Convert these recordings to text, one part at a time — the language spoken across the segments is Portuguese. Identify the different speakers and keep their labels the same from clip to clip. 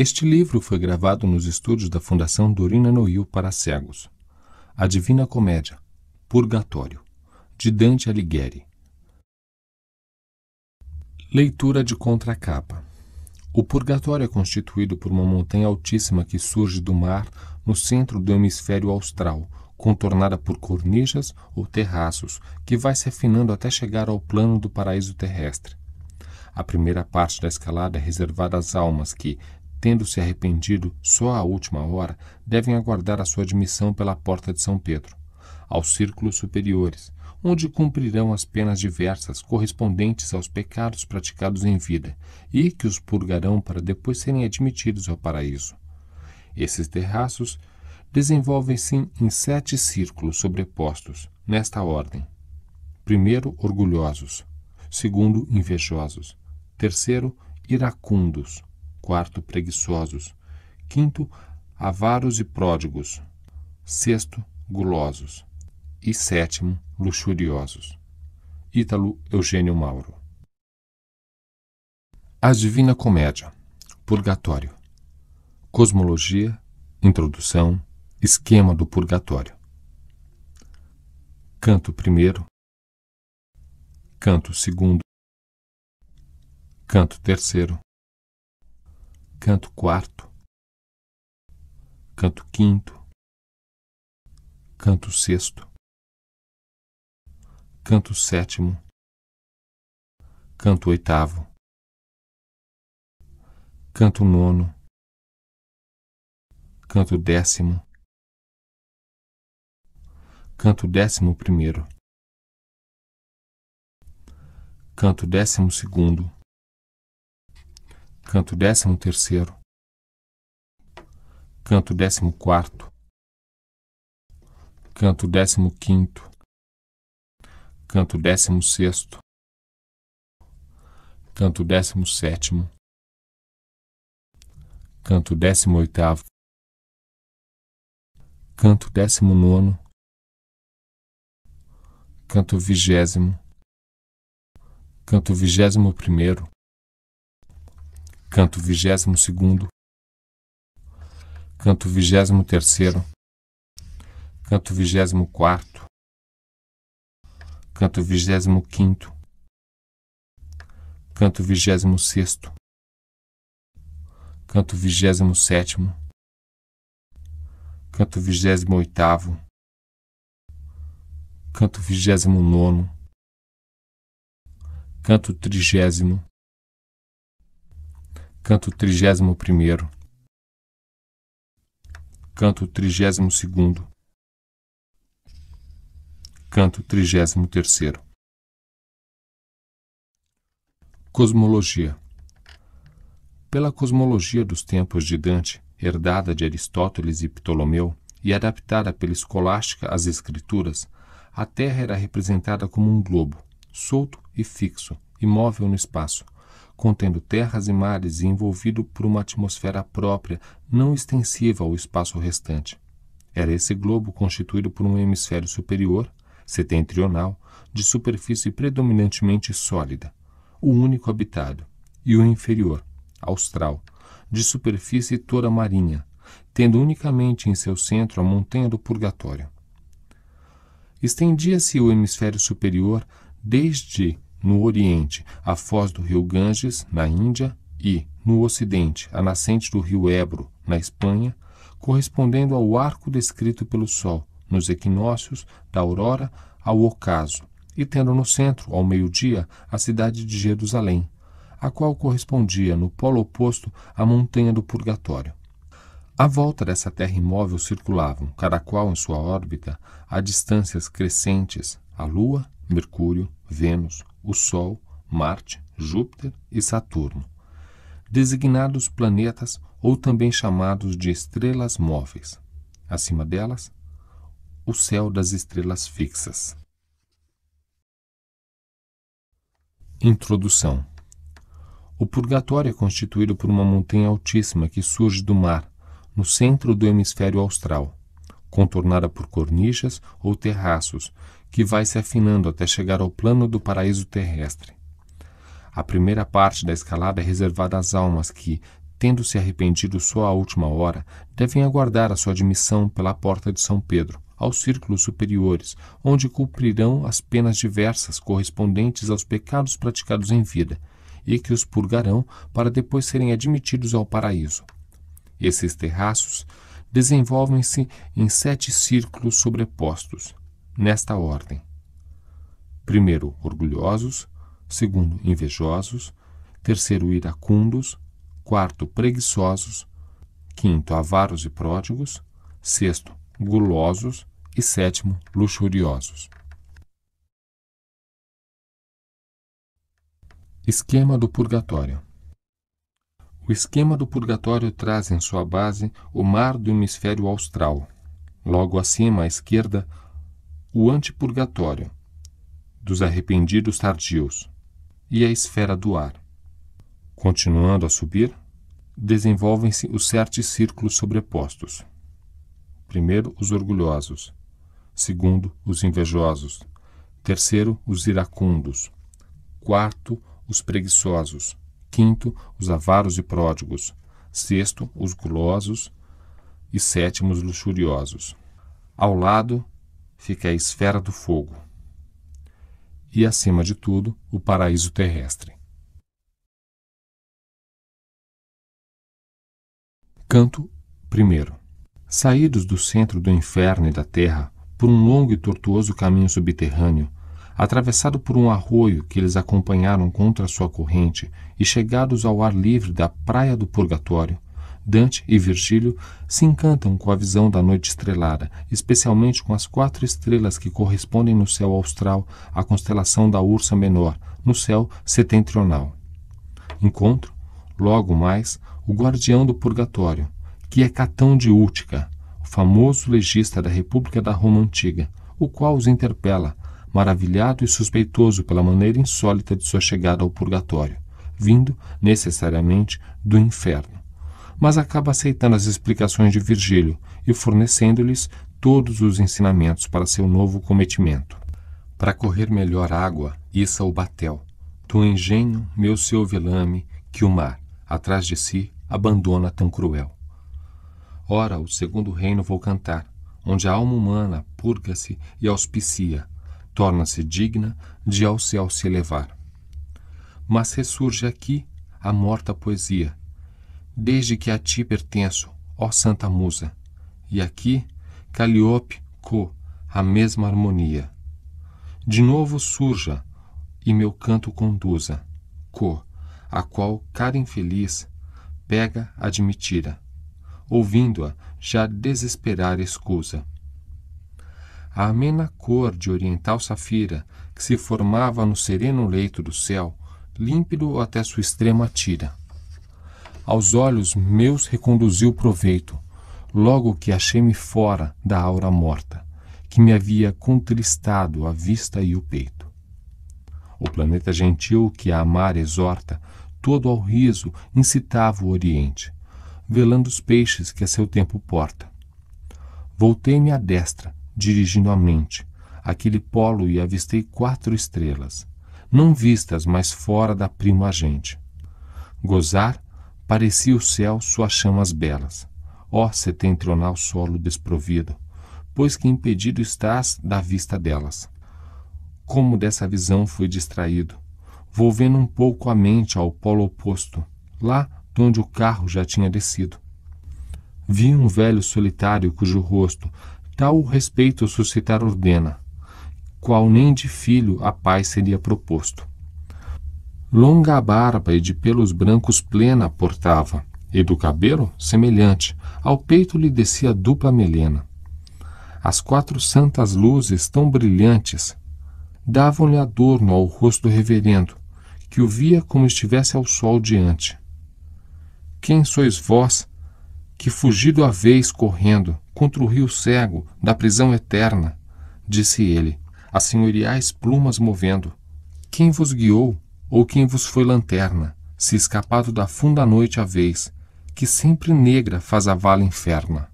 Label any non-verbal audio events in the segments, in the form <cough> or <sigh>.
Speaker 1: Este livro foi gravado nos estúdios da Fundação Dorina Noil para cegos. A Divina Comédia, Purgatório, de Dante Alighieri. Leitura de contracapa. O purgatório é constituído por uma montanha altíssima que surge do mar no centro do hemisfério austral, contornada por cornijas ou terraços, que vai se afinando até chegar ao plano do paraíso terrestre. A primeira parte da escalada é reservada às almas que, tendo se arrependido só à última hora, devem aguardar a sua admissão pela porta de São Pedro, aos círculos superiores, onde cumprirão as penas diversas correspondentes aos pecados praticados em vida, e que os purgarão para depois serem admitidos ao paraíso. Esses terraços desenvolvem-se em sete círculos sobrepostos, nesta ordem: primeiro, orgulhosos, segundo, invejosos, terceiro, iracundos, Quarto, preguiçosos. Quinto, avaros e pródigos. Sexto, gulosos. E sétimo, luxuriosos. Ítalo Eugênio Mauro. A Divina Comédia. Purgatório. Cosmologia, introdução, esquema do purgatório. Canto primeiro.
Speaker 2: Canto segundo. Canto terceiro canto quarto, canto quinto, canto sexto, canto sétimo, canto oitavo, canto nono, canto décimo, canto décimo primeiro, canto décimo segundo canto décimo terceiro, canto décimo quarto, canto décimo quinto, canto décimo sexto, canto décimo sétimo, canto décimo oitavo, canto décimo nono, canto vigésimo, canto vigésimo primeiro, canto vigésimo
Speaker 1: segundo, canto vigésimo terceiro, canto vigésimo quarto, canto vigésimo quinto,
Speaker 2: canto vigésimo sexto,
Speaker 1: canto vigésimo sétimo, canto vigésimo oitavo, canto vigésimo nono,
Speaker 2: canto trigésimo, Canto 31 Canto 32 Canto 33
Speaker 1: Cosmologia Pela cosmologia dos tempos de Dante, herdada de Aristóteles e Ptolomeu e adaptada pela escolástica às escrituras, a Terra era representada como um globo, solto e fixo, imóvel no espaço – contendo terras e mares e envolvido por uma atmosfera própria, não extensiva ao espaço restante. Era esse globo constituído por um hemisfério superior, setentrional, de superfície predominantemente sólida, o único habitado, e o inferior, austral, de superfície toda marinha, tendo unicamente em seu centro a montanha do Purgatório. Estendia-se o hemisfério superior desde no Oriente, a foz do rio Ganges, na Índia, e, no Ocidente, a nascente do rio Ebro, na Espanha, correspondendo ao arco descrito pelo Sol, nos equinócios, da aurora ao ocaso, e tendo no centro, ao meio-dia, a cidade de Jerusalém, a qual correspondia, no polo oposto, a montanha do Purgatório. À volta dessa terra imóvel circulavam, cada qual em sua órbita, a distâncias crescentes, a Lua, Mercúrio, Vênus, o Sol, Marte, Júpiter e Saturno, designados planetas ou também chamados de estrelas móveis. Acima delas, o céu das estrelas fixas. Introdução O purgatório é constituído por uma montanha altíssima que surge do mar, no centro do hemisfério austral, contornada por cornijas ou terraços que vai se afinando até chegar ao plano do paraíso terrestre. A primeira parte da escalada é reservada às almas que, tendo se arrependido só à última hora, devem aguardar a sua admissão pela porta de São Pedro, aos círculos superiores, onde cumprirão as penas diversas correspondentes aos pecados praticados em vida, e que os purgarão para depois serem admitidos ao paraíso. Esses terraços desenvolvem-se em sete círculos sobrepostos, nesta ordem: primeiro, orgulhosos, segundo, invejosos, terceiro, iracundos, quarto, preguiçosos, quinto, avaros e pródigos, sexto, gulosos e sétimo, luxuriosos. Esquema do Purgatório O esquema do purgatório traz em sua base o mar do hemisfério austral. Logo acima, à esquerda, o antipurgatório, dos arrependidos tardios e a esfera do ar. Continuando a subir, desenvolvem-se os sete círculos sobrepostos. Primeiro, os orgulhosos. Segundo, os invejosos. Terceiro, os iracundos. Quarto, os preguiçosos. Quinto, os avaros e pródigos. Sexto, os gulosos. E sétimo, os luxuriosos. Ao lado, fica a esfera do fogo e, acima de tudo, o paraíso terrestre. Canto primeiro. Saídos do centro do inferno e da terra por um longo e tortuoso caminho subterrâneo, atravessado por um arroio que eles acompanharam contra sua corrente e chegados ao ar livre da praia do purgatório, Dante e Virgílio se encantam com a visão da noite estrelada, especialmente com as quatro estrelas que correspondem no céu austral à constelação da Ursa Menor, no céu setentrional. Encontro, logo mais, o guardião do purgatório, que é Catão de Útica, o famoso legista da República da Roma Antiga, o qual os interpela, maravilhado e suspeitoso pela maneira insólita de sua chegada ao purgatório, vindo, necessariamente, do inferno mas acaba aceitando as explicações de Virgílio e fornecendo-lhes todos os ensinamentos para seu novo cometimento. Para correr melhor água, issa o batel. Do engenho, meu seu velame, que o mar, atrás de si, abandona tão cruel. Ora, o segundo reino vou cantar, onde a alma humana purga-se e auspicia, torna-se digna de ao céu se elevar. Mas ressurge aqui a morta poesia, desde que a ti pertenço, ó Santa Musa. E aqui, Calliope co, a mesma harmonia. De novo surja e meu canto conduza, co, a qual cada infeliz pega admitira, ouvindo-a já desesperar escusa. A amena cor de oriental safira que se formava no sereno leito do céu, límpido até sua extrema tira. Aos olhos meus reconduziu proveito, logo que achei-me fora da aura morta, que me havia contristado a vista e o peito. O planeta gentil que a amar exorta, todo ao riso incitava o Oriente, velando os peixes que a seu tempo porta. Voltei-me à destra, dirigindo a mente, aquele polo e avistei quatro estrelas, não vistas, mas fora da prima gente. Gozar Parecia o céu suas chamas belas. Ó setentrional solo desprovido, pois que impedido estás da vista delas. Como dessa visão fui distraído, volvendo um pouco a mente ao polo oposto, lá donde o carro já tinha descido. Vi um velho solitário cujo rosto tal respeito suscitar ordena, qual nem de filho a paz seria proposto longa barba e de pelos brancos plena portava, e do cabelo semelhante, ao peito lhe descia dupla melena. As quatro santas luzes tão brilhantes davam-lhe adorno ao rosto reverendo, que o via como estivesse ao sol diante. Quem sois vós, que fugido a vez correndo contra o rio cego da prisão eterna? Disse ele, as senhoriais plumas movendo. Quem vos guiou ou quem vos foi lanterna, se escapado da funda noite a vez, que sempre negra faz a vala inferna.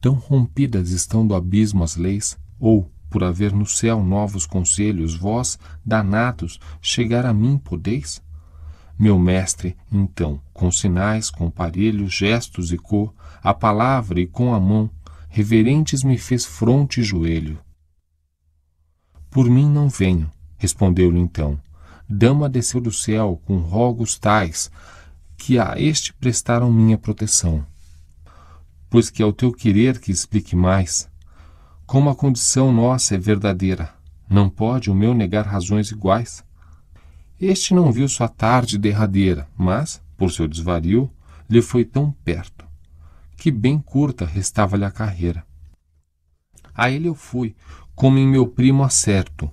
Speaker 1: Tão rompidas estão do abismo as leis, ou, por haver no céu novos conselhos, vós, danados, chegar a mim podeis? Meu mestre, então, com sinais, com parelhos, gestos e cor, a palavra e com a mão, reverentes me fez fronte e joelho. Por mim não venho, respondeu-lhe então, Dama desceu do céu com rogos tais que a este prestaram minha proteção. Pois que é o teu querer que explique mais. Como a condição nossa é verdadeira, não pode o meu negar razões iguais. Este não viu sua tarde derradeira, mas, por seu desvario, lhe foi tão perto, que bem curta restava-lhe a carreira. A ele eu fui, como em meu primo acerto,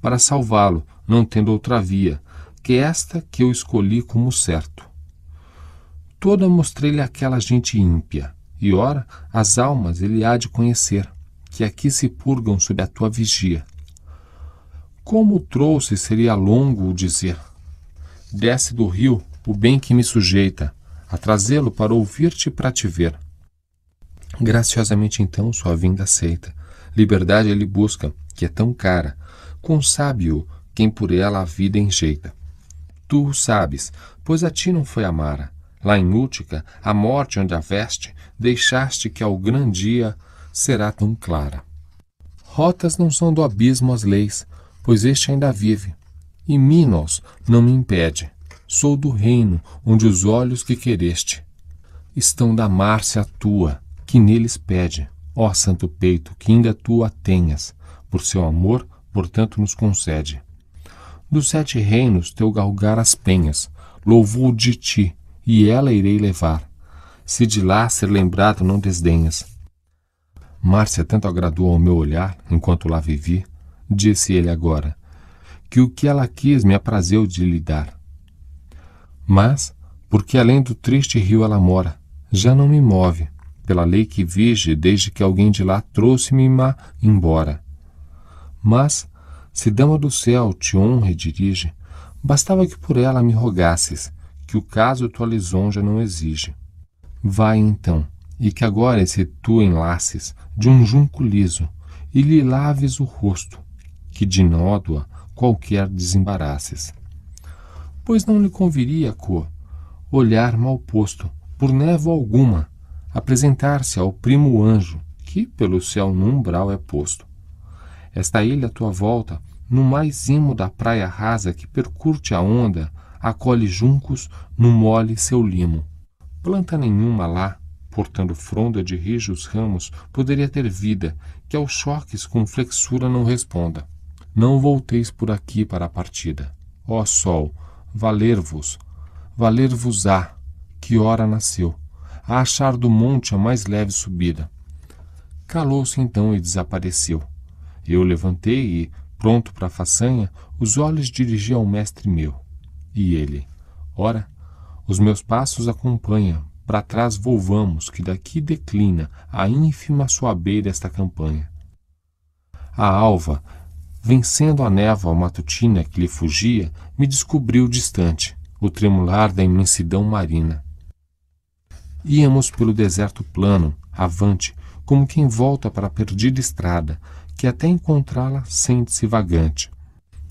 Speaker 1: para salvá-lo, não tendo outra via, que esta que eu escolhi como certo. Toda mostrei-lhe aquela gente ímpia, e ora, as almas ele há de conhecer, que aqui se purgam sob a tua vigia. Como trouxe seria longo o dizer. Desce do rio o bem que me sujeita, a trazê-lo para ouvir-te e para te ver. Graciosamente então sua vinda aceita. Liberdade ele busca, que é tão cara. Com sábio quem por ela a vida enjeita. Tu o sabes, pois a ti não foi amara. Lá em Útica, a morte onde a veste, deixaste que ao grande dia será tão clara. Rotas não são do abismo as leis, pois este ainda vive. E Minos não me impede. Sou do reino onde os olhos que quereste estão da Márcia tua, que neles pede. Ó santo peito, que ainda tu a tenhas, por seu amor, portanto nos concede. Dos sete reinos teu galgar as penhas, louvou de ti, e ela irei levar. Se de lá ser lembrado não desdenhas. Márcia tanto agradou ao meu olhar, enquanto lá vivi, disse ele agora, que o que ela quis me aprazeu de lhe dar. Mas, porque além do triste rio ela mora, já não me move, pela lei que vige desde que alguém de lá trouxe me ma embora. Mas, se Dama do Céu te honra e dirige, bastava que por ela me rogasses, que o caso tua lisonja não exige. Vai então, e que agora esse tu enlaces de um junco liso, e lhe laves o rosto, que de nódoa qualquer desembaraces. Pois não lhe conviria, cor, olhar mal posto, por névoa alguma, apresentar-se ao primo anjo, que pelo céu num umbral é posto. Esta ilha à tua volta, no mais imo da praia rasa que percurte a onda, acolhe juncos no mole seu limo. Planta nenhuma lá, portando fronda de rijos ramos, poderia ter vida, que aos choques com flexura não responda. Não volteis por aqui para a partida. Ó sol, valer-vos, valer-vos-á, que hora nasceu, a achar do monte a mais leve subida. Calou-se então e desapareceu eu levantei e, pronto para a façanha, os olhos dirigi ao mestre meu. E ele: Ora, os meus passos acompanha, para trás volvamos, que daqui declina a ínfima suabeira esta campanha. A alva, vencendo a névoa matutina que lhe fugia, me descobriu distante, o tremular da imensidão marina. Íamos pelo deserto plano, avante, como quem volta para a perdida estrada, que até encontrá-la sente-se vagante.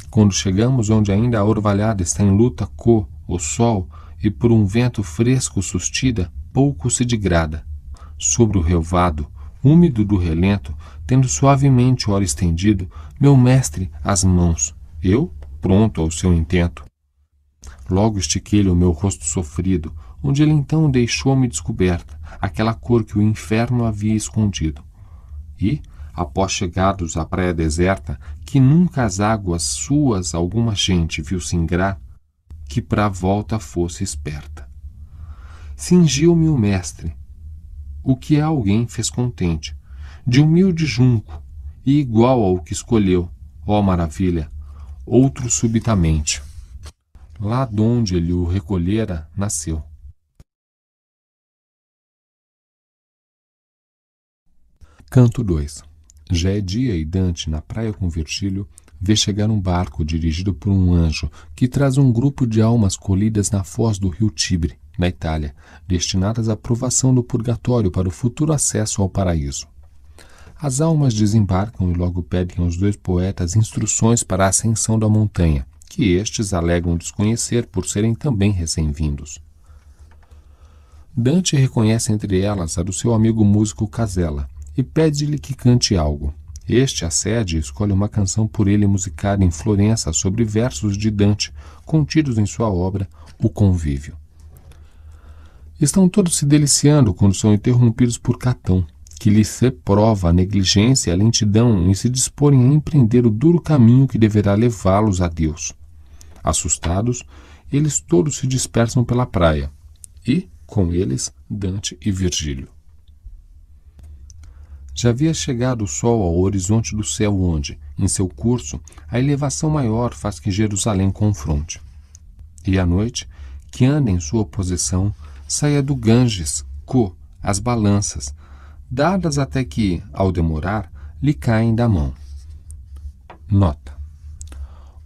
Speaker 1: Quando chegamos onde ainda a orvalhada está em luta co o sol e por um vento fresco sustida, pouco se degrada. Sobre o relvado, úmido do relento, tendo suavemente o ora estendido, meu mestre as mãos, eu pronto ao seu intento. Logo estiquei-lhe o meu rosto sofrido, onde ele então deixou-me descoberta aquela cor que o inferno havia escondido. E, após chegados à praia deserta, que nunca as águas suas alguma gente viu singrar, que para a volta fosse esperta. Cingiu-me o mestre, o que a é alguém fez contente, de humilde junco, e igual ao que escolheu, ó maravilha, outro subitamente. Lá donde ele o recolhera, nasceu.
Speaker 2: Canto 2
Speaker 1: já é dia e Dante, na praia com Virgílio, vê chegar um barco dirigido por um anjo que traz um grupo de almas colhidas na foz do rio Tibre, na Itália, destinadas à provação do purgatório para o futuro acesso ao paraíso. As almas desembarcam e logo pedem aos dois poetas instruções para a ascensão da montanha, que estes alegam desconhecer por serem também recém-vindos. Dante reconhece entre elas a do seu amigo músico Casella, e pede-lhe que cante algo. Este acede e escolhe uma canção por ele musicada em Florença sobre versos de Dante, contidos em sua obra O Convívio. Estão todos se deliciando quando são interrompidos por Catão, que lhes reprova a negligência e a lentidão em se disporem a empreender o duro caminho que deverá levá-los a Deus. Assustados, eles todos se dispersam pela praia, e, com eles, Dante e Virgílio. Já havia chegado o sol ao horizonte do céu, onde, em seu curso, a elevação maior faz que Jerusalém confronte. E à noite, que anda em sua posição, saia do Ganges, Co, as balanças, dadas até que, ao demorar, lhe caem da mão. Nota.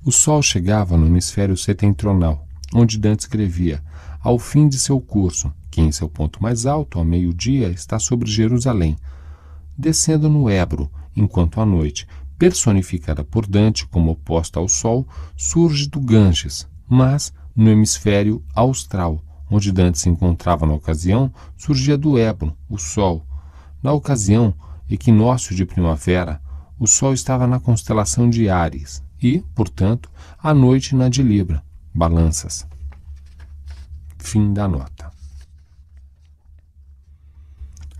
Speaker 1: O sol chegava no hemisfério setentrional, onde Dante escrevia, ao fim de seu curso, que em seu ponto mais alto, ao meio-dia, está sobre Jerusalém, descendo no Ebro, enquanto a noite, personificada por Dante como oposta ao Sol, surge do Ganges, mas no hemisfério austral, onde Dante se encontrava na ocasião, surgia do Ebro, o Sol. Na ocasião, equinócio de primavera, o Sol estava na constelação de Ares e, portanto, a noite na de Libra, balanças. Fim da nota.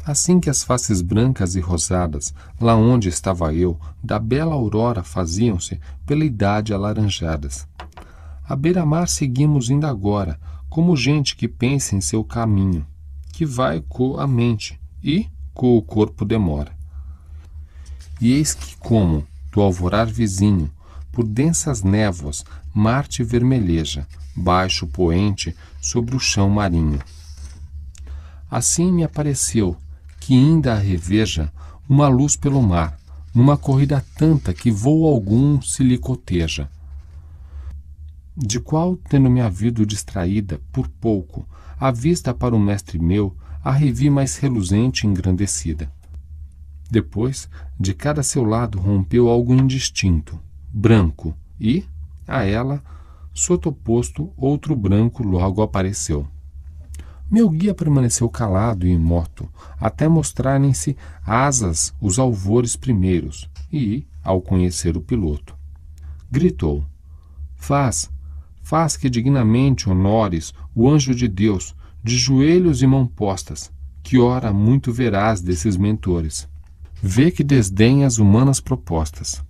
Speaker 1: Assim que as faces brancas e rosadas, lá onde estava eu, da bela aurora faziam-se, pela idade alaranjadas. A beira-mar seguimos ainda agora, como gente que pensa em seu caminho, que vai com a mente e com o corpo demora. E eis que, como, do alvorar vizinho, por densas névoas, Marte vermelheja, baixo poente, sobre o chão marinho. Assim me apareceu, que ainda a reveja uma luz pelo mar, numa corrida tanta que voo algum se lhe coteja. De qual, tendo me havido distraída, por pouco, a vista para o mestre meu, a revi mais reluzente e engrandecida. Depois, de cada seu lado rompeu algo indistinto, branco, e, a ela, oposto outro branco logo apareceu. Meu guia permaneceu calado e imoto, até mostrarem-se asas os alvores primeiros, e, ao conhecer o piloto, gritou: Faz, faz que dignamente honores o anjo de Deus, de joelhos e mãos postas, que ora muito verás desses mentores. Vê que desdenha as humanas propostas.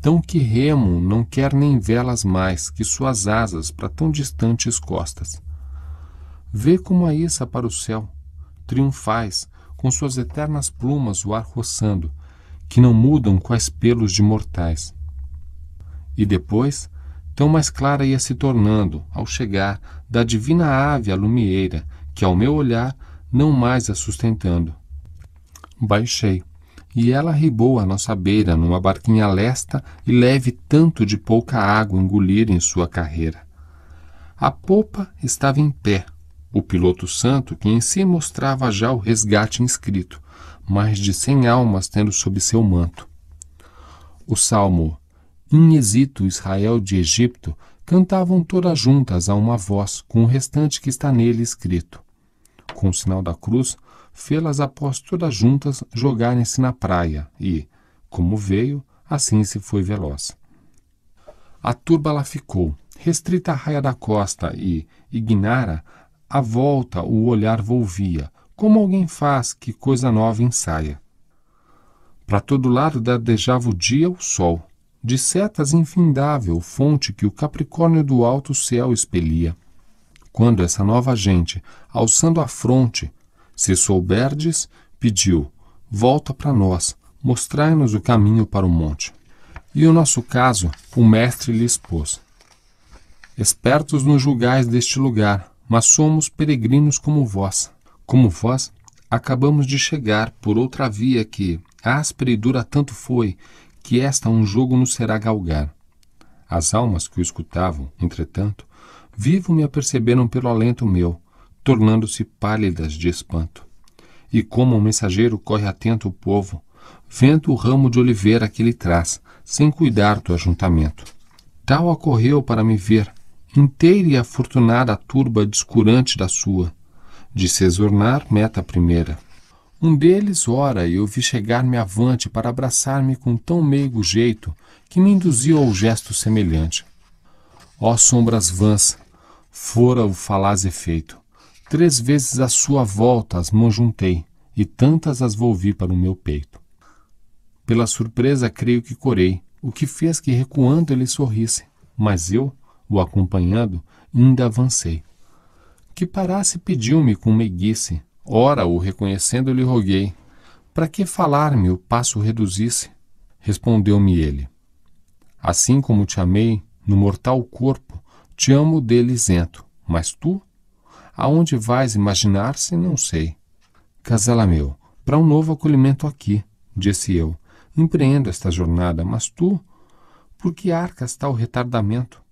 Speaker 1: Tão que remo não quer nem velas mais que suas asas para tão distantes costas Vê como a Issa para o céu, triunfais, com suas eternas plumas o ar roçando, que não mudam quais pelos de mortais. E depois, tão mais clara ia se tornando, ao chegar, da divina ave a lumieira, que ao meu olhar, não mais a sustentando. Baixei, e ela ribou à nossa beira, numa barquinha lesta e leve tanto de pouca água engolir em sua carreira. A popa estava em pé, o piloto santo, que em si mostrava já o resgate inscrito, mais de cem almas tendo sob seu manto. O salmo Inhesito Israel de Egito cantavam todas juntas a uma voz, com o restante que está nele escrito. Com o sinal da cruz, fê-las após todas juntas jogarem-se na praia, e, como veio, assim se foi veloz. A turba lá ficou, restrita à raia da costa, e Ignara à volta o olhar volvia, como alguém faz que coisa nova ensaia. Para todo lado dardejava o dia o sol, de setas infindável fonte que o Capricórnio do alto céu expelia. Quando essa nova gente, alçando a fronte, se souberdes, pediu, volta para nós, mostrai-nos o caminho para o monte. E o nosso caso, o mestre lhe expôs. Espertos nos julgais deste lugar, mas somos peregrinos como vós. Como vós, acabamos de chegar por outra via que, áspera e dura tanto foi, que esta um jogo nos será galgar. As almas que o escutavam, entretanto, vivo me aperceberam pelo alento meu, tornando-se pálidas de espanto. E como um mensageiro corre atento o povo, vendo o ramo de oliveira que lhe traz, sem cuidar do ajuntamento. Tal ocorreu para me ver, inteira e afortunada a turba discurante da sua, de se exornar meta primeira. Um deles, ora, eu vi chegar-me avante para abraçar-me com tão meigo jeito que me induziu ao gesto semelhante. Ó sombras vãs, fora o falaz efeito. Três vezes à sua volta as mãos juntei, e tantas as volvi para o meu peito. Pela surpresa creio que corei, o que fez que recuando ele sorrisse, mas eu, o acompanhando, ainda avancei. Que parasse pediu-me com meiguice, ora o reconhecendo lhe roguei, para que falar-me o passo reduzisse? Respondeu-me ele, assim como te amei no mortal corpo, te amo dele isento, mas tu? Aonde vais imaginar-se, não sei. Casela meu, para um novo acolhimento aqui, disse eu, empreendo esta jornada, mas tu, por que arcas tal retardamento?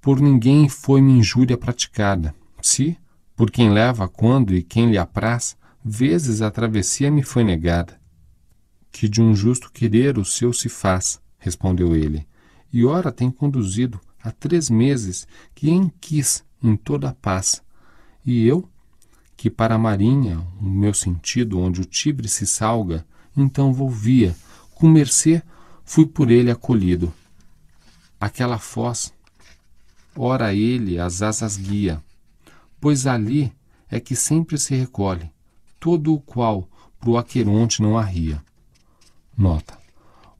Speaker 1: Por ninguém foi-me injúria praticada. Se, por quem leva quando e quem lhe apraz, vezes a travessia me foi negada. Que de um justo querer o seu se faz, respondeu ele, e ora tem conduzido há três meses que quis em toda a paz. E eu, que para a marinha, o meu sentido onde o Tibre se salga, então volvia, com mercê fui por ele acolhido. Aquela foz ora ele as asas guia, pois ali é que sempre se recolhe, todo o qual pro Aqueronte não arria. Nota.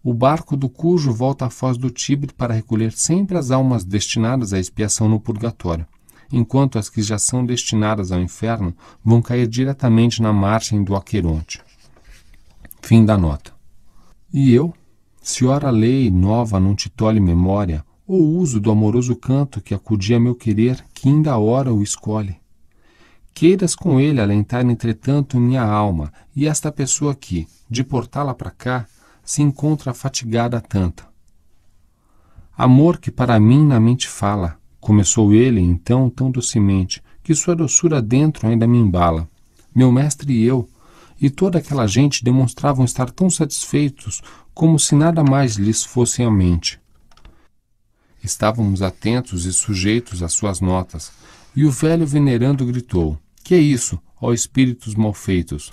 Speaker 1: O barco do cujo volta à foz do Tibre para recolher sempre as almas destinadas à expiação no purgatório, enquanto as que já são destinadas ao inferno vão cair diretamente na margem do Aqueronte. Fim da nota. E eu, se ora lei nova não te tolhe memória, ou uso do amoroso canto que acudia a meu querer, que ainda a hora o escolhe. Queiras com ele alentar, entretanto, minha alma, e esta pessoa que, de portá-la para cá, se encontra fatigada tanta. Amor que para mim na mente fala, começou ele então tão docemente, que sua doçura dentro ainda me embala. Meu mestre e eu, e toda aquela gente demonstravam estar tão satisfeitos como se nada mais lhes fosse a mente. Estávamos atentos e sujeitos às suas notas. E o velho venerando gritou: Que é isso, ó espíritos malfeitos?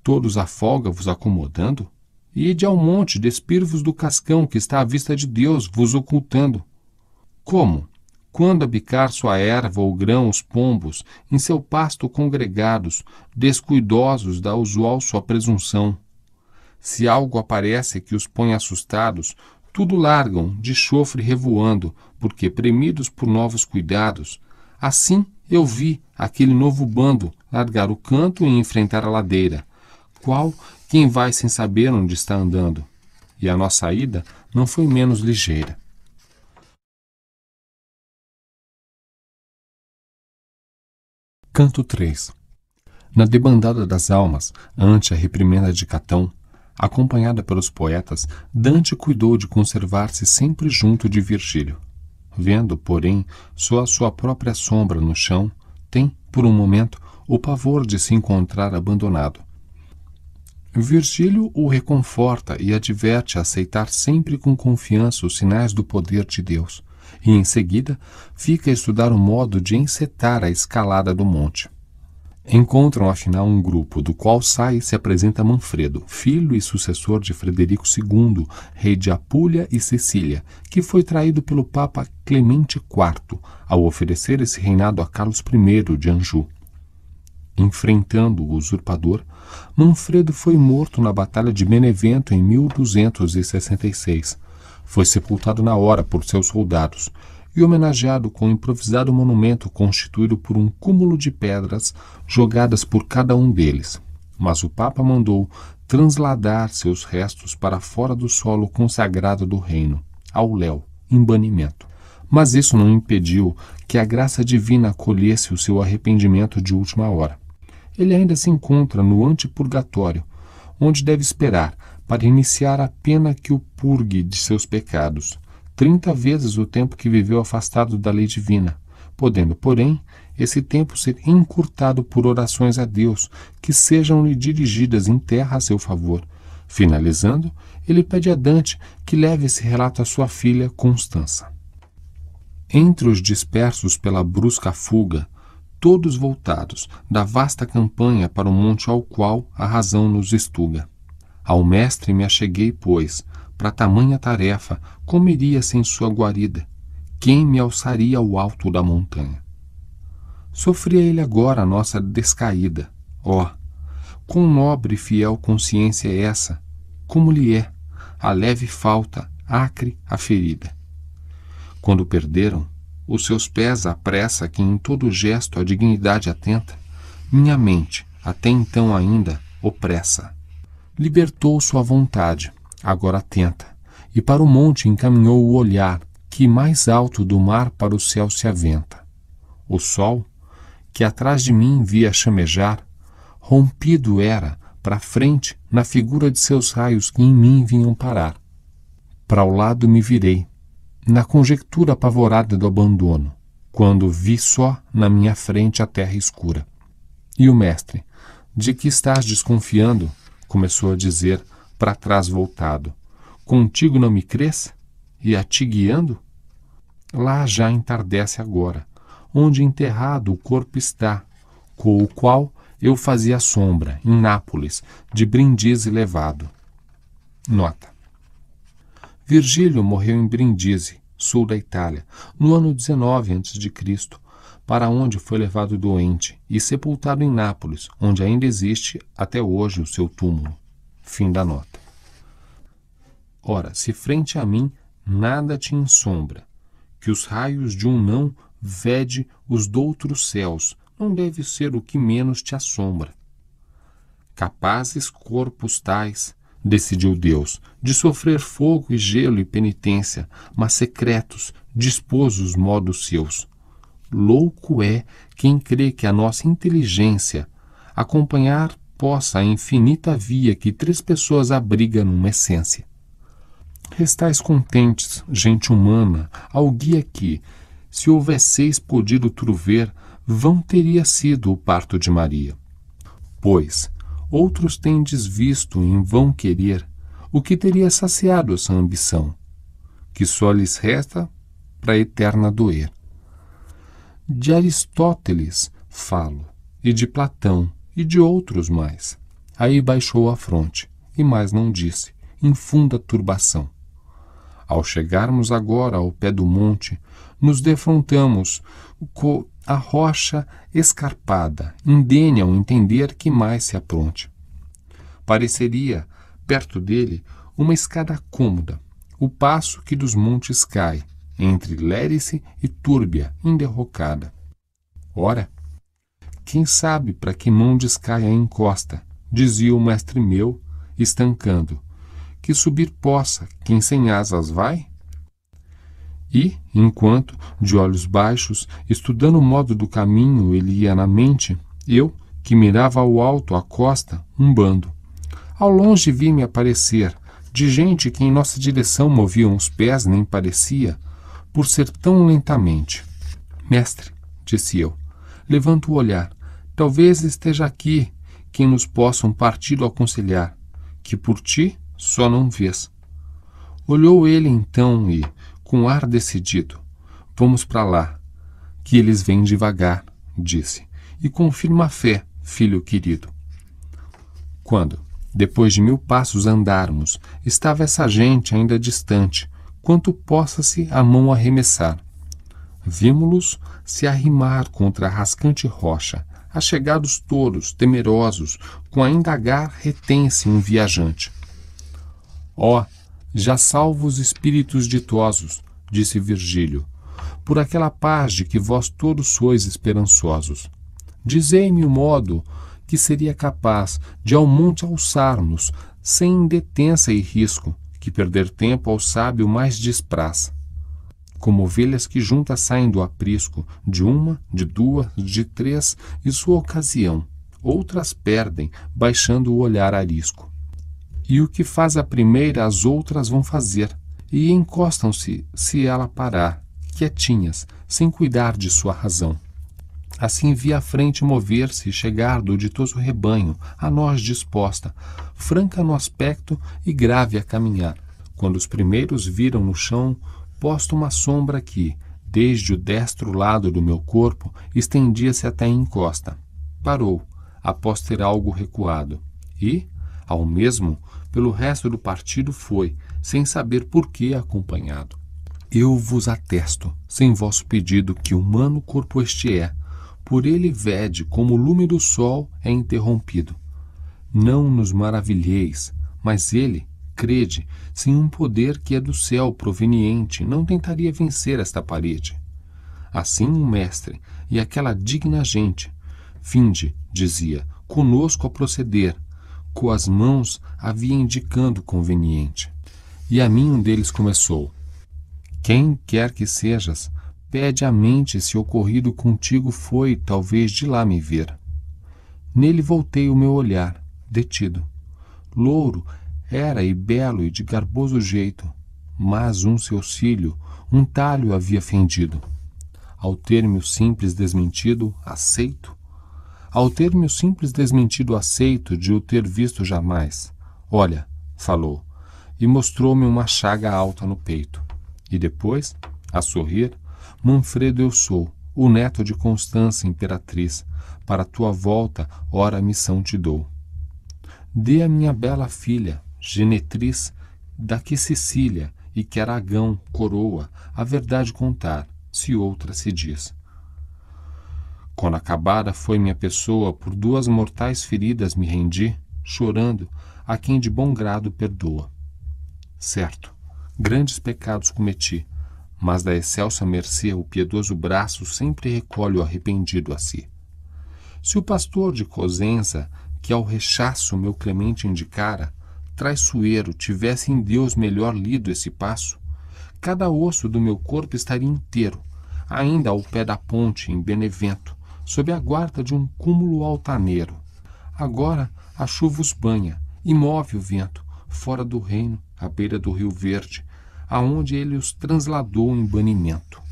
Speaker 1: Todos a folga vos acomodando? Ide ao monte, despir-vos do cascão que está à vista de Deus, vos ocultando. Como? Quando abicar sua erva ou grão os pombos, em seu pasto congregados, descuidosos da usual sua presunção. Se algo aparece que os põe assustados, tudo largam, de chofre revoando, porque premidos por novos cuidados. Assim eu vi aquele novo bando largar o canto e enfrentar a ladeira. Qual quem vai sem saber onde está andando? E a nossa ida não foi menos ligeira.
Speaker 2: Canto 3
Speaker 1: Na debandada das almas, ante a reprimenda de Catão, Acompanhada pelos poetas, Dante cuidou de conservar-se sempre junto de Virgílio. Vendo, porém, só a sua própria sombra no chão, tem, por um momento, o pavor de se encontrar abandonado. Virgílio o reconforta e adverte a aceitar sempre com confiança os sinais do poder de Deus, e em seguida fica a estudar o modo de encetar a escalada do monte. Encontram afinal um grupo, do qual sai e se apresenta Manfredo, filho e sucessor de Frederico II, rei de Apúlia e Sicília, que foi traído pelo Papa Clemente IV ao oferecer esse reinado a Carlos I de Anjou. Enfrentando o usurpador, Manfredo foi morto na Batalha de Benevento em 1266. Foi sepultado na hora por seus soldados, e homenageado com um improvisado monumento constituído por um cúmulo de pedras jogadas por cada um deles. Mas o Papa mandou transladar seus restos para fora do solo consagrado do reino, ao Léo, em banimento. Mas isso não impediu que a graça divina acolhesse o seu arrependimento de última hora. Ele ainda se encontra no antipurgatório, onde deve esperar para iniciar a pena que o purgue de seus pecados 30 vezes o tempo que viveu afastado da lei divina, podendo, porém, esse tempo ser encurtado por orações a Deus, que sejam-lhe dirigidas em terra a seu favor. Finalizando, ele pede a Dante que leve esse relato à sua filha Constança. Entre os dispersos pela brusca fuga, todos voltados da vasta campanha para o monte ao qual a razão nos estuga. Ao mestre me acheguei, pois, para tamanha tarefa, como iria sem sua guarida? Quem me alçaria ao alto da montanha? Sofria ele agora a nossa descaída. Ó, oh, quão nobre e fiel consciência é essa! Como lhe é, a leve falta, acre a ferida. Quando perderam, os seus pés a pressa que em todo gesto a dignidade atenta, minha mente, até então ainda, opressa, libertou sua vontade, agora atenta, e para o monte encaminhou o olhar, que mais alto do mar para o céu se aventa. O sol, que atrás de mim via chamejar, rompido era para frente na figura de seus raios que em mim vinham parar. Para o lado me virei, na conjectura apavorada do abandono, quando vi só na minha frente a terra escura. E o mestre, de que estás desconfiando? começou a dizer, para trás voltado, contigo não me cresça e a ti guiando? Lá já entardece agora, onde enterrado o corpo está, com o qual eu fazia sombra, em Nápoles, de Brindise levado. Nota. Virgílio morreu em Brindisi sul da Itália, no ano 19 a.C., para onde foi levado doente e sepultado em Nápoles, onde ainda existe até hoje o seu túmulo. Fim da nota. Ora, se frente a mim nada te ensombra, que os raios de um não vede os doutros céus, não deve ser o que menos te assombra. Capazes corpos tais, decidiu Deus, de sofrer fogo e gelo e penitência, mas secretos, dispôs os modos seus. Louco é quem crê que a nossa inteligência acompanhar possa a infinita via que três pessoas abriga numa essência. Restais contentes, gente humana, ao guia que, se houvesseis podido trover, vão teria sido o parto de Maria. Pois, outros tendes visto em vão querer, o que teria saciado essa ambição, que só lhes resta para eterna doer. De Aristóteles falo, e de Platão, e de outros mais. Aí baixou a fronte, e mais não disse, em funda turbação. Ao chegarmos agora ao pé do monte, nos defrontamos com a rocha escarpada, indene ao entender que mais se apronte. Pareceria, perto dele, uma escada cômoda, o passo que dos montes cai, entre lérice e túrbia, enderrocada. Ora, quem sabe para que mão descai a encosta, dizia o mestre meu, estancando, que subir possa, quem sem asas vai? E, enquanto, de olhos baixos, estudando o modo do caminho, ele ia na mente, eu, que mirava ao alto, a costa, um bando. Ao longe vi-me aparecer, de gente que em nossa direção moviam os pés, nem parecia, por ser tão lentamente. Mestre, disse eu, levanto o olhar. Talvez esteja aqui quem nos possa um partido aconselhar, que por ti só não vês. Olhou ele então e, com ar decidido, Vamos para lá, que eles vêm devagar, disse, e confirma a fé, filho querido. Quando, depois de mil passos andarmos, estava essa gente ainda distante, quanto possa-se a mão arremessar. Vimos-los se arrimar contra a rascante rocha, achegados todos, temerosos, com a indagar retém-se um viajante. Ó, oh, já salvos espíritos ditosos, disse Virgílio, por aquela paz de que vós todos sois esperançosos. Dizei-me o modo que seria capaz de ao monte alçar-nos, sem detença e risco, que perder tempo ao sábio mais despraz. Como ovelhas que juntas saem do aprisco, de uma, de duas, de três, e sua ocasião, outras perdem, baixando o olhar arisco e o que faz a primeira as outras vão fazer, e encostam-se se ela parar, quietinhas, sem cuidar de sua razão. Assim vi a frente mover-se e chegar do ditoso rebanho, a nós disposta, franca no aspecto e grave a caminhar, quando os primeiros viram no chão posto uma sombra que, desde o destro lado do meu corpo, estendia-se até a encosta. Parou, após ter algo recuado, e, ao mesmo, pelo resto do partido foi, sem saber por que, acompanhado. Eu vos atesto, sem vosso pedido, que humano corpo este é, por ele vede como o lume do sol é interrompido. Não nos maravilheis, mas ele, crede, sem um poder que é do céu proveniente, não tentaria vencer esta parede. Assim o mestre e aquela digna gente, finde, dizia, conosco a proceder, com as mãos havia indicando o conveniente. E a mim um deles começou: Quem quer que sejas, pede à mente se ocorrido contigo foi, talvez de lá me ver. Nele voltei o meu olhar, detido. Louro era e belo e de garboso jeito, mas um seu cílio, um talho havia fendido. Ao ter-me o simples desmentido, aceito, ao ter o simples desmentido aceito de o ter visto jamais. Olha, falou, e mostrou-me uma chaga alta no peito. E depois, a sorrir, Manfredo eu sou, o neto de Constança, imperatriz, para tua volta, ora missão te dou. Dê a minha bela filha, genetriz, daqui Sicília, e que Aragão, coroa, a verdade contar, se outra se diz. Quando acabada foi minha pessoa, por duas mortais feridas me rendi, chorando, a quem de bom grado perdoa. Certo, grandes pecados cometi, mas da excelsa mercê o piedoso braço sempre recolhe o arrependido a si. Se o pastor de Cosenza, que ao rechaço meu clemente indicara, traiçoeiro tivesse em Deus melhor lido esse passo, cada osso do meu corpo estaria inteiro, ainda ao pé da ponte, em Benevento, sob a guarda de um cúmulo altaneiro. Agora a chuva os banha, e move o vento, fora do reino, à beira do Rio Verde, aonde ele os transladou em banimento.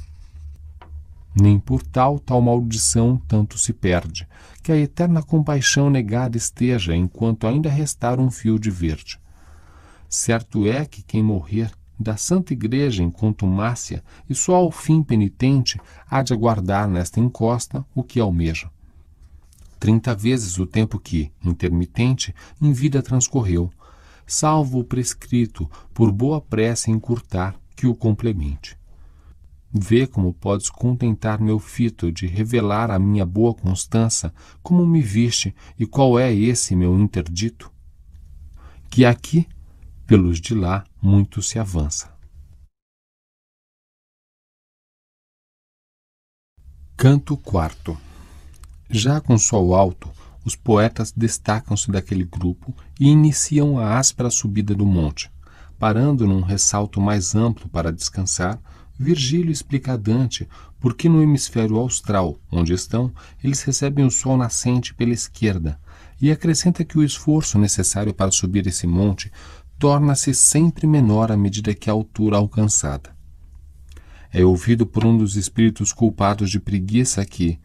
Speaker 1: Nem por tal tal maldição tanto se perde, que a eterna compaixão negada esteja enquanto ainda restar um fio de verde. Certo é que quem morrer da Santa Igreja em contumácia e só ao fim penitente há de aguardar nesta encosta o que almeja. Trinta vezes o tempo que, intermitente, em vida transcorreu, salvo o prescrito por boa prece encurtar que o complemente. Vê como podes contentar meu fito de revelar a minha boa constância, como me viste e qual é esse meu interdito. Que aqui pelos de lá
Speaker 2: muito se avança.
Speaker 1: Canto quarto. Já com sol alto, os poetas destacam-se daquele grupo e iniciam a áspera subida do monte. Parando num ressalto mais amplo para descansar, Virgílio explica a Dante por que no hemisfério austral, onde estão, eles recebem o sol nascente pela esquerda, e acrescenta que o esforço necessário para subir esse monte torna-se sempre menor à medida que a altura é alcançada. É ouvido por um dos espíritos culpados de preguiça que,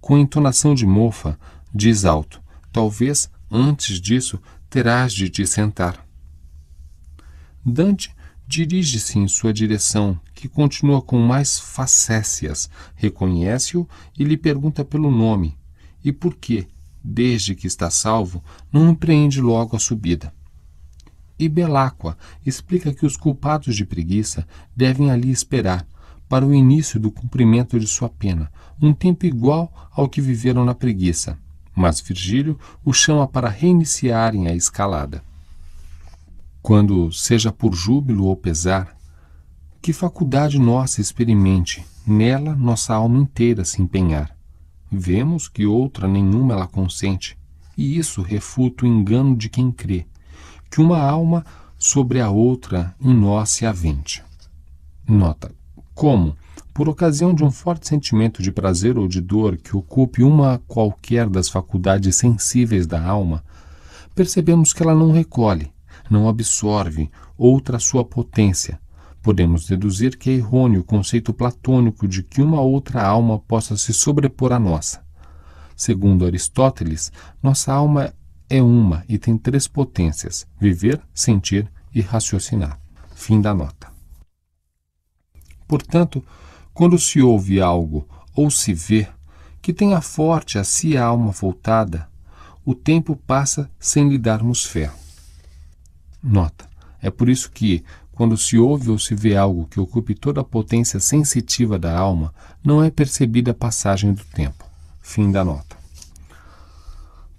Speaker 1: com entonação de mofa, diz alto: Talvez antes disso terás de te sentar. Dante dirige-se em sua direção, que continua com mais facécias, reconhece-o e lhe pergunta pelo nome e por que, desde que está salvo, não empreende logo a subida. E Beláqua explica que os culpados de preguiça devem ali esperar, para o início do cumprimento de sua pena, um tempo igual ao que viveram na preguiça. Mas Virgílio o chama para reiniciarem a escalada. Quando, seja por júbilo ou pesar, que faculdade nossa experimente, nela nossa alma inteira se empenhar. Vemos que outra nenhuma ela consente, e isso refuta o engano de quem crê, que uma alma sobre a outra em nós se avente. Nota: como, por ocasião de um forte sentimento de prazer ou de dor que ocupe uma qualquer das faculdades sensíveis da alma, percebemos que ela não recolhe, não absorve outra sua potência. Podemos deduzir que é errôneo o conceito platônico de que uma outra alma possa se sobrepor à nossa. Segundo Aristóteles, nossa alma é uma e tem três potências: viver, sentir e raciocinar. Fim da nota. Portanto, quando se ouve algo ou se vê que tenha forte a si a alma voltada, o tempo passa sem lhe darmos fé. Nota: é por isso que, quando se ouve ou se vê algo que ocupe toda a potência sensitiva da alma, não é percebida a passagem do tempo. Fim da nota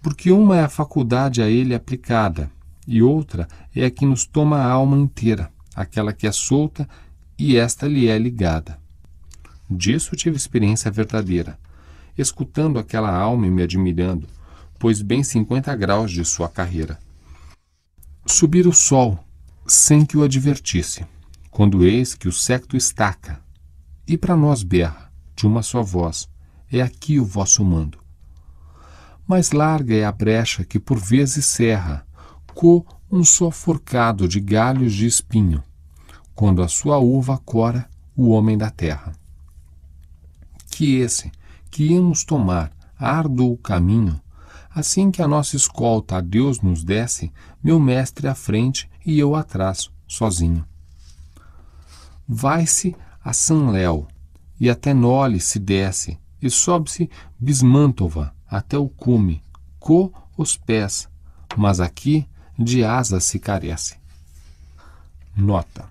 Speaker 1: porque uma é a faculdade a ele aplicada e outra é a que nos toma a alma inteira, aquela que é solta e esta lhe é ligada. Disso tive experiência verdadeira, escutando aquela alma e me admirando, pois bem 50 graus de sua carreira. Subir o sol, sem que o advertisse, quando eis que o secto estaca, e para nós berra, de uma só voz, é aqui o vosso mando mais larga é a brecha que por vezes serra, co um só forcado de galhos de espinho, quando a sua uva cora o homem da terra. Que esse, que íamos tomar, árduo caminho, assim que a nossa escolta a Deus nos desse, meu mestre à frente e eu atrás, sozinho. Vai-se a San Léo e até Nole se desce, e sobe-se Bismantova, até o cume, co os pés, mas aqui de asas se carece. Nota: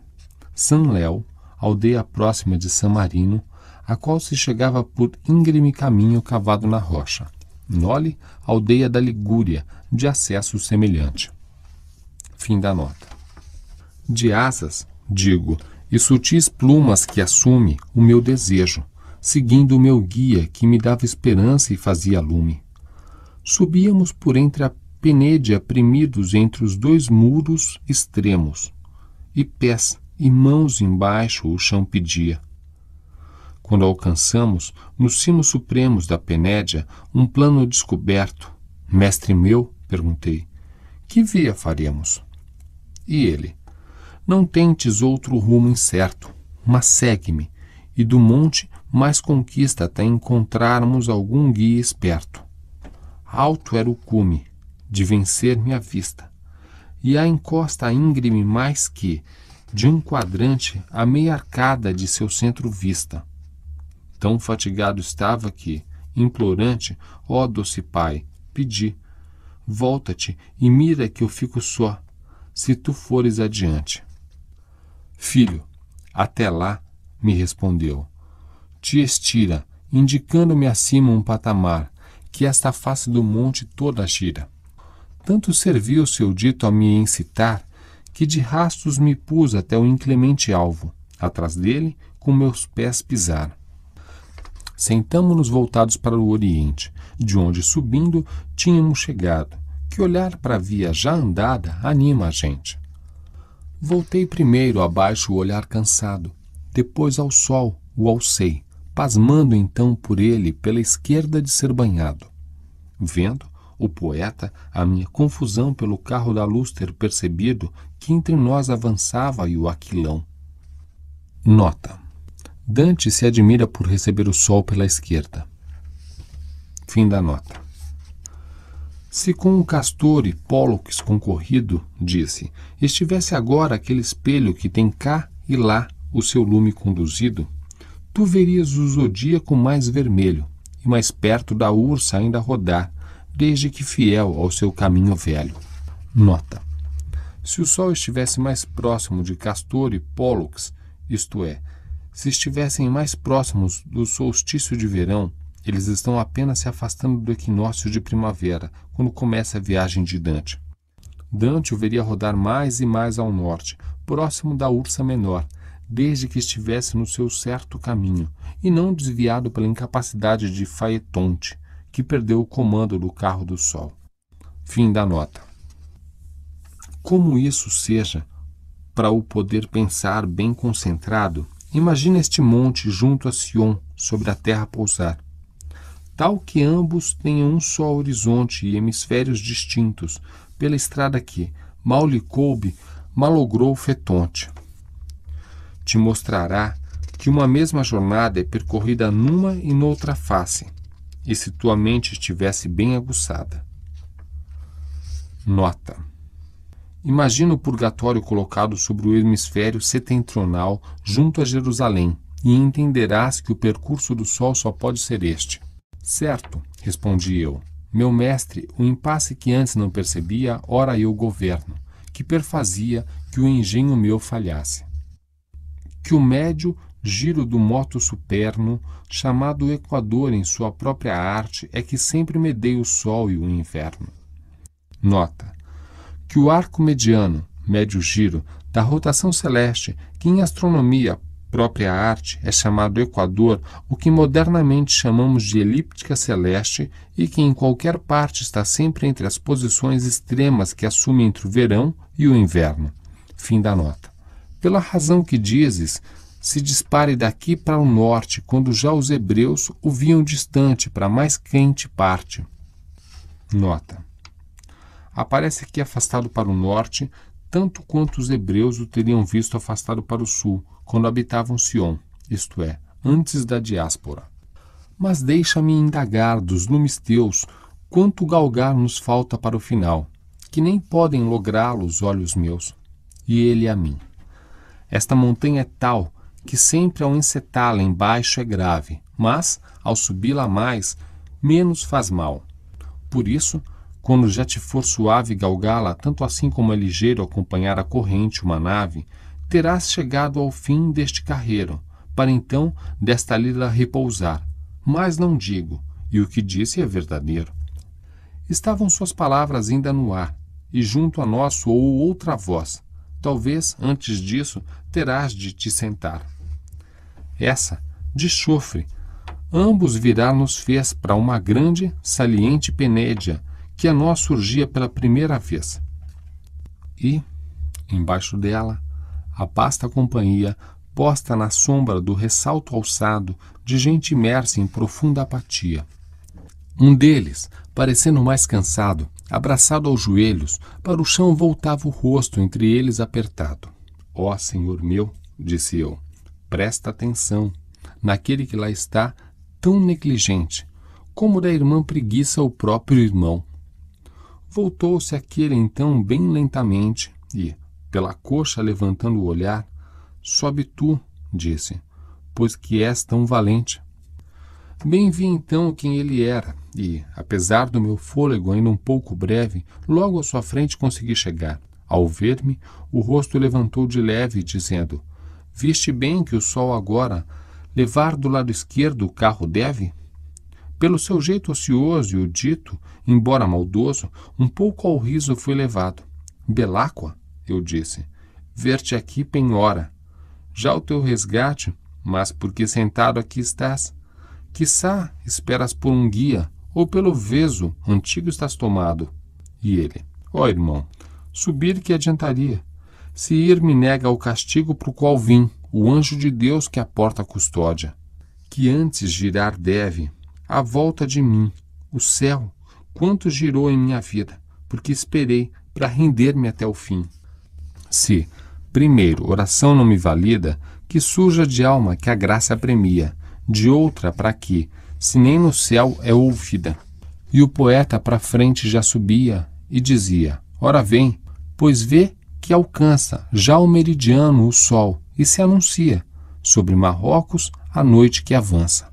Speaker 1: San Léo, aldeia próxima de San Marino, a qual se chegava por íngreme caminho cavado na rocha. Nole, aldeia da Ligúria, de acesso semelhante. Fim da nota. De asas, digo, e sutis plumas que assume o meu desejo, seguindo o meu guia que me dava esperança e fazia lume. Subíamos por entre a penedia aprimidos entre os dois muros extremos, e pés e mãos embaixo o chão pedia. Quando alcançamos, nos cimos supremos da penédia, um plano descoberto. Mestre meu, perguntei, que via faremos? E ele, não tentes outro rumo incerto, mas segue-me, e do monte mais conquista até encontrarmos algum guia esperto. Alto era o cume, de vencer-me vista, e a encosta íngreme mais que, de um quadrante a meia arcada de seu centro vista. Tão fatigado estava que, implorante, ó doce pai, pedi, volta-te e mira que eu fico só, se tu fores adiante. Filho, até lá, me respondeu, estira, indicando-me acima um patamar, que esta face do monte toda gira. Tanto serviu seu dito a me incitar, que de rastos me pus até o inclemente alvo, atrás dele, com meus pés pisar. Sentamo-nos voltados para o oriente, de onde subindo tínhamos chegado, que olhar para a via já andada anima a gente. Voltei primeiro abaixo o olhar cansado, depois ao sol, o alcei, pasmando então por ele pela esquerda de ser banhado. Vendo, o poeta, a minha confusão pelo carro da luz ter percebido que entre nós avançava e o aquilão. Nota. Dante se admira por receber o sol pela esquerda. Fim da nota. Se com o castor e Pólux concorrido, disse, estivesse agora aquele espelho que tem cá e lá o seu lume conduzido, tu verias o zodíaco mais vermelho e mais perto da ursa ainda rodar, desde que fiel ao seu caminho velho. Nota: se o Sol estivesse mais próximo de Castor e Pollux, isto é, se estivessem mais próximos do solstício de verão, eles estão apenas se afastando do equinócio de primavera, quando começa a viagem de Dante. Dante o veria rodar mais e mais ao norte, próximo da Ursa Menor, desde que estivesse no seu certo caminho e não desviado pela incapacidade de Faetonte, que perdeu o comando do carro do sol. Fim da nota. Como isso seja, para o poder pensar bem concentrado, imagina este monte junto a Sion, sobre a terra pousar. Tal que ambos tenham um só horizonte e hemisférios distintos, pela estrada que, mal lhe coube, malogrou Fetonte te mostrará que uma mesma jornada é percorrida numa e noutra face, e se tua mente estivesse bem aguçada. Nota: Imagina o purgatório colocado sobre o hemisfério setentrional junto a Jerusalém, e entenderás que o percurso do sol só pode ser este. Certo, respondi eu. Meu mestre, o impasse que antes não percebia, ora eu governo, que perfazia que o engenho meu falhasse que o médio giro do moto superno, chamado Equador em sua própria arte, é que sempre medeia o sol e o inverno. Nota: que o arco mediano, médio giro, da rotação celeste, que em astronomia própria arte é chamado Equador, o que modernamente chamamos de elíptica celeste e que em qualquer parte está sempre entre as posições extremas que assume entre o verão e o inverno. Fim da nota. Pela razão que dizes, se dispare daqui para o norte, quando já os hebreus o viam distante para a mais quente parte. Nota. Aparece aqui afastado para o norte, tanto quanto os hebreus o teriam visto afastado para o sul, quando habitavam Sion, isto é, antes da diáspora. Mas deixa-me indagar dos lumes teus quanto galgar nos falta para o final, que nem podem lográ-lo os olhos meus, e ele a mim. Esta montanha é tal que sempre ao encetá-la embaixo é grave, mas, ao subi-la mais, menos faz mal. Por isso, quando já te for suave galgá-la, tanto assim como é ligeiro acompanhar a corrente uma nave, terás chegado ao fim deste carreiro, para então desta lida repousar. Mas não digo, e o que disse é verdadeiro. Estavam suas palavras ainda no ar, e junto a nós soou outra voz, Talvez, antes disso, terás de te sentar. Essa, de chofre, ambos virá nos fez para uma grande, saliente penédia que a nós surgia pela primeira vez. E, embaixo dela, a vasta companhia posta na sombra do ressalto alçado de gente imersa em profunda apatia. Um deles, parecendo mais cansado, Abraçado aos joelhos, para o chão voltava o rosto, entre eles apertado. Ó oh, Senhor meu, disse eu, presta atenção naquele que lá está, tão negligente, como da irmã preguiça ao próprio irmão. Voltou-se aquele então bem lentamente e, pela coxa levantando o olhar, sobe tu, disse, pois que és tão valente. Bem vi então quem ele era, e, apesar do meu fôlego ainda um pouco breve, logo à sua frente consegui chegar. Ao ver-me, o rosto levantou de leve, dizendo: Viste bem que o sol agora levar do lado esquerdo o carro deve? Pelo seu jeito ocioso e o dito, embora maldoso, um pouco ao riso fui levado. Beláqua, eu disse, ver-te aqui penhora. Já o teu resgate, mas porque sentado aqui estás? Quissá esperas por um guia ou pelo Veso, antigo estás tomado. E ele, ó oh, irmão, subir que adiantaria? Se ir me nega o castigo para o qual vim, o anjo de Deus que a porta custódia, que antes girar deve, à volta de mim, o céu, quanto girou em minha vida, porque esperei para render-me até o fim. Se, primeiro, oração não me valida, que surja de alma que a graça premia, de outra para que, se nem no céu é ouvida. E o poeta para frente já subia e dizia: Ora vem, pois vê que alcança já o meridiano o sol e se anuncia sobre Marrocos a noite que avança.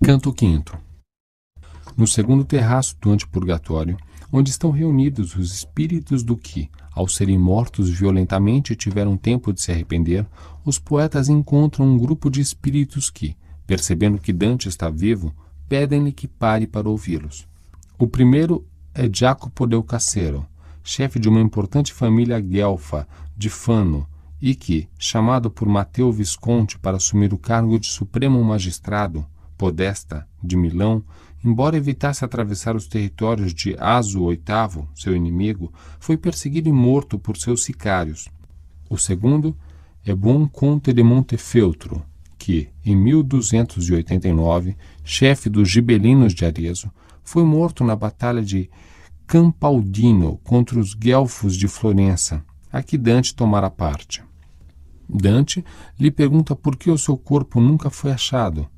Speaker 1: Canto quinto. No segundo terraço do antipurgatório, onde estão reunidos os espíritos do que, ao serem mortos violentamente, tiveram tempo de se arrepender, os poetas encontram um grupo de espíritos que, percebendo que Dante está vivo, pedem-lhe que pare para ouvi-los. O primeiro é Jacopo del Casero, chefe de uma importante família guelfa de Fano, e que, chamado por Mateu Visconti para assumir o cargo de Supremo Magistrado, Podesta, de Milão, embora evitasse atravessar os territórios de Aso VIII, seu inimigo, foi perseguido e morto por seus sicários. O segundo é bom Conte de Montefeltro, que, em 1289, chefe dos gibelinos de Arezzo, foi morto na Batalha de Campaldino contra os guelfos de Florença, a que Dante tomara parte. Dante lhe pergunta por que o seu corpo nunca foi achado,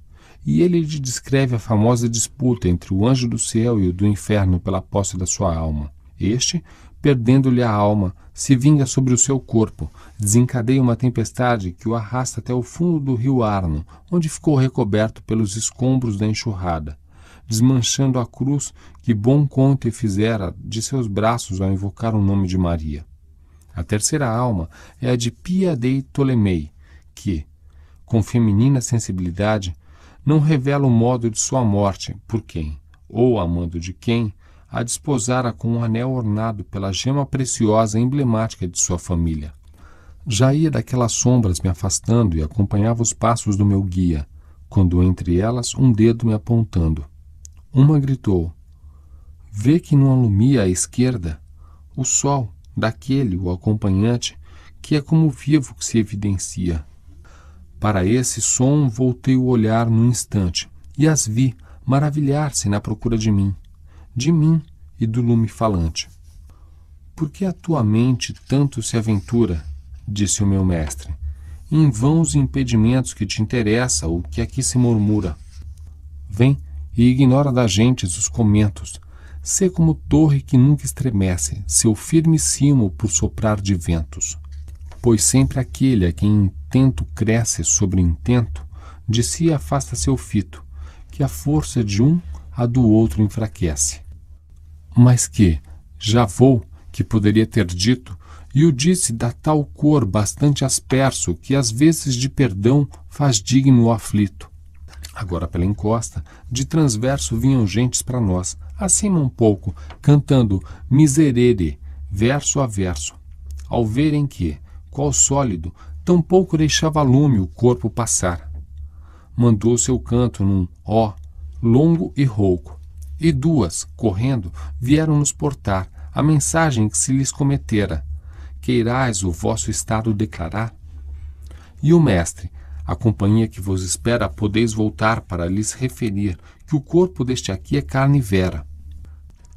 Speaker 1: e ele lhe descreve a famosa disputa entre o anjo do céu e o do inferno pela posse da sua alma. Este perdendo-lhe a alma, se vinga sobre o seu corpo, desencadeia uma tempestade que o arrasta até o fundo do rio Arno, onde ficou recoberto pelos escombros da enxurrada, desmanchando a cruz que bom conte fizera de seus braços ao invocar o nome de Maria. A terceira alma é a de Pia dei Ptolemei, que, com feminina sensibilidade, não revela o modo de sua morte, por quem, ou amando de quem, a desposara com um anel ornado pela gema preciosa emblemática de sua família. Já ia daquelas sombras me afastando e acompanhava os passos do meu guia, quando entre elas um dedo me apontando. Uma gritou: Vê que não alumia à esquerda o sol daquele, o acompanhante, que é como vivo que se evidencia. Para esse som voltei o olhar num instante e as vi maravilhar-se na procura de mim de mim e do lume falante. Por que a tua mente tanto se aventura? disse o meu mestre. Em vão os impedimentos que te interessa o que aqui se murmura. Vem e ignora da gente os comentos. Sê como torre que nunca estremece, seu firme cimo por soprar de ventos. Pois sempre aquele a quem intento cresce sobre intento, de si afasta seu fito, que a força de um a do outro enfraquece mas que, já vou, que poderia ter dito, e o disse da tal cor bastante asperso que às vezes de perdão faz digno o aflito. Agora pela encosta, de transverso vinham gentes para nós, acima um pouco, cantando miserere, verso a verso, ao verem que, qual sólido, tão pouco deixava lume o corpo passar. Mandou seu canto num ó longo e rouco, e duas, correndo, vieram nos portar a mensagem que se lhes cometera: Queirais o vosso estado declarar? E o Mestre, a companhia que vos espera, podeis voltar para lhes referir que o corpo deste aqui é carne vera.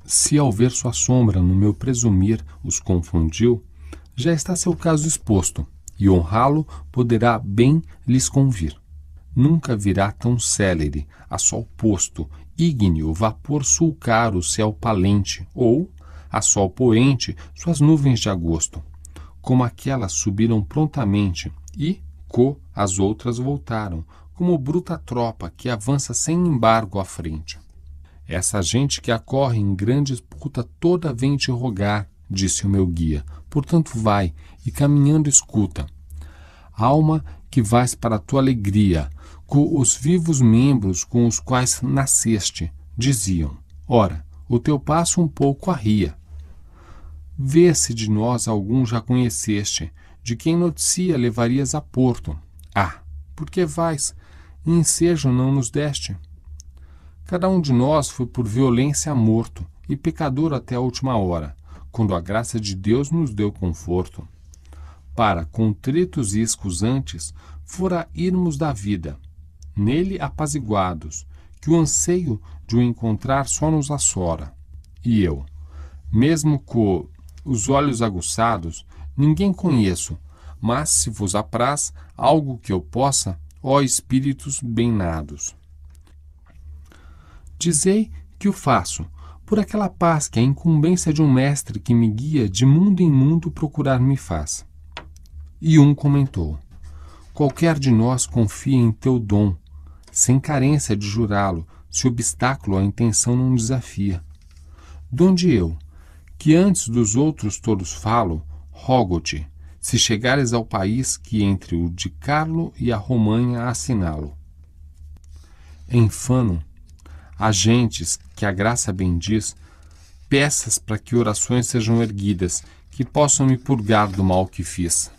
Speaker 1: Se ao ver sua sombra no meu presumir os confundiu, já está seu caso exposto, e honrá-lo poderá bem lhes convir. Nunca virá tão célere, a sol posto ígneo vapor sulcar o céu palente, ou, a sol poente, suas nuvens de agosto. Como aquelas subiram prontamente, e, co, as outras voltaram, como bruta tropa que avança sem embargo à frente. Essa gente que acorre em grande disputa toda vem te rogar, disse o meu guia. Portanto, vai e caminhando escuta. Alma que vais para a tua alegria, com os vivos membros com os quais nasceste, diziam: Ora, o teu passo um pouco arria. Vê se de nós algum já conheceste, de quem noticia levarias a porto. Ah, porque vais? ensejo não nos deste. Cada um de nós foi por violência morto e pecador até a última hora, quando a graça de Deus nos deu conforto. Para, contritos e escusantes, fora irmos da vida, nele apaziguados, que o anseio de o encontrar só nos assora. E eu, mesmo com os olhos aguçados, ninguém conheço, mas se vos apraz algo que eu possa, ó espíritos bem-nados. Dizei que o faço, por aquela paz que a incumbência de um mestre que me guia de mundo em mundo procurar me faz. E um comentou: Qualquer de nós confia em teu dom, sem carência de jurá-lo, se obstáculo à intenção não desafia. Donde eu, que antes dos outros todos falo, rogo-te, se chegares ao país que entre o de Carlo e a Romanha assinalo. Em Fano, agentes que a graça bendiz, peças para que orações sejam erguidas, que possam me purgar do mal que fiz.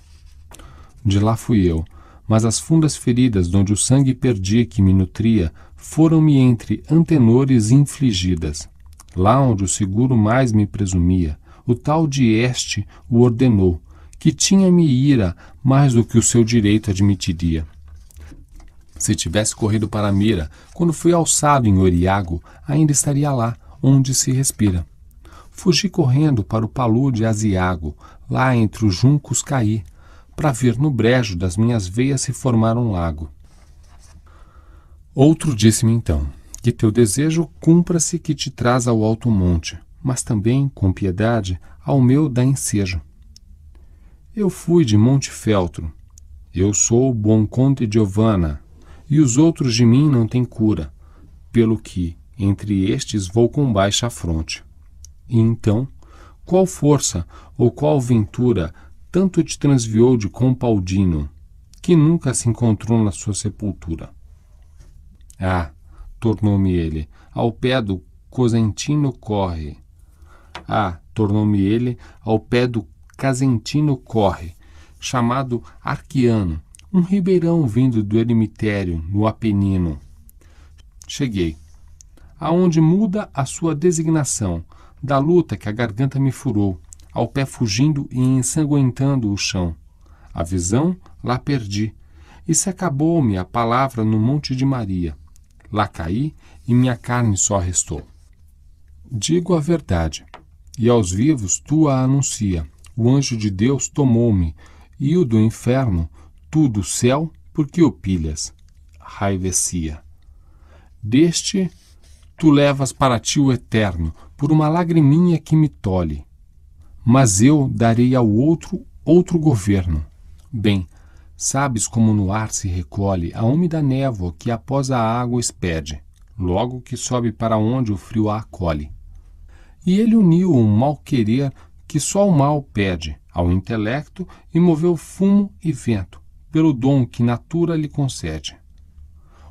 Speaker 1: De lá fui eu, mas as fundas feridas donde o sangue perdia que me nutria foram-me entre antenores infligidas. Lá onde o seguro mais me presumia, o tal de Este o ordenou, que tinha-me ira mais do que o seu direito admitiria. Se tivesse corrido para a mira, quando fui alçado em Oriago, ainda estaria lá, onde se respira. Fugi correndo para o palude Asiago, lá entre os juncos caí, para ver no brejo das minhas veias se formar um lago. Outro disse-me então: Que teu desejo cumpra-se que te traz ao alto monte, mas também, com piedade, ao meu dá ensejo. Eu fui de Monte Feltro. Eu sou o bom conte Giovanna, e os outros de mim não têm cura, pelo que, entre estes, vou com baixa fronte. E então, qual força ou qual ventura tanto te transviou de Compaldino, que nunca se encontrou na sua sepultura. Ah, tornou-me ele, ao pé do Cosentino corre. Ah, tornou-me ele, ao pé do Casentino corre, chamado Arquiano, um ribeirão vindo do Eremitério, no Apenino. Cheguei, aonde muda a sua designação, da luta que a garganta me furou, ao pé fugindo e ensanguentando o chão. A visão lá perdi, e se acabou-me a palavra no Monte de Maria. Lá caí e minha carne só restou. Digo a verdade, e aos vivos tu a anuncia. O anjo de Deus tomou-me, e o do inferno, tu do céu, porque o pilhas. Raivecia. Deste tu levas para ti o eterno, por uma lagriminha que me tolhe. Mas eu darei ao outro outro governo. Bem, sabes como no ar se recolhe a úmida névoa que após a água expede, logo que sobe para onde o frio a acolhe. E ele uniu um mal querer que só o mal pede ao intelecto e moveu fumo e vento, pelo dom que natura lhe concede.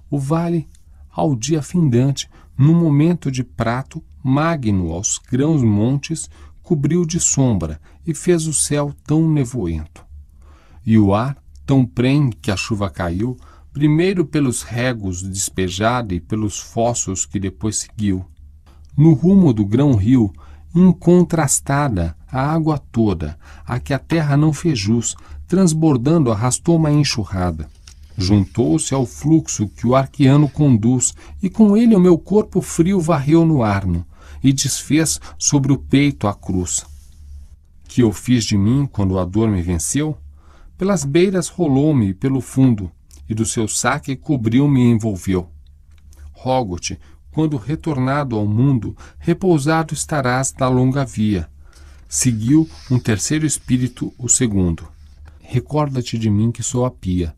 Speaker 1: O vale, ao dia findante, num momento de prato, magno aos grãos montes, cobriu de sombra e fez o céu tão nevoento. E o ar, tão pren que a chuva caiu, primeiro pelos regos despejada e pelos fossos que depois seguiu. No rumo do grão-rio, incontrastada, a água toda, a que a terra não fez jus, transbordando arrastou uma enxurrada. Juntou-se ao fluxo que o arqueano conduz, e com ele o meu corpo frio varreu no arno e desfez sobre o peito a cruz. Que eu fiz de mim quando a dor me venceu? Pelas beiras rolou-me pelo fundo, e do seu saque cobriu-me e envolveu. Rogo-te, quando retornado ao mundo, repousado estarás da longa via. Seguiu um terceiro espírito, o segundo. Recorda-te de mim que sou a pia.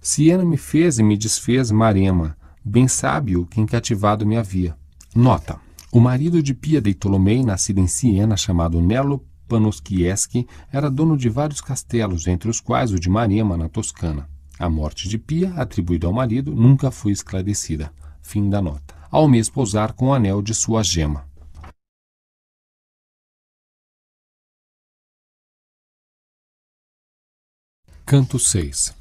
Speaker 1: Siena me fez e me desfez marema, bem sábio quem cativado me havia. Nota. O marido de Pia Deitolomei, nascido em Siena, chamado Nelo Panoschieski, era dono de vários castelos, entre os quais o de Marema, na Toscana. A morte de Pia, atribuída ao marido, nunca foi esclarecida. Fim da nota. Ao mesmo pousar com o anel de sua gema.
Speaker 2: Canto 6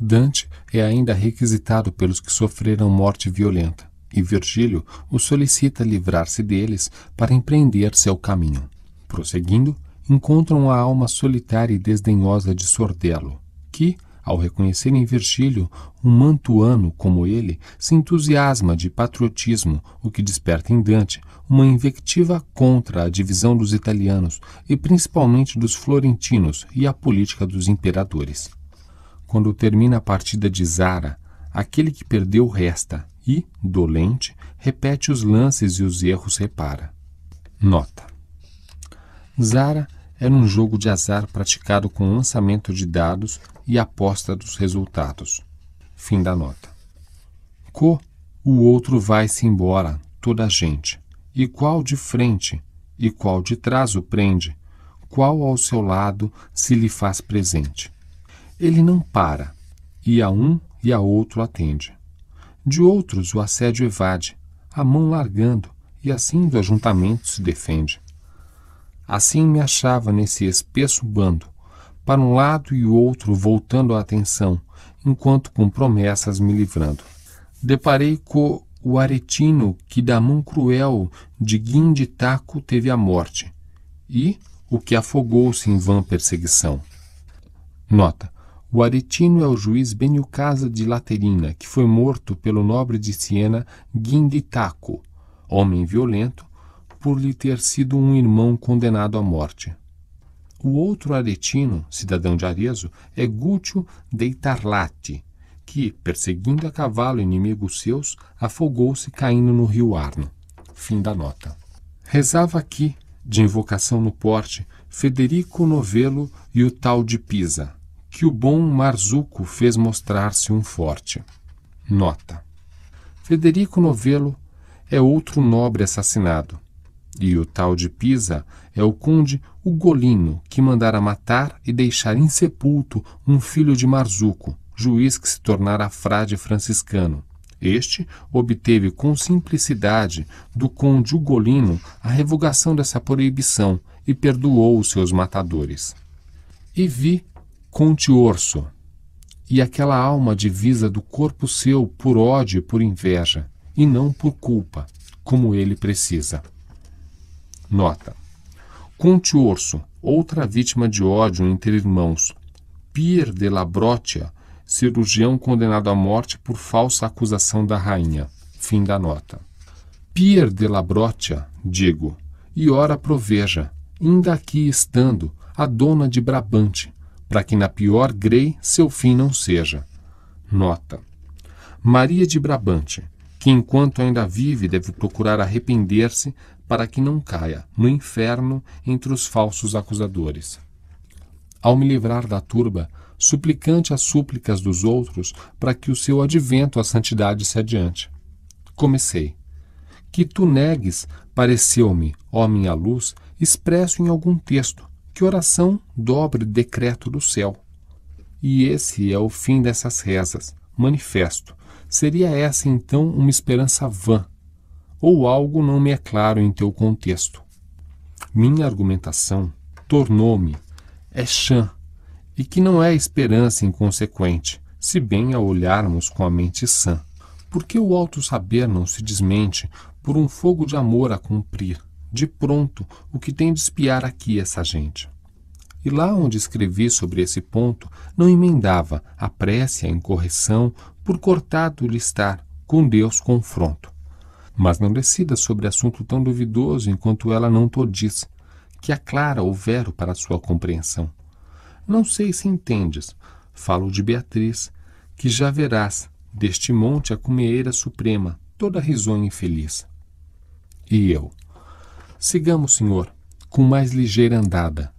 Speaker 1: Dante é ainda requisitado pelos que sofreram morte violenta e Virgílio o solicita livrar-se deles para empreender seu caminho. Prosseguindo, encontram a alma solitária e desdenhosa de Sordelo, que, ao reconhecer em Virgílio, um mantuano como ele, se entusiasma de patriotismo, o que desperta em Dante uma invectiva contra a divisão dos italianos e principalmente dos florentinos e a política dos imperadores. Quando termina a partida de Zara, aquele que perdeu resta, e, dolente, repete os lances e os erros repara. Nota: Zara era um jogo de azar praticado com lançamento de dados e aposta dos resultados. Fim da nota. Co, o outro vai-se embora, toda a gente. E qual de frente e qual de trás o prende? Qual ao seu lado se lhe faz presente? Ele não para, e a um e a outro atende. De outros, o assédio evade, a mão largando, e assim do ajuntamento se defende. Assim me achava nesse espesso bando, para um lado e outro voltando a atenção, enquanto com promessas me livrando. Deparei com o aretino que da mão cruel de guim de taco teve a morte, e o que afogou-se em vã perseguição. Nota. O aretino é o juiz Benio Casa de Laterina, que foi morto pelo nobre de Siena Guinditaco, homem violento, por lhe ter sido um irmão condenado à morte. O outro aretino, cidadão de Arezzo, é Gúcio Itarlate, que, perseguindo a cavalo inimigos seus, afogou-se caindo no rio Arno. Fim da nota. Rezava aqui, de invocação no porte, Federico Novello e o tal de Pisa, que o bom Marzuco fez mostrar-se um forte. Nota: Federico Novello é outro nobre assassinado, e o tal de Pisa é o conde Ugolino, que mandara matar e deixar insepulto um filho de Marzuco, juiz que se tornara frade franciscano. Este obteve com simplicidade do conde Ugolino a revogação dessa proibição e perdoou os seus matadores. E vi Conte Orso. E aquela alma divisa do corpo seu por ódio e por inveja, e não por culpa, como ele precisa. Nota. Conte Orso, outra vítima de ódio entre irmãos, Pierre de Labrotia, cirurgião condenado à morte por falsa acusação da rainha. Fim da nota. de Labrotia, digo, e ora proveja, ainda aqui estando, a dona de Brabante, para que na pior grei seu fim não seja. Nota. Maria de Brabante, que enquanto ainda vive deve procurar arrepender-se para que não caia no inferno entre os falsos acusadores. Ao me livrar da turba, suplicante as súplicas dos outros para que o seu advento à santidade se adiante. Comecei. Que tu negues, pareceu-me, ó minha luz, expresso em algum texto, que oração dobre decreto do céu. E esse é o fim dessas rezas, manifesto. Seria essa então uma esperança vã, ou algo não me é claro em teu contexto. Minha argumentação tornou-me é chã, e que não é esperança inconsequente, se bem a olharmos com a mente sã. Porque o alto saber não se desmente por um fogo de amor a cumprir, de pronto, o que tem de espiar aqui essa gente. E lá onde escrevi sobre esse ponto, não emendava a prece a incorreção por cortado lhe estar com Deus confronto. Mas não decida sobre assunto tão duvidoso enquanto ela não todis, que aclara o vero para sua compreensão. Não sei se entendes, falo de Beatriz, que já verás deste monte a cumeeira suprema, toda risonha e feliz. E eu, Sigamos, Senhor, com mais ligeira andada,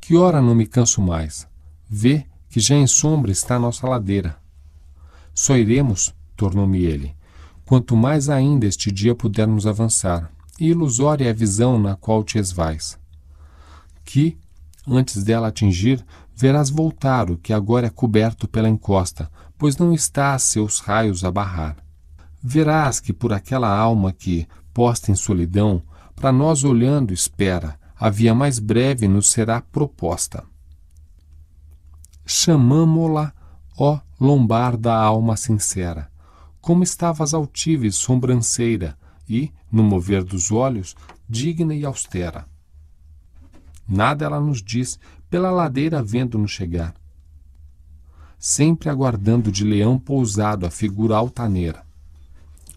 Speaker 1: que ora não me canso mais. Vê que já em sombra está nossa ladeira. Só iremos, tornou-me ele, quanto mais ainda este dia pudermos avançar, e ilusória é a visão na qual te esvais. Que, antes dela atingir, verás voltar o que agora é coberto pela encosta, pois não está a seus raios a barrar. Verás que por aquela alma que, posta em solidão, para nós olhando, espera, a via mais breve nos será proposta. Chamamo-la, ó lombar da alma sincera. Como estavas altiva e sobranceira, e, no mover dos olhos, digna e austera. Nada ela nos diz, pela ladeira vendo-nos chegar. Sempre aguardando de leão pousado a figura altaneira.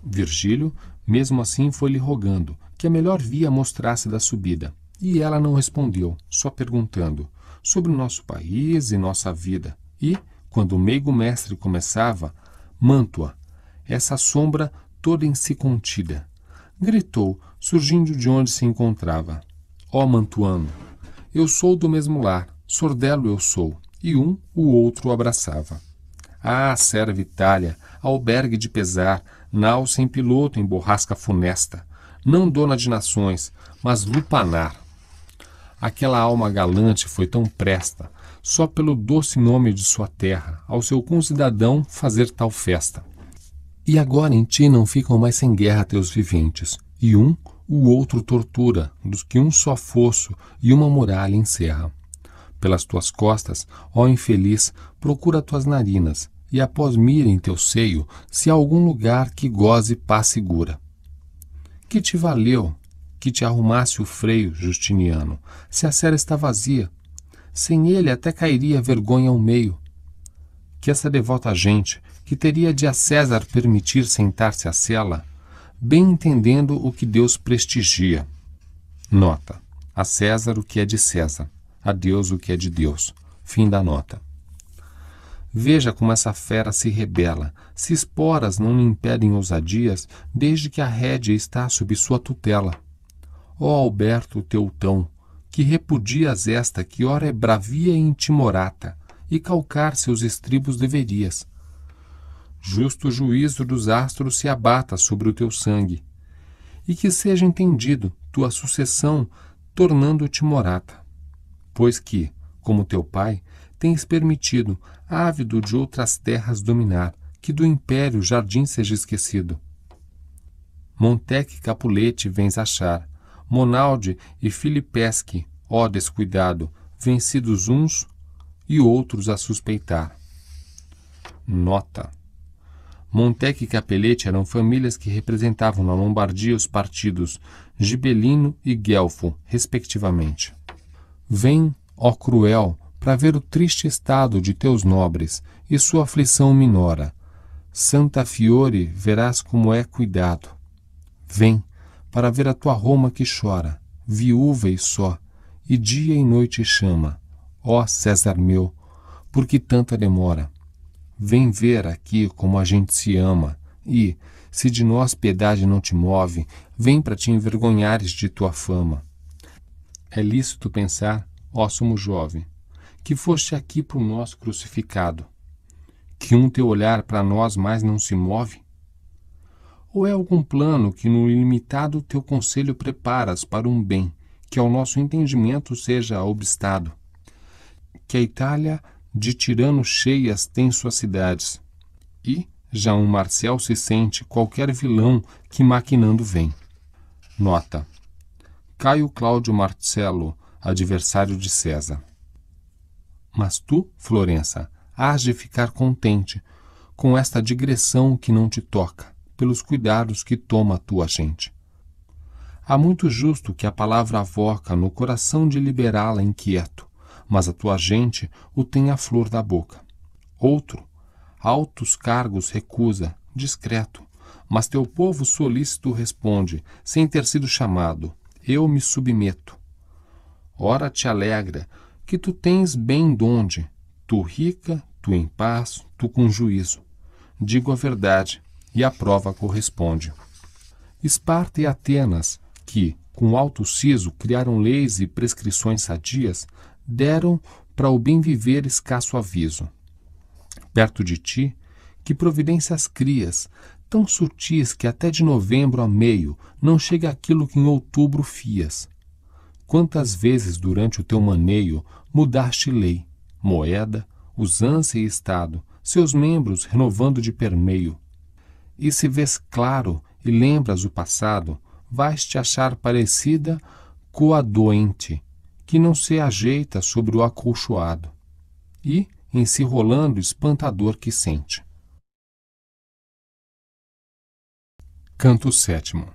Speaker 1: Virgílio, mesmo assim, foi-lhe rogando, que a é melhor via mostrasse da subida, e ela não respondeu, só perguntando sobre o nosso país e nossa vida. E, quando o meigo mestre começava, Mantua, essa sombra toda em si contida, gritou, surgindo de onde se encontrava. Ó oh, Mantuano, eu sou do mesmo lar, sordelo eu sou, e um o outro o abraçava. Ah, serva Itália, albergue de pesar, nau sem piloto em borrasca funesta, não dona de nações, mas lupanar. Aquela alma galante foi tão presta, só pelo doce nome de sua terra, ao seu concidadão fazer tal festa. E agora em ti não ficam mais sem guerra teus viventes, e um o outro tortura, dos que um só fosso e uma muralha encerra. Pelas tuas costas, ó infeliz, procura tuas narinas, e após mira em teu seio, se há algum lugar que goze paz segura. Que te valeu que te arrumasse o freio, Justiniano, se a cera está vazia? Sem ele até cairia vergonha ao meio. Que essa devota gente, que teria de a César permitir sentar-se à cela, bem entendendo o que Deus prestigia. Nota: a César o que é de César, a Deus o que é de Deus. Fim da nota. Veja como essa fera se rebela. Se esporas não lhe impedem ousadias, desde que a rédea está sob sua tutela. Ó oh, Alberto Teutão, que repudias esta que ora é bravia e intimorata, e calcar seus estribos deverias. Justo juízo dos astros se abata sobre o teu sangue, e que seja entendido tua sucessão, tornando-te morata. Pois que, como teu pai, tens permitido ávido de outras terras dominar, que do império jardim seja esquecido. Montec Capulete vens achar, Monaldi e Filipeschi, ó descuidado, vencidos uns e outros a suspeitar. Nota. Montec e Capelete eram famílias que representavam na Lombardia os partidos Gibelino e Guelfo, respectivamente. Vem, ó cruel, para ver o triste estado de teus nobres e sua aflição minora. Santa Fiore, verás como é cuidado. Vem, para ver a tua Roma que chora, viúva e só, e dia e noite chama. Ó César meu, por que tanta demora? Vem ver aqui como a gente se ama, e, se de nós piedade não te move, vem para te envergonhares de tua fama. É lícito pensar, ó sumo jovem, que foste aqui para nós nosso crucificado, que um teu olhar para nós mais não se move? Ou é algum plano que no ilimitado teu conselho preparas para um bem que ao nosso entendimento seja obstado? Que a Itália de tiranos cheias tem suas cidades, e já um Marcel se sente qualquer vilão que maquinando vem. Nota: Caio Cláudio Marcelo, adversário de César. Mas tu, Florença, hás de ficar contente com esta digressão que não te toca, pelos cuidados que toma a tua gente. Há muito justo que a palavra avoca no coração de liberá-la inquieto, mas a tua gente o tem à flor da boca. Outro, altos cargos recusa, discreto, mas teu povo solícito responde, sem ter sido chamado: Eu me submeto. Ora te alegra que tu tens bem donde, tu rica, tu em paz, tu com juízo. Digo a verdade, e a prova corresponde. Esparta e Atenas, que, com alto siso, criaram leis e prescrições sadias, deram para o bem viver escasso aviso. Perto de ti, que providências crias, tão sutis que até de novembro a meio não chega aquilo que em outubro fias. Quantas vezes durante o teu maneio mudaste lei, moeda, usança e estado, seus membros renovando de permeio? E se vês claro e lembras o passado, vais te achar parecida coa doente, que não se ajeita sobre o acolchoado, e, em si rolando, espantador que sente. Canto sétimo.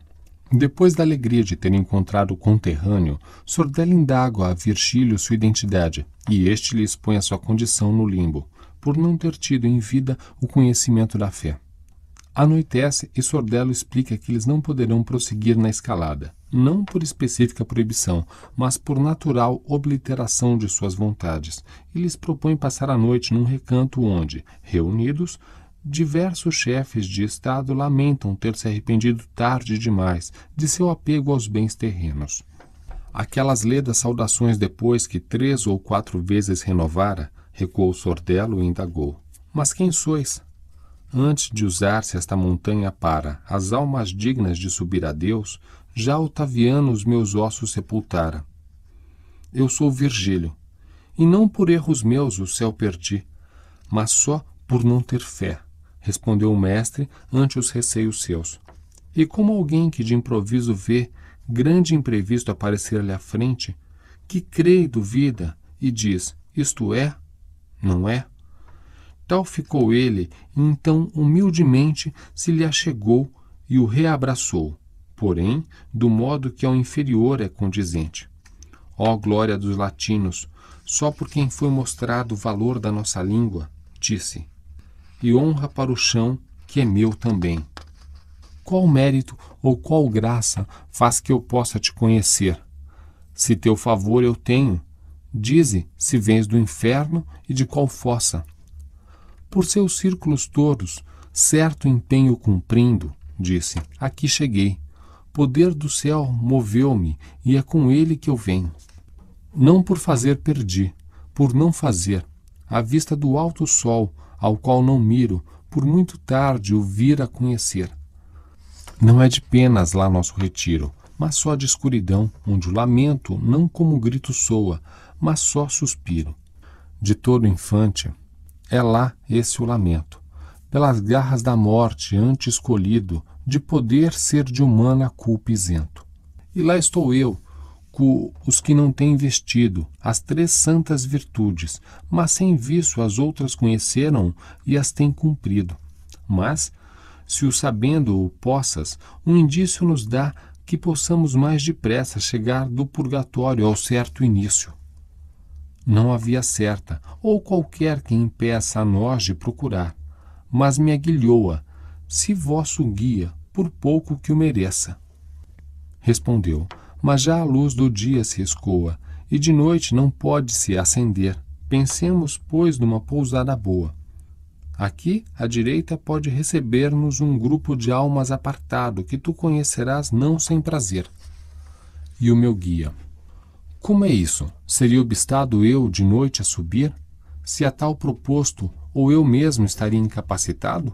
Speaker 1: Depois da alegria de ter encontrado o conterrâneo, Sordelli indaga a Virgílio sua identidade, e este lhe expõe a sua condição no limbo, por não ter tido em vida o conhecimento da fé. Anoitece e Sordello explica que eles não poderão prosseguir na escalada, não por específica proibição, mas por natural obliteração de suas vontades, e lhes propõe passar a noite num recanto onde, reunidos, Diversos chefes de Estado lamentam ter se arrependido tarde demais de seu apego aos bens terrenos. Aquelas ledas saudações depois que três ou quatro vezes renovara, recuou Sordelo e indagou. Mas quem sois? Antes de usar-se esta montanha para as almas dignas de subir a Deus, já Otaviano os meus ossos sepultara. Eu sou Virgílio, e não por erros meus o céu perdi, mas só por não ter fé respondeu o mestre ante os receios seus. E como alguém que de improviso vê grande imprevisto aparecer-lhe à frente, que crê e duvida e diz: Isto é? Não é? Tal ficou ele, e então humildemente se lhe achegou e o reabraçou, porém, do modo que ao inferior é condizente. Ó oh, glória dos latinos! Só por quem foi mostrado o valor da nossa língua, disse, e honra para o chão que é meu também. Qual mérito ou qual graça faz que eu possa te conhecer? Se teu favor eu tenho, dize se vens do inferno e de qual fossa. Por seus círculos todos, certo empenho cumprindo, disse, aqui cheguei. Poder do céu moveu-me e é com ele que eu venho. Não por fazer perdi, por não fazer, à vista do alto sol, ao qual não miro, por muito tarde o vir a conhecer. Não é de penas lá nosso retiro, mas só de escuridão, onde o lamento não como grito soa, mas só suspiro. De todo infante, é lá esse o lamento. Pelas garras da morte antes colhido, de poder ser de humana culpa isento. E lá estou eu, os que não têm vestido, as três santas virtudes, mas sem visto as outras conheceram e as têm cumprido. Mas, se o sabendo o possas, um indício nos dá que possamos mais depressa chegar do purgatório ao certo início. Não havia certa, ou qualquer que impeça a nós de procurar, mas me aguilhoa, se vosso guia, por pouco que o mereça. Respondeu, mas já a luz do dia se escoa, e de noite não pode-se acender. Pensemos, pois, numa pousada boa. Aqui, à direita, pode receber-nos um grupo de almas apartado, que tu conhecerás não sem prazer. E o meu guia. Como é isso? Seria obstado eu, de noite, a subir? Se a tal proposto, ou eu mesmo estaria incapacitado?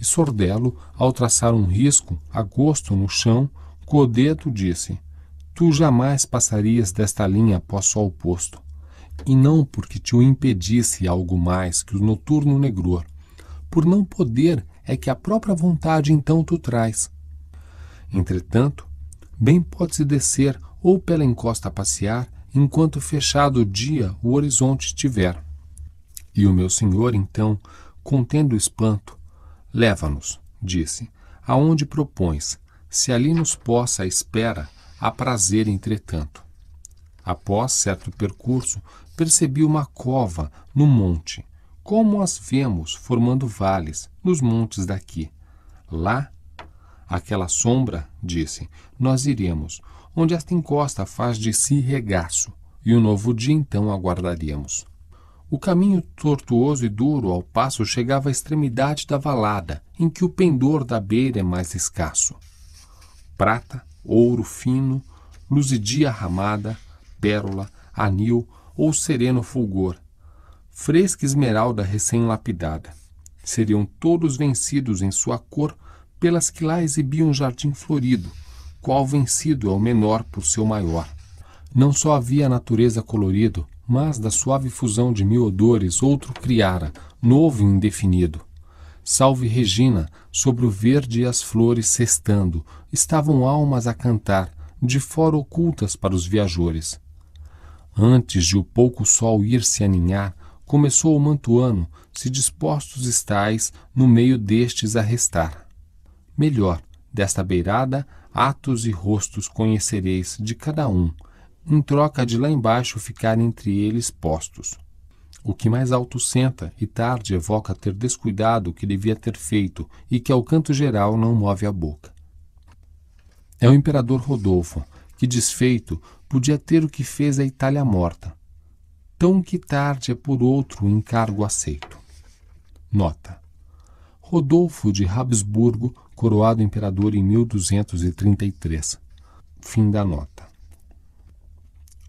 Speaker 1: E Sordelo, ao traçar um risco, a gosto no chão, com o dedo disse Tu jamais passarias desta linha após o oposto, e não porque te o impedisse algo mais que o noturno negror. Por não poder é que a própria vontade então tu traz. Entretanto, bem pode-se descer ou pela encosta passear, enquanto fechado o dia o horizonte tiver. E o meu senhor, então, contendo o espanto, leva-nos, disse, aonde propões, se ali nos possa a espera Há prazer, entretanto. Após certo percurso, percebi uma cova no monte, como as vemos formando vales nos montes daqui. Lá, aquela sombra, disse, nós iremos, onde esta encosta faz de si regaço, e o um novo dia então aguardaríamos. O caminho tortuoso e duro ao passo chegava à extremidade da valada, em que o pendor da beira é mais escasso. Prata ouro fino, luzidia ramada, pérola, anil ou sereno fulgor, fresca esmeralda recém-lapidada. Seriam todos vencidos em sua cor pelas que lá exibiam um jardim florido, qual vencido é o menor por seu maior. Não só havia a natureza colorido, mas da suave fusão de mil odores outro criara, novo e indefinido Salve Regina, sobre o verde e as flores cestando, estavam almas a cantar, de fora ocultas para os viajores. Antes de o pouco sol ir se aninhar, começou o mantuano, se dispostos estais, no meio destes a restar. Melhor, desta beirada, atos e rostos conhecereis de cada um, em troca de lá embaixo ficar entre eles postos. O que mais alto senta e tarde evoca ter descuidado o que devia ter feito e que ao canto geral não move a boca. É o imperador Rodolfo, que desfeito podia ter o que fez a Itália morta. Tão que tarde é por outro encargo aceito. Nota. Rodolfo de Habsburgo, coroado imperador em 1233. Fim da nota.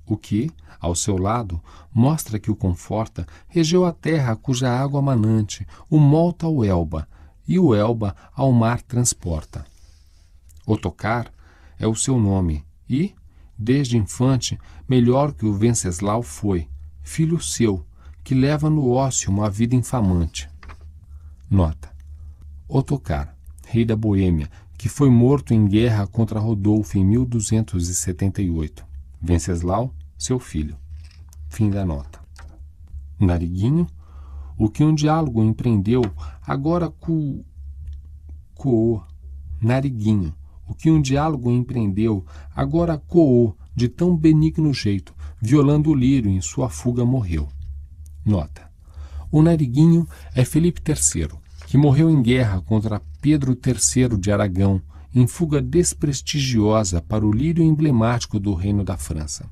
Speaker 1: O que, ao seu lado, mostra que o conforta, regeu a terra cuja água manante, o molta ao Elba, e o Elba ao mar transporta. Otocar é o seu nome e, desde infante, melhor que o Venceslau foi, filho seu, que leva no ócio uma vida infamante. Nota. Otocar, rei da Boêmia, que foi morto em guerra contra Rodolfo em 1278. Venceslau, seu filho. Fim da nota. Nariguinho, o que um diálogo empreendeu, agora cu... coou. Nariguinho, o que um diálogo empreendeu, agora coou de tão benigno jeito, violando o lírio em sua fuga morreu. Nota. O Nariguinho é Felipe III, que morreu em guerra contra Pedro III de Aragão, em fuga desprestigiosa para o lírio emblemático do reino da França.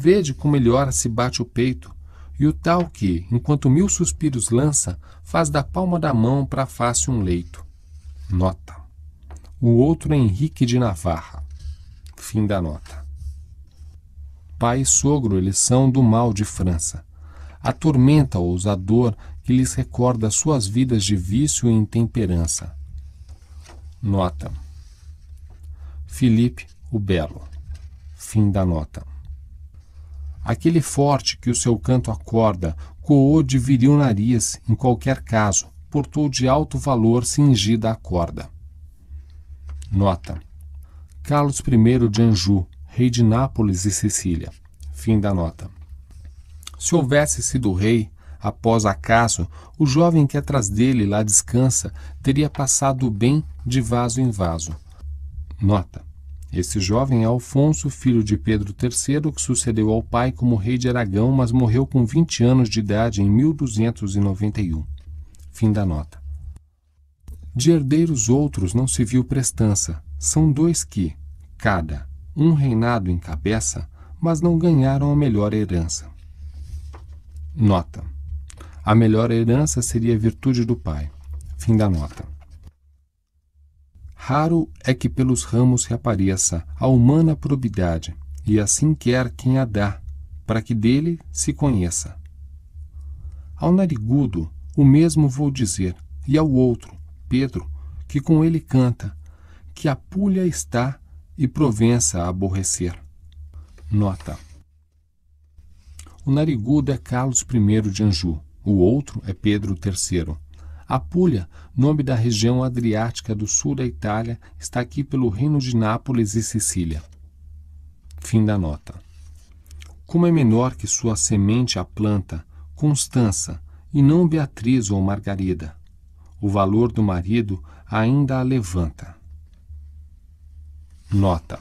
Speaker 1: Vede como melhor se bate o peito, e o tal que, enquanto mil suspiros lança, faz da palma da mão para a face um leito. Nota. O outro é Henrique de Navarra. Fim da nota. Pai e sogro eles são do mal de França. Atormenta-os a dor que lhes recorda suas vidas de vício e intemperança. Nota. Filipe o Belo. Fim da nota aquele forte que o seu canto acorda, coou de viril nariz, em qualquer caso, portou de alto valor cingida a corda. Nota. Carlos I de Anjou, rei de Nápoles e Sicília. Fim da nota. Se houvesse sido rei, após acaso, o jovem que atrás dele lá descansa teria passado bem de vaso em vaso. Nota. Esse jovem é Alfonso, filho de Pedro III, que sucedeu ao pai como rei de Aragão, mas morreu com 20 anos de idade em 1291. Fim da nota. De herdeiros outros não se viu prestança. São dois que, cada, um reinado em cabeça, mas não ganharam a melhor herança. Nota. A melhor herança seria a virtude do pai. Fim da nota. Raro é que pelos ramos reapareça a humana probidade, e assim quer quem a dá, para que dele se conheça. Ao narigudo, o mesmo vou dizer, e ao outro, Pedro, que com ele canta, que a pulha está e provença a aborrecer. Nota. O narigudo é Carlos I de Anjou, o outro é Pedro III. A Puglia, nome da região adriática do sul da Itália, está aqui pelo reino de Nápoles e Sicília. Fim da nota. Como é menor que sua semente a planta, Constança, e não Beatriz ou Margarida. O valor do marido ainda a levanta. Nota.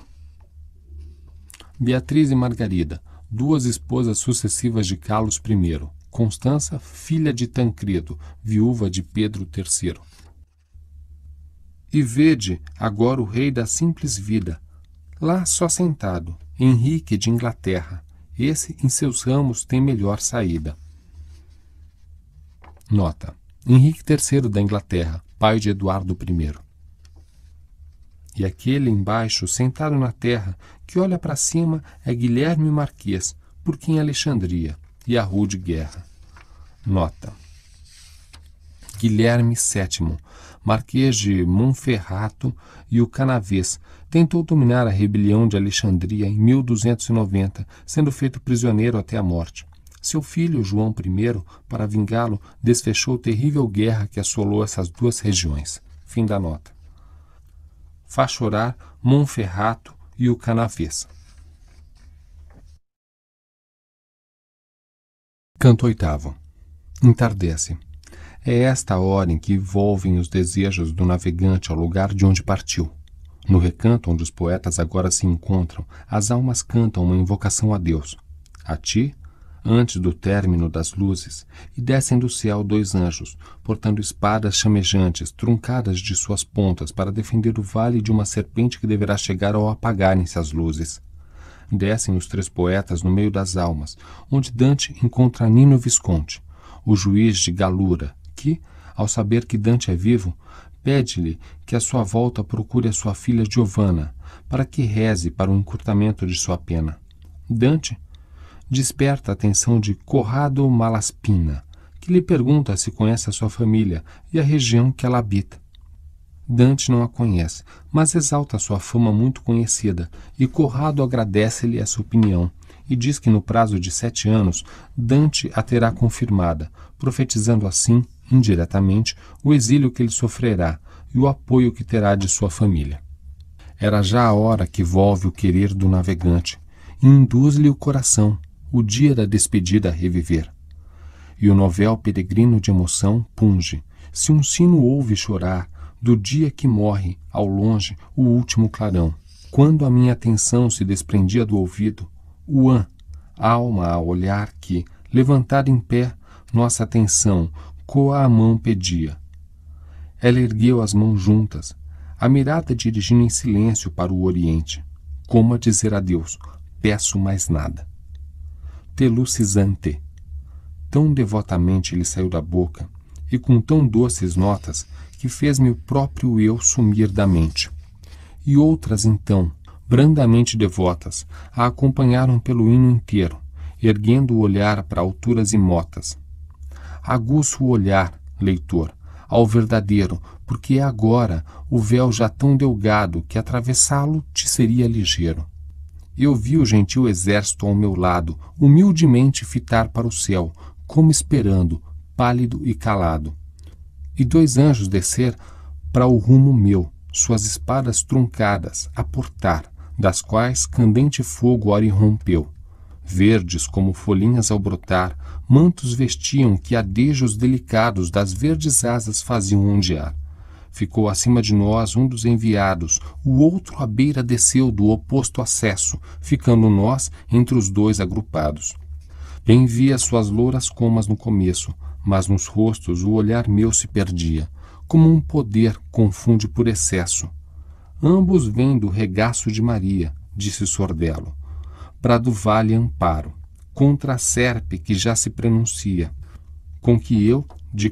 Speaker 1: Beatriz e Margarida, duas esposas sucessivas de Carlos I, Constança, filha de Tancredo, viúva de Pedro III. E vede agora o rei da simples vida, lá só sentado, Henrique de Inglaterra. Esse em seus ramos tem melhor saída. Nota: Henrique III da Inglaterra, pai de Eduardo I. E aquele embaixo, sentado na terra, que olha para cima, é Guilherme Marquês, por quem Alexandria e a Rua de Guerra. Nota. Guilherme VII, Marquês de Monferrato e o Canavês, tentou dominar a rebelião de Alexandria em 1290, sendo feito prisioneiro até a morte. Seu filho, João I, para vingá-lo, desfechou terrível guerra que assolou essas duas regiões. Fim da nota. Faz chorar Monferrato e o Canavês. Canto oitavo. Entardece. É esta hora em que envolvem os desejos do navegante ao lugar de onde partiu. No recanto onde os poetas agora se encontram, as almas cantam uma invocação a Deus, a ti, antes do término das luzes, e descem do céu dois anjos, portando espadas chamejantes, truncadas de suas pontas, para defender o vale de uma serpente que deverá chegar ao apagarem-se as luzes. Descem os três poetas no meio das almas, onde Dante encontra Nino Visconti, o juiz de Galura, que, ao saber que Dante é vivo, pede-lhe que à sua volta procure a sua filha Giovanna, para que reze para o encurtamento de sua pena. Dante desperta a atenção de Corrado Malaspina, que lhe pergunta se conhece a sua família e a região que ela habita. Dante não a conhece, mas exalta sua fama muito conhecida, e Corrado agradece-lhe essa opinião, e diz que no prazo de sete anos Dante a terá confirmada, profetizando assim, indiretamente, o exílio que ele sofrerá e o apoio que terá de sua família. Era já a hora que volve o querer do navegante e induz-lhe o coração, o dia da despedida a reviver. E o novel peregrino de emoção punge, se um sino ouve chorar, do dia que morre, ao longe, o último clarão. Quando a minha atenção se desprendia do ouvido, Uan, alma a olhar que, levantada em pé, nossa atenção, coa a mão pedia. Ela ergueu as mãos juntas, a mirada dirigindo em silêncio para o oriente, como a dizer a Deus, peço mais nada. Telucizante. Tão devotamente lhe saiu da boca, e com tão doces notas, que fez-me o próprio eu sumir da mente. E outras, então, brandamente devotas, a acompanharam pelo hino inteiro, erguendo o olhar para alturas imotas. Aguço o olhar, leitor, ao verdadeiro, porque é agora o véu já tão delgado que atravessá-lo te seria ligeiro. Eu vi o gentil exército ao meu lado, humildemente fitar para o céu, como esperando, pálido e calado. E dois anjos descer para o rumo meu, suas espadas truncadas, aportar, das quais candente fogo ora irrompeu. Verdes como folhinhas ao brotar, mantos vestiam que adejos delicados das verdes asas faziam ondear. Ficou acima de nós um dos enviados, o outro à beira desceu do oposto acesso, ficando nós entre os dois agrupados. Bem via suas louras comas no começo, mas nos rostos o olhar meu se perdia, como um poder confunde por excesso, Ambos vêm do regaço de Maria, disse Sordelo, para do vale amparo, contra a serpe que já se pronuncia, com que eu, de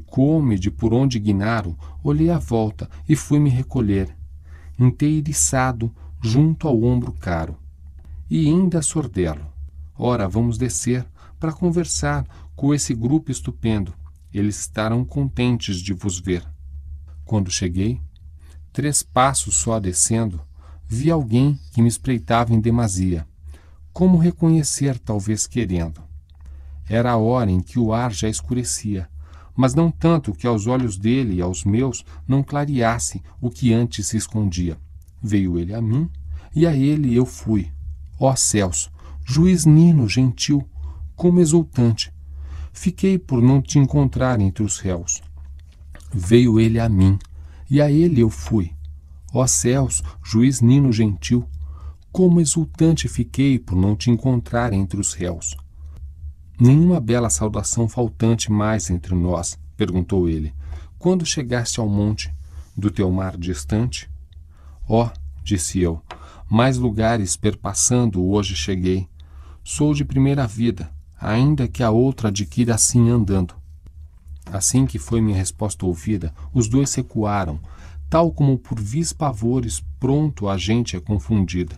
Speaker 1: e de por onde guinaro, olhei à volta e fui me recolher, inteiriçado junto ao ombro caro. E ainda Sordelo, ora vamos descer para conversar com esse grupo estupendo. Eles estarão contentes de vos ver. Quando cheguei, Três passos só descendo, vi alguém que me espreitava em demasia. Como reconhecer, talvez querendo? Era a hora em que o ar já escurecia, mas não tanto que aos olhos dele e aos meus não clareasse o que antes se escondia. Veio ele a mim, e a ele eu fui. Ó céus, juiz Nino gentil, como exultante! Fiquei por não te encontrar entre os réus. Veio ele a mim, e a ele eu fui. Ó céus, juiz Nino Gentil, como exultante fiquei por não te encontrar entre os réus. Nenhuma bela saudação faltante mais entre nós, perguntou ele, quando chegaste ao monte, do teu mar distante? Ó, oh, disse eu, mais lugares perpassando hoje cheguei. Sou de primeira vida, ainda que a outra adquira assim andando. Assim que foi minha resposta ouvida, os dois recuaram, tal como por vis pavores pronto a gente é confundida.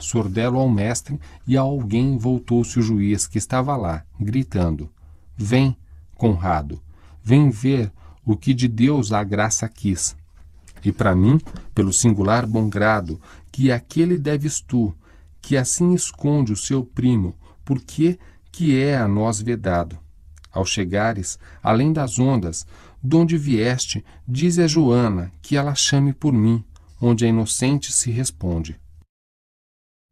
Speaker 1: Sordelo ao mestre e a alguém voltou-se o juiz que estava lá, gritando: Vem, Conrado, vem ver o que de Deus a graça quis. E para mim, pelo singular bom grado, que aquele deves tu, que assim esconde o seu primo, porque que é a nós vedado. Ao chegares, além das ondas, donde vieste, diz a Joana que ela chame por mim, onde a inocente se responde.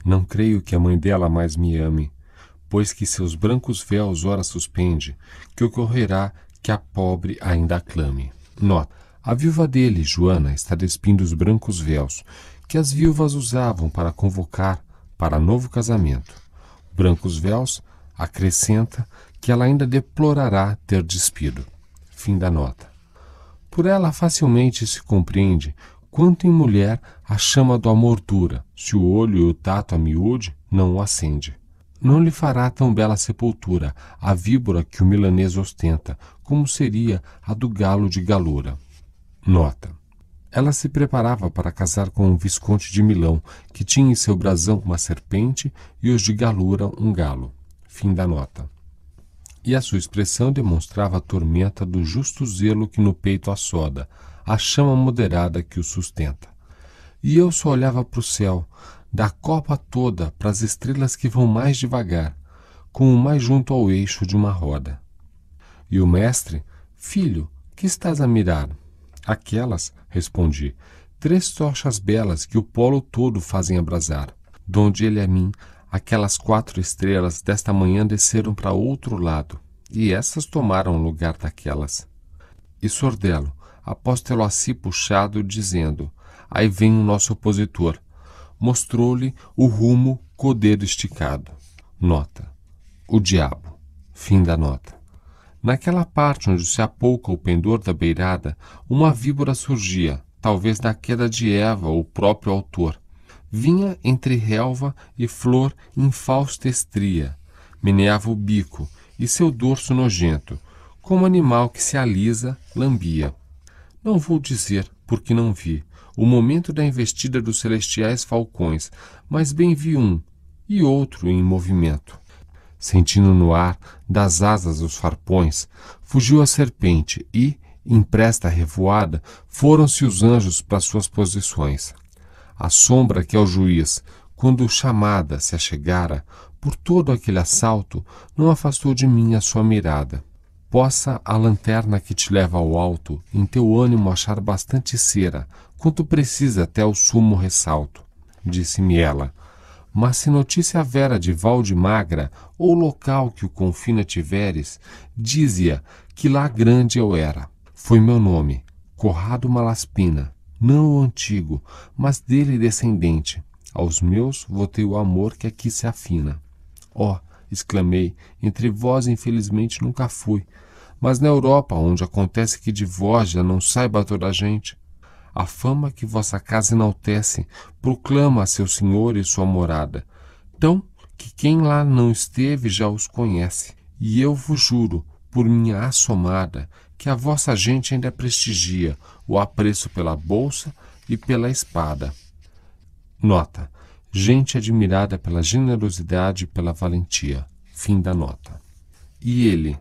Speaker 1: Não creio que a mãe dela mais me ame, pois que seus brancos véus ora suspende, que ocorrerá que a pobre ainda clame. Nota. A viúva dele, Joana, está despindo os brancos véus que as viúvas usavam para convocar para novo casamento. Brancos véus, acrescenta, que ela ainda deplorará ter despido. Fim da nota. Por ela facilmente se compreende quanto em mulher a chama do amor dura, se o olho e o tato a miúde não o acende. Não lhe fará tão bela sepultura a víbora que o milanês ostenta, como seria a do galo de Galura. Nota. Ela se preparava para casar com um visconde de Milão, que tinha em seu brasão uma serpente e os de Galura um galo. Fim da nota e a sua expressão demonstrava a tormenta do justo zelo que no peito assoda, a chama moderada que o sustenta. E eu só olhava para o céu, da copa toda para as estrelas que vão mais devagar, com o mais junto ao eixo de uma roda. E o mestre, filho, que estás a mirar? Aquelas, respondi, três tochas belas que o polo todo fazem abrasar, donde ele é a mim Aquelas quatro estrelas desta manhã desceram para outro lado, e essas tomaram o lugar daquelas. E Sordelo, após tê-lo a si puxado, dizendo: Aí vem o nosso opositor, mostrou-lhe o rumo com o dedo esticado. Nota: O diabo. Fim da nota. Naquela parte onde se apouca o pendor da beirada, uma víbora surgia, talvez da queda de Eva, o próprio autor, vinha entre relva e flor estria, meneava o bico e seu dorso nojento, como animal que se alisa, lambia. Não vou dizer, porque não vi, o momento da investida dos celestiais falcões, mas bem vi um e outro em movimento. Sentindo no ar das asas os farpões, fugiu a serpente e, impresta revoada, foram-se os anjos para suas posições. A sombra que ao é juiz, quando chamada, se achegara, por todo aquele assalto, não afastou de mim a sua mirada. Possa a lanterna que te leva ao alto, em teu ânimo achar bastante cera, quanto precisa até o sumo ressalto. Disse-me ela, mas se notícia vera de Valde Magra ou local que o confina tiveres, dize-a que lá grande eu era. Foi meu nome, Corrado Malaspina, não o antigo, mas dele descendente. Aos meus votei o amor que aqui se afina. Ó, oh, exclamei, entre vós infelizmente nunca fui, mas na Europa, onde acontece que de vós já não saiba toda a gente. A fama que vossa casa enaltece proclama a seu senhor e sua morada, tão que quem lá não esteve já os conhece. E eu vos juro, por minha assomada, que a vossa gente ainda prestigia o apreço pela bolsa e pela espada. Nota: gente admirada pela generosidade e pela valentia. Fim da nota. E ele: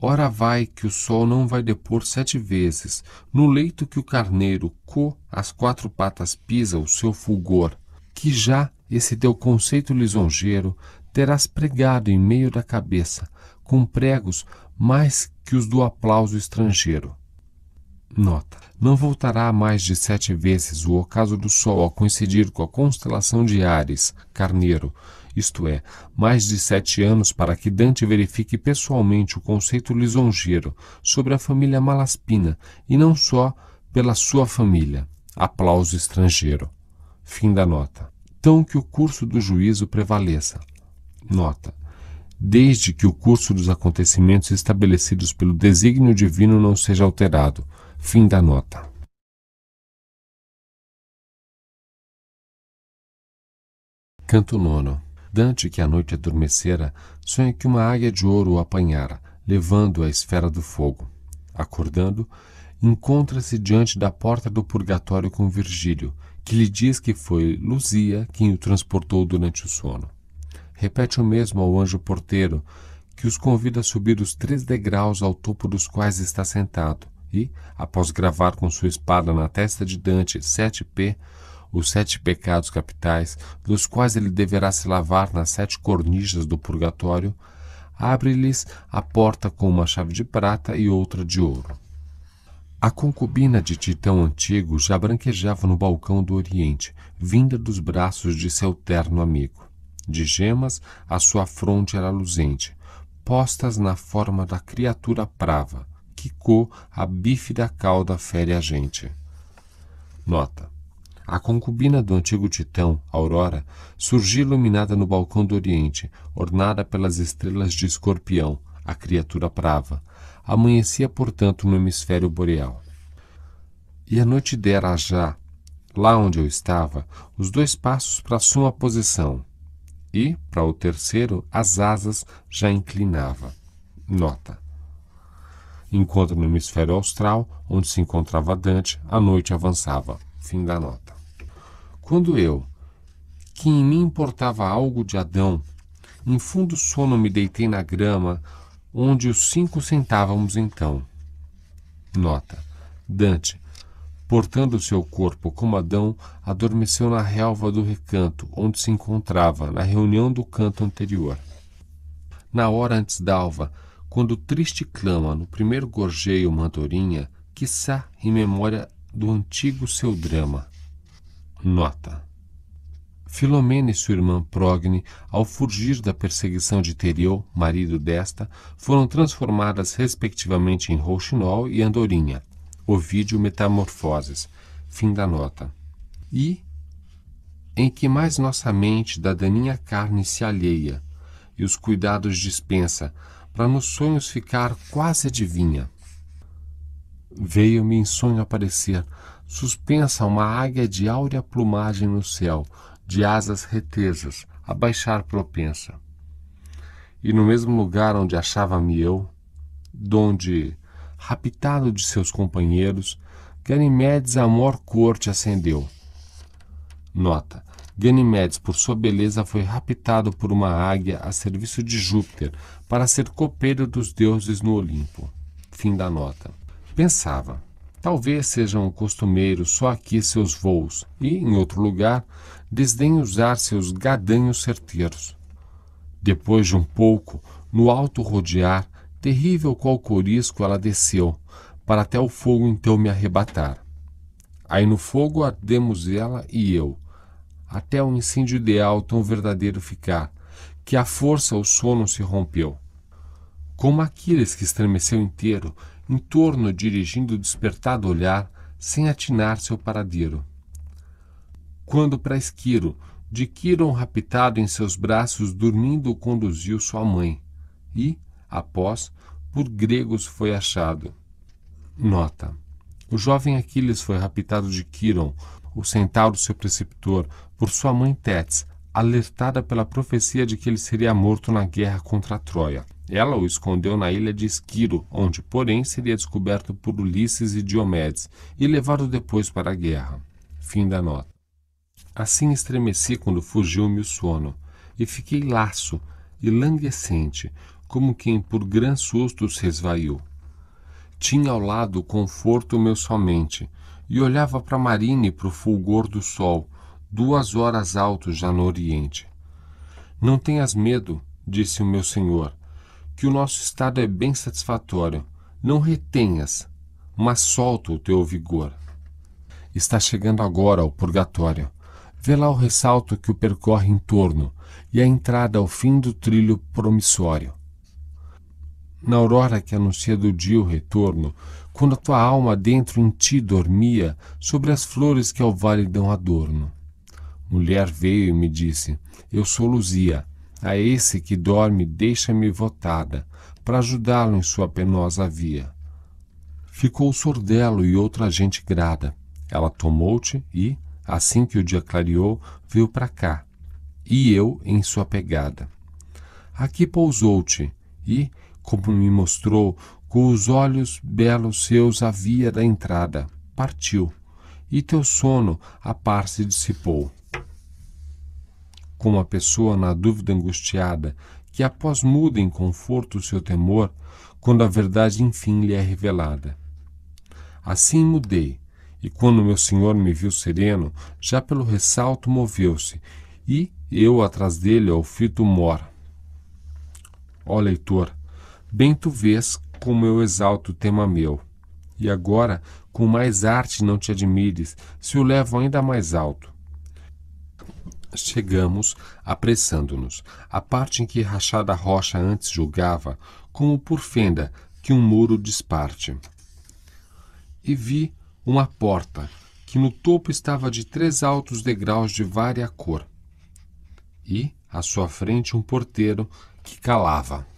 Speaker 1: Ora vai que o sol não vai depor sete vezes, no leito que o carneiro, co as quatro patas, pisa o seu fulgor, que já esse teu conceito lisonjeiro terás pregado em meio da cabeça, com pregos mais que os do aplauso estrangeiro. Nota: não voltará mais de sete vezes o ocaso do Sol a coincidir com a constelação de Ares, Carneiro, isto é, mais de sete anos para que Dante verifique pessoalmente o conceito lisonjeiro sobre a família Malaspina e não só pela sua família. Aplauso estrangeiro. Fim da nota. Tão que o curso do juízo prevaleça. Nota desde que o curso dos acontecimentos estabelecidos pelo desígnio divino não seja alterado.
Speaker 2: Fim da nota.
Speaker 1: Canto nono. Dante, que à noite adormecera, sonha que uma águia de ouro o apanhara, levando a esfera do fogo. Acordando, encontra-se diante da porta do purgatório com Virgílio, que lhe diz que foi Luzia quem o transportou durante o sono repete o mesmo ao anjo porteiro, que os convida a subir os três degraus ao topo dos quais está sentado, e, após gravar com sua espada na testa de Dante sete p os sete pecados capitais, dos quais ele deverá se lavar nas sete cornijas do purgatório, abre-lhes a porta com uma chave de prata e outra de ouro. A concubina de Titão Antigo já branquejava no balcão do Oriente, vinda dos braços de seu terno amigo. De gemas, a sua fronte era luzente, postas na forma da criatura prava que quicou a bífida cauda fere a gente. Nota. A concubina do antigo titão, Aurora, surgia iluminada no balcão do Oriente, ornada pelas estrelas de escorpião, a criatura prava Amanhecia, portanto, no hemisfério boreal. E a noite dera já, lá onde eu estava, os dois passos para a sua posição, e, para o terceiro, as asas já inclinava. Nota. Enquanto no hemisfério austral, onde se encontrava Dante, a noite avançava. Fim da nota. Quando eu, que em mim importava algo de Adão, em fundo sono me deitei na grama, onde os cinco sentávamos então. Nota. Dante, portando seu corpo como Adão, adormeceu na relva do recanto, onde se encontrava, na reunião do canto anterior. Na hora antes da alva, quando o triste clama no primeiro gorjeio mandorinha, quiçá em memória do antigo seu drama. Nota. Filomena e sua irmã Progne, ao fugir da perseguição de Teriô, marido desta, foram transformadas respectivamente em rouxinol e andorinha, Ovídio Metamorfoses. Fim da nota. E em que mais nossa mente da daninha carne se alheia e os cuidados dispensa, para nos sonhos ficar quase adivinha. Veio-me em sonho aparecer, suspensa uma águia de áurea plumagem no céu, de asas retesas, a baixar propensa. E no mesmo lugar onde achava-me eu, donde raptado de seus companheiros, Ganymedes a maior corte ascendeu. Nota: Ganymedes por sua beleza, foi raptado por uma águia a serviço de Júpiter para ser copeiro dos deuses no Olimpo. Fim da nota. Pensava, talvez sejam costumeiros só aqui seus voos e, em outro lugar, desdenhem usar seus gadanhos certeiros. Depois de um pouco, no alto rodear, terrível qual corisco ela desceu, para até o fogo então me arrebatar. Aí no fogo ardemos ela e eu, até o incêndio ideal tão verdadeiro ficar, que a força o sono se rompeu. Como Aquiles que estremeceu inteiro, em torno dirigindo o despertado olhar, sem atinar seu paradeiro. Quando para Esquiro, de Quiron raptado em seus braços, dormindo conduziu sua mãe, e, Após, por gregos foi achado. Nota: O jovem Aquiles foi raptado de Quiron, o centauro seu preceptor, por sua mãe Tétis, alertada pela profecia de que ele seria morto na guerra contra a Troia. Ela o escondeu na ilha de Esquiro, onde, porém, seria descoberto por Ulisses e Diomedes e levado depois para a guerra. Fim da nota. Assim estremeci quando fugiu-me o sono, e fiquei laço e languescente, como quem por gran susto se esvaiu. Tinha ao lado o conforto meu somente, e olhava para e para o fulgor do sol, duas horas alto já no oriente. Não tenhas medo, disse o meu senhor, que o nosso estado é bem satisfatório. Não retenhas, mas solta o teu vigor. Está chegando agora ao purgatório. Vê lá o ressalto que o percorre em torno e a entrada ao fim do trilho promissório na aurora que anuncia do dia o retorno, quando a tua alma dentro em ti dormia, sobre as flores que ao vale dão adorno. Mulher veio e me disse: Eu sou Luzia, a esse que dorme deixa-me votada, para ajudá-lo em sua penosa via. Ficou o sordelo e outra gente grada. Ela tomou-te e, assim que o dia clareou, veio para cá, e eu em sua pegada. Aqui pousou-te, e, como me mostrou, com os olhos belos seus à via da entrada. Partiu, e teu sono a par se dissipou. Como a pessoa na dúvida angustiada, que após muda em conforto o seu temor, quando a verdade enfim lhe é revelada. Assim mudei, e quando meu senhor me viu sereno, já pelo ressalto moveu-se, e eu atrás dele ao fito mor. Ó leitor, Bem tu vês como eu exalto o tema meu. E agora, com mais arte não te admires, se o levo ainda mais alto. Chegamos, apressando-nos, à parte em que rachada rocha antes julgava, como por fenda que um muro desparte. E vi uma porta, que no topo estava de três altos degraus de vária cor, e, à sua frente, um porteiro que calava.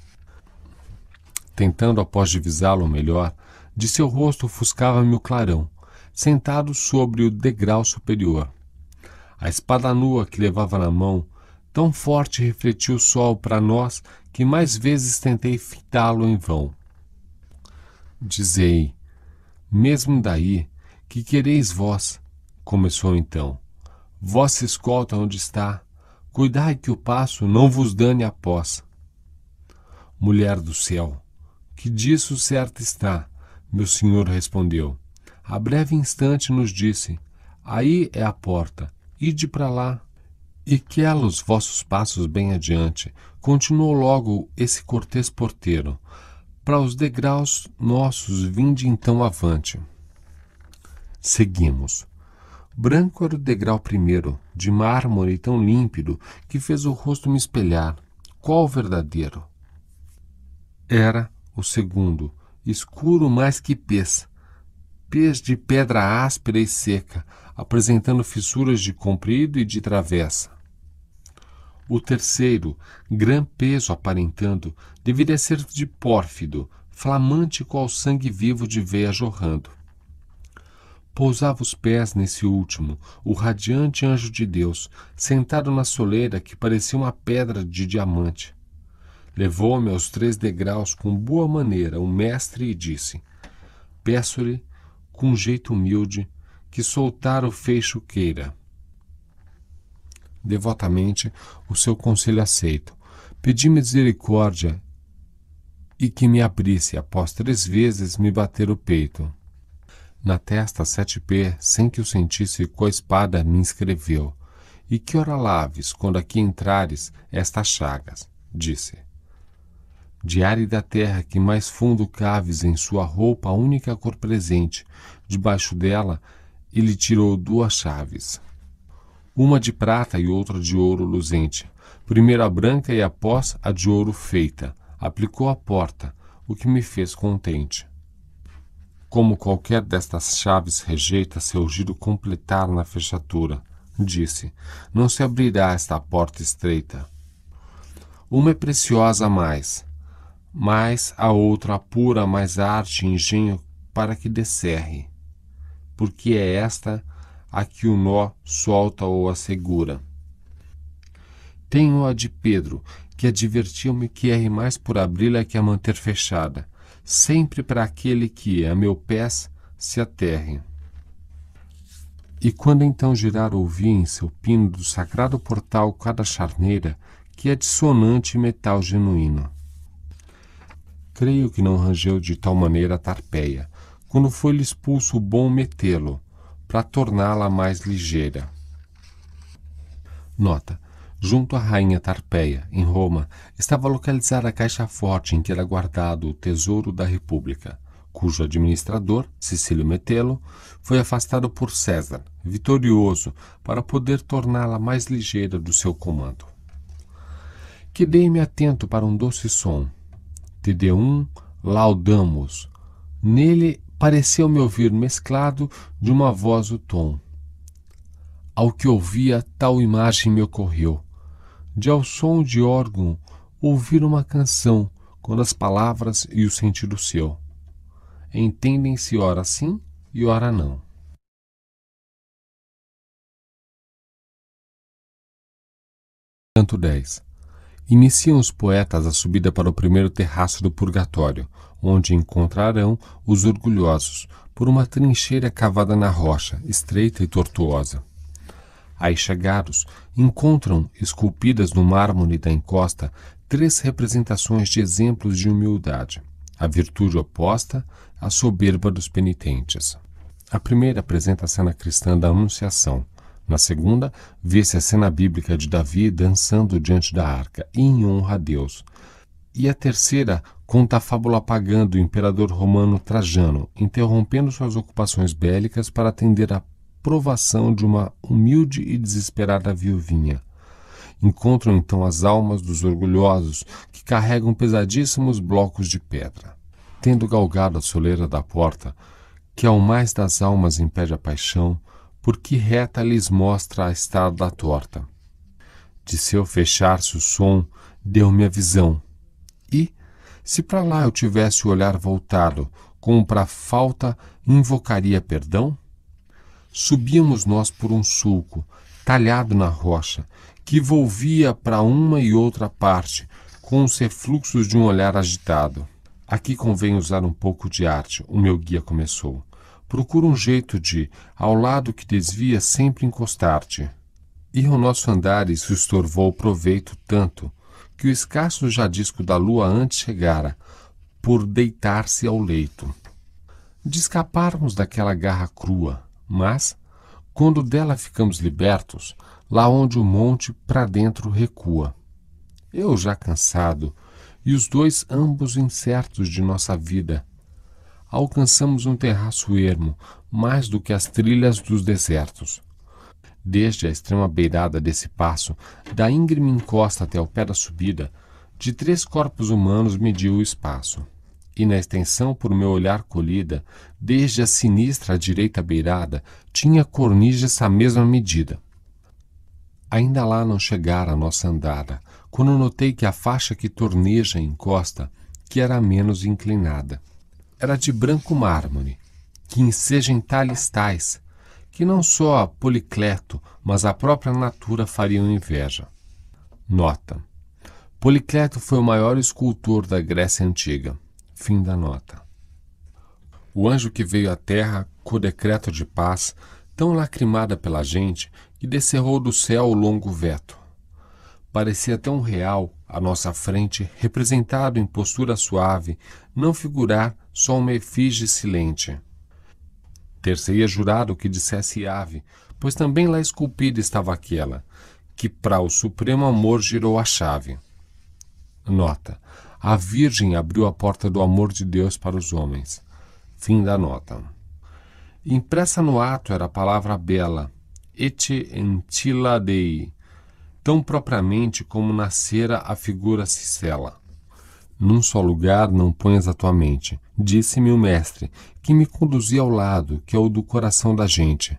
Speaker 1: Tentando após divisá-lo melhor, de seu rosto ofuscava-me o clarão, sentado sobre o degrau superior. A espada nua que levava na mão, tão forte refletiu o sol para nós que mais vezes tentei fitá-lo em vão. Dizei, mesmo daí, que quereis vós, começou então, vossa escolta onde está, cuidai que o passo não vos dane após. Mulher do céu, que disso certo está. Meu senhor respondeu. A breve instante nos disse: Aí é a porta, ide para lá. E ela os vossos passos bem adiante. Continuou logo esse cortês porteiro. Para os degraus nossos vinde então avante. Seguimos. Branco era o degrau primeiro, de mármore tão límpido que fez o rosto me espelhar. Qual o verdadeiro? Era o segundo, escuro mais que pez. Pez de pedra áspera e seca, apresentando fissuras de comprido e de travessa. O terceiro, gran peso aparentando, deveria ser de pórfido, flamante qual sangue vivo de veia jorrando. Pousava os pés nesse último, o radiante anjo de Deus, sentado na soleira que parecia uma pedra de diamante. Levou-me aos três degraus com boa maneira o mestre e disse: Peço-lhe, com jeito humilde, que soltar o fecho queira. Devotamente o seu conselho aceito. Pedi me misericórdia e que me abrisse, após três vezes me bater o peito. Na testa, sete p, sem que o sentisse, com a espada me inscreveu. E que ora laves, quando aqui entrares, estas chagas, disse de árida terra que mais fundo caves em sua roupa a única cor presente, debaixo dela ele tirou duas chaves, uma de prata e outra de ouro luzente, primeiro a branca e após a de ouro feita, aplicou a porta, o que me fez contente. Como qualquer destas chaves rejeita seu giro completar na fechatura, disse, não se abrirá esta porta estreita. Uma é preciosa mais, mas a outra apura mais arte e engenho para que descerre, porque é esta a que o nó solta ou assegura. Tenho a de Pedro, que advertiu-me que erre mais por abri-la que a manter fechada, sempre para aquele que, a meu pés, se aterre. E quando então girar ouvi em seu pino do sagrado portal cada charneira, que é dissonante metal genuíno. Creio que não rangeu de tal maneira a tarpeia, quando foi-lhe expulso o bom Metelo para torná-la mais ligeira. Nota. Junto à rainha Tarpeia, em Roma, estava localizada a caixa forte em que era guardado o tesouro da República, cujo administrador, Sicílio Metelo, foi afastado por César, vitorioso, para poder torná-la mais ligeira do seu comando. Quedei-me atento para um doce som, Tedeum laudamos. Nele pareceu-me ouvir mesclado de uma voz o tom. Ao que ouvia, tal imagem me ocorreu. De ao som de órgão, ouvir uma canção, quando as palavras e o sentido seu entendem-se ora sim e ora não. Canto 10 Iniciam os poetas a subida para o primeiro terraço do purgatório, onde encontrarão os orgulhosos, por uma trincheira cavada na rocha, estreita e tortuosa. Aí chegados, encontram, esculpidas no mármore da encosta, três representações de exemplos de humildade: a virtude oposta, a soberba dos penitentes. A primeira apresenta a cena cristã da Anunciação, na segunda, vê-se a cena bíblica de Davi dançando diante da arca, em honra a Deus. E a terceira conta a fábula pagã do imperador romano Trajano, interrompendo suas ocupações bélicas para atender à provação de uma humilde e desesperada viuvinha. Encontram então as almas dos orgulhosos que carregam pesadíssimos blocos de pedra. Tendo galgado a soleira da porta, que ao mais das almas impede a paixão, porque reta lhes mostra a estrada torta. De seu fechar-se o som, deu-me a visão. E, se para lá eu tivesse o olhar voltado, como para a falta, invocaria perdão? Subíamos nós por um sulco, talhado na rocha, que volvia para uma e outra parte, com os refluxos de um olhar agitado. Aqui convém usar um pouco de arte, o meu guia começou procura um jeito de, ao lado que desvia, sempre encostar-te. E o nosso andares se estorvou proveito tanto, que o escasso jadisco da lua antes chegara, por deitar-se ao leito. De escaparmos daquela garra crua, mas, quando dela ficamos libertos, lá onde o monte para dentro recua. Eu já cansado, e os dois ambos incertos de nossa vida, alcançamos um terraço ermo, mais do que as trilhas dos desertos. Desde a extrema beirada desse passo, da íngreme encosta até o pé da subida, de três corpos humanos mediu o espaço. E na extensão por meu olhar colhida, desde a sinistra à direita beirada, tinha cornija essa mesma medida. Ainda lá não chegara a nossa andada, quando notei que a faixa que torneja a encosta, que era menos inclinada era de branco mármore, que enseja em talhes tais, que não só a Policleto, mas a própria Natura fariam inveja. Nota. Policleto foi o maior escultor da Grécia Antiga. Fim da nota. O anjo que veio à terra, com o decreto de paz, tão lacrimada pela gente, que descerrou do céu o longo veto. Parecia tão real à nossa frente, representado em postura suave, não figurar só uma efígie silente. Ter-se-ia é jurado que dissesse ave, pois também lá esculpida estava aquela, que para o supremo amor girou a chave. Nota. A Virgem abriu a porta do amor de Deus para os homens. Fim da nota. Impressa no ato era a palavra bela, et antila dei, tão propriamente como nascera a figura Cicela. Num só lugar não ponhas a tua mente, Disse-me o mestre, que me conduzia ao lado, que é o do coração da gente.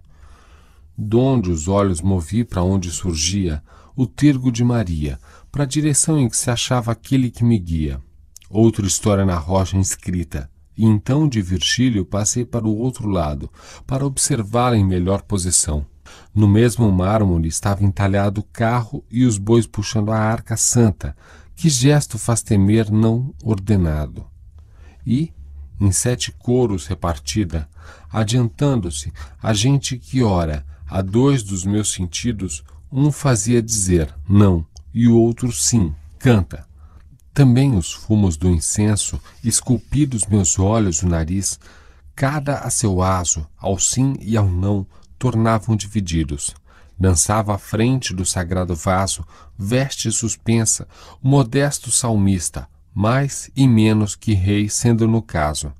Speaker 1: Donde os olhos movi para onde surgia o tergo de Maria, para a direção em que se achava aquele que me guia. Outra história na rocha inscrita. E então de Virgílio passei para o outro lado, para observá-la em melhor posição. No mesmo mármore estava entalhado o carro e os bois puxando a arca santa. Que gesto faz temer não ordenado! E, em sete coros repartida, adiantando-se a gente que ora a dois dos meus sentidos, um fazia dizer não e o outro sim, canta. Também os fumos do incenso, esculpidos meus olhos o nariz, cada a seu aso, ao sim e ao não, tornavam divididos. Dançava à frente do sagrado vaso, veste suspensa, o modesto salmista, mais e menos que rei, sendo no caso.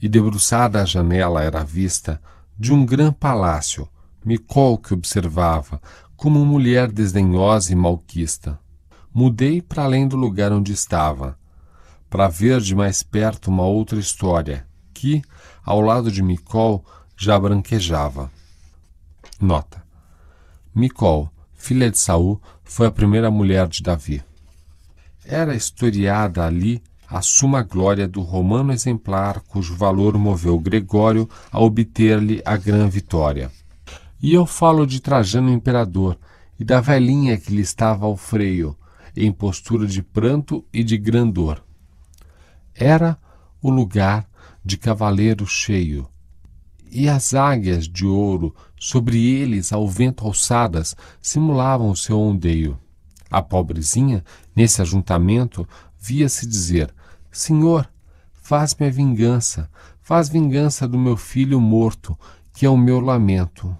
Speaker 1: E debruçada à janela era a vista de um gran palácio, Micol que observava, como mulher desdenhosa e malquista. Mudei para além do lugar onde estava, para ver de mais perto uma outra história, que, ao lado de Micol, já branquejava. Nota. Micol, filha de Saul, foi a primeira mulher de Davi era historiada ali a suma glória do romano exemplar cujo valor moveu Gregório a obter-lhe a grande vitória. E eu falo de Trajano imperador e da velhinha que lhe estava ao freio, em postura de pranto e de grandor. Era o lugar de cavaleiro cheio, e as águias de ouro, sobre eles ao vento alçadas, simulavam seu ondeio. A pobrezinha, nesse ajuntamento, via-se dizer: Senhor, faz-me a vingança, faz vingança do meu filho morto, que é o meu lamento.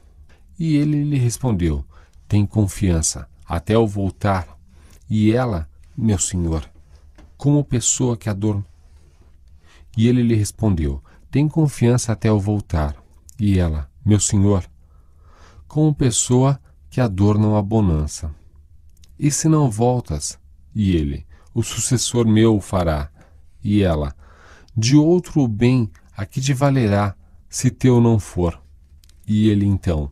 Speaker 1: E ele lhe respondeu: Tem confiança, até eu voltar. E ela, meu senhor, como pessoa que adorme. E ele lhe respondeu: Tem confiança até eu voltar. E ela, meu senhor, como pessoa que adornam a bonança. E se não voltas? E ele: O sucessor meu o fará. E ela: De outro o bem a que te valerá, se teu não for. E ele então: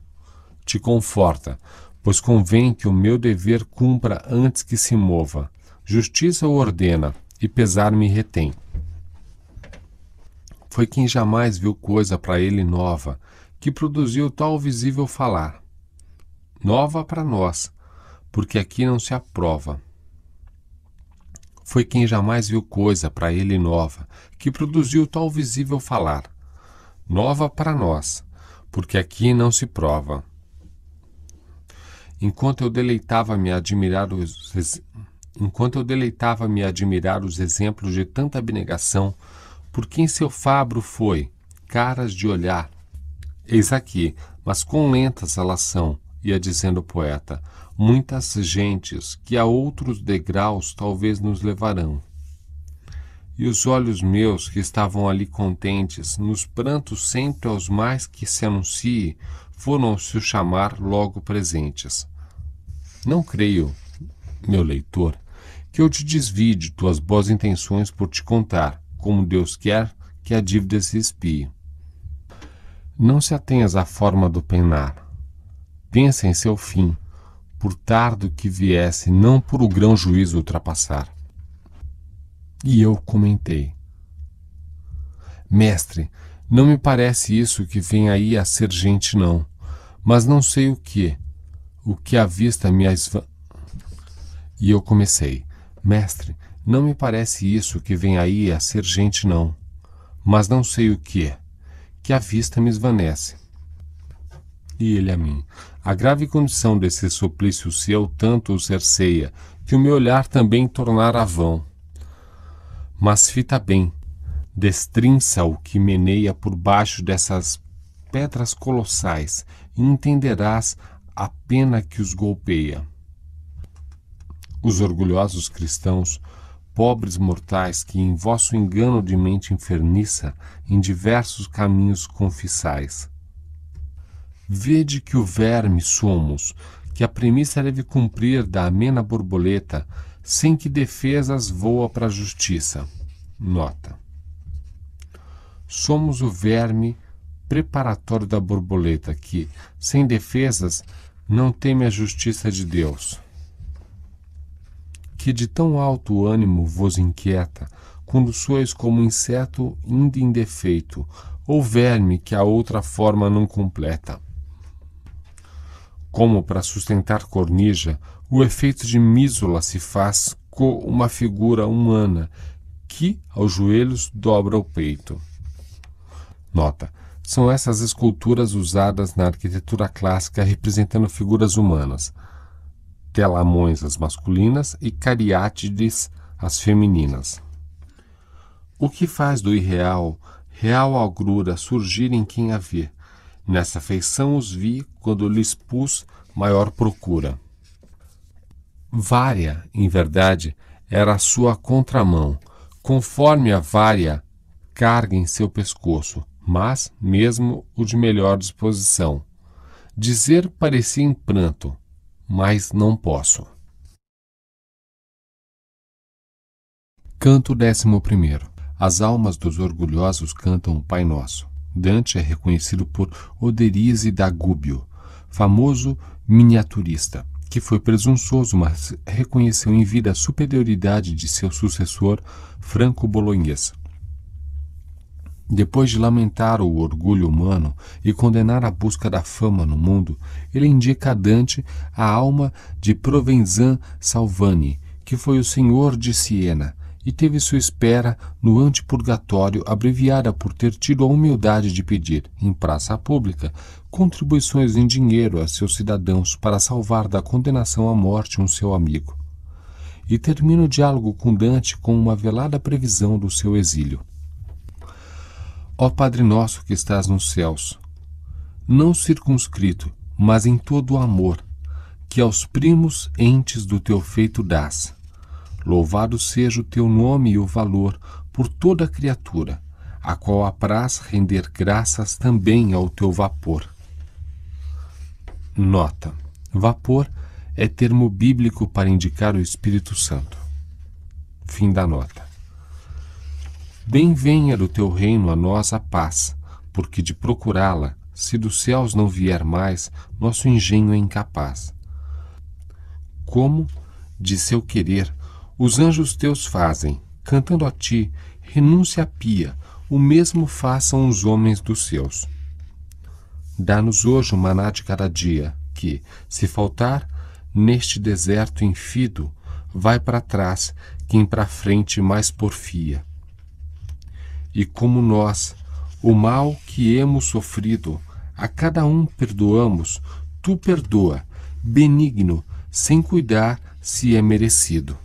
Speaker 1: Te conforta, pois convém que o meu dever cumpra antes que se mova. Justiça o ordena, e pesar me retém. Foi quem jamais viu coisa para ele nova, que produziu tal visível falar. Nova para nós, porque aqui não se aprova. Foi quem jamais viu coisa para ele nova, que produziu tal visível falar, nova para nós, porque aqui não se prova. Enquanto eu deleitava-me a admirar os enquanto eu deleitava-me a admirar os exemplos de tanta abnegação, por quem seu fabro foi, caras de olhar. Eis aqui, mas com lenta salação, ia dizendo o poeta, muitas gentes que a outros degraus talvez nos levarão. E os olhos meus, que estavam ali contentes, nos prantos sempre aos mais que se anuncie, foram se chamar logo presentes. Não creio, meu leitor, que eu te desvie de tuas boas intenções por te contar, como Deus quer, que a dívida se espie. Não se atenhas à forma do penar. Pensa em seu fim, por tardo que viesse, não por o grão juízo ultrapassar. E eu comentei: Mestre, não me parece isso que vem aí a ser gente, não, mas não sei o que. O que a vista me asva... E eu comecei: Mestre, não me parece isso que vem aí a ser gente, não, mas não sei o que. Que a vista me esvanece. E ele a mim: a grave condição desse suplício seu tanto o cerceia, que o meu olhar também tornará vão. Mas fita bem, destrinça o que meneia por baixo dessas pedras colossais, e entenderás a pena que os golpeia. Os orgulhosos cristãos, pobres mortais que em vosso engano de mente inferniça, em diversos caminhos confissais, Vede que o verme somos, que a premissa deve cumprir da amena borboleta, sem que defesas voa para a justiça. Nota. Somos o verme preparatório da borboleta, que, sem defesas, não teme a justiça de Deus. Que de tão alto ânimo vos inquieta, quando sois como inseto ainda indefeito, ou verme que a outra forma não completa como para sustentar cornija, o efeito de mísula se faz com uma figura humana que, aos joelhos, dobra o peito. Nota: são essas esculturas usadas na arquitetura clássica representando figuras humanas, telamões as masculinas e cariátides as femininas. O que faz do irreal, real agrura surgir em quem a vê, Nessa feição os vi quando lhes pus maior procura. Vária, em verdade, era a sua contramão, conforme a vária carga em seu pescoço, mas mesmo o de melhor disposição. Dizer parecia em pranto, mas não posso. Canto décimo primeiro. As almas dos orgulhosos cantam o Pai Nosso. Dante é reconhecido por Oderise da Gubbio, famoso miniaturista, que foi presunçoso, mas reconheceu em vida a superioridade de seu sucessor Franco Bolognese. Depois de lamentar o orgulho humano e condenar a busca da fama no mundo, ele indica a Dante a alma de Provenzan Salvani, que foi o senhor de Siena, e teve sua espera no antipurgatório abreviada por ter tido a humildade de pedir, em praça pública, contribuições em dinheiro a seus cidadãos para salvar da condenação à morte um seu amigo. E termina o diálogo com Dante com uma velada previsão do seu exílio. Ó Padre nosso que estás nos céus, não circunscrito, mas em todo o amor, que aos primos entes do teu feito dás Louvado seja o teu nome e o valor por toda criatura, a qual apraz render graças também ao teu vapor. Nota: Vapor é termo bíblico para indicar o Espírito Santo. Fim da nota. Bem venha do teu reino a nós a paz, porque de procurá-la, se dos céus não vier mais, nosso engenho é incapaz. Como, de seu querer, os anjos teus fazem, cantando a ti, renúncia à pia, o mesmo façam os homens dos seus. Dá-nos hoje o maná de cada dia, que, se faltar, neste deserto infido, vai para trás quem para frente mais porfia. E como nós, o mal que hemos sofrido, a cada um perdoamos, tu perdoa, benigno, sem cuidar se é merecido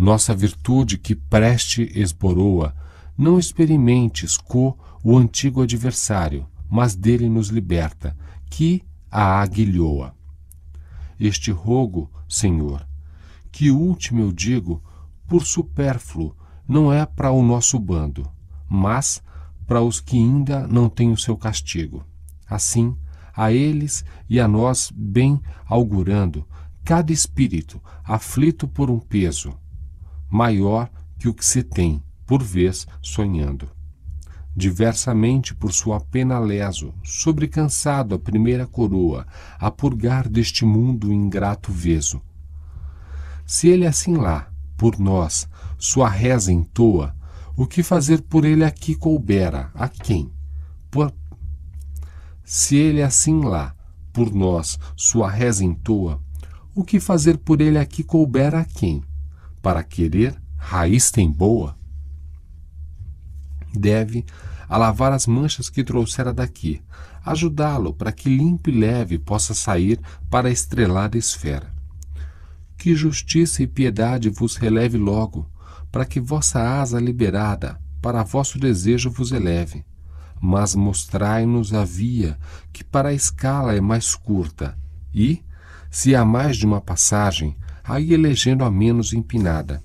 Speaker 1: nossa virtude que preste esboroa, não experimentes co o antigo adversário, mas dele nos liberta, que a aguilhoa. Este rogo, Senhor, que último eu digo, por supérfluo, não é para o nosso bando, mas para os que ainda não têm o seu castigo. Assim, a eles e a nós bem augurando, cada espírito aflito por um peso, maior que o que se tem, por vez, sonhando. Diversamente por sua pena leso, sobrecansado a primeira coroa, a purgar deste mundo ingrato veso. Se ele é assim lá, por nós, sua reza entoa, o que fazer por ele aqui coubera, a quem? Por... Se ele é assim lá, por nós, sua reza entoa, o que fazer por ele aqui coubera a quem? para querer raiz tem boa, deve alavar as manchas que trouxera daqui, ajudá-lo para que limpo e leve possa sair para a estrelada esfera. Que justiça e piedade vos releve logo, para que vossa asa liberada para vosso desejo vos eleve. Mas mostrai-nos a via, que para a escala é mais curta, e, se há mais de uma passagem, aí elegendo a menos empinada.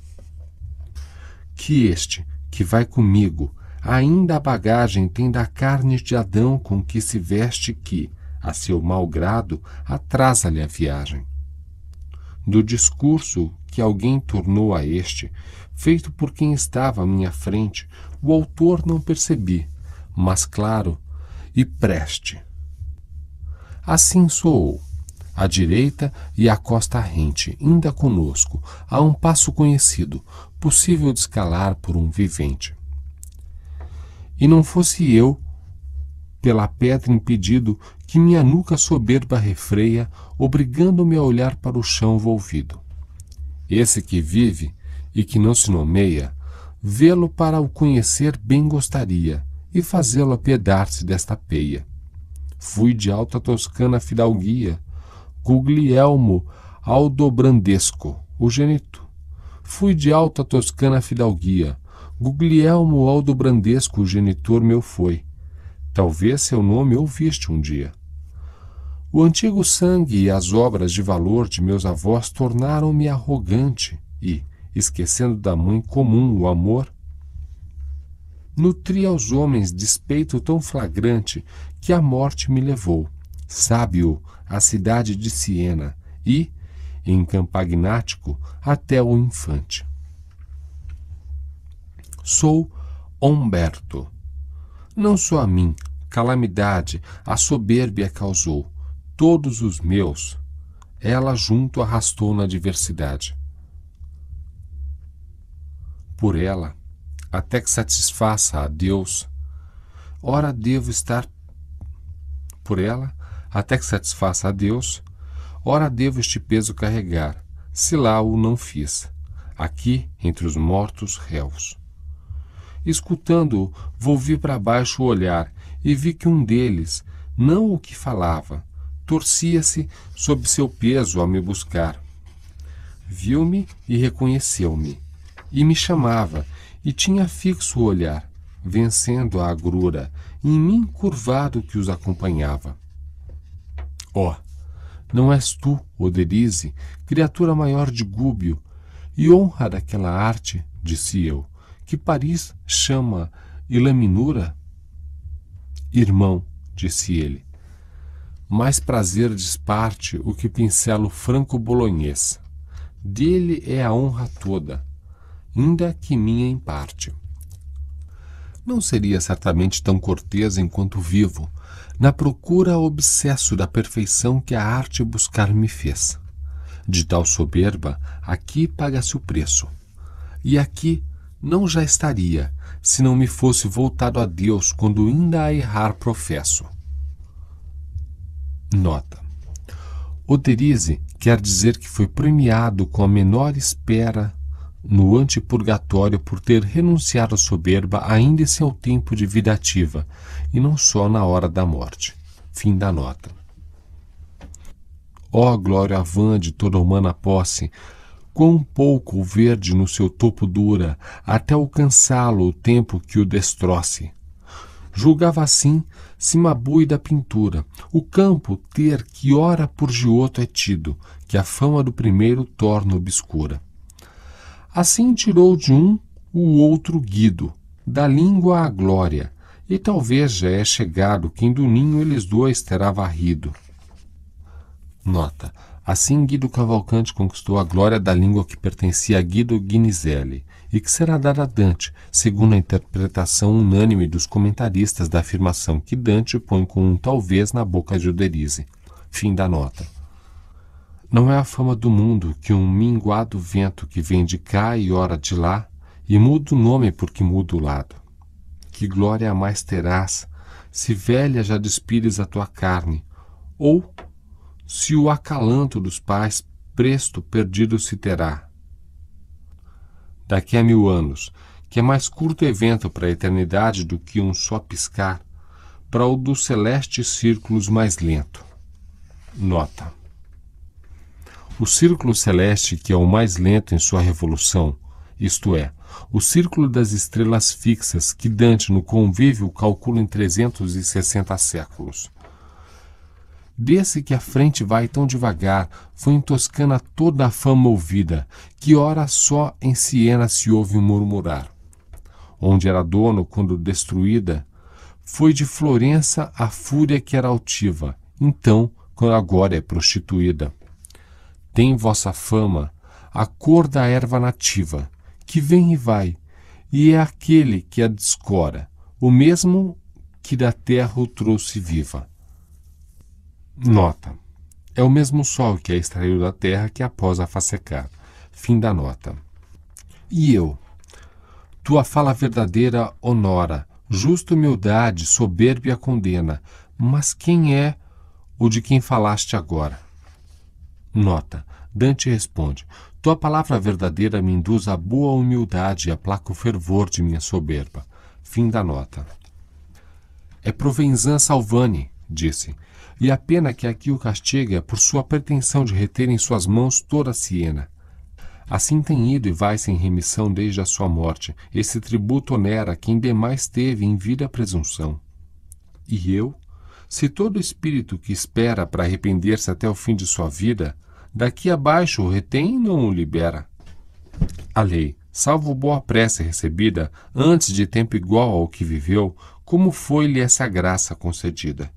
Speaker 1: Que este, que vai comigo, ainda a bagagem tem da carne de Adão com que se veste que, a seu mau grado, atrasa-lhe a viagem. Do discurso que alguém tornou a este, feito por quem estava à minha frente, o autor não percebi, mas claro, e preste. Assim soou à direita e à costa rente, ainda conosco, a um passo conhecido, possível de escalar por um vivente. E não fosse eu, pela pedra impedido, que minha nuca soberba refreia, obrigando-me a olhar para o chão volvido. Esse que vive e que não se nomeia, vê-lo para o conhecer bem gostaria, e fazê-lo apedar se desta peia. Fui de alta toscana fidalguia, Guglielmo Aldobrandesco, o genito. Fui de alta toscana fidalguia. Guglielmo Aldobrandesco, o genitor meu foi. Talvez seu nome ouviste um dia. O antigo sangue e as obras de valor de meus avós tornaram-me arrogante e, esquecendo da mãe comum o amor, nutri aos homens despeito tão flagrante que a morte me levou. Sábio, à cidade de Siena e, em Campagnático, até o Infante. Sou Humberto. Não só a mim, calamidade, a soberbia causou, todos os meus. Ela junto arrastou na adversidade. Por ela, até que satisfaça a Deus, ora devo estar por ela, até que satisfaça a Deus, ora devo este peso carregar, se lá o não fiz, aqui entre os mortos réus. Escutando-o, volvi para baixo o olhar e vi que um deles, não o que falava, torcia-se sob seu peso ao me buscar. Viu-me e reconheceu-me, e me chamava, e tinha fixo o olhar, vencendo a agrura, em mim curvado que os acompanhava. Ó, oh, não és tu, Oderize, criatura maior de Gúbio, e honra daquela arte, disse eu, que Paris chama ilaminura? Irmão, disse ele, mais prazer desparte o que pincelo franco bolognês, Dele é a honra toda, ainda que minha em parte. Não seria certamente tão cortês enquanto vivo, na procura obsesso da perfeição que a arte buscar me fez. De tal soberba, aqui paga-se o preço. E aqui não já estaria, se não me fosse voltado a Deus quando ainda a errar professo. Nota. Oterize quer dizer que foi premiado com a menor espera no antipurgatório por ter renunciado à soberba ainda em seu tempo de vida ativa, e não só na hora da morte. Fim da nota. Ó oh, glória vã de toda humana posse, quão pouco o verde no seu topo dura, até alcançá-lo o tempo que o destroce. Julgava assim Cimabui da pintura, o campo ter que ora por Giotto é tido, que a fama do primeiro torna obscura. Assim tirou de um o outro Guido, da língua a glória, e talvez já é chegado quem do ninho eles dois terá varrido. Nota. Assim Guido Cavalcante conquistou a glória da língua que pertencia a Guido Guinizelli e que será dada a Dante, segundo a interpretação unânime dos comentaristas da afirmação que Dante põe com um talvez na boca de Oderise. Fim da nota. Não é a fama do mundo que um minguado vento que vem de cá e ora de lá e muda o nome porque muda o lado que glória mais terás, se velha já despires a tua carne, ou se o acalanto dos pais presto perdido se terá. Daqui a mil anos, que é mais curto evento para a eternidade do que um só piscar, para o dos celestes círculos mais lento. Nota. O círculo celeste, que é o mais lento em sua revolução, isto é, o círculo das estrelas fixas que Dante, no convívio, calcula em 360 séculos. Desse que a frente vai tão devagar, foi em Toscana toda a fama ouvida, que ora só em Siena se ouve murmurar. Onde era dono quando destruída, foi de Florença a fúria que era altiva, então, quando agora é prostituída. Tem vossa fama a cor da erva nativa, que vem e vai, e é aquele que a descora, o mesmo que da terra o trouxe viva. Nota. É o mesmo sol que a é extraiu da terra que após a facecar. Fim da nota. E eu? Tua fala verdadeira honora, justa humildade, soberbia condena. Mas quem é o de quem falaste agora? Nota. Dante responde: tua palavra verdadeira me induz à boa humildade e aplaca o fervor de minha soberba. Fim da nota. É Provenzan Salvani, disse, e a pena que aqui o castiga é por sua pretensão de reter em suas mãos toda a Siena. Assim tem ido e vai sem remissão desde a sua morte. Esse tributo onera quem demais teve em vida a presunção. E eu? Se todo espírito que espera para arrepender-se até o fim de sua vida, daqui abaixo o retém e não o libera. A lei, salvo boa prece recebida antes de tempo igual ao que viveu, como foi-lhe essa graça concedida?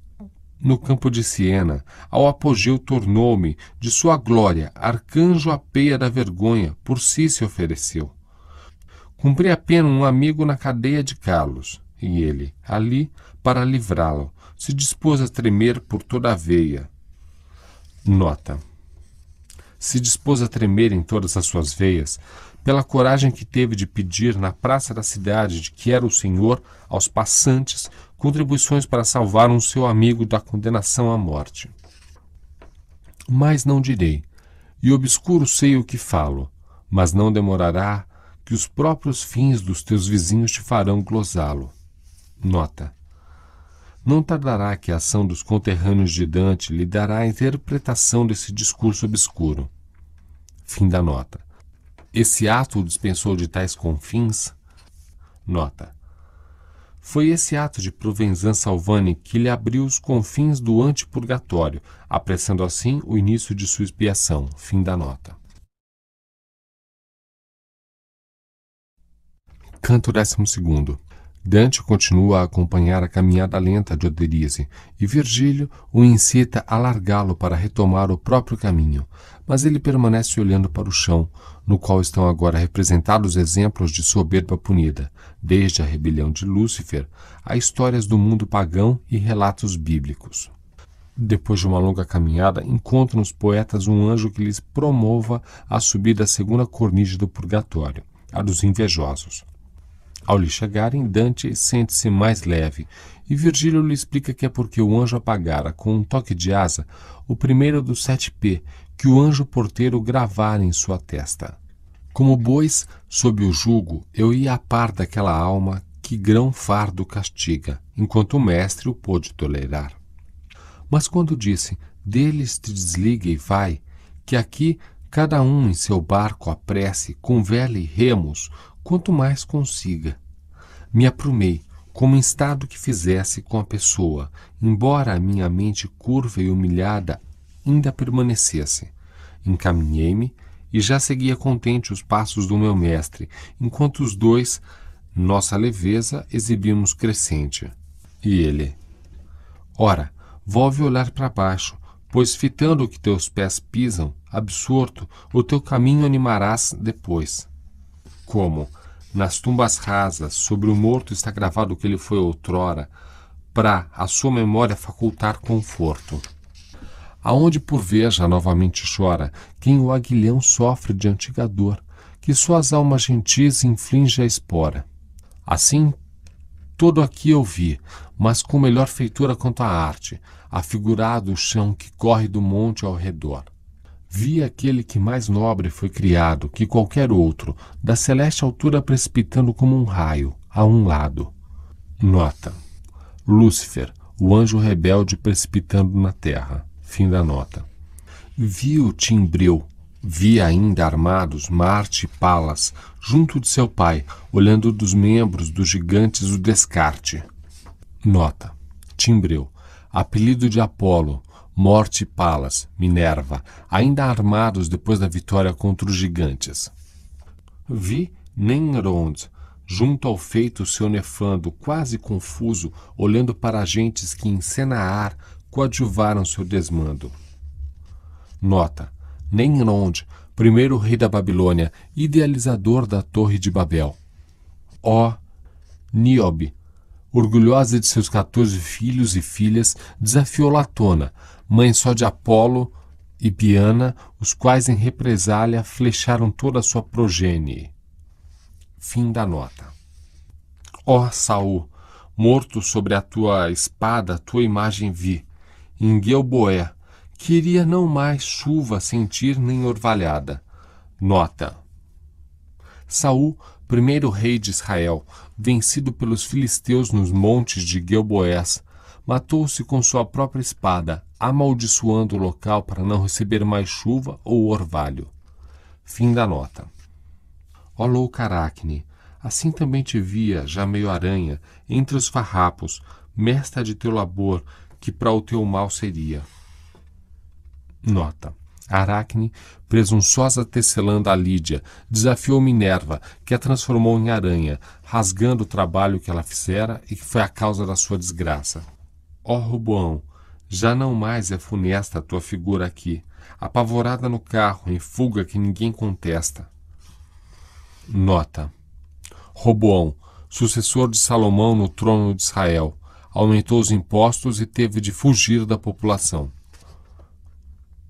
Speaker 1: No campo de Siena, ao apogeu tornou-me, de sua glória, arcanjo a peia da vergonha, por si se ofereceu. Cumpri a pena um amigo na cadeia de Carlos, e ele, ali, para livrá-lo, se dispôs a tremer por toda a veia. Nota se dispôs a tremer em todas as suas veias pela coragem que teve de pedir na praça da cidade de que era o senhor aos passantes contribuições para salvar um seu amigo da condenação à morte. Mas não direi, e obscuro sei o que falo, mas não demorará que os próprios fins dos teus vizinhos te farão glosá-lo. Nota: não tardará que a ação dos conterrâneos de Dante lhe dará a interpretação desse discurso obscuro. Fim da nota. Esse ato o dispensou de tais confins? Nota. Foi esse ato de Provenzan Salvani que lhe abriu os confins do antipurgatório, apressando assim o início de sua expiação. Fim da nota. Canto 12 Dante continua a acompanhar a caminhada lenta de Oderise, e Virgílio o incita a largá-lo para retomar o próprio caminho, mas ele permanece olhando para o chão, no qual estão agora representados exemplos de soberba punida, desde a rebelião de Lúcifer a histórias do mundo pagão e relatos bíblicos. Depois de uma longa caminhada, encontram os poetas um anjo que lhes promova a subida à segunda cornija do purgatório, a dos invejosos. Ao lhe chegarem, Dante sente-se mais leve e Virgílio lhe explica que é porque o anjo apagara, com um toque de asa, o primeiro dos sete P que o anjo porteiro gravara em sua testa. Como bois, sob o jugo, eu ia a par daquela alma que grão fardo castiga, enquanto o mestre o pôde tolerar. Mas quando disse, deles te desliga e vai, que aqui cada um em seu barco apresse, com vela e remos, quanto mais consiga. Me aprumei, como em estado que fizesse com a pessoa, embora a minha mente curva e humilhada ainda permanecesse. Encaminhei-me e já seguia contente os passos do meu mestre, enquanto os dois, nossa leveza, exibimos crescente. E ele: Ora, volve olhar para baixo, pois fitando o que teus pés pisam, absorto, o teu caminho animarás depois. Como, nas tumbas rasas, sobre o morto está gravado o que ele foi outrora, para a sua memória facultar conforto. Aonde por veja novamente chora, quem o aguilhão sofre de antiga dor, que suas almas gentis inflinge a espora. Assim, todo aqui eu vi, mas com melhor feitura quanto à arte, afigurado o chão que corre do monte ao redor. Vi aquele que mais nobre foi criado que qualquer outro, da celeste altura precipitando como um raio, a um lado. Nota: Lúcifer, o anjo rebelde precipitando na terra. Fim da nota. Vi o timbreu, vi ainda armados Marte e Palas, junto de seu pai, olhando dos membros dos gigantes o descarte. Nota: Timbreu, apelido de Apolo, Morte e Palas, Minerva, ainda armados depois da vitória contra os gigantes. Vi Nenrond, junto ao feito seu nefando, quase confuso, olhando para agentes que em Senaar coadjuvaram seu desmando. Nota: Nenrond, primeiro rei da Babilônia, idealizador da Torre de Babel. Ó Niobe, orgulhosa de seus 14 filhos e filhas, desafiou Latona, mãe só de Apolo e Biana, os quais em represália flecharam toda a sua progênie. Fim da nota. Ó oh, Saul, morto sobre a tua espada, tua imagem vi. Em Guelboé, queria não mais chuva sentir nem orvalhada. Nota. Saul, primeiro rei de Israel, vencido pelos filisteus nos montes de Guelboés, matou-se com sua própria espada, amaldiçoando o local para não receber mais chuva ou orvalho. Fim da nota. Ó louca Aracne, assim também te via, já meio aranha, entre os farrapos, mestra de teu labor, que para o teu mal seria. Nota. Aracne, presunçosa tecelã da Lídia, desafiou Minerva, que a transformou em aranha, rasgando o trabalho que ela fizera e que foi a causa da sua desgraça. Ó oh, Roboão, já não mais é funesta a tua figura aqui, apavorada no carro, em fuga que ninguém contesta. Nota: Roboão, sucessor de Salomão no trono de Israel, aumentou os impostos e teve de fugir da população.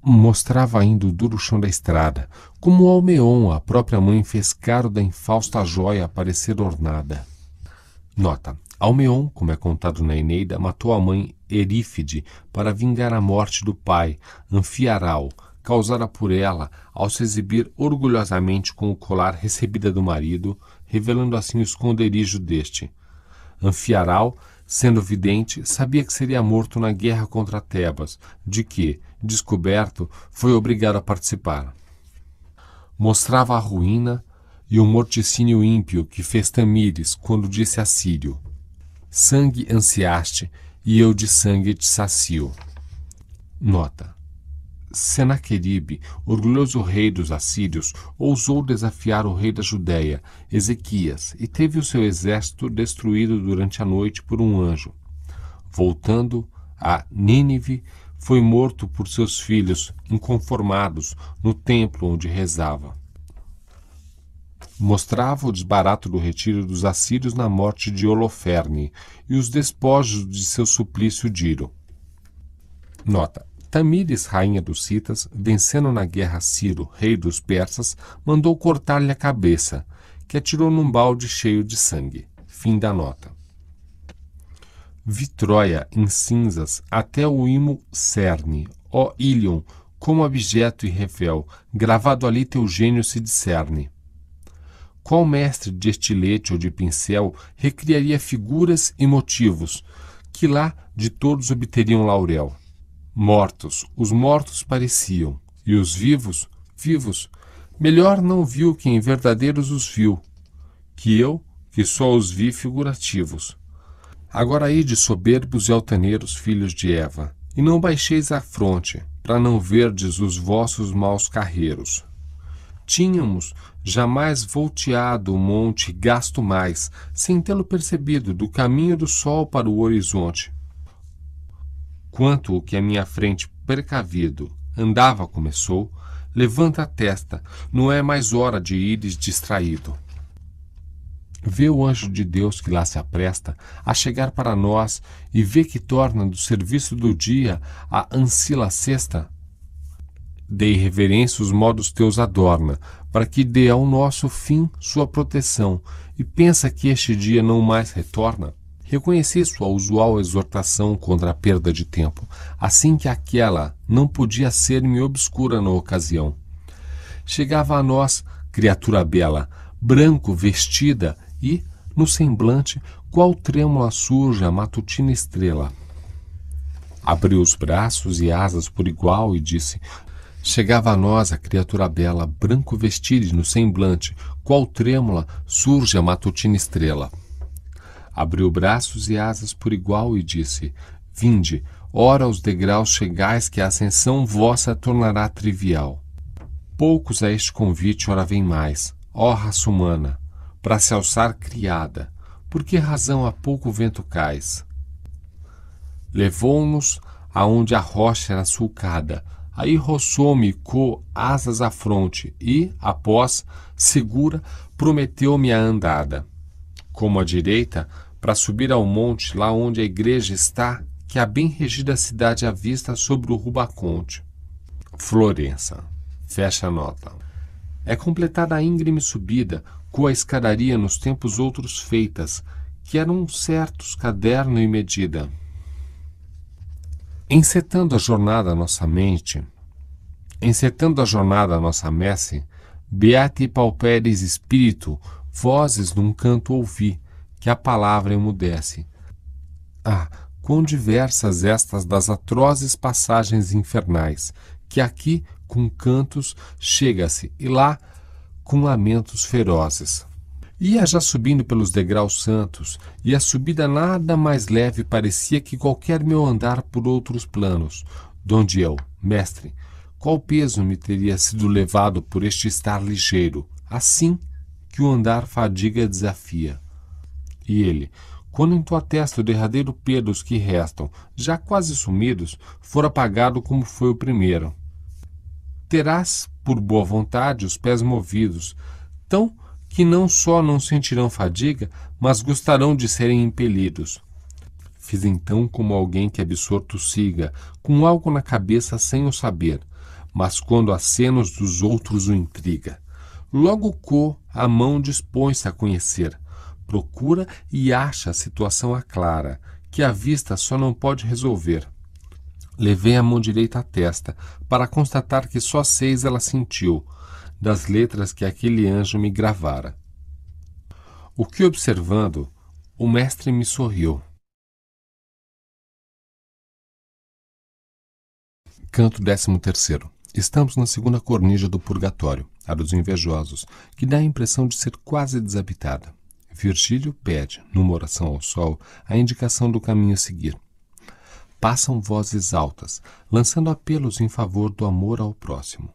Speaker 1: Mostrava ainda o duro chão da estrada, como Almeon, a própria mãe, fez caro da infausta jóia aparecer ornada. Nota: Almeon, como é contado na Eneida, matou a mãe Erífide para vingar a morte do pai, Anfiaral, causada por ela ao se exibir orgulhosamente com o colar recebida do marido, revelando assim o esconderijo deste. Anfiaral, sendo vidente, sabia que seria morto na guerra contra Tebas, de que, descoberto, foi obrigado a participar. Mostrava a ruína e o morticínio ímpio que fez Tamires quando disse a Sírio: Sangue ansiaste, e eu de sangue te sacio. Nota. Senaqueribe, orgulhoso rei dos assírios, ousou desafiar o rei da Judéia, Ezequias, e teve o seu exército destruído durante a noite por um anjo. Voltando a Nínive, foi morto por seus filhos, inconformados, no templo onde rezava mostrava o desbarato do retiro dos assírios na morte de Holoferne e os despojos de seu suplício Diro. Nota. Tamires, rainha dos Citas, vencendo na guerra Ciro, rei dos persas, mandou cortar-lhe a cabeça, que atirou num balde cheio de sangue. Fim da nota. Vitróia em cinzas até o imo cerne, ó Ilion, como abjeto e revel, gravado ali teu gênio se discerne. Qual mestre de estilete ou de pincel recriaria figuras e motivos, que lá de todos obteriam laurel? Mortos, os mortos pareciam, e os vivos, vivos. Melhor não viu quem verdadeiros os viu, que eu, que só os vi figurativos. Agora aí de soberbos e altaneiros filhos de Eva, e não baixeis a fronte, para não verdes os vossos maus carreiros. Tínhamos Jamais volteado o monte gasto mais, sem tê-lo percebido, do caminho do sol para o horizonte. Quanto o que à minha frente precavido andava começou, levanta a testa, não é mais hora de ires distraído. Vê o anjo de Deus que lá se apresta a chegar para nós e vê que torna do serviço do dia a ansila sexta Dei reverência os modos teus adorna, para que dê ao nosso fim sua proteção, e pensa que este dia não mais retorna? Reconheci sua usual exortação contra a perda de tempo, assim que aquela não podia ser-me obscura na ocasião. Chegava a nós, criatura bela, branco vestida e, no semblante, qual trêmula surge a matutina estrela. Abriu os braços e asas por igual e disse: Chegava a nós a criatura bela, branco vestido no semblante, qual trêmula surge a matutina estrela. Abriu braços e asas por igual e disse: Vinde, ora aos degraus chegais que a ascensão vossa tornará trivial. Poucos a este convite ora vem mais, ó raça humana, para se alçar criada, por que razão a pouco vento cais? Levou-nos aonde a rocha era sulcada, Aí roçou-me co asas à fronte e, após, segura, prometeu-me a andada. Como à direita, para subir ao monte lá onde a igreja está, que é a bem regida cidade à vista sobre o Rubaconte. Florença. Fecha a nota. É completada a íngreme subida, com a escadaria nos tempos outros feitas, que eram certos caderno e medida, Encetando a jornada nossa mente, encetando a jornada nossa messe, beate pauperes espírito, vozes num canto ouvi, que a palavra emudece. Ah, quão diversas estas das atrozes passagens infernais, que aqui, com cantos, chega-se, e lá, com lamentos ferozes. Ia já subindo pelos degraus santos, e a subida nada mais leve parecia que qualquer meu andar por outros planos, donde eu, mestre, qual peso me teria sido levado por este estar ligeiro, assim que o andar fadiga desafia. E ele, quando em tua testa o derradeiro pé que restam, já quase sumidos, for apagado como foi o primeiro. Terás, por boa vontade, os pés movidos, tão que não só não sentirão fadiga, mas gostarão de serem impelidos. Fiz então como alguém que absorto siga, com algo na cabeça sem o saber, mas quando acenos dos outros o intriga. Logo co a mão dispõe-se a conhecer, procura e acha a situação aclara, que a vista só não pode resolver. Levei a mão direita à testa, para constatar que só seis ela sentiu, das letras que aquele anjo me gravara. O que observando, o
Speaker 2: mestre me sorriu.
Speaker 1: Canto 13. Estamos na segunda cornija do purgatório, a dos invejosos, que dá a impressão de ser quase desabitada. Virgílio pede, numa oração ao sol, a indicação do caminho a seguir. Passam vozes altas, lançando apelos em favor do amor ao próximo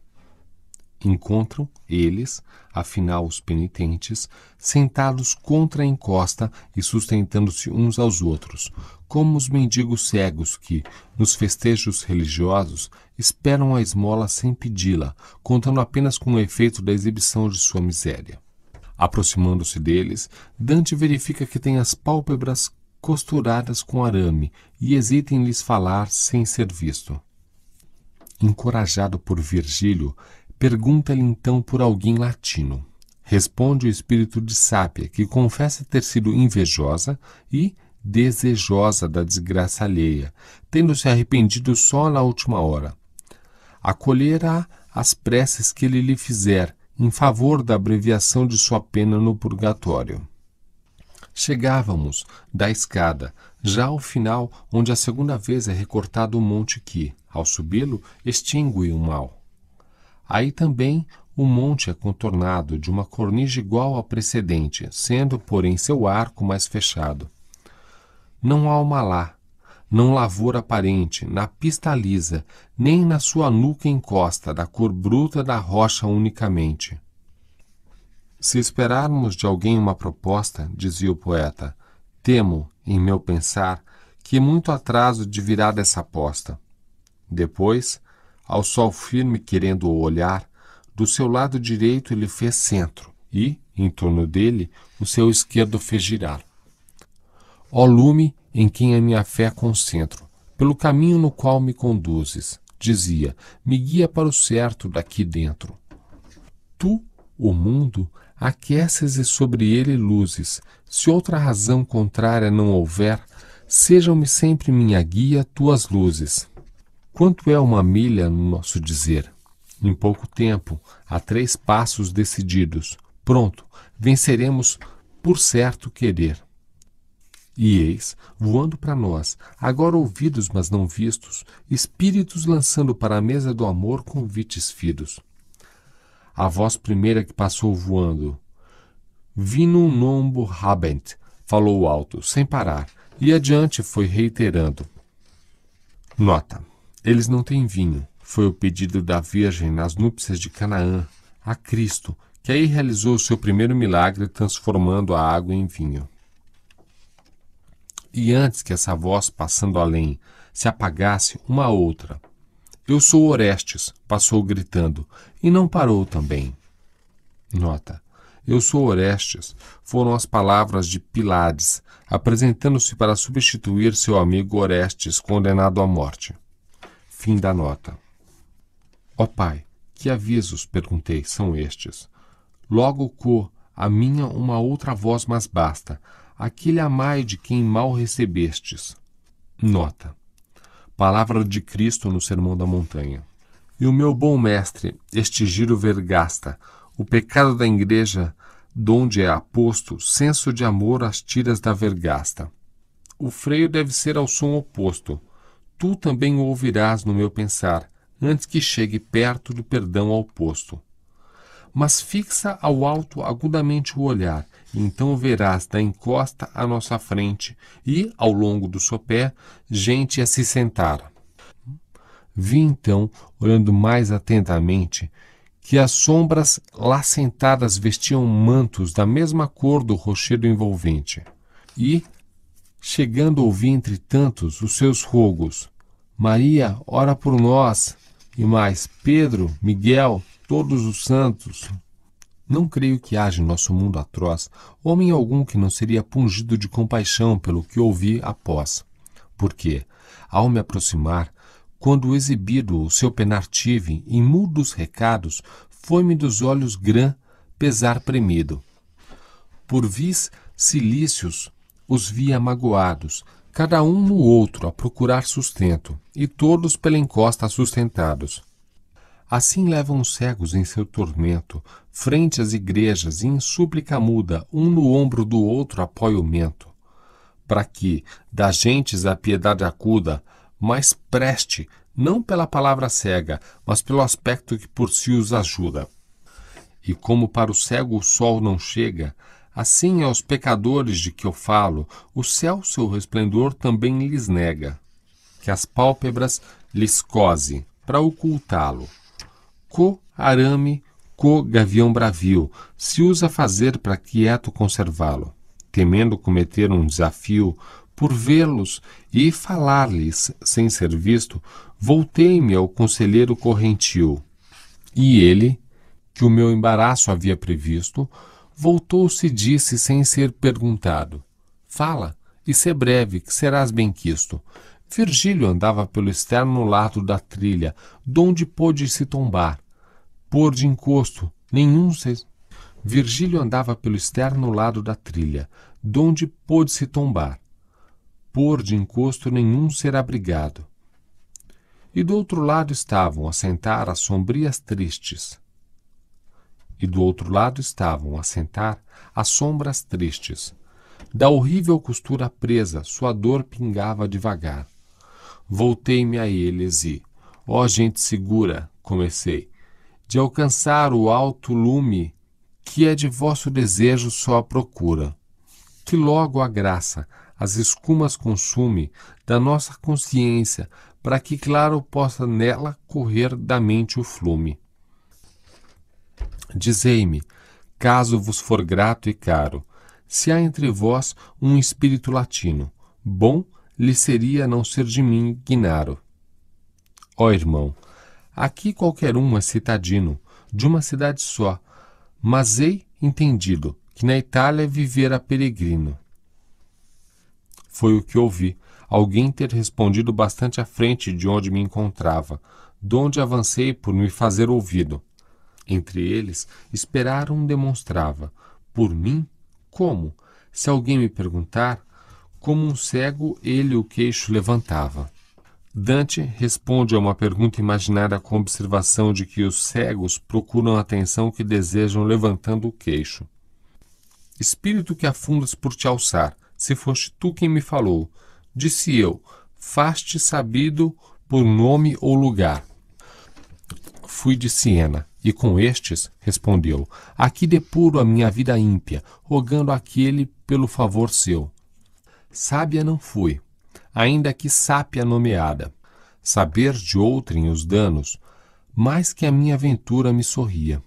Speaker 1: encontram eles, afinal os penitentes, sentados contra a encosta e sustentando-se uns aos outros, como os mendigos cegos que, nos festejos religiosos, esperam a esmola sem pedi-la, contando apenas com o efeito da exibição de sua miséria. Aproximando-se deles, Dante verifica que tem as pálpebras costuradas com arame e hesita em lhes falar sem ser visto encorajado por Virgílio, Pergunta-lhe então por alguém latino. Responde o espírito de Sápia, que confessa ter sido invejosa e desejosa da desgraça alheia, tendo se arrependido só na última hora. Acolherá as preces que ele lhe fizer em favor da abreviação de sua pena no purgatório. Chegávamos da escada, já ao final onde a segunda vez é recortado o monte que, ao subi-lo, extingue o mal. Aí também o monte é contornado de uma cornija igual à precedente, sendo, porém, seu arco mais fechado. Não há uma lá, não lavoura aparente, na pista lisa, nem na sua nuca encosta, da cor bruta da rocha unicamente. Se esperarmos de alguém uma proposta, dizia o poeta, temo, em meu pensar, que muito atraso de virar dessa aposta. Depois, ao sol firme querendo-o olhar, do seu lado direito ele fez centro, e, em torno dele, o seu esquerdo fez girar. Ó lume em quem a minha fé concentro, pelo caminho no qual me conduzes, dizia, me guia para o certo daqui dentro. Tu, o mundo, aqueces e sobre ele luzes, se outra razão contrária não houver, sejam-me sempre minha guia tuas luzes. Quanto é uma milha no nosso dizer? Em pouco tempo, a três passos decididos, pronto, venceremos por certo querer. E eis, voando para nós, agora ouvidos mas não vistos, espíritos lançando para a mesa do amor convites fidos. A voz primeira que passou voando, Vinum nombo habent, falou alto, sem parar, e adiante foi reiterando. Nota. Eles não têm vinho. Foi o pedido da Virgem nas núpcias de Canaã a Cristo, que aí realizou o seu primeiro milagre transformando a água em vinho. E antes que essa voz passando além se apagasse, uma outra. Eu sou Orestes, passou gritando, e não parou também. Nota. Eu sou Orestes foram as palavras de Pilades, apresentando-se para substituir seu amigo Orestes, condenado à morte. Fim da nota. Ó oh, Pai, que avisos, perguntei, são estes? Logo co, a minha uma outra voz mas basta, aquele amai de quem mal recebestes. Nota. Palavra de Cristo no Sermão da Montanha. E o meu bom mestre, este giro vergasta, o pecado da igreja, donde é aposto senso de amor às tiras da vergasta. O freio deve ser ao som oposto, tu também o ouvirás no meu pensar, antes que chegue perto do perdão ao posto. Mas fixa ao alto agudamente o olhar, e então verás da encosta à nossa frente e, ao longo do sopé, gente a se sentar. Vi então, olhando mais atentamente, que as sombras lá sentadas vestiam mantos da mesma cor do rochedo envolvente. E, Chegando ouvi entre tantos os seus rogos. Maria, ora por nós, e mais Pedro, Miguel, todos os santos. Não creio que haja em nosso mundo atroz homem algum que não seria pungido de compaixão pelo que ouvi após. Porque, ao me aproximar, quando exibido o seu penar tive, em mudos recados, foi-me dos olhos grã pesar premido. Por vis silícios os via magoados, cada um no outro a procurar sustento, e todos pela encosta sustentados. Assim levam os cegos em seu tormento, frente às igrejas, e em súplica muda, um no ombro do outro apoia o mento, para que, das gentes a piedade acuda, mas preste, não pela palavra cega, mas pelo aspecto que por si os ajuda. E como para o cego o sol não chega, Assim aos pecadores de que eu falo, o céu seu resplendor também lhes nega, que as pálpebras lhes cose, para ocultá-lo. Co arame, co gavião bravio, se usa fazer para quieto conservá-lo, temendo cometer um desafio, por vê-los e falar-lhes sem ser visto, voltei-me ao conselheiro correntio. E ele, que o meu embaraço havia previsto, voltou-se e disse sem ser perguntado: Fala, e se é breve, que serás quisto Virgílio andava pelo externo lado da trilha, donde pôde se tombar. por de encosto, nenhum se... Virgílio andava pelo externo lado da trilha, donde pôde se tombar. Pôr de encosto nenhum ser abrigado. E do outro lado estavam a sentar as sombrias tristes, e do outro lado estavam, a sentar, as sombras tristes. Da horrível costura presa, sua dor pingava devagar. Voltei-me a eles e, ó oh, gente segura, comecei, de alcançar o alto lume que é de vosso desejo só a procura. Que logo a graça, as escumas consume da nossa consciência, para que claro possa nela correr da mente o flume. Dizei-me, caso vos for grato e caro, se há entre vós um espírito latino, bom lhe seria não ser de mim guinaro. Ó irmão, aqui qualquer um é citadino, de uma cidade só, mas hei entendido que na Itália vivera peregrino. Foi o que ouvi, alguém ter respondido bastante à frente de onde me encontrava, donde avancei por me fazer ouvido. Entre eles, esperaram demonstrava, por mim, como, se alguém me perguntar, como um cego ele o queixo levantava. Dante responde a uma pergunta imaginada com a observação de que os cegos procuram a atenção que desejam levantando o queixo. Espírito que afundas por te alçar, se foste tu quem me falou, disse eu, faz-te sabido por nome ou lugar. Fui de Siena. E com estes respondeu: Aqui depuro a minha vida ímpia, rogando aquele pelo favor seu. Sábia não fui, ainda que sápia nomeada. Saber de outrem os danos, mais que a minha ventura me sorria.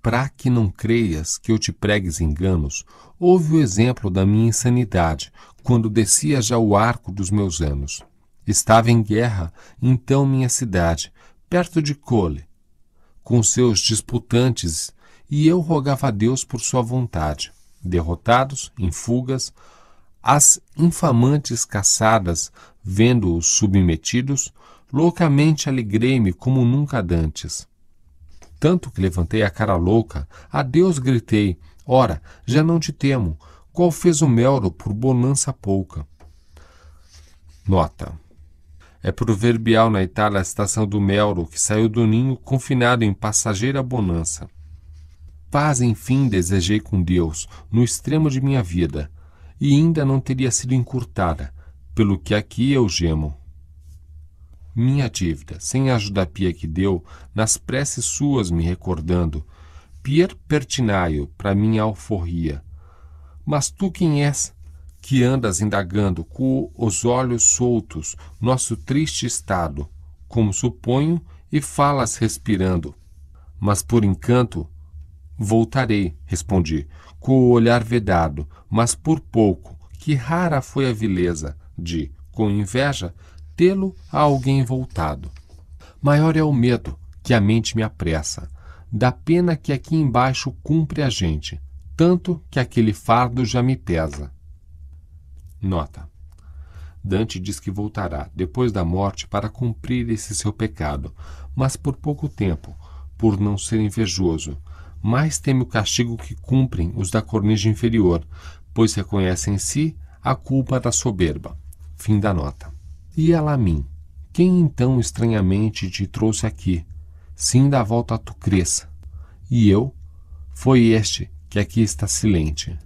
Speaker 1: Para que não creias que eu te pregues enganos, ouve o exemplo da minha insanidade, quando descia já o arco dos meus anos. Estava em guerra, então minha cidade, perto de Cole, com seus disputantes, e eu rogava a Deus por sua vontade. Derrotados, em fugas, as infamantes caçadas, vendo-os submetidos, loucamente alegrei-me como nunca dantes. Tanto que levantei a cara louca, a Deus gritei: Ora, já não te temo, qual fez o Melro por bonança pouca. Nota: é proverbial na Itália a citação do Melro, que saiu do ninho confinado em passageira bonança. Paz, enfim, desejei com Deus, no extremo de minha vida, e ainda não teria sido encurtada, pelo que aqui eu gemo. Minha dívida, sem a ajuda pia que deu, nas preces suas me recordando, Pier Pertinaio, para minha alforria. Mas tu quem és, que andas indagando com os olhos soltos nosso triste estado, como suponho, e falas respirando. Mas por encanto, voltarei, respondi, com o olhar vedado, mas por pouco, que rara foi a vileza de, com inveja, tê-lo a alguém voltado. Maior é o medo que a mente me apressa, da pena que aqui embaixo cumpre a gente, tanto que aquele fardo já me pesa Nota: Dante diz que voltará depois da morte para cumprir esse seu pecado, mas por pouco tempo, por não ser invejoso. Mais teme o castigo que cumprem os da cornija inferior, pois reconhecem em si a culpa da soberba. Fim da nota. E mim? quem então estranhamente te trouxe aqui? Sim, da volta tu cresça. E eu? Foi este que aqui está silente,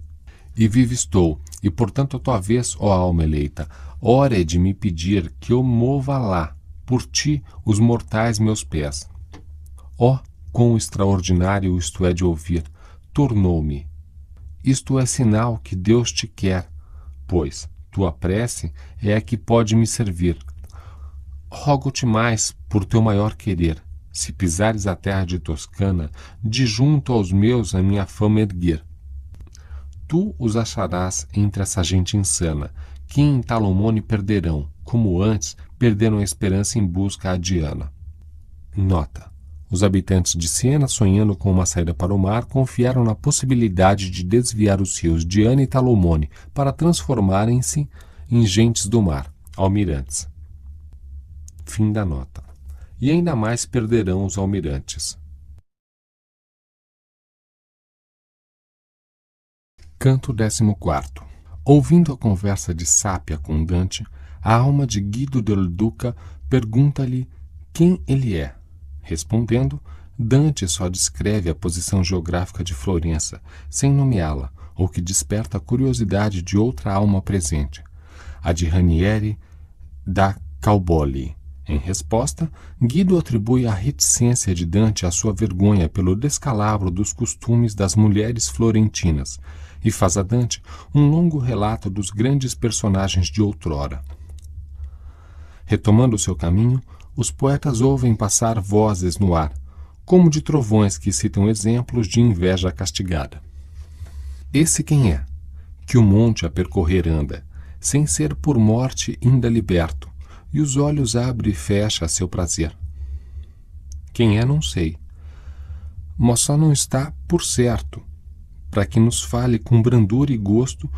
Speaker 1: e vivo estou, e portanto a tua vez, ó alma eleita, hora é de me pedir que eu mova lá, por ti, os mortais meus pés. Ó, oh, quão extraordinário isto é de ouvir, tornou-me. Isto é sinal que Deus te quer, pois tua prece é a que pode me servir. Rogo-te mais por teu maior querer, se pisares a terra de Toscana, de junto aos meus a minha fama erguer tu os acharás entre essa gente insana, que em Talomone perderão, como antes perderam a esperança em busca a Diana. Nota. Os habitantes de Siena, sonhando com uma saída para o mar, confiaram na possibilidade de desviar os rios Diana e Talomone para transformarem-se em gentes do mar, almirantes. Fim da nota. E ainda mais perderão os almirantes. Canto 14. Ouvindo a conversa de Sápia com Dante, a alma de Guido del Duca pergunta-lhe quem ele é. Respondendo, Dante só descreve a posição geográfica de Florença, sem nomeá-la, o que desperta a curiosidade de outra alma presente, a de Ranieri da Calboli. Em resposta, Guido atribui a reticência de Dante à sua vergonha pelo descalabro dos costumes das mulheres florentinas e faz a Dante um longo relato dos grandes personagens de outrora. Retomando seu caminho, os poetas ouvem passar vozes no ar, como de trovões que citam exemplos de inveja castigada. Esse quem é, que o monte a percorrer anda, sem ser por morte ainda liberto, e os olhos abre e fecha a seu prazer. Quem é, não sei. Mas só não está por certo para que nos fale com brandura e gosto,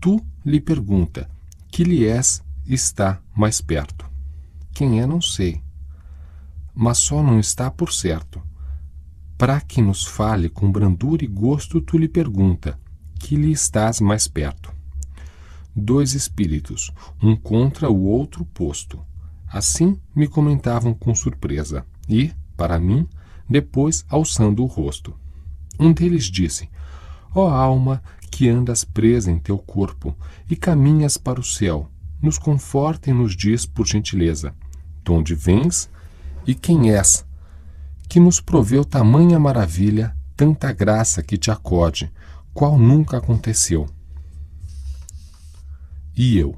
Speaker 1: tu lhe pergunta, que lhe és está mais perto. Quem é não sei, mas só não está por certo. Para que nos fale com brandura e gosto, tu lhe pergunta, que lhe estás mais perto. Dois espíritos, um contra o outro posto. Assim me comentavam com surpresa, e, para mim, depois alçando o rosto. Um deles disse: Ó alma que andas presa em teu corpo e caminhas para o céu, nos conforta e nos diz por gentileza, de onde vens e quem és, que nos proveu tamanha maravilha, tanta graça que te acode, qual nunca aconteceu. E eu,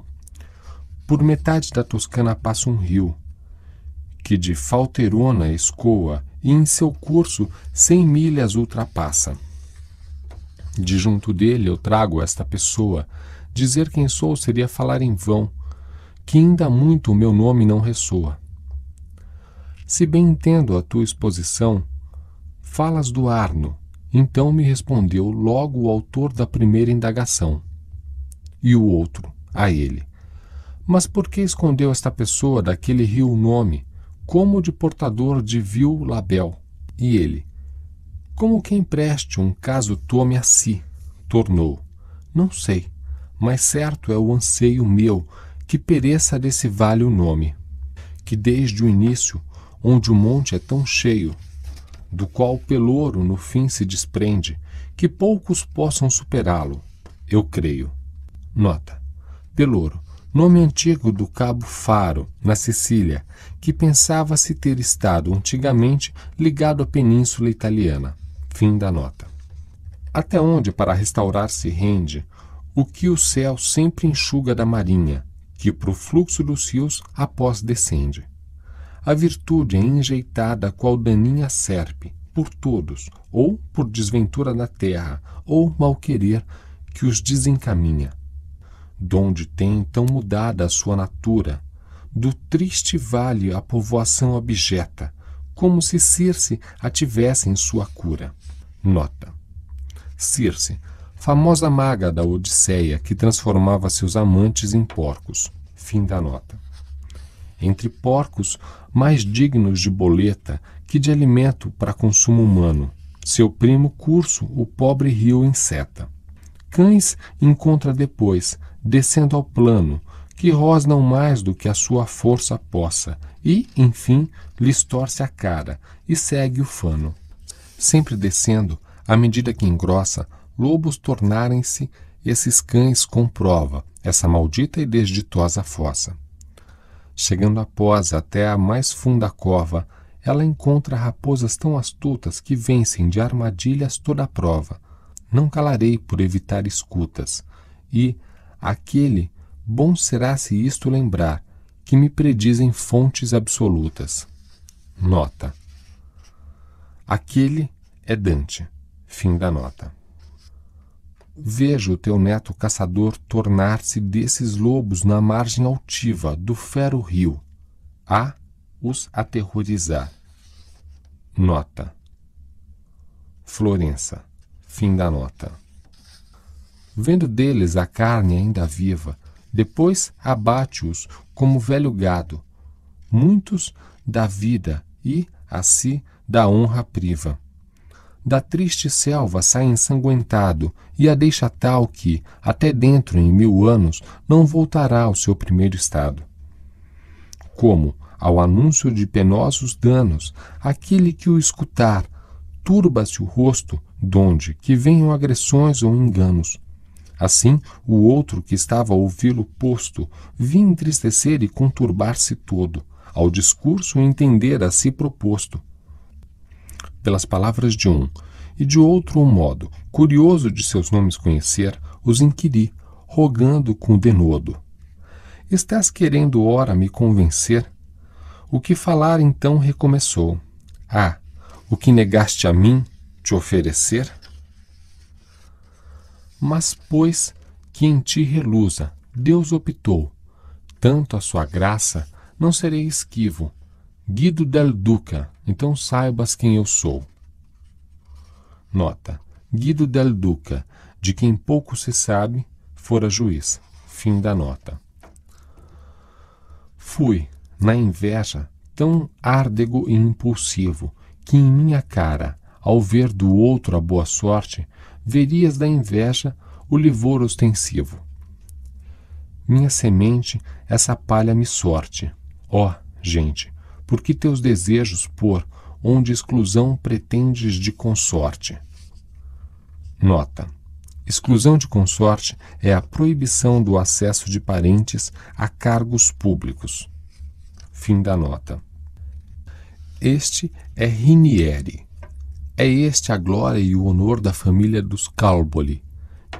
Speaker 1: por metade da Toscana passa um rio, que de Falterona escoa e em seu curso cem milhas ultrapassa. De junto dele eu trago esta pessoa. Dizer quem sou seria falar em vão, que ainda muito o meu nome não ressoa. Se bem entendo a tua exposição, falas do Arno. Então me respondeu logo o autor da primeira indagação. E o outro, a ele. Mas por que escondeu esta pessoa daquele rio nome, como de portador de vil label? E ele, como quem preste um caso tome a si, tornou. Não sei, mas certo é o anseio meu que pereça desse vale o nome, que desde o início, onde o monte é tão cheio, do qual pelouro no fim se desprende, que poucos possam superá-lo, eu creio. Nota: pelouro, nome antigo do cabo Faro, na Sicília, que pensava-se ter estado antigamente ligado à península italiana. Fim da nota. Até onde para restaurar se rende o que o céu sempre enxuga da marinha, que pro fluxo dos rios após descende. A virtude é enjeitada qual daninha serpe, por todos, ou por desventura da terra, ou querer que os desencaminha. Donde tem tão mudada a sua natura, do triste vale a povoação abjeta, como se Circe a tivesse em sua cura. Nota: Circe, famosa maga da Odisseia que transformava seus amantes em porcos. Fim da nota. Entre porcos, mais dignos de boleta que de alimento para consumo humano, seu primo curso, o pobre rio inseta. Cães encontra depois, descendo ao plano, que rosnam mais do que a sua força possa, e, enfim, lhes torce a cara e segue o fano sempre descendo à medida que engrossa, lobos tornarem-se esses cães com prova, essa maldita e desditosa fossa. Chegando após até a mais funda cova, ela encontra raposas tão astutas que vencem de armadilhas toda a prova. Não calarei por evitar escutas. E, aquele, bom será se isto lembrar, que me predizem fontes absolutas. Nota Aquele é Dante. Fim da nota. Veja o teu neto caçador tornar-se desses lobos na margem altiva do fero rio, a os aterrorizar. Nota. Florença. Fim da nota. Vendo deles a carne ainda viva, depois abate-os como velho gado. Muitos da vida e, a si, da honra priva. Da triste selva sai ensanguentado e a deixa tal que, até dentro em mil anos, não voltará ao seu primeiro estado. Como, ao anúncio de penosos danos, aquele que o escutar turba-se o rosto, donde que venham agressões ou enganos. Assim, o outro que estava a ouvi-lo posto vinha entristecer e conturbar-se todo, ao discurso entender a si proposto pelas palavras de um, e de outro modo, curioso de seus nomes conhecer, os inquiri, rogando com denodo. Estás querendo ora me convencer? O que falar então recomeçou. Ah, o que negaste a mim te oferecer? Mas, pois, que em ti reluza, Deus optou. Tanto a sua graça, não serei esquivo. Guido del Duca, então saibas quem eu sou. Nota: Guido del Duca, de quem pouco se sabe, fora juiz. Fim da nota. Fui, na inveja, tão árdego e impulsivo que em minha cara, ao ver do outro a boa sorte, verias da inveja o livor ostensivo. Minha semente, essa palha me sorte. Ó, oh, gente, porque teus desejos por onde exclusão pretendes de consorte. Nota: exclusão de consorte é a proibição do acesso de parentes a cargos públicos. Fim da nota. Este é Rinieri. É este a glória e o honor da família dos Calboli.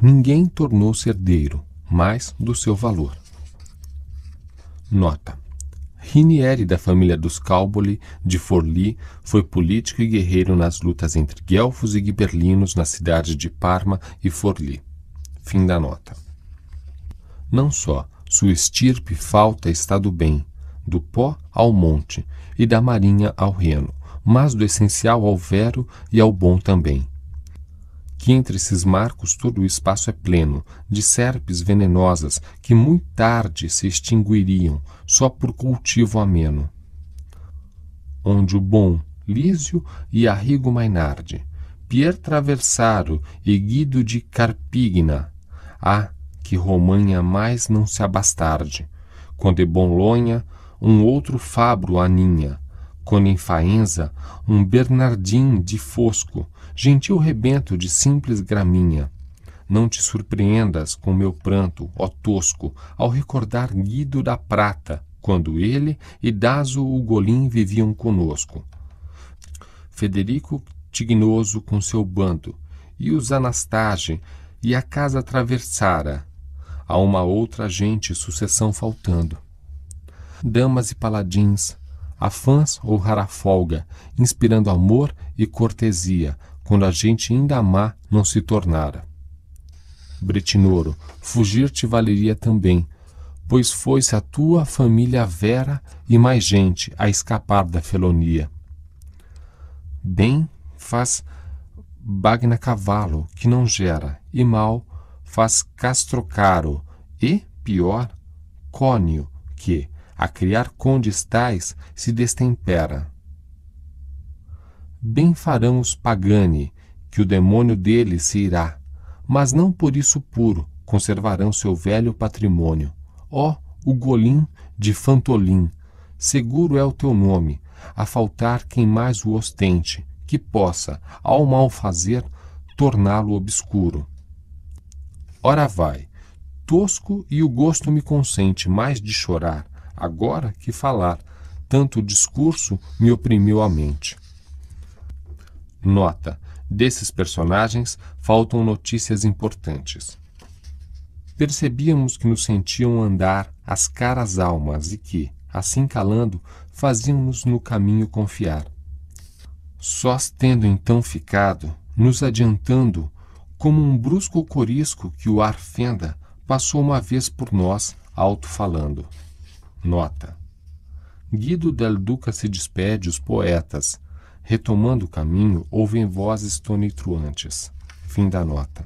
Speaker 1: Ninguém tornou-se herdeiro, mais do seu valor. Nota: Rinieri, da família dos Calboli de Forli foi político e guerreiro nas lutas entre guelfos e gibberlinos na cidade de Parma e Forli. Fim da nota. Não só sua estirpe falta está do bem, do pó ao monte e da marinha ao reno, mas do essencial ao vero e ao bom também. Que entre esses marcos todo o espaço é pleno, de serpes venenosas que muito tarde se extinguiriam, só por cultivo ameno, onde o bom Lísio e Arrigo Mainardi, Pier Traversaro e Guido de Carpigna, ah, que Romanha mais não se abastarde, quando em Bonlonha um outro Fabro aninha, quando em Faenza um Bernardim de Fosco, gentil rebento de simples graminha, não te surpreendas com meu pranto, ó tosco, ao recordar Guido da Prata, quando ele e Daso Golim viviam conosco. Federico Tignoso com seu bando, e os Anastage, e a casa Traversara, A uma outra gente sucessão faltando. Damas e paladins, afãs ou rarafolga, inspirando amor e cortesia, quando a gente ainda má não se tornara. Bretinoro, fugir te valeria também, pois foi-se a tua família vera e mais gente a escapar da felonia. Bem faz Bagna Cavalo, que não gera, e mal faz Castrocaro, e, pior, Cônio, que, a criar condes tais, se destempera. Bem farão os Pagani, que o demônio dele se irá, mas não por isso puro conservarão seu velho patrimônio. Ó, oh, Ugolim de Fantolim, seguro é o teu nome, a faltar quem mais o ostente, que possa, ao mal fazer, torná-lo obscuro. Ora vai, tosco e o gosto me consente mais de chorar, agora que falar, tanto o discurso me oprimiu a mente. Nota: Desses personagens faltam notícias importantes. Percebíamos que nos sentiam andar as caras almas e que, assim calando, faziam-nos no caminho confiar. Sós tendo então ficado, nos adiantando, como um brusco corisco que o ar fenda, passou uma vez por nós, alto falando. Nota. Guido del Duca se despede os poetas, Retomando o caminho, ouvem vozes tonitruantes. Fim da nota.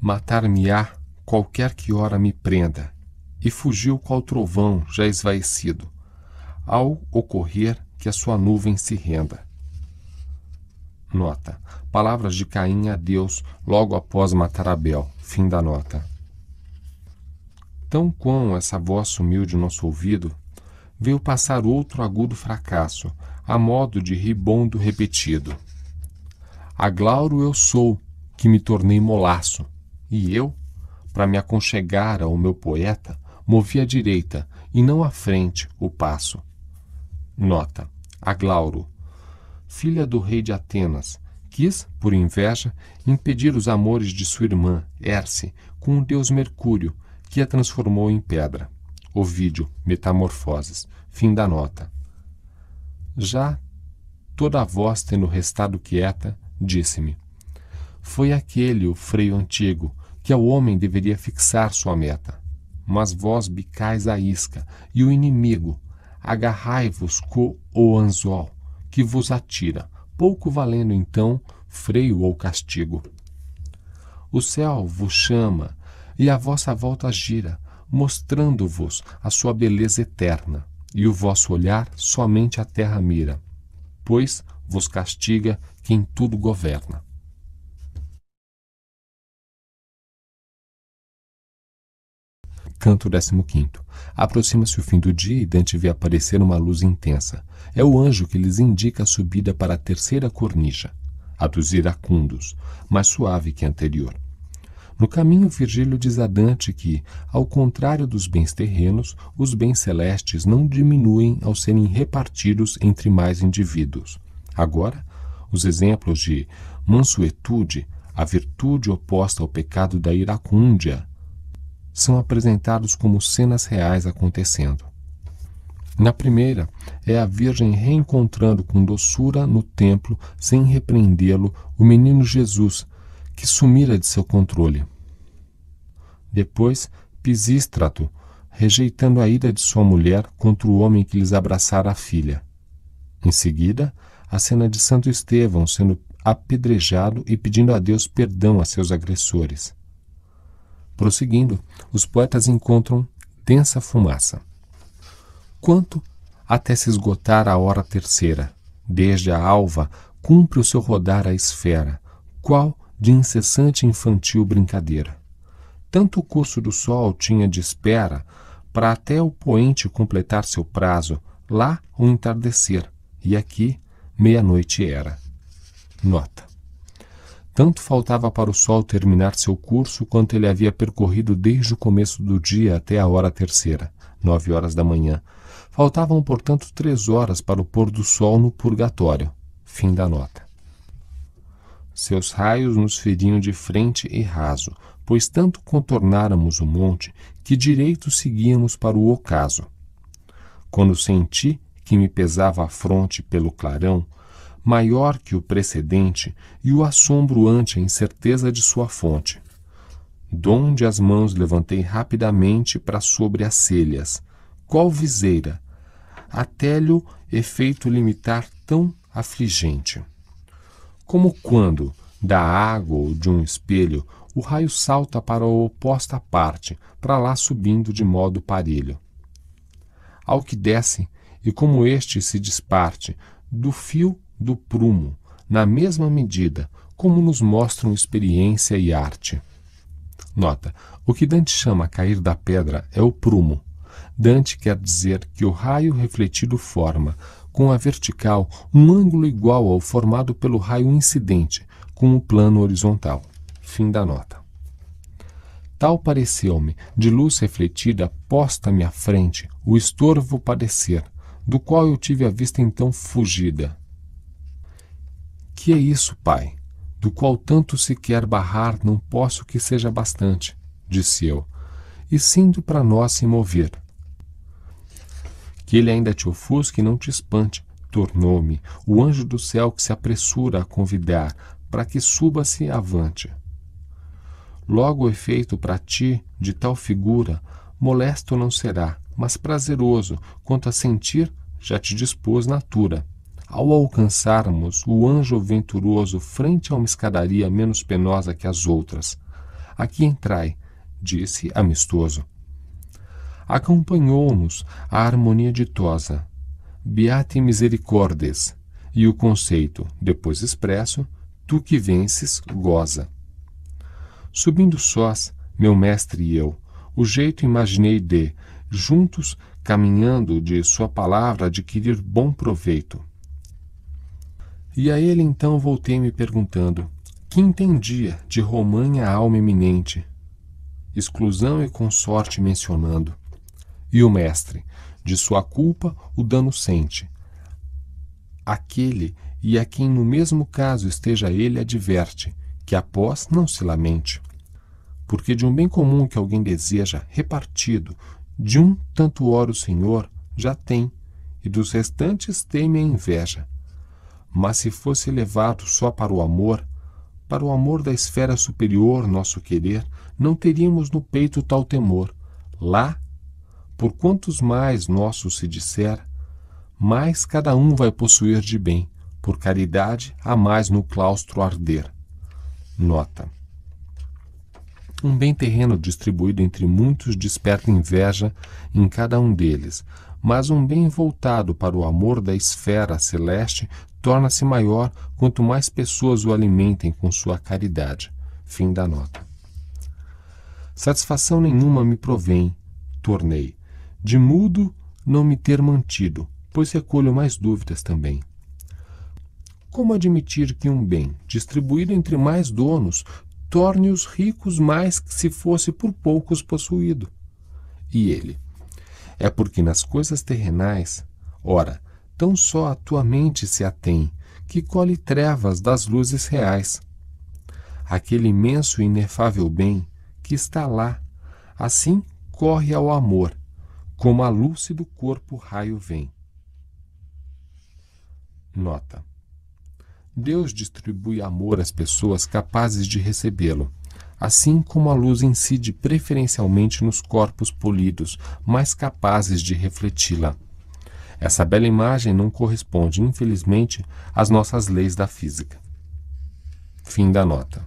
Speaker 1: Matar-me-á qualquer que hora me prenda, e fugiu qual trovão já esvaecido, ao ocorrer que a sua nuvem se renda. Nota. Palavras de Caim a Deus logo após matar Abel. Fim da nota. Tão quão essa voz sumiu de nosso ouvido, veio passar outro agudo fracasso, a modo de ribondo repetido. Aglauro eu sou, que me tornei molaço, e eu, para me aconchegar ao meu poeta, movi à direita e não à frente o passo. Nota: Aglauro, filha do rei de Atenas, quis, por inveja, impedir os amores de sua irmã, Herce, com o deus Mercúrio, que a transformou em pedra. Ovídio, Metamorfoses. Fim da nota já toda a voz tendo restado quieta, disse-me: Foi aquele o freio antigo que ao homem deveria fixar sua meta. Mas vós bicais a isca e o inimigo, agarrai-vos co o anzol que vos atira, pouco valendo então freio ou castigo. O céu vos chama e a vossa volta gira, mostrando-vos a sua beleza eterna e o vosso olhar somente a terra mira, pois vos castiga quem tudo governa. Canto 15. Aproxima-se o fim do dia e Dante vê aparecer uma luz intensa. É o anjo que lhes indica a subida para a terceira cornija, a dos iracundos, mais suave que a anterior. No caminho, Virgílio diz a Dante que, ao contrário dos bens terrenos, os bens celestes não diminuem ao serem repartidos entre mais indivíduos. Agora, os exemplos de mansuetude, a virtude oposta ao pecado da iracúndia, são apresentados como cenas reais acontecendo. Na primeira, é a Virgem reencontrando com doçura no templo, sem repreendê-lo, o menino Jesus, que sumira de seu controle. Depois, Pisístrato, rejeitando a ida de sua mulher contra o homem que lhes abraçara a filha. Em seguida, a cena de Santo Estevão sendo apedrejado e pedindo a Deus perdão a seus agressores. Prosseguindo, os poetas encontram densa fumaça. Quanto até se esgotar a hora terceira, desde a alva, cumpre o seu rodar a esfera, qual de incessante infantil brincadeira. Tanto o curso do Sol tinha de espera para até o poente completar seu prazo, lá o entardecer, e aqui meia-noite era. Nota. Tanto faltava para o Sol terminar seu curso quanto ele havia percorrido desde o começo do dia até a hora terceira, nove horas da manhã. Faltavam, portanto, três horas para o pôr do Sol no purgatório. Fim da nota. Seus raios nos feriam de frente e raso, pois tanto contornáramos o monte que direito seguíamos para o ocaso. Quando senti que me pesava a fronte pelo clarão, maior que o precedente e o assombro ante a incerteza de sua fonte. Donde as mãos levantei rapidamente para sobre as celhas, qual viseira, até-lhe efeito limitar tão afligente. Como quando, da água ou de um espelho, o raio salta para a oposta parte, para lá subindo de modo parelho. Ao que desce, e como este se disparte do fio do prumo, na mesma medida, como nos mostram experiência e arte. Nota: o que Dante chama cair da pedra é o prumo. Dante quer dizer que o raio refletido forma, com a vertical, um ângulo igual ao formado pelo raio incidente, com o plano horizontal. Fim da nota. Tal pareceu-me, de luz refletida posta-me à frente, o estorvo padecer, do qual eu tive a vista então fugida. Que é isso, pai? Do qual tanto se quer barrar, não posso que seja bastante, disse eu, e sinto para nós se mover. Que ele ainda te ofusque e não te espante, tornou-me o anjo do céu que se apressura a convidar para que suba-se avante. Logo o é efeito para ti de tal figura molesto não será, mas prazeroso, quanto a sentir já te dispôs natura. Ao alcançarmos o anjo venturoso frente a uma escadaria menos penosa que as outras, aqui entrai, disse amistoso. Acompanhou-nos a harmonia ditosa, Beate Misericordes, e o conceito, depois expresso, tu que vences, goza. Subindo sós, meu mestre e eu, o jeito imaginei de, juntos, caminhando de sua palavra, adquirir bom proveito. E a ele então voltei me perguntando: que entendia de Romanha a alma eminente? Exclusão e consorte mencionando. E o mestre, de sua culpa o dano sente. Aquele e a quem no mesmo caso esteja ele adverte, que após não se lamente. Porque de um bem comum que alguém deseja repartido, de um tanto ora o Senhor, já tem, e dos restantes teme a inveja. Mas se fosse levado só para o amor, para o amor da esfera superior, nosso querer, não teríamos no peito tal temor. Lá, por quantos mais nossos se disser, mais cada um vai possuir de bem, por caridade a mais no claustro arder nota. Um bem terreno distribuído entre muitos desperta inveja em cada um deles, mas um bem voltado para o amor da esfera celeste torna-se maior quanto mais pessoas o alimentem com sua caridade. Fim da nota. Satisfação nenhuma me provém, tornei, de mudo não me ter mantido, pois recolho mais dúvidas também. Como admitir que um bem, distribuído entre mais donos, torne os ricos mais que se fosse por poucos possuído? E ele: É porque nas coisas terrenais, ora, tão só a tua mente se atém, que colhe trevas das luzes reais. Aquele imenso e inefável bem que está lá, assim corre ao amor, como a luz do corpo raio vem. Nota Deus distribui amor às pessoas capazes de recebê-lo, assim como a luz incide preferencialmente nos corpos polidos, mais capazes de refleti-la. Essa bela imagem não corresponde, infelizmente, às nossas leis da física. Fim da nota.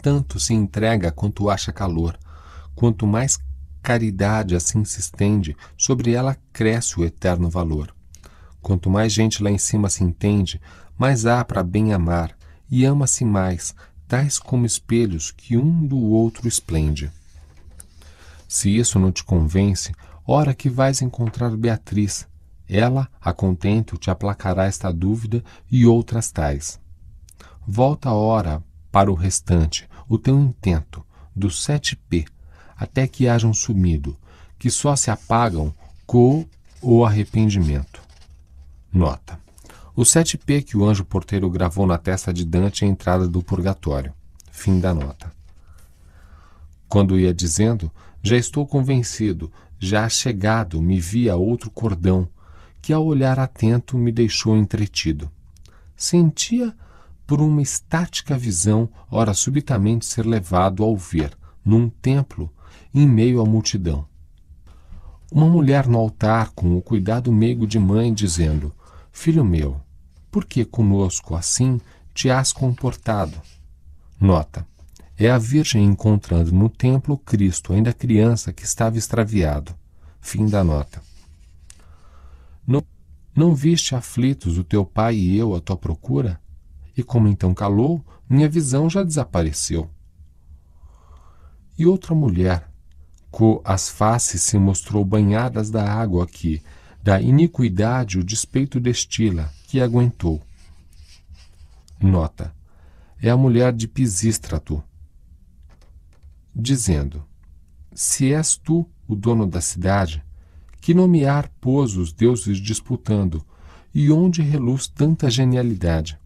Speaker 1: Tanto se entrega quanto acha calor. Quanto mais caridade assim se estende, sobre ela cresce o eterno valor. Quanto mais gente lá em cima se entende, mas há para bem amar, e ama-se mais, tais como espelhos que um do outro esplende. Se isso não te convence, ora que vais encontrar Beatriz. Ela, a contento, te aplacará esta dúvida e outras tais. Volta, ora, para o restante, o teu intento, do sete P, até que hajam sumido, que só se apagam co ou arrependimento. Nota. O 7P que o anjo porteiro gravou na testa de Dante à é entrada do purgatório. Fim da nota. Quando ia dizendo, já estou convencido, já chegado, me via outro cordão, que ao olhar atento me deixou entretido. Sentia por uma estática visão, ora subitamente ser levado ao ver, num templo, em meio à multidão. Uma mulher no altar, com o cuidado meigo de mãe, dizendo: Filho meu, por que conosco assim te has comportado? Nota: é a Virgem encontrando no templo Cristo, ainda criança, que estava extraviado. Fim da nota. Não, não viste aflitos o teu pai e eu à tua procura? E como então calou, minha visão já desapareceu. E outra mulher, co as faces se mostrou banhadas da água que, da iniquidade o despeito destila, que aguentou. Nota: é a mulher de Pisístrato, dizendo: Se és tu o dono da cidade, que nomear pôs os deuses disputando, e onde reluz tanta genialidade?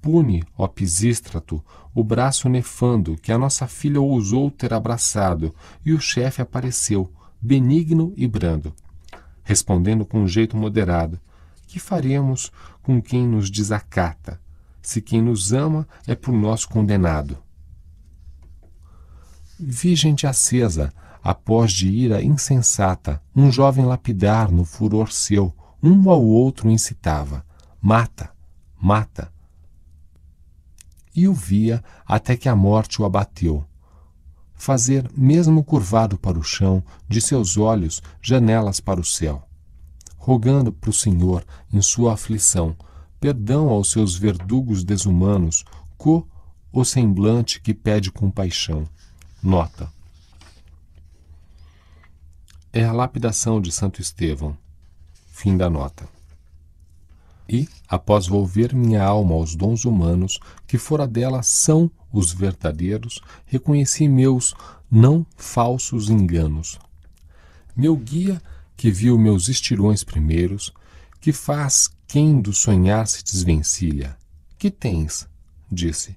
Speaker 1: Pune, ó Pisístrato, o braço nefando que a nossa filha ousou ter abraçado, e o chefe apareceu, benigno e brando respondendo com um jeito moderado: Que faremos com quem nos desacata, se quem nos ama é por nós condenado? virgem de acesa, após de ira insensata, um jovem lapidar no furor seu, um ao outro incitava: Mata, mata. E o via até que a morte o abateu fazer, mesmo curvado para o chão, de seus olhos janelas para o céu, rogando para o Senhor, em sua aflição, perdão aos seus verdugos desumanos, co o semblante que pede compaixão. Nota. É a lapidação de Santo Estevão. Fim da nota e, após volver minha alma aos dons humanos, que fora dela são os verdadeiros, reconheci meus não falsos enganos. Meu guia, que viu meus estirões primeiros, que faz quem do sonhar se desvencilha. Que tens? disse,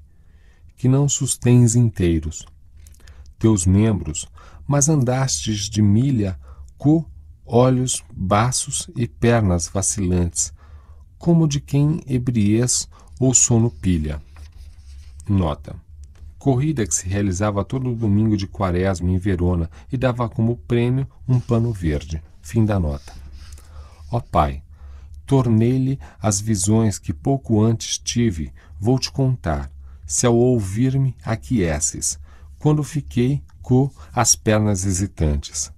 Speaker 1: que não sustens inteiros teus membros, mas andastes de milha, co, olhos, baços e pernas vacilantes, como de quem ebriez ou sono pilha. Nota. Corrida que se realizava todo domingo de quaresma em Verona e dava como prêmio um pano verde. Fim da nota. Ó Pai, tornei-lhe as visões que pouco antes tive, vou te contar, se ao ouvir-me aquieces, quando fiquei co as pernas hesitantes.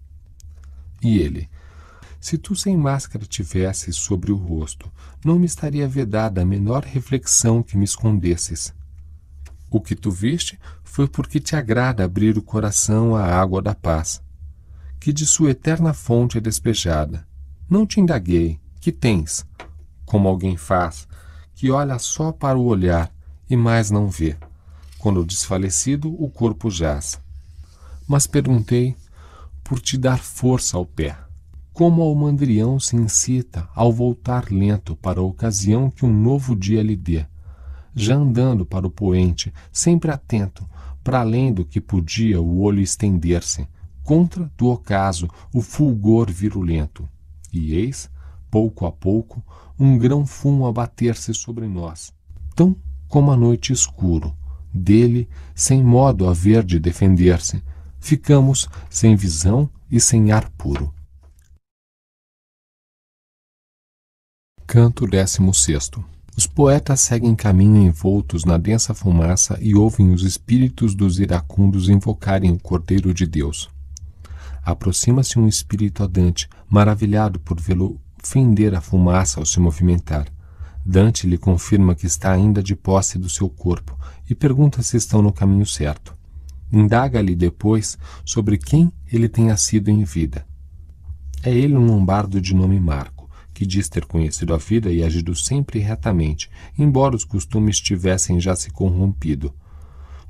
Speaker 1: E ele, se tu sem máscara tivesses sobre o rosto, não me estaria vedada a menor reflexão que me escondesses. O que tu viste foi porque te agrada abrir o coração à água da paz, que de sua eterna fonte é despejada. Não te indaguei, que tens, como alguém faz, que olha só para o olhar e mais não vê. Quando desfalecido, o corpo jaz. Mas perguntei por te dar força ao pé como ao mandrião se incita ao voltar lento para a ocasião que um novo dia lhe dê, já andando para o poente, sempre atento, para além do que podia o olho estender-se, contra do ocaso o fulgor virulento. E eis, pouco a pouco, um grão fumo abater-se sobre nós, tão como a noite escuro, dele, sem modo haver de defender-se, ficamos sem visão e sem ar puro. Canto 16 Os poetas seguem caminho envoltos na densa fumaça e ouvem os espíritos dos iracundos invocarem o Cordeiro de Deus. Aproxima-se um espírito a Dante, maravilhado por vê-lo fender a fumaça ao se movimentar. Dante lhe confirma que está ainda de posse do seu corpo e pergunta se estão no caminho certo. Indaga-lhe depois sobre quem ele tenha sido em vida. É ele um lombardo de nome Marco que diz ter conhecido a vida e agido sempre retamente, embora os costumes tivessem já se corrompido.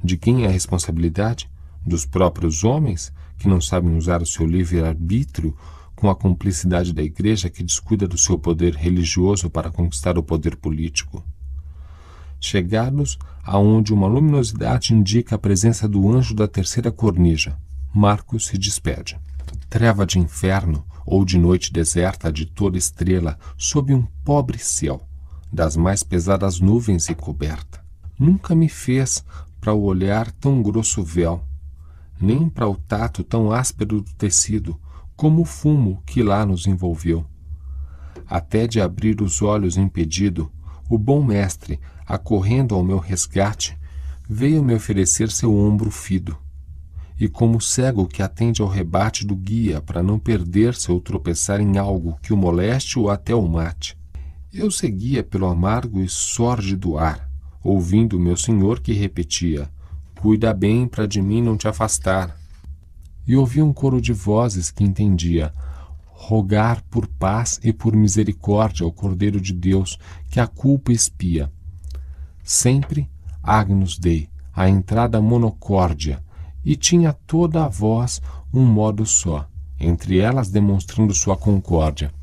Speaker 1: De quem é a responsabilidade? Dos próprios homens, que não sabem usar o seu livre-arbítrio com a cumplicidade da Igreja que descuida do seu poder religioso para conquistar o poder político. Chegados aonde uma luminosidade indica a presença do anjo da terceira cornija, Marcos se despede. Treva de inferno, ou de noite deserta de toda estrela, sob um pobre céu, das mais pesadas nuvens e coberta. Nunca me fez para o olhar tão grosso véu, nem para o tato tão áspero do tecido, como o fumo que lá nos envolveu. Até de abrir os olhos impedido, o bom mestre, acorrendo ao meu resgate, veio me oferecer seu ombro fido e como cego que atende ao rebate do guia para não perder-se ou tropeçar em algo que o moleste ou até o mate. Eu seguia pelo amargo e sórdido ar, ouvindo meu senhor que repetia: Cuida bem para de mim não te afastar. E ouvi um coro de vozes que entendia: Rogar por paz e por misericórdia ao Cordeiro de Deus, que a culpa espia. Sempre Agnus Dei, a entrada monocórdia, e tinha toda a voz um modo só, entre elas demonstrando sua concórdia.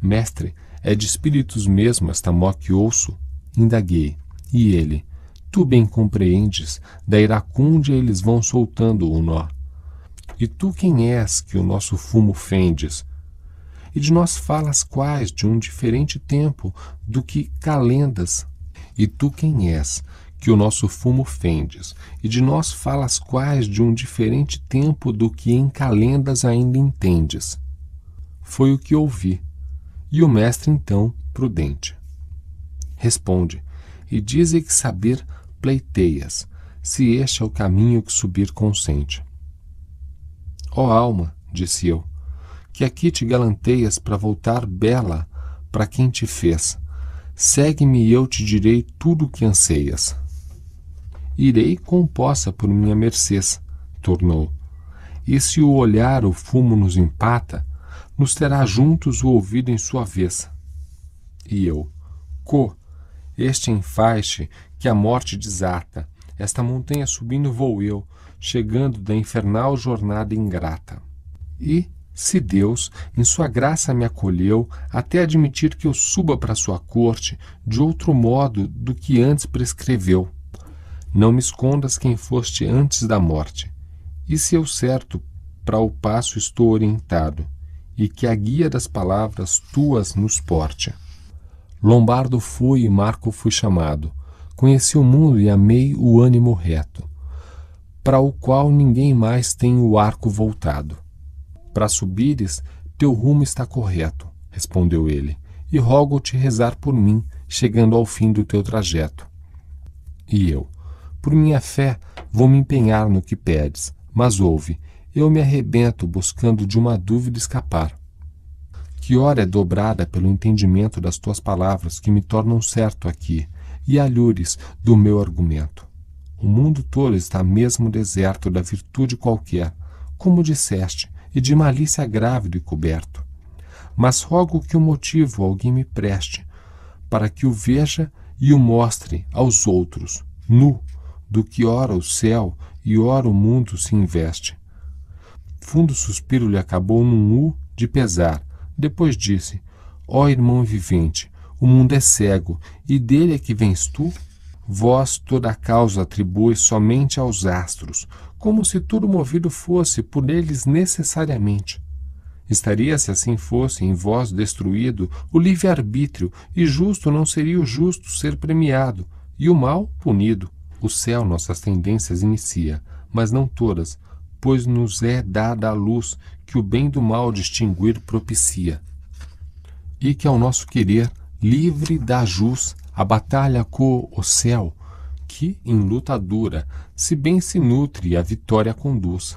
Speaker 1: Mestre, é de espíritos mesmo esta mó que ouço? Indaguei. E ele, tu bem compreendes, da iracúndia eles vão soltando o nó. E tu quem és que o nosso fumo fendes? E de nós falas quais de um diferente tempo do que calendas? E tu quem és que o nosso fumo fendes, e de nós falas quais de um diferente tempo do que em calendas ainda entendes. Foi o que ouvi. E o mestre, então, prudente, responde, e dize que saber pleiteias, se este é o caminho que subir consente. Ó oh, alma, disse eu, que aqui te galanteias para voltar bela para quem te fez, segue-me e eu te direi tudo o que anseias. Irei composta por minha mercês, tornou. E se o olhar o fumo nos empata, nos terá juntos o ouvido em sua vez. E eu, co, este enfaixe que a morte desata, esta montanha subindo vou eu, chegando da infernal jornada ingrata. E, se Deus, em sua graça, me acolheu, até admitir que eu suba para sua corte, de outro modo do que antes prescreveu. Não me escondas quem foste antes da morte. E se eu certo para o passo estou orientado, e que a guia das palavras tuas nos porte. Lombardo fui e Marco fui chamado. Conheci o mundo e amei o ânimo reto, para o qual ninguém mais tem o arco voltado. Para subires, teu rumo está correto, respondeu ele, e rogo-te rezar por mim, chegando ao fim do teu trajeto. E eu, por minha fé, vou me empenhar no que pedes, mas ouve, eu me arrebento buscando de uma dúvida escapar. Que hora é dobrada pelo entendimento das tuas palavras que me tornam certo aqui, e alhures do meu argumento. O mundo todo está mesmo deserto da virtude qualquer, como disseste, e de malícia grávido e coberto. Mas rogo que o motivo alguém me preste, para que o veja e o mostre aos outros, nu, do que ora o céu e ora o mundo se investe. Fundo suspiro lhe acabou num u de pesar. Depois disse: Ó oh, irmão vivente, o mundo é cego, e dele é que vens tu? Vós toda a causa atribuis somente aos astros, como se tudo movido fosse por eles necessariamente. Estaria, se assim fosse, em vós destruído o livre-arbítrio, e justo não seria o justo ser premiado, e o mal punido. O céu nossas tendências inicia, mas não todas, pois nos é dada a luz que o bem do mal distinguir propicia. E que ao nosso querer, livre da jus, a batalha com o céu, que em luta dura, se bem se nutre, a vitória conduz.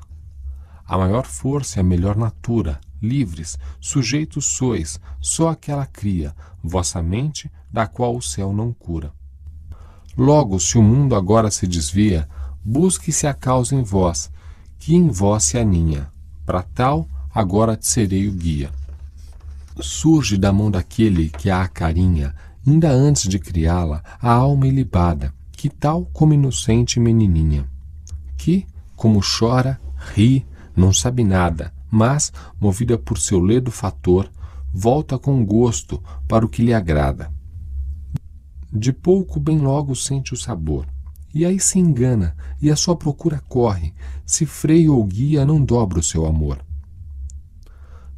Speaker 1: A maior força é a melhor natura, livres, sujeitos sois, só aquela cria, vossa mente, da qual o céu não cura. Logo, se o mundo agora se desvia, busque-se a causa em vós, que em vós se aninha. Para tal, agora te serei o guia. Surge da mão daquele que a acarinha, ainda antes de criá-la, a alma ilibada, que tal como inocente menininha, que, como chora, ri, não sabe nada, mas, movida por seu ledo fator, volta com gosto para o que lhe agrada. De pouco, bem logo sente o sabor. E aí se engana, e a sua procura corre. Se freio ou guia, não dobra o seu amor.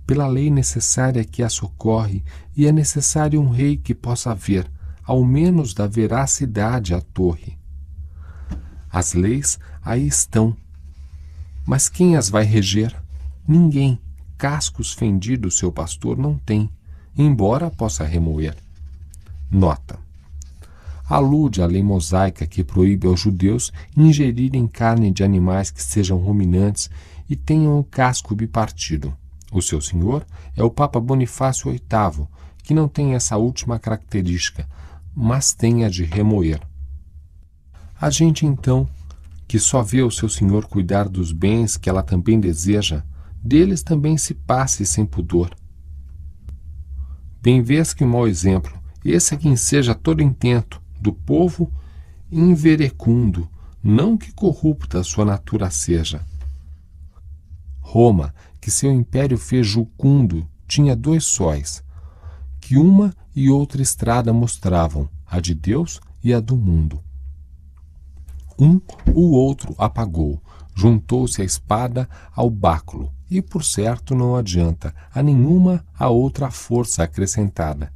Speaker 1: Pela lei necessária que a socorre, e é necessário um rei que possa ver, ao menos da veracidade a torre. As leis aí estão. Mas quem as vai reger? Ninguém. Cascos fendidos seu pastor não tem, embora possa remoer. Nota: alude à lei mosaica que proíbe aos judeus ingerirem carne de animais que sejam ruminantes e tenham o casco bipartido. O seu senhor é o Papa Bonifácio VIII, que não tem essa última característica, mas tem a de remoer. A gente, então, que só vê o seu senhor cuidar dos bens que ela também deseja, deles também se passe sem pudor. Bem vês que um mau exemplo, esse é quem seja todo intento, do povo inverecundo, não que corrupta sua natura seja. Roma, que seu império fez jucundo, tinha dois sóis, que uma e outra estrada mostravam, a de Deus e a do mundo. Um o outro apagou, juntou-se a espada ao báculo, e por certo não adianta a nenhuma a outra força acrescentada.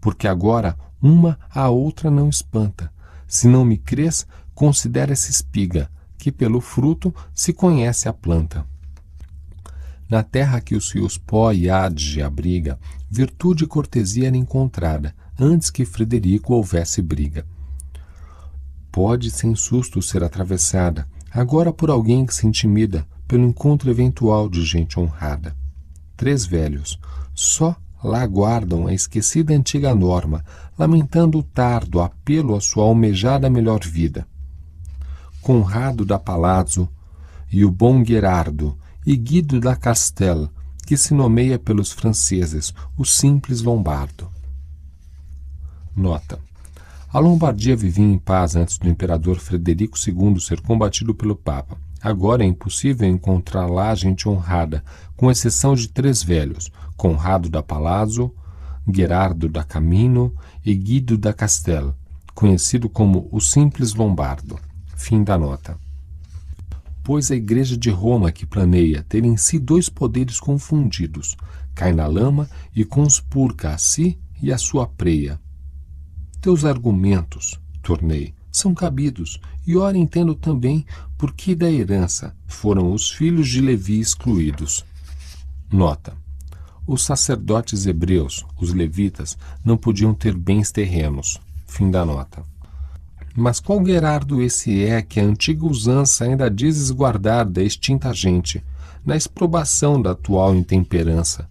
Speaker 1: Porque agora uma a outra não espanta. Se não me crês, considera essa espiga, que pelo fruto se conhece a planta. Na terra que os rios Pó e Adge abriga, virtude e cortesia era encontrada, antes que Frederico houvesse briga. Pode sem susto ser atravessada, agora por alguém que se intimida, pelo encontro eventual de gente honrada. Três velhos, só Lá guardam a esquecida antiga norma, lamentando o tardo apelo à sua almejada melhor vida. Conrado da Palazzo e o bom Gerardo e Guido da Castel, que se nomeia pelos franceses o simples lombardo. Nota: A Lombardia vivia em paz antes do imperador Frederico II ser combatido pelo Papa. Agora é impossível encontrar lá gente honrada, com exceção de três velhos, Conrado da Palazzo, Gerardo da Camino e Guido da Castel, conhecido como o Simples Lombardo. Fim da nota. Pois a Igreja de Roma, que planeia ter em si dois poderes confundidos, cai na lama e conspurca a si e a sua preia. Teus argumentos, tornei, são cabidos, e ora entendo também por que da herança foram os filhos de Levi excluídos. Nota os sacerdotes hebreus, os levitas, não podiam ter bens terrenos. Fim da nota. Mas qual Gerardo esse é que a antiga usança ainda dizes guardar da extinta gente, na exprobação da atual intemperança?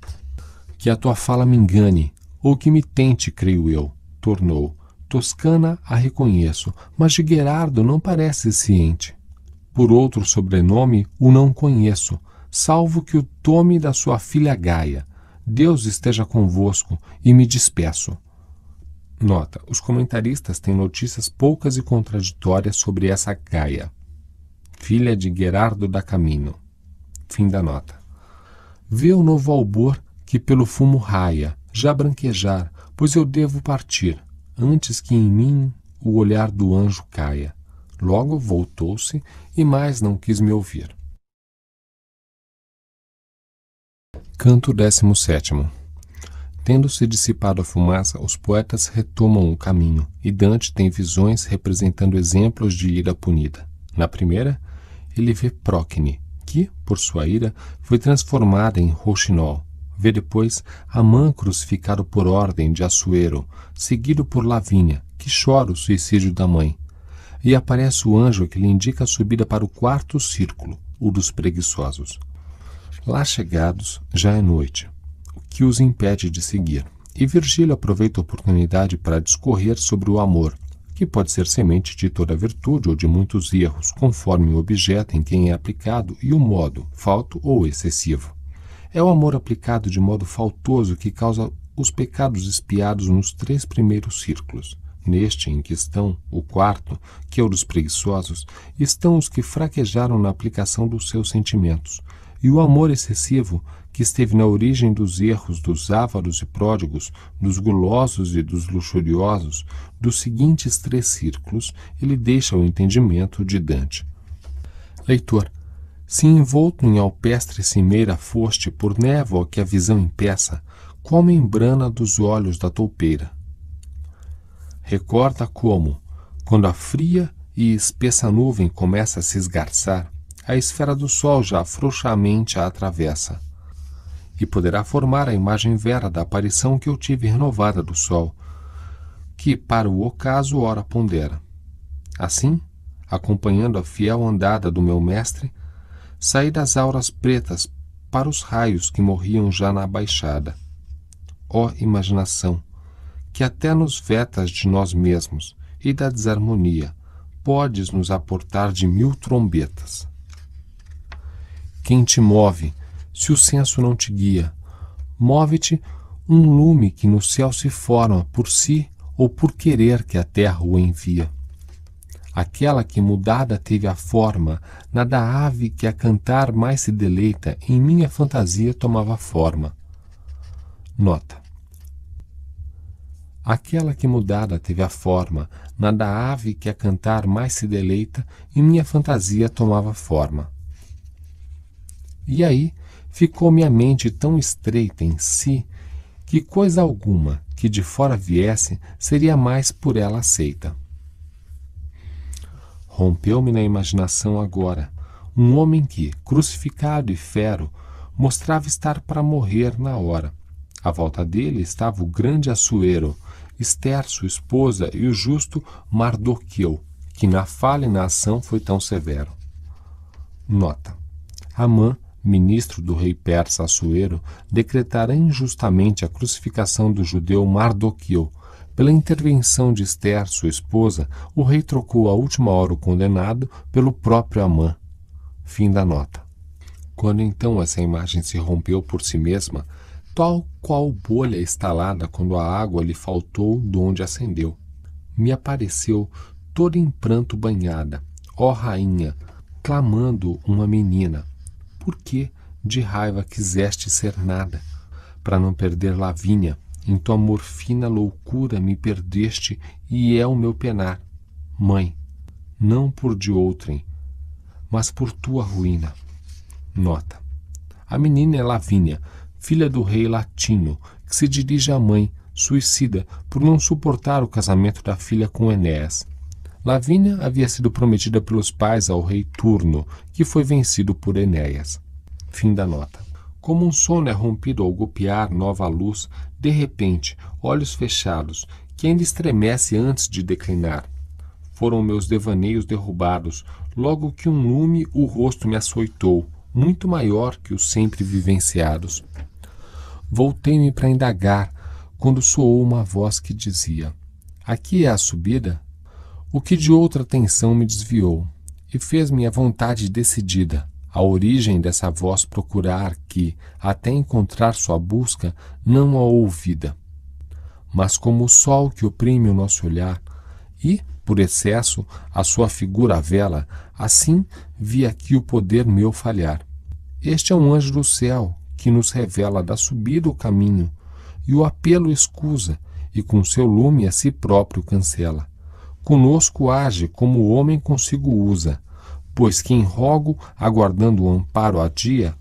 Speaker 1: Que a tua fala me engane, ou que me tente, creio eu, tornou. Toscana a reconheço, mas de Gerardo não parece ciente. Por outro sobrenome o não conheço, salvo que o tome da sua filha Gaia, Deus esteja convosco e me despeço. Nota: os comentaristas têm notícias poucas e contraditórias sobre essa Gaia, filha de Gerardo da Camino. Fim da nota. Vê o novo albor que pelo fumo raia, já branquejar, pois eu devo partir, antes que em mim o olhar do anjo caia. Logo voltou-se e mais não quis me ouvir. Canto 17 Tendo-se dissipado a fumaça, os poetas retomam o caminho, e Dante tem visões representando exemplos de ira punida. Na primeira, ele vê Procne, que, por sua ira, foi transformada em rouxinol. Vê depois Amã crucificado por ordem de Assuero, seguido por Lavínia, que chora o suicídio da mãe. E aparece o anjo que lhe indica a subida para o quarto círculo, o dos preguiçosos. Lá chegados, já é noite, o que os impede de seguir, e Virgílio aproveita a oportunidade para discorrer sobre o amor, que pode ser semente de toda virtude ou de muitos erros, conforme o objeto em quem é aplicado e o modo, falto ou excessivo. É o amor aplicado de modo faltoso que causa os pecados espiados nos três primeiros círculos. Neste em que estão o quarto, que é o dos preguiçosos, estão os que fraquejaram na aplicação dos seus sentimentos, e o amor excessivo que esteve na origem dos erros dos ávaros e pródigos, dos gulosos e dos luxuriosos, dos seguintes três círculos, ele deixa o entendimento de Dante. Leitor, se envolto em alpestre cimeira foste por névoa que a visão impeça, qual membrana dos olhos da toupeira. Recorda como, quando a fria e espessa nuvem começa a se esgarçar, a esfera do Sol já frouxamente a atravessa, e poderá formar a imagem vera da aparição que eu tive renovada do Sol, que para o ocaso ora pondera. Assim, acompanhando a fiel andada do meu mestre, saí das auras pretas para os raios que morriam já na baixada. Ó oh, imaginação, que até nos vetas de nós mesmos e da desarmonia, podes nos aportar de mil trombetas. Quem te move, se o senso não te guia? Move-te um lume que no céu se forma por si ou por querer que a terra o envia. Aquela que mudada teve a forma, nada ave que a cantar mais se deleita, em minha fantasia tomava forma. Nota. Aquela que mudada teve a forma, nada ave que a cantar mais se deleita, em minha fantasia tomava forma. E aí ficou minha mente tão estreita em si que coisa alguma que de fora viesse seria mais por ela aceita. Rompeu-me na imaginação agora um homem que, crucificado e fero, mostrava estar para morrer na hora. À volta dele estava o grande Assuero, sua esposa e o justo Mardoqueu, que na fala e na ação foi tão severo. Nota. Amã ministro do rei persa Assuero, decretara injustamente a crucificação do judeu Mardoqueu. Pela intervenção de Esther, sua esposa, o rei trocou a última hora o condenado pelo próprio Amã. Fim da nota. Quando então essa imagem se rompeu por si mesma, tal qual bolha estalada quando a água lhe faltou de onde acendeu, me apareceu toda em pranto banhada, ó rainha, clamando uma menina, por que de raiva quiseste ser nada? Para não perder Lavínia, em tua morfina loucura me perdeste e é o meu penar. Mãe, não por de outrem, mas por tua ruína. Nota. A menina é Lavínia, filha do rei Latino, que se dirige à mãe, suicida, por não suportar o casamento da filha com Enéas. Lavínia havia sido prometida pelos pais ao rei Turno, que foi vencido por Enéas. Fim da nota. Como um sono é rompido ao golpear nova luz, de repente, olhos fechados, que ainda estremece antes de declinar. Foram meus devaneios derrubados, logo que um lume o rosto me açoitou, muito maior que os sempre vivenciados. Voltei-me para indagar, quando soou uma voz que dizia: Aqui é a subida? o que de outra atenção me desviou e fez minha vontade decidida, a origem dessa voz procurar que, até encontrar sua busca, não a ouvida. Mas como o sol que oprime o nosso olhar e, por excesso, a sua figura vela, assim vi aqui o poder meu falhar. Este é um anjo do céu que nos revela da subida o caminho, e o apelo escusa, e com seu lume a si próprio cancela conosco age como o homem consigo usa, pois quem rogo, aguardando o amparo a dia,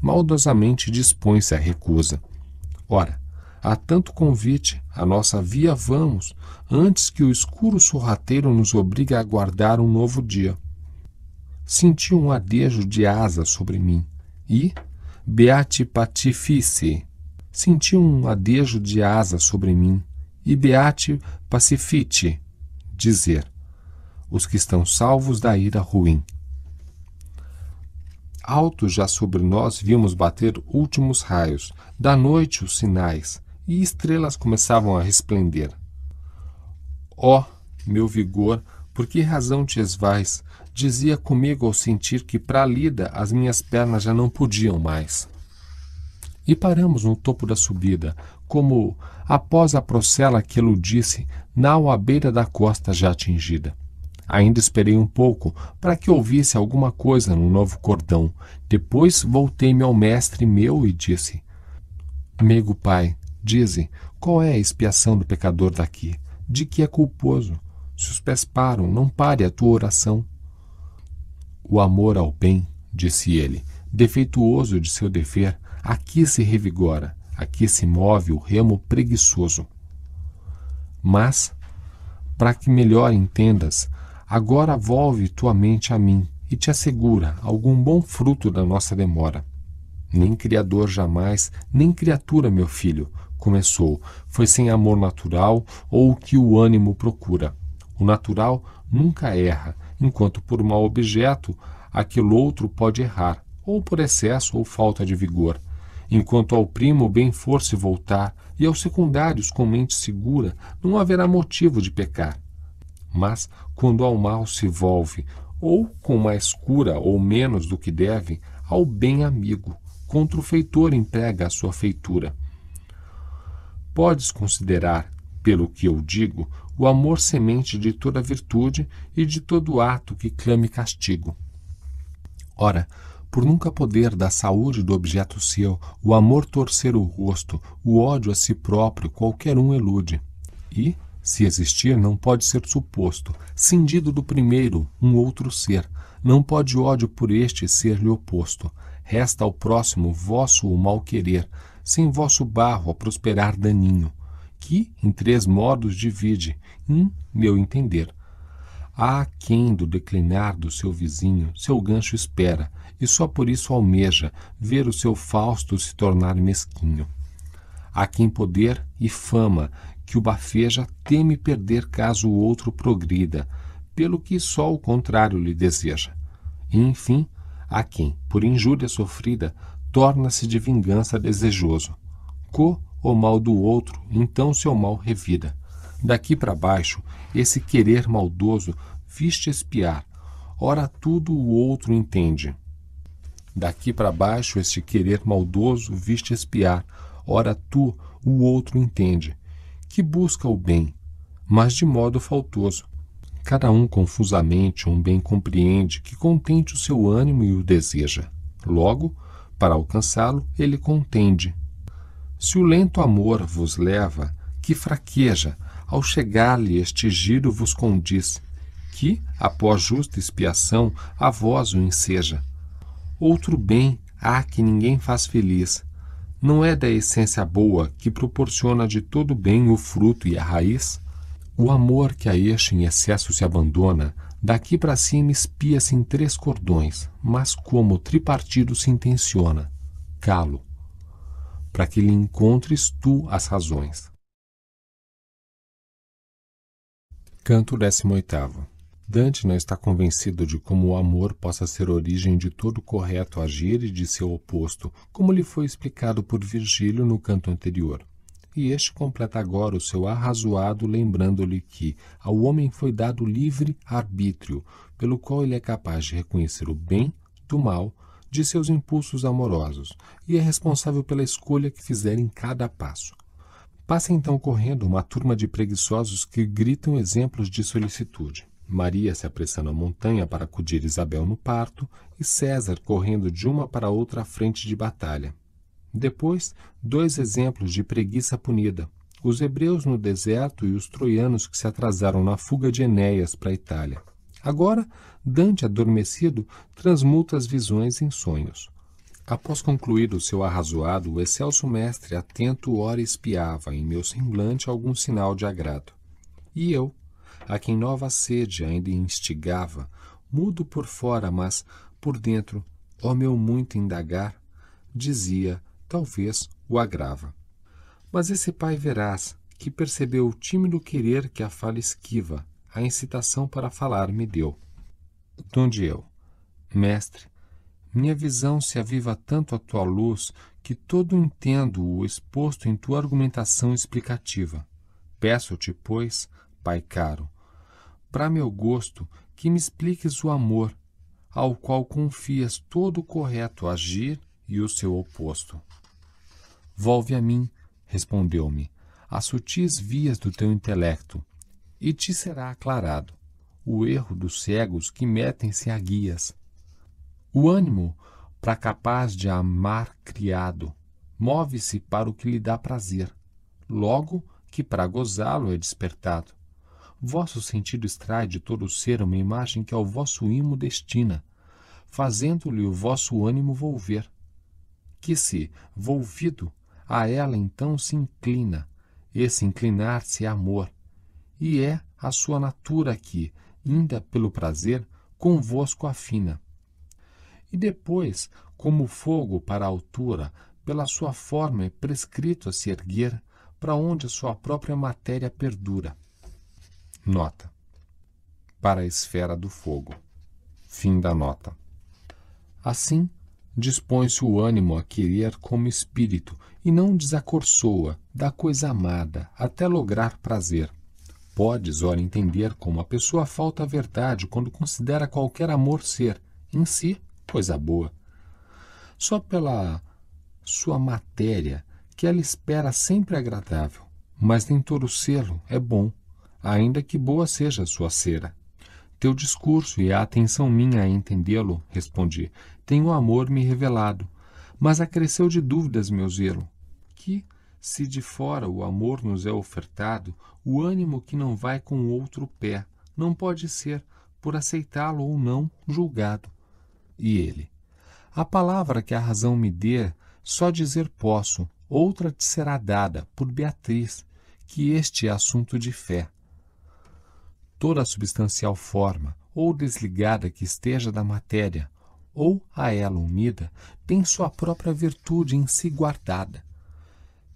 Speaker 1: maldosamente dispõe-se à recusa. Ora, a tanto convite, a nossa via vamos, antes que o escuro sorrateiro nos obrigue a aguardar um novo dia. Senti um adejo de asa sobre mim e, beati patifice, senti um adejo de asa sobre mim e beati pacifice, dizer: Os que estão salvos da ira ruim. Alto já sobre nós vimos bater últimos raios, da noite os sinais, e estrelas começavam a resplender. Ó, oh, meu vigor, por que razão te esvais? Dizia comigo ao sentir que para a lida as minhas pernas já não podiam mais. E paramos no topo da subida, como após a procela que disse nau à beira da costa já atingida. Ainda esperei um pouco para que ouvisse alguma coisa no novo cordão. Depois voltei-me ao mestre meu e disse: Meigo pai, dize, qual é a expiação do pecador daqui? De que é culposo? Se os pés param, não pare a tua oração. O amor ao bem, disse ele, defeituoso de seu dever, aqui se revigora a que se move o remo preguiçoso. Mas, para que melhor entendas, agora volve tua mente a mim e te assegura algum bom fruto da nossa demora. Nem criador jamais, nem criatura, meu filho, começou, foi sem amor natural ou o que o ânimo procura. O natural nunca erra, enquanto por mau objeto aquilo outro pode errar, ou por excesso ou falta de vigor. Enquanto ao primo bem for se voltar e aos secundários com mente segura, não haverá motivo de pecar. Mas quando ao mal se volve, ou com mais cura ou menos do que deve, ao bem amigo, contra o feitor emprega a sua feitura. Podes considerar, pelo que eu digo, o amor semente de toda virtude e de todo ato que clame castigo. Ora, por nunca poder da saúde do objeto seu, o amor torcer o rosto, o ódio a si próprio, qualquer um elude. E, se existir, não pode ser suposto, cindido do primeiro, um outro ser, não pode ódio por este ser-lhe oposto. Resta ao próximo vosso o mal querer, sem vosso barro a prosperar daninho, que em três modos divide, em meu entender. Há quem do declinar do seu vizinho seu gancho espera, e só por isso almeja ver o seu Fausto se tornar mesquinho. Há quem poder e fama que o bafeja teme perder caso o outro progrida, pelo que só o contrário lhe deseja. E, enfim, há quem, por injúria sofrida, torna-se de vingança desejoso. Co o mal do outro, então seu mal revida Daqui para baixo, esse querer maldoso viste espiar, ora tudo o outro entende. Daqui para baixo este querer maldoso viste espiar, ora tu o outro entende, que busca o bem, mas de modo faltoso. Cada um confusamente um bem compreende que contente o seu ânimo e o deseja. Logo, para alcançá-lo, ele contende. Se o lento amor vos leva, que fraqueja, ao chegar-lhe este giro vos condiz, que, após justa expiação, a vós o enseja. Outro bem há que ninguém faz feliz. Não é da essência boa que proporciona de todo bem o fruto e a raiz? O amor que a este em excesso se abandona, daqui para cima espia-se em três cordões, mas como tripartido se intenciona, calo, para que lhe encontres tu as razões. Canto 18 Dante não né? está convencido de como o amor possa ser origem de todo correto agir e de seu oposto, como lhe foi explicado por Virgílio no canto anterior. E este completa agora o seu arrazoado lembrando-lhe que ao homem foi dado livre arbítrio, pelo qual ele é capaz de reconhecer o bem do mal de seus impulsos amorosos e é responsável pela escolha que fizer em cada passo. Passa então correndo uma turma de preguiçosos que gritam exemplos de solicitude. Maria se apressando à montanha para acudir Isabel no parto e César correndo de uma para outra à frente de batalha. Depois, dois exemplos de preguiça punida: os hebreus no deserto e os troianos que se atrasaram na fuga de Enéas para a Itália. Agora, Dante adormecido transmuta as visões em sonhos. Após concluir o seu arrazoado, o excelso mestre atento ora espiava em meu semblante algum sinal de agrado. E eu, a quem nova sede ainda instigava, mudo por fora, mas por dentro, ó meu muito indagar, dizia, talvez o agrava. Mas esse pai verás, que percebeu o tímido querer que a fala esquiva, a incitação para falar me deu. Donde eu, mestre, minha visão se aviva tanto à tua luz que todo entendo o exposto em tua argumentação explicativa. Peço-te, pois, pai caro, para meu gosto, que me expliques o amor, ao qual confias todo o correto agir e o seu oposto. Volve a mim, respondeu-me, as sutis vias do teu intelecto, e te será aclarado o erro dos cegos que metem-se a guias. O ânimo, para capaz de amar criado, move-se para o que lhe dá prazer, logo que para gozá-lo é despertado. Vosso sentido extrai de todo o ser uma imagem que ao vosso imo destina, fazendo-lhe o vosso ânimo volver. Que se, volvido, a ela então se inclina, esse inclinar-se é amor, e é a sua natura que, ainda pelo prazer, convosco afina. E depois, como o fogo para a altura, pela sua forma é prescrito a se erguer, para onde a sua própria matéria perdura. Nota. Para a esfera do fogo. Fim da nota. Assim, dispõe-se o ânimo a querer como espírito e não desacorçoa da coisa amada até lograr prazer. Podes, ora, entender como a pessoa falta a verdade quando considera qualquer amor ser, em si, coisa boa. Só pela sua matéria que ela espera sempre agradável, mas nem todo selo é bom ainda que boa seja sua cera. Teu discurso e a atenção minha a entendê-lo, respondi, tem o amor me revelado, mas acresceu de dúvidas meu zelo, que, se de fora o amor nos é ofertado, o ânimo que não vai com outro pé, não pode ser, por aceitá-lo ou não, julgado. E ele, a palavra que a razão me dê, só dizer posso, outra te será dada por Beatriz, que este é assunto de fé toda a substancial forma ou desligada que esteja da matéria, ou a ela unida, tem sua própria virtude em si guardada,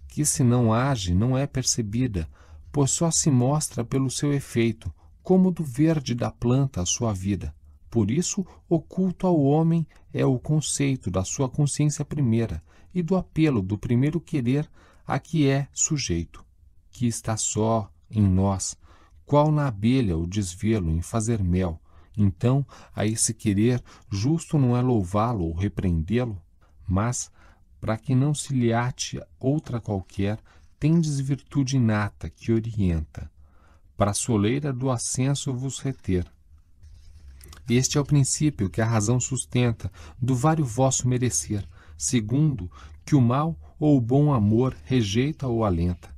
Speaker 1: que se não age não é percebida, pois só se mostra pelo seu efeito, como do verde da planta a sua vida. Por isso, oculto ao homem é o conceito da sua consciência primeira e do apelo do primeiro querer a que é sujeito, que está só em nós, qual na abelha o desvelo em fazer mel, então a esse querer justo não é louvá-lo ou repreendê-lo, mas, para que não se lhe ate outra qualquer, tendes virtude inata que orienta, para a soleira do ascenso vos reter. Este é o princípio que a razão sustenta do vário vosso merecer, segundo que o mal ou o bom amor rejeita ou alenta.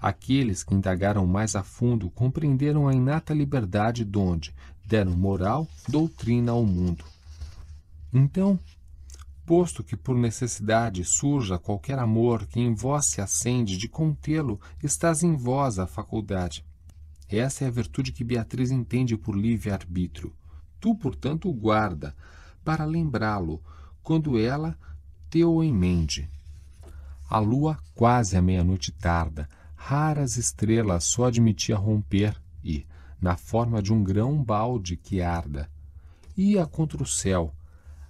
Speaker 1: Aqueles que indagaram mais a fundo compreenderam a inata liberdade donde deram moral, doutrina ao mundo. Então, posto que por necessidade surja qualquer amor que em vós se acende de contê-lo, estás em vós a faculdade. Essa é a virtude que Beatriz entende por livre-arbítrio. Tu, portanto, o guarda, para lembrá-lo, quando ela te o emende A lua quase à meia-noite tarda, raras estrelas só admitia romper e, na forma de um grão balde que arda, ia contra o céu,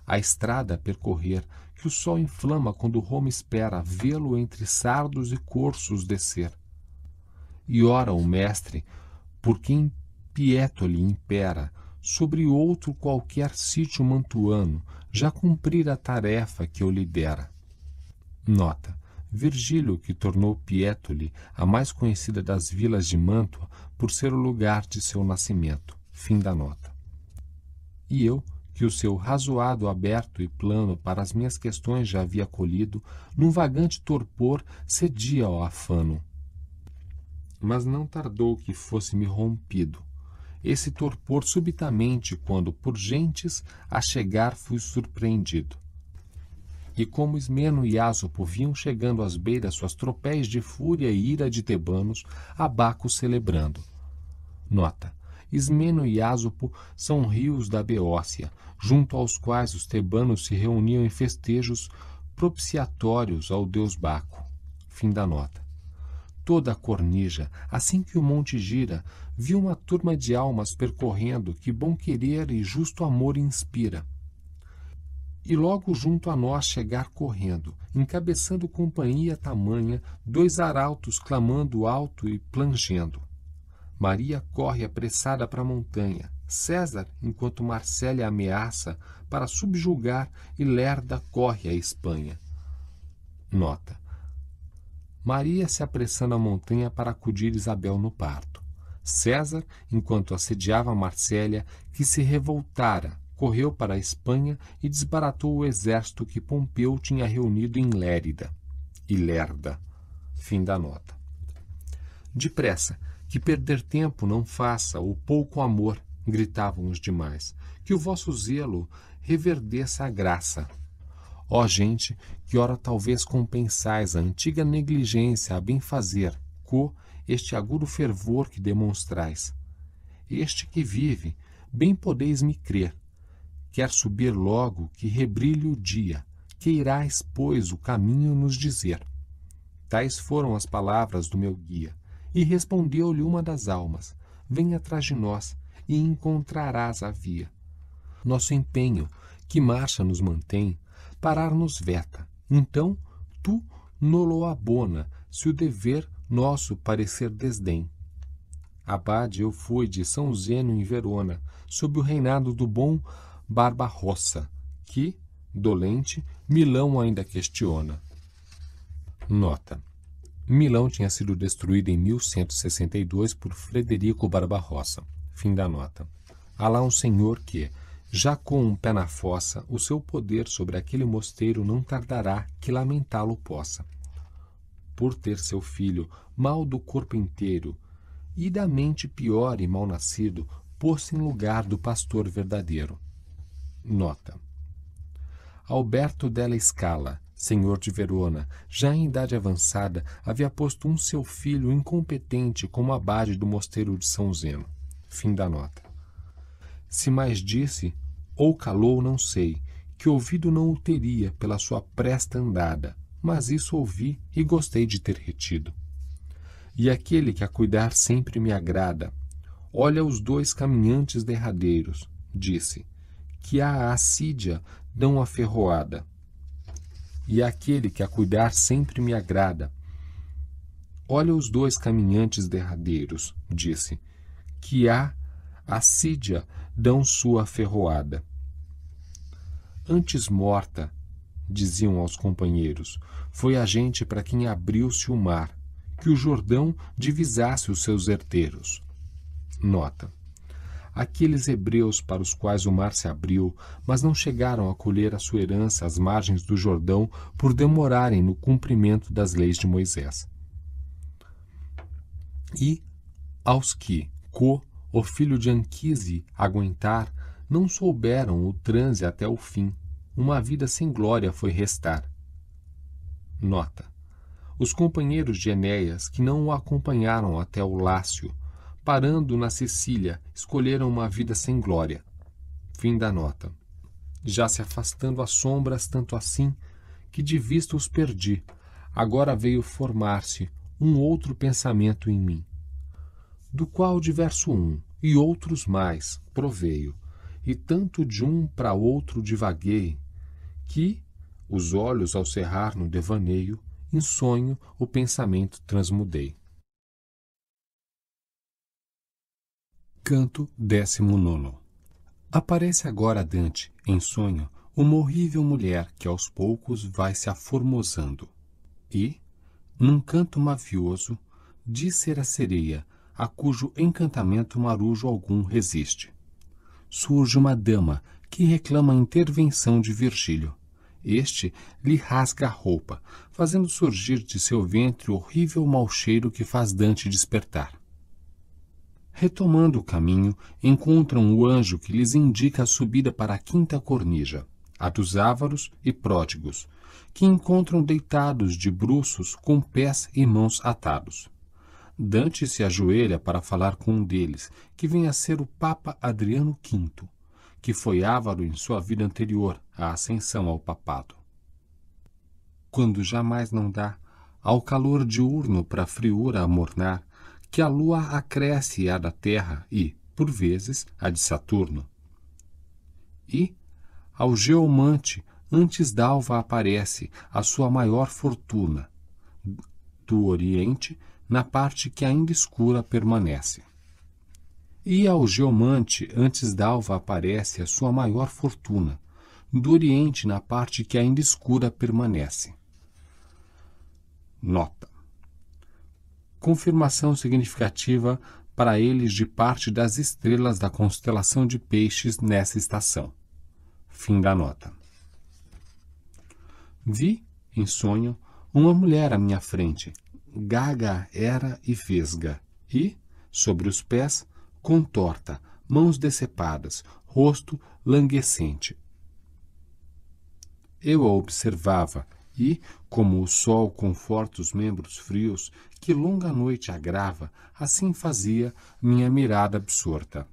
Speaker 1: a estrada a percorrer, que o sol inflama quando Roma espera vê-lo entre sardos e corços descer. E ora o mestre, por quem Pieto lhe impera, sobre outro qualquer sítio mantuano, já cumprir a tarefa que eu lhe dera. Nota. Virgílio, que tornou Pietole a mais conhecida das vilas de Mantua por ser o lugar de seu nascimento. Fim da nota. E eu, que o seu razoado aberto e plano para as minhas questões já havia colhido, num vagante torpor cedia ao afano. Mas não tardou que fosse me rompido esse torpor subitamente quando, por gentes, a chegar fui surpreendido e como Ismeno e Ásopo vinham chegando às beiras suas tropéis de fúria e ira de tebanos, Abaco celebrando. Nota: Ismeno e Ásopo são rios da Beócia, junto aos quais os tebanos se reuniam em festejos propiciatórios ao deus Baco. Fim da nota. Toda a cornija, assim que o monte gira, viu uma turma de almas percorrendo que bom querer e justo amor inspira e logo junto a nós chegar correndo, encabeçando companhia tamanha, dois arautos clamando alto e plangendo. Maria corre apressada para a montanha. César, enquanto Marcela ameaça para subjugar e Lerda corre à Espanha. Nota. Maria se apressa na montanha para acudir Isabel no parto. César, enquanto assediava Marcélia, que se revoltara correu para a Espanha e desbaratou o exército que Pompeu tinha reunido em Lérida. E Lerda. Fim da nota. Depressa, que perder tempo não faça, o pouco amor, gritavam os demais, que o vosso zelo reverdeça a graça. Ó gente, que ora talvez compensais a antiga negligência a bem fazer, co este agudo fervor que demonstrais. Este que vive, bem podeis me crer, Quer subir logo que rebrilhe o dia, que irás pois, o caminho nos dizer. Tais foram as palavras do meu guia, e respondeu-lhe uma das almas: Vem atrás de nós, e encontrarás a via. Nosso empenho, que marcha nos mantém, parar nos veta. Então, tu nolo abona, se o dever nosso parecer desdém. Abade eu fui de São Zeno em Verona, sob o reinado do bom Barba Roça, que, dolente, Milão ainda questiona. Nota: Milão tinha sido destruído em 1162 por Frederico Barbarossa. Fim da nota. Há lá um senhor que, já com um pé na fossa, o seu poder sobre aquele mosteiro não tardará que lamentá-lo possa. Por ter seu filho, mal do corpo inteiro, e da mente pior e mal nascido, pôs-se em lugar do pastor verdadeiro. Nota. Alberto della Scala, senhor de Verona, já em idade avançada, havia posto um seu filho incompetente como abade do mosteiro de São Zeno. Fim da nota. Se mais disse, ou calou, não sei, que ouvido não o teria pela sua presta andada, mas isso ouvi e gostei de ter retido. E aquele que a cuidar sempre me agrada. Olha os dois caminhantes derradeiros, disse, que a assídia dão a ferroada. E aquele que a cuidar sempre me agrada. Olha os dois caminhantes derradeiros, disse, que a assídia dão sua ferroada. Antes morta, diziam aos companheiros, foi a gente para quem abriu-se o mar, que o Jordão divisasse os seus herdeiros. Nota aqueles hebreus para os quais o mar se abriu, mas não chegaram a colher a sua herança às margens do Jordão por demorarem no cumprimento das leis de Moisés. E aos que Co, o filho de Anquise, aguentar, não souberam o transe até o fim. Uma vida sem glória foi restar. Nota. Os companheiros de Enéas que não o acompanharam até o Lácio, parando na Sicília, escolheram uma vida sem glória. Fim da nota. Já se afastando as sombras tanto assim que de vista os perdi. Agora veio formar-se um outro pensamento em mim, do qual diverso um e outros mais proveio, e tanto de um para outro divaguei, que, os olhos ao cerrar no devaneio, em sonho o pensamento transmudei. Canto 19 Aparece agora Dante, em sonho, uma horrível mulher que aos poucos vai se aformosando. E, num canto mavioso, diz ser a sereia, a cujo encantamento marujo algum resiste. Surge uma dama que reclama a intervenção de Virgílio. Este lhe rasga a roupa, fazendo surgir de seu ventre o horrível mau cheiro que faz Dante despertar. Retomando o caminho, encontram o anjo que lhes indica a subida para a quinta cornija, a dos ávaros e pródigos, que encontram deitados de bruços com pés e mãos atados. Dante se ajoelha para falar com um deles, que vem a ser o Papa Adriano V, que foi ávaro em sua vida anterior à ascensão ao papado. Quando jamais não dá, ao calor diurno para a friura amornar, que a Lua acresce à da Terra e, por vezes, à de Saturno. E, ao geomante, antes da alva aparece a sua maior fortuna, do Oriente, na parte que ainda escura permanece. E ao geomante, antes da alva aparece a sua maior fortuna, do Oriente, na parte que ainda escura permanece. Nota: confirmação significativa para eles de parte das estrelas da constelação de Peixes nessa estação. Fim da nota. Vi, em sonho, uma mulher à minha frente, gaga era e vesga, e, sobre os pés, contorta, mãos decepadas, rosto languescente. Eu a observava e, como o sol conforta os membros frios, que longa noite agrava, assim fazia minha mirada absorta.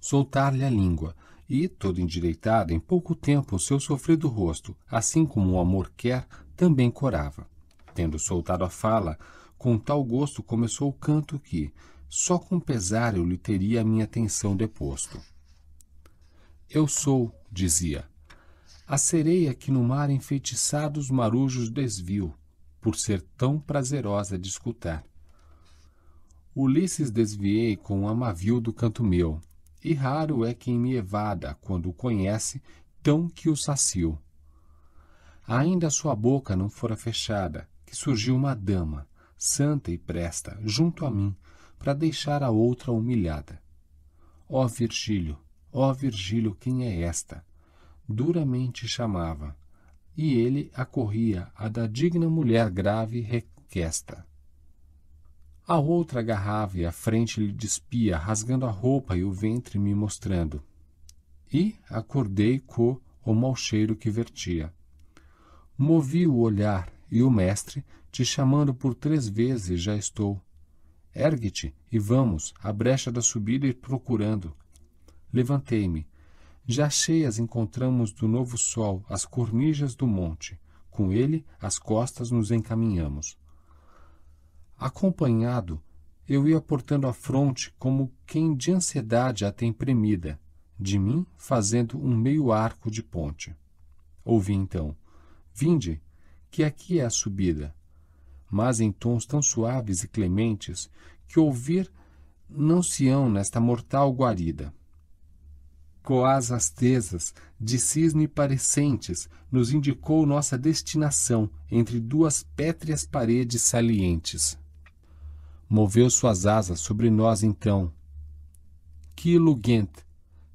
Speaker 1: Soltar-lhe a língua, e, toda endireitada, em pouco tempo o seu sofrido rosto, assim como o amor quer, também corava. Tendo soltado a fala, com tal gosto começou o canto que, só com pesar eu lhe teria a minha atenção deposto. Eu sou, dizia, a sereia que no mar enfeitiçados marujos desvio, por ser tão prazerosa de escutar. Ulisses desviei com um amavio do canto meu, e raro é quem me evada quando o conhece tão que o sacio. Ainda sua boca não fora fechada, que surgiu uma dama, santa e presta, junto a mim, para deixar a outra humilhada. Ó oh, Virgílio, ó oh, Virgílio, quem é esta? Duramente chamava, e ele acorria a da digna mulher grave requesta. A outra agarrava e a frente lhe despia, rasgando a roupa e o ventre me mostrando. E acordei com o mau cheiro que vertia. Movi o olhar e o mestre, te chamando por três vezes, já estou. Ergue-te e vamos, à brecha da subida e procurando. Levantei-me, já cheias encontramos do novo sol as cornijas do monte, com ele as costas nos encaminhamos. Acompanhado, eu ia portando a fronte como quem de ansiedade a tem premida, de mim fazendo um meio arco de ponte. Ouvi então: Vinde, que aqui é a subida. Mas em tons tão suaves e clementes que ouvir não se hão nesta mortal guarida coás astesas, de cisne parecentes, nos indicou nossa destinação entre duas pétreas paredes salientes. Moveu suas asas sobre nós então. Que Gent,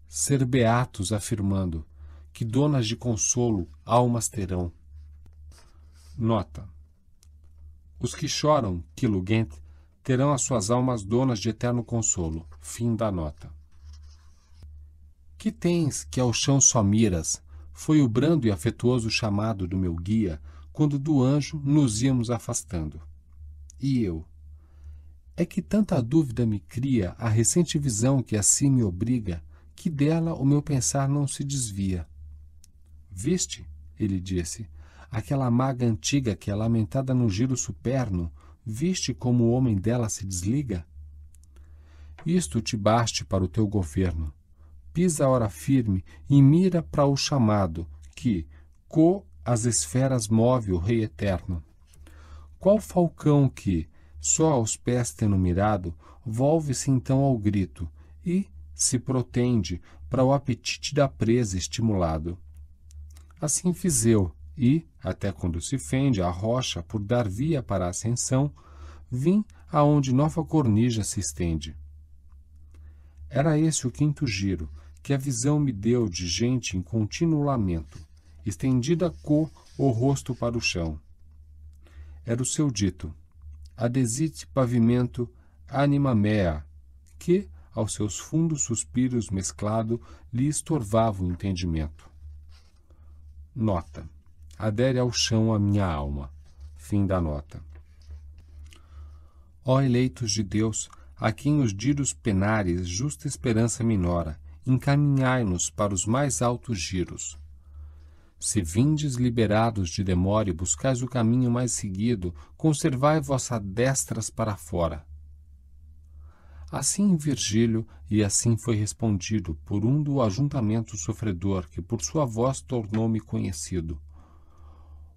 Speaker 1: ser beatos afirmando, que donas de consolo almas terão. Nota. Os que choram, que Gent, terão as suas almas donas de eterno consolo. Fim da nota. Que tens que ao chão só miras? Foi o brando e afetuoso chamado do meu guia quando do anjo nos íamos afastando. E eu? É que tanta dúvida me cria a recente visão que assim me obriga, que dela o meu pensar não se desvia. Viste, ele disse, aquela maga antiga que é lamentada no giro superno, viste como o homem dela se desliga? Isto te baste para o teu governo pisa a hora firme e mira para o chamado, que, co as esferas move o Rei Eterno. Qual falcão que, só aos pés tendo mirado, volve-se então ao grito e se protende para o apetite da presa estimulado. Assim fiz eu, e, até quando se fende a rocha por dar via para a ascensão, vim aonde nova cornija se estende. Era esse o quinto giro, que a visão me deu de gente em contínuo lamento, estendida co o rosto para o chão. Era o seu dito, adesit pavimento anima mea, que, aos seus fundos suspiros mesclado, lhe estorvava o entendimento. Nota. Adere ao chão a minha alma. Fim da nota. Ó eleitos de Deus, a quem os diros penares justa esperança minora, encaminhai-nos para os mais altos giros. Se vindes liberados de demora e buscais o caminho mais seguido, conservai vossa destras para fora. Assim Virgílio, e assim foi respondido por um do ajuntamento sofredor, que por sua voz tornou-me conhecido.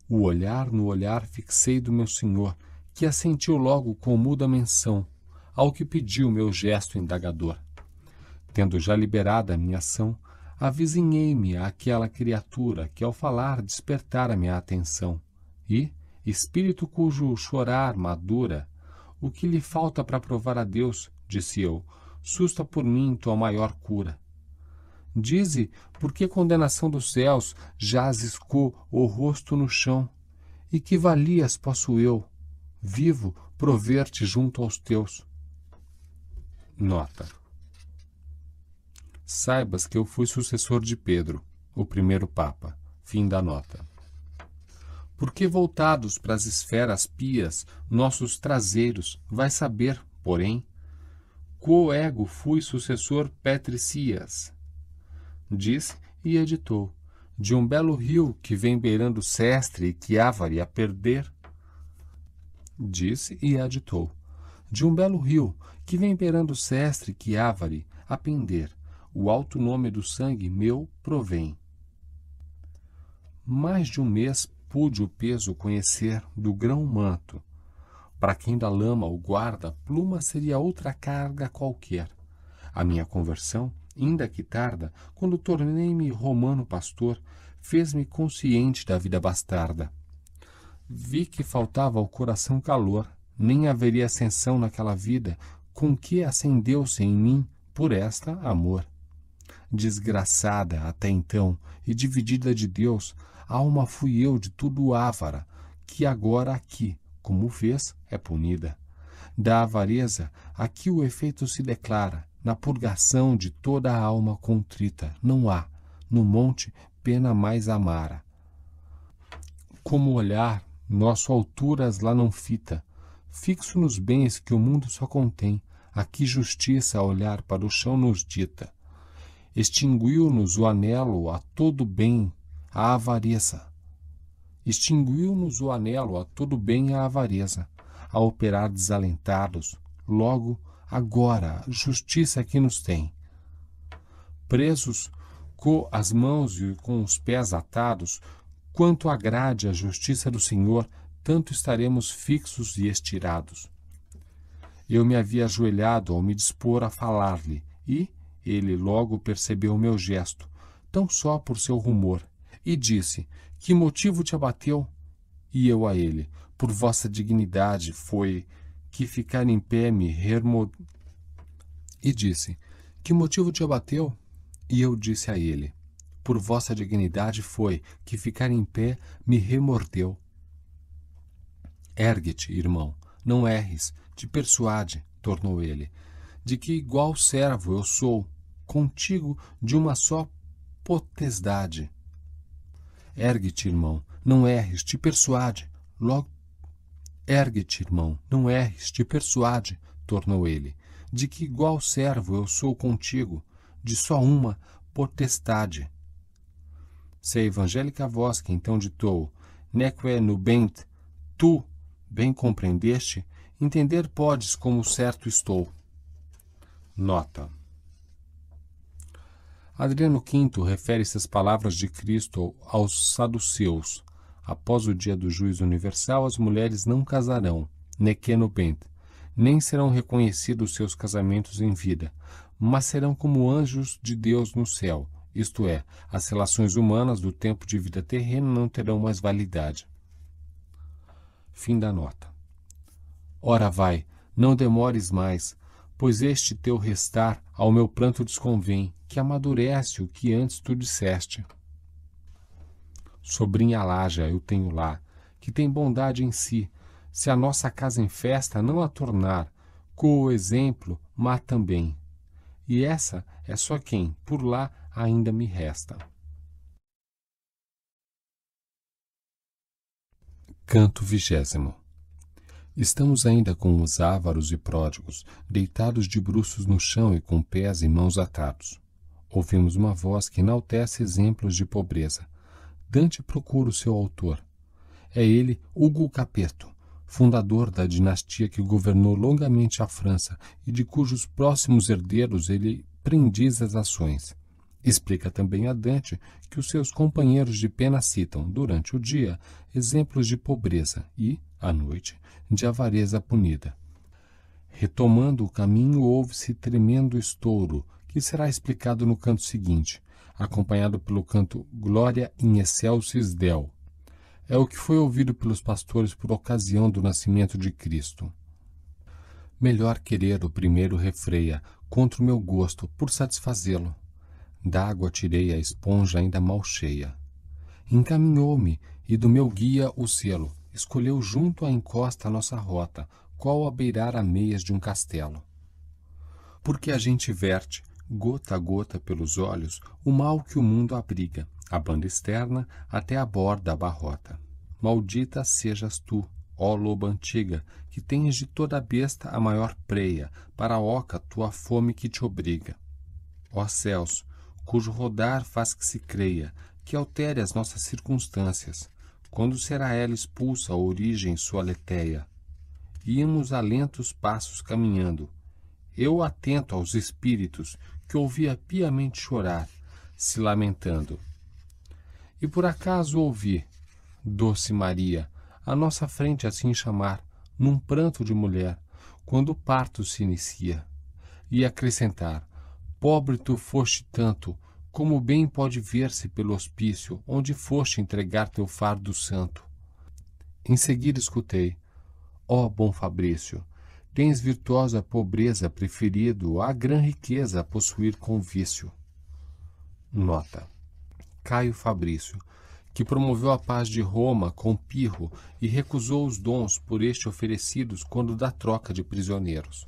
Speaker 1: O olhar no olhar fixei do meu senhor, que assentiu logo com muda menção, ao que pediu meu gesto indagador. Tendo já liberada a minha ação, avizinhei-me àquela criatura que, ao falar, despertara minha atenção, e, espírito cujo chorar madura, o que lhe falta para provar a Deus, disse eu, susta por mim tua maior cura. Dize, por que condenação dos céus jazes co o rosto no chão? E que valias posso eu, vivo, prover-te junto aos teus? Nota. Saibas que eu fui sucessor de Pedro, o primeiro Papa. Fim da nota. Porque voltados para as esferas pias, nossos traseiros, vai saber, porém, quo ego fui sucessor Petricias. Diz e editou, de um belo rio que vem beirando Sestre e Chiavari a perder. Disse e editou, de um belo rio que vem beirando Sestre e Chiavari a pender, o alto nome do sangue meu provém. Mais de um mês pude o peso conhecer do grão-manto. Para quem da lama o guarda, pluma seria outra carga qualquer. A minha conversão, ainda que tarda, quando tornei-me romano pastor, fez-me consciente da vida bastarda. Vi que faltava ao coração calor, nem haveria ascensão naquela vida, com que acendeu-se em mim, por esta, amor. Desgraçada até então e dividida de Deus, alma fui eu de tudo avara, que agora aqui, como vês, é punida. Da avareza, aqui o efeito se declara, na purgação de toda a alma contrita, não há, no monte, pena mais amara. Como olhar, nosso alturas lá não fita, fixo nos bens que o mundo só contém, aqui justiça a olhar para o chão nos dita extinguiu-nos o anelo a todo bem, a avareza. Extinguiu-nos o anelo a todo bem, a avareza, a operar desalentados, logo, agora, justiça que nos tem. Presos com as mãos e com os pés atados, quanto agrade a justiça do Senhor, tanto estaremos fixos e estirados. Eu me havia ajoelhado ao me dispor a falar-lhe, e, ele logo percebeu o meu gesto, tão só por seu rumor, e disse: Que motivo te abateu? E eu a ele: Por vossa dignidade foi que ficar em pé me remo. E disse: Que motivo te abateu? E eu disse a ele: Por vossa dignidade foi que ficar em pé me remordeu. Ergue-te, irmão, não erres, te persuade, tornou ele, de que igual servo eu sou contigo de uma só potestade. Ergue-te, irmão, não erres, te persuade. Logo, ergue-te, irmão, não erres, te persuade, tornou ele, de que igual servo eu sou contigo, de só uma potestade. Se a evangélica voz que então ditou, neque nubent, tu, bem compreendeste, entender podes como certo estou. Nota. Adriano V refere essas palavras de Cristo aos saduceus. Após o dia do juízo universal, as mulheres não casarão, nequeno bent, nem serão reconhecidos seus casamentos em vida, mas serão como anjos de Deus no céu, isto é, as relações humanas do tempo de vida terreno não terão mais validade. Fim da nota. Ora vai, não demores mais, pois este teu restar ao meu pranto desconvém, que amadurece o que antes tu disseste. Sobrinha Laja eu tenho lá, que tem bondade em si, se a nossa casa em festa não a tornar, co o exemplo, má também. E essa é só quem, por lá, ainda me resta. Canto vigésimo Estamos ainda com os ávaros e pródigos, deitados de bruços no chão e com pés e mãos atados. Ouvimos uma voz que enaltece exemplos de pobreza. Dante procura o seu autor. É ele Hugo Capeto, fundador da dinastia que governou longamente a França e de cujos próximos herdeiros ele prendiz as ações. Explica também a Dante que os seus companheiros de pena citam, durante o dia, exemplos de pobreza e, à noite, de avareza punida. Retomando o caminho, ouve se tremendo estouro, que será explicado no canto seguinte, acompanhado pelo canto Glória in Excelsis Deo. É o que foi ouvido pelos pastores por ocasião do nascimento de Cristo. Melhor querer o primeiro refreia, contra o meu gosto, por satisfazê-lo. D'água tirei a esponja ainda mal cheia. Encaminhou-me, e do meu guia o selo, escolheu junto à encosta a nossa rota, qual a beirar a meias de um castelo. Porque a gente verte, gota a gota pelos olhos, o mal que o mundo abriga, a banda externa até a borda abarrota. Maldita sejas tu, ó loba antiga, que tens de toda besta a maior preia, para a oca tua fome que te obriga. Ó céus, cujo rodar faz que se creia, que altere as nossas circunstâncias. Quando será ela expulsa a origem sua letéia? Íamos a lentos passos caminhando. Eu atento aos espíritos que ouvia piamente chorar, se lamentando. E por acaso ouvi, doce Maria, à nossa frente assim chamar, num pranto de mulher, quando o parto se inicia, e acrescentar: Pobre tu foste tanto, como bem pode ver-se pelo hospício, onde foste entregar teu fardo santo. Em seguida escutei: Ó oh, bom Fabrício, tens virtuosa pobreza preferido à gran riqueza a possuir com vício. Nota: Caio Fabrício, que promoveu a paz de Roma com Pirro e recusou os dons por este oferecidos quando da troca de prisioneiros.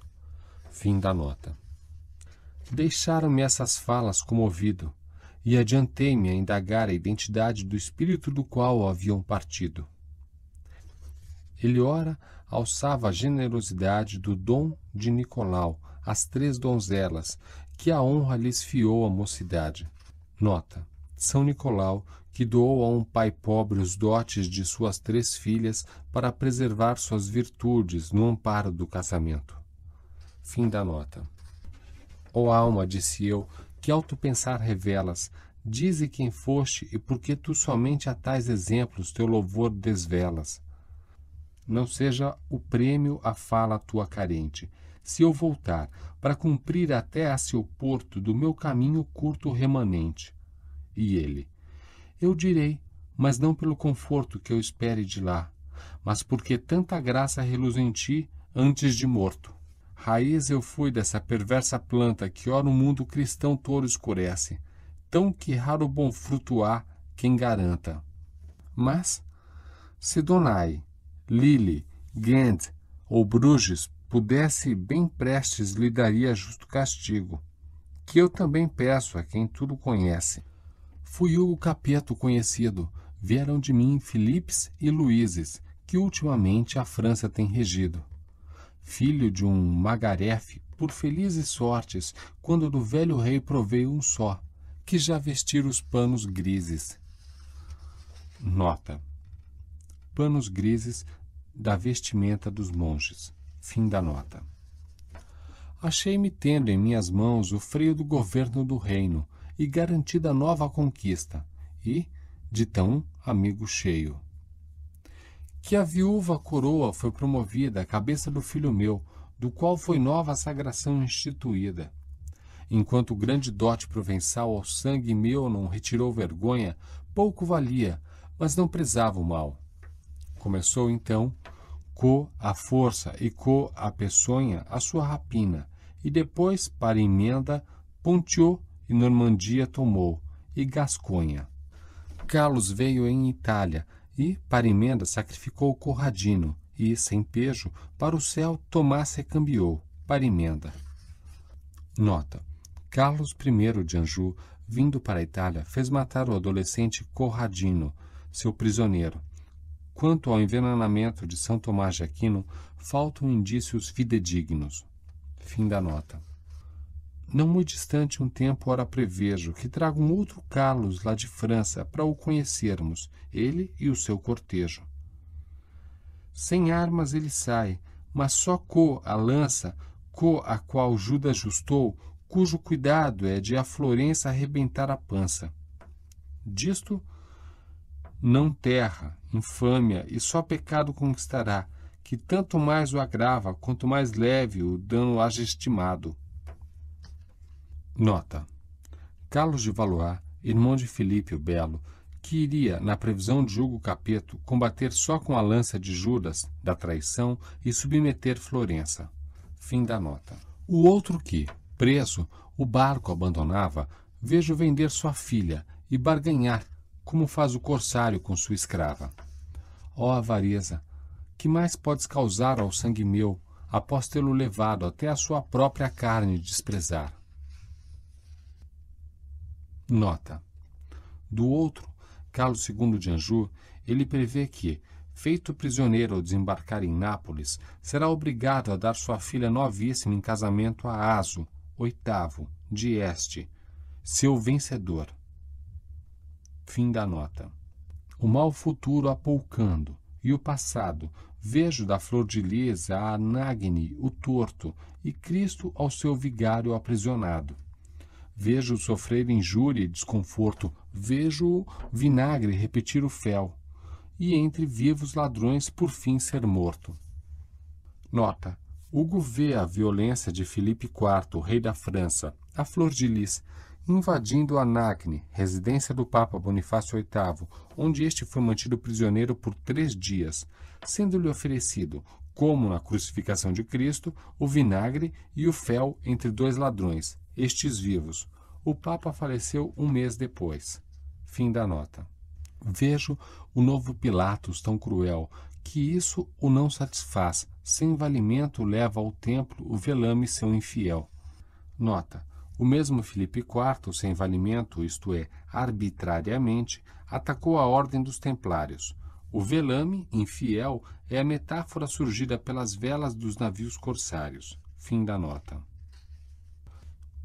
Speaker 1: Fim da nota. Deixaram-me essas falas comovido, e adiantei-me a indagar a identidade do espírito do qual haviam partido. Ele ora alçava a generosidade do dom de Nicolau às três donzelas, que a honra lhes fiou a mocidade. Nota: São Nicolau, que doou a um pai pobre os dotes de suas três filhas para preservar suas virtudes no amparo do casamento. Fim da nota. Ó alma, disse eu, que ao tu pensar revelas, dize quem foste e por que tu somente a tais exemplos teu louvor desvelas. Não seja o prêmio a fala tua carente. Se eu voltar, para cumprir até a seu porto do meu caminho curto remanente. E ele: Eu direi, mas não pelo conforto que eu espere de lá, mas porque tanta graça reluz em ti antes de morto. Raiz eu fui dessa perversa planta que ora o mundo cristão todo escurece, tão que raro bom fruto há quem garanta. Mas, se Donai, Lille, Ghent ou Bruges pudesse bem prestes lhe daria justo castigo, que eu também peço a quem tudo conhece. Fui Hugo Capeto conhecido, vieram de mim Filipes e Luizes que ultimamente a França tem regido filho de um magarefe, por felizes sortes, quando do velho rei provei um só, que já vestir os panos grises. Nota: Panos grises da vestimenta dos monges. Fim da nota. Achei-me tendo em minhas mãos o freio do governo do reino e garantida nova conquista, e, de tão amigo cheio que a viúva coroa foi promovida à cabeça do filho meu, do qual foi nova a sagração instituída. Enquanto o grande dote provençal ao sangue meu não retirou vergonha, pouco valia, mas não prezava o mal. Começou então, co a força e co a peçonha a sua rapina, e depois, para emenda, Pontio e Normandia tomou, e Gasconha. Carlos veio em Itália, e, para emenda, sacrificou Corradino, e, sem pejo, para o céu Tomás recambiou, para emenda. Nota. Carlos I de Anjou, vindo para a Itália, fez matar o adolescente Corradino, seu prisioneiro. Quanto ao envenenamento de São Tomás de Aquino, faltam indícios fidedignos. Fim da nota. Não muito distante um tempo ora prevejo que traga um outro Carlos lá de França para o conhecermos, ele e o seu cortejo. Sem armas ele sai, mas só co a lança, co a qual Judas justou, cujo cuidado é de a Florença arrebentar a pança. Disto não terra, infâmia e só pecado conquistará, que tanto mais o agrava quanto mais leve o dano haja estimado. Nota: Carlos de Valois, irmão de Filipe o Belo, que iria, na previsão de Hugo Capeto, combater só com a lança de Judas, da traição, e submeter Florença. Fim da nota. O outro que, preso, o barco abandonava, vejo vender sua filha e barganhar, como faz o corsário com sua escrava. Ó oh, avareza! Que mais podes causar ao sangue meu, após tê-lo levado até a sua própria carne desprezar? Nota. Do outro, Carlos II de Anjou, ele prevê que, feito prisioneiro ao desembarcar em Nápoles, será obrigado a dar sua filha novíssima em casamento a Aso, oitavo, de Este, seu vencedor. Fim da nota. O mal futuro apoucando, e o passado, vejo da flor de lisa a Anagni o torto, e Cristo ao seu vigário aprisionado. Vejo sofrer injúria e desconforto, vejo vinagre repetir o fel, e entre vivos ladrões por fim ser morto. Nota: Hugo vê a violência de Filipe IV, rei da França, a flor de lis, invadindo a Nacne, residência do Papa Bonifácio VIII, onde este foi mantido prisioneiro por três dias, sendo-lhe oferecido, como na crucificação de Cristo, o vinagre e o fel entre dois ladrões, estes vivos. O Papa faleceu um mês depois. Fim da nota. Vejo o novo Pilatos tão cruel, que isso o não satisfaz. Sem valimento leva ao templo o velame seu infiel. Nota. O mesmo Filipe IV, sem valimento, isto é, arbitrariamente, atacou a ordem dos templários. O velame, infiel, é a metáfora surgida pelas velas dos navios corsários. Fim da nota.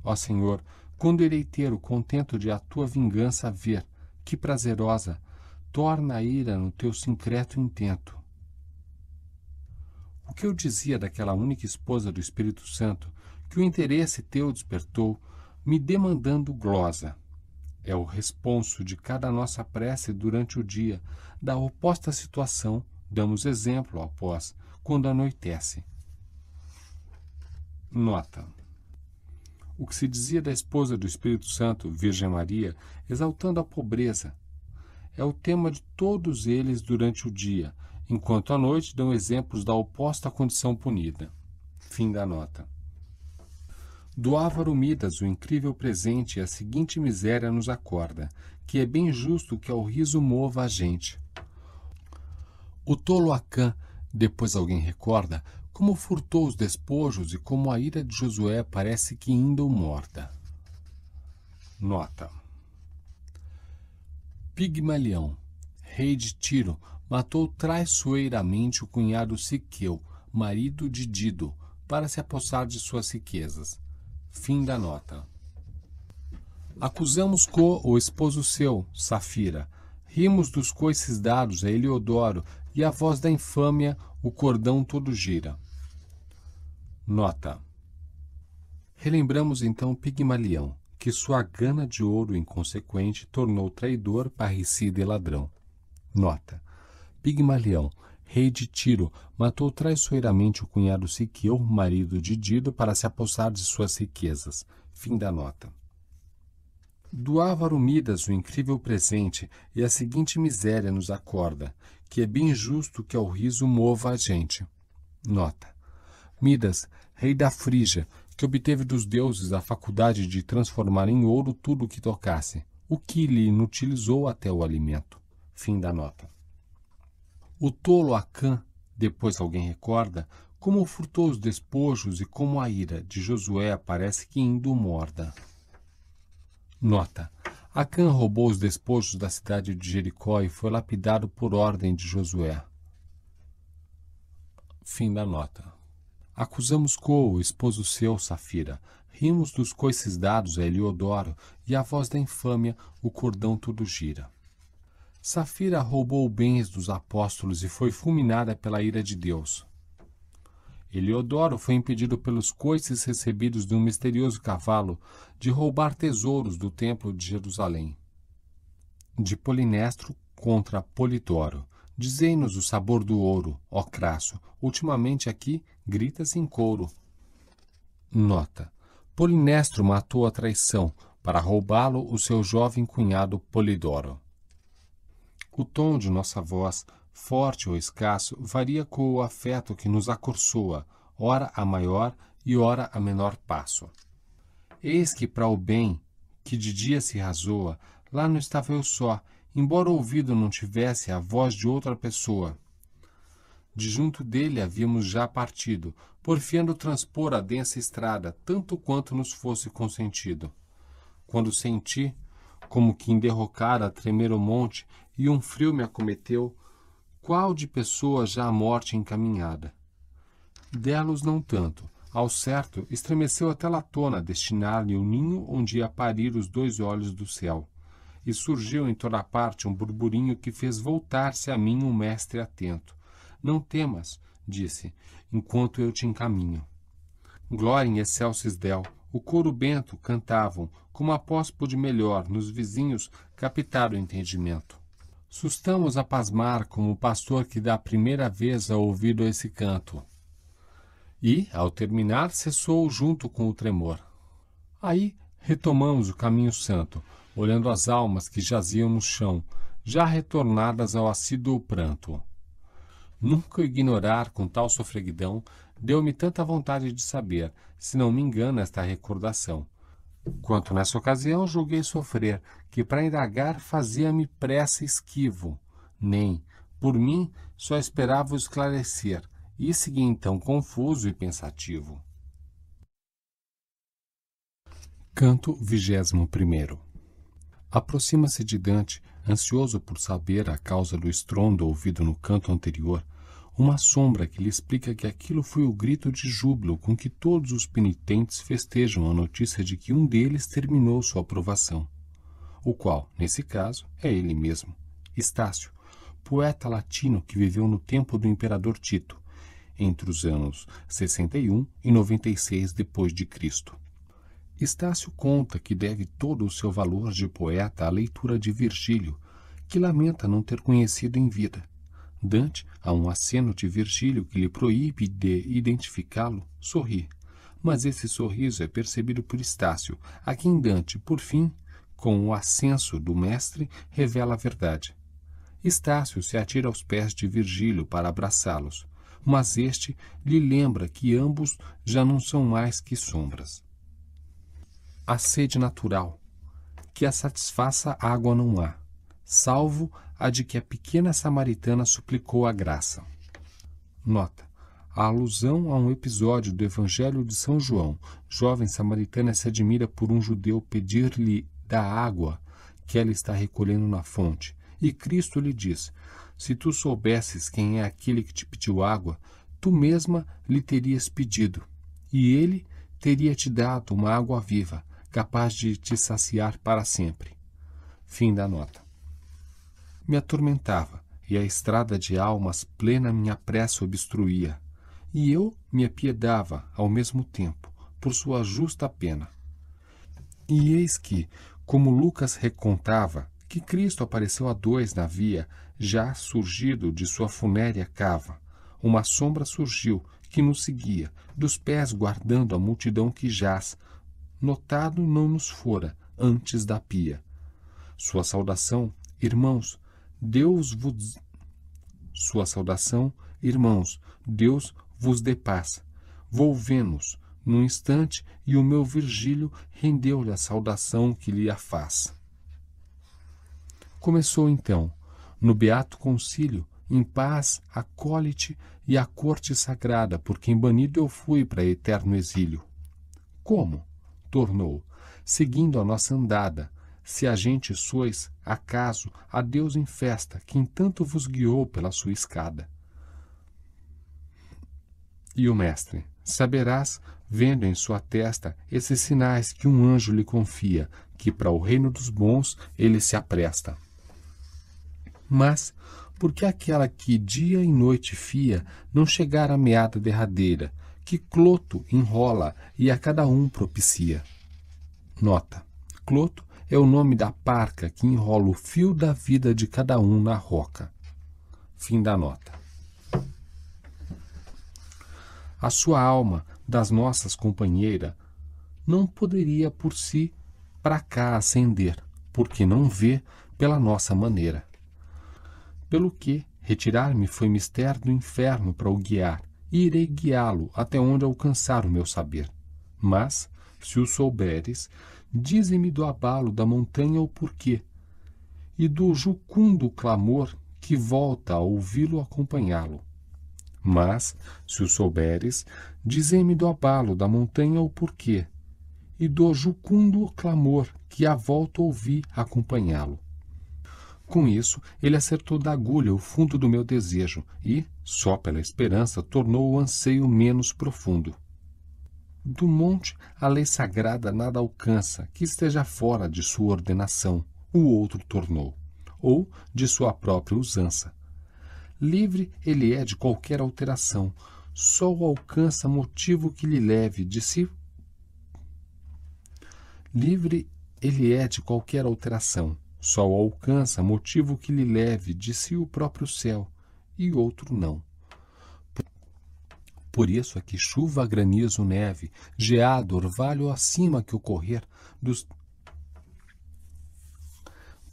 Speaker 1: Ó Senhor, quando irei ter o contento de a tua vingança ver, que prazerosa, torna a ira no teu sincreto intento. O que eu dizia daquela única esposa do Espírito Santo, que o interesse teu despertou, me demandando glosa. É o responso de cada nossa prece durante o dia, da oposta situação, damos exemplo após, quando anoitece. Nota o que se dizia da esposa do Espírito Santo, Virgem Maria, exaltando a pobreza. É o tema de todos eles durante o dia, enquanto à noite dão exemplos da oposta condição punida. Fim da nota. Do Ávaro Midas, o incrível presente, a seguinte miséria nos acorda, que é bem justo que ao riso mova a gente. O tolo Acã, depois alguém recorda, como furtou os despojos e como a ira de Josué parece que indo morta. Nota: Pigmalião, rei de Tiro, matou traiçoeiramente o cunhado Siqueu, marido de Dido, para se apossar de suas riquezas. Fim da nota. Acusamos Co, o esposo seu, Safira. Rimos dos coices dados a Eliodoro e a voz da infâmia, o cordão todo gira. Nota: Relembramos então Pigmalião, que sua gana de ouro inconsequente tornou traidor, parricida e ladrão. Nota: Pigmalião, rei de Tiro, matou traiçoeiramente o cunhado Siqueu, marido de Dido, para se apossar de suas riquezas. Fim da nota. Doava Midas o incrível presente, e a seguinte miséria nos acorda, que é bem justo que ao riso mova a gente. Nota. Midas, rei da Frígia, que obteve dos deuses a faculdade de transformar em ouro tudo o que tocasse, o que lhe inutilizou até o alimento. Fim da nota. O tolo Acã, depois alguém recorda, como furtou os despojos e como a ira de Josué parece que indo morda. Nota. Acã roubou os despojos da cidade de Jericó e foi lapidado por ordem de Josué. Fim da nota. Acusamos Coo, esposo seu, Safira. Rimos dos coices dados a Heliodoro, e a voz da infâmia, o cordão tudo gira. Safira roubou bens dos apóstolos e foi fulminada pela ira de Deus. Heliodoro foi impedido pelos coices recebidos de um misterioso cavalo de roubar tesouros do templo de Jerusalém. De Polinestro contra Polidoro. Dizei-nos o sabor do ouro, ó Crasso. Ultimamente aqui grita-se em couro. Nota. Polinestro matou a traição para roubá-lo o seu jovem cunhado Polidoro. O tom de nossa voz, forte ou escasso, varia com o afeto que nos acorçoa, ora a maior e ora a menor passo. Eis que para o bem, que de dia se razoa, lá não estava eu só, embora o ouvido não tivesse a voz de outra pessoa. De junto dele havíamos já partido, porfiando transpor a densa estrada tanto quanto nos fosse consentido. Quando senti, como que enderrocara tremer o monte e um frio me acometeu, qual de pessoa já à morte encaminhada? Delos não tanto. Ao certo, estremeceu até Latona, destinar-lhe o ninho onde ia parir os dois olhos do céu e surgiu em toda parte um burburinho que fez voltar-se a mim um mestre atento. Não temas, disse, enquanto eu te encaminho. Glória em excelsis Del, o coro bento cantavam, como após pude melhor nos vizinhos captar o entendimento. Sustamos a pasmar como o pastor que dá a primeira vez a ouvido esse canto. E, ao terminar, cessou junto com o tremor. Aí retomamos o caminho santo, olhando as almas que jaziam no chão, já retornadas ao assíduo pranto. Nunca ignorar com tal sofreguidão deu-me tanta vontade de saber, se não me engana esta recordação. Quanto nessa ocasião julguei sofrer, que para indagar fazia-me pressa esquivo. Nem, por mim, só esperava o esclarecer, e segui então confuso e pensativo. Canto vigésimo primeiro Aproxima-se de Dante, ansioso por saber a causa do estrondo ouvido no canto anterior, uma sombra que lhe explica que aquilo foi o grito de júbilo com que todos os penitentes festejam a notícia de que um deles terminou sua aprovação, o qual, nesse caso, é ele mesmo, Estácio, poeta latino que viveu no tempo do imperador Tito, entre os anos 61 e 96 depois de Cristo. Estácio conta que deve todo o seu valor de poeta à leitura de Virgílio, que lamenta não ter conhecido em vida. Dante, a um aceno de Virgílio que lhe proíbe de identificá-lo, sorri. Mas esse sorriso é percebido por Estácio, a quem Dante, por fim, com o ascenso do mestre, revela a verdade. Estácio se atira aos pés de Virgílio para abraçá-los, mas este lhe lembra que ambos já não são mais que sombras a sede natural, que a satisfaça água não há, salvo a de que a pequena samaritana suplicou a graça. Nota: a alusão a um episódio do Evangelho de São João, jovem samaritana se admira por um judeu pedir-lhe da água que ela está recolhendo na fonte. E Cristo lhe diz: Se tu soubesses quem é aquele que te pediu água, tu mesma lhe terias pedido, e ele teria te dado uma água viva capaz de te saciar para sempre. Fim da nota. Me atormentava, e a estrada de almas plena minha prece obstruía, e eu me apiedava ao mesmo tempo, por sua justa pena. E eis que, como Lucas recontava, que Cristo apareceu a dois na via, já surgido de sua funérea cava. Uma sombra surgiu, que nos seguia, dos pés guardando a multidão que jaz, notado não nos fora antes da pia. Sua saudação, irmãos, Deus vos Sua saudação, irmãos, Deus vos dê paz. Volvemos num instante e o meu Virgílio rendeu-lhe a saudação que lhe a faz. Começou então, no beato concílio, em paz, acolhe-te e a corte sagrada, por quem banido eu fui para eterno exílio. Como? tornou, seguindo a nossa andada, se a gente sois, acaso, a Deus em festa, quem tanto vos guiou pela sua escada. E o mestre, saberás, vendo em sua testa esses sinais que um anjo lhe confia, que para o reino dos bons ele se apresta. Mas, porque aquela que dia e noite fia não chegar à meada derradeira, que Cloto enrola e a cada um propicia. Nota: Cloto é o nome da parca que enrola o fio da vida de cada um na roca. Fim da nota. A sua alma, das nossas companheira, não poderia por si para cá ascender, porque não vê pela nossa maneira. Pelo que retirar-me foi mister do inferno para o guiar, e irei guiá-lo até onde alcançar o meu saber. Mas, se o souberes, dize-me do abalo da montanha o porquê, e do jucundo clamor que volta a ouvi-lo acompanhá-lo. Mas, se o souberes, dize me do abalo da montanha o porquê, e do jucundo clamor que a volta ouvi acompanhá-lo. Com isso, ele acertou da agulha o fundo do meu desejo e, só pela esperança tornou o anseio menos profundo. Do monte, a lei sagrada nada alcança que esteja fora de sua ordenação, o outro tornou, ou de sua própria usança. Livre ele é de qualquer alteração, só o alcança motivo que lhe leve de si. Livre ele é de qualquer alteração, só o alcança motivo que lhe leve de si o próprio céu, e outro não. Por isso é que chuva, granizo, neve, geado, orvalho acima que ocorrer dos.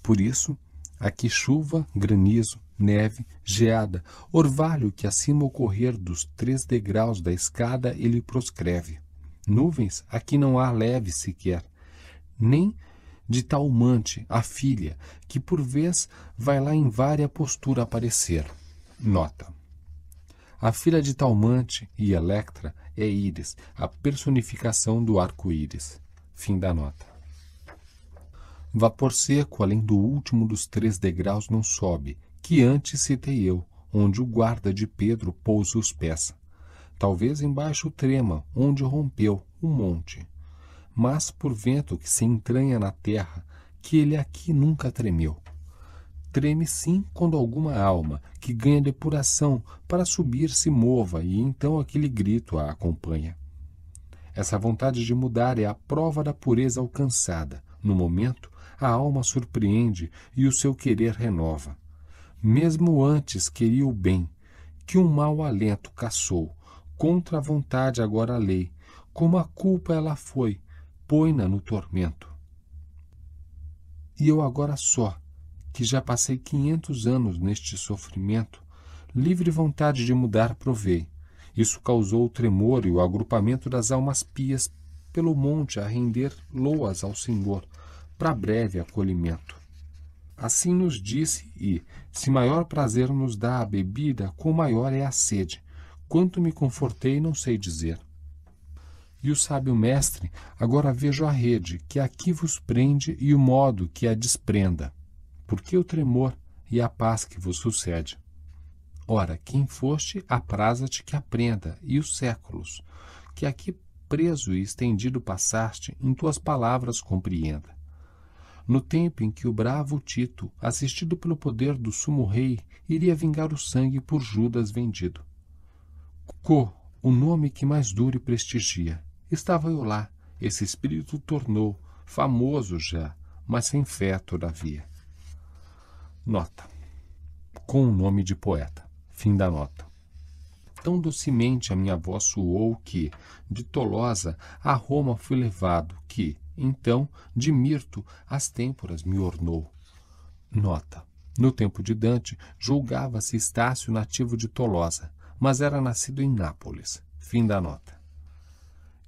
Speaker 1: Por isso aqui chuva, granizo, neve, geada, orvalho que acima ocorrer dos três degraus da escada ele proscreve. Nuvens aqui não há leve sequer, nem de tal mante, a filha, que por vez vai lá em vária postura aparecer. Nota. A filha de Talmante e Electra é Íris, a personificação do arco-íris. Fim da nota. Vapor seco, além do último dos três degraus, não sobe, que antes citei eu, onde o guarda de Pedro pousa os pés. Talvez embaixo trema, onde rompeu, o um monte. Mas por vento que se entranha na terra, que ele aqui nunca tremeu Treme sim quando alguma alma, que ganha depuração para subir, se mova e então aquele grito a acompanha. Essa vontade de mudar é a prova da pureza alcançada. No momento, a alma surpreende e o seu querer renova. Mesmo antes queria o bem, que um mau alento caçou, contra a vontade agora a lei, como a culpa ela foi, põe-na no tormento. E eu agora só, que já passei quinhentos anos neste sofrimento, livre vontade de mudar provei. Isso causou o tremor e o agrupamento das almas pias pelo monte a render loas ao Senhor, para breve acolhimento. Assim nos disse, e, se maior prazer nos dá a bebida, com maior é a sede. Quanto me confortei, não sei dizer. E o sábio mestre, agora vejo a rede que aqui vos prende e o modo que a desprenda porque o tremor e a paz que vos sucede. Ora, quem foste, apraza-te que aprenda, e os séculos, que aqui preso e estendido passaste, em tuas palavras compreenda. No tempo em que o bravo Tito, assistido pelo poder do sumo rei, iria vingar o sangue por Judas vendido. Co, o nome que mais dura e prestigia. Estava eu lá, esse espírito tornou, famoso já, mas sem fé todavia nota, com o nome de poeta. Fim da nota. Tão docemente a minha voz soou que, de Tolosa, a Roma fui levado, que, então, de Mirto, as têmporas me ornou. Nota. No tempo de Dante, julgava-se Estácio nativo de Tolosa, mas era nascido em Nápoles. Fim da nota.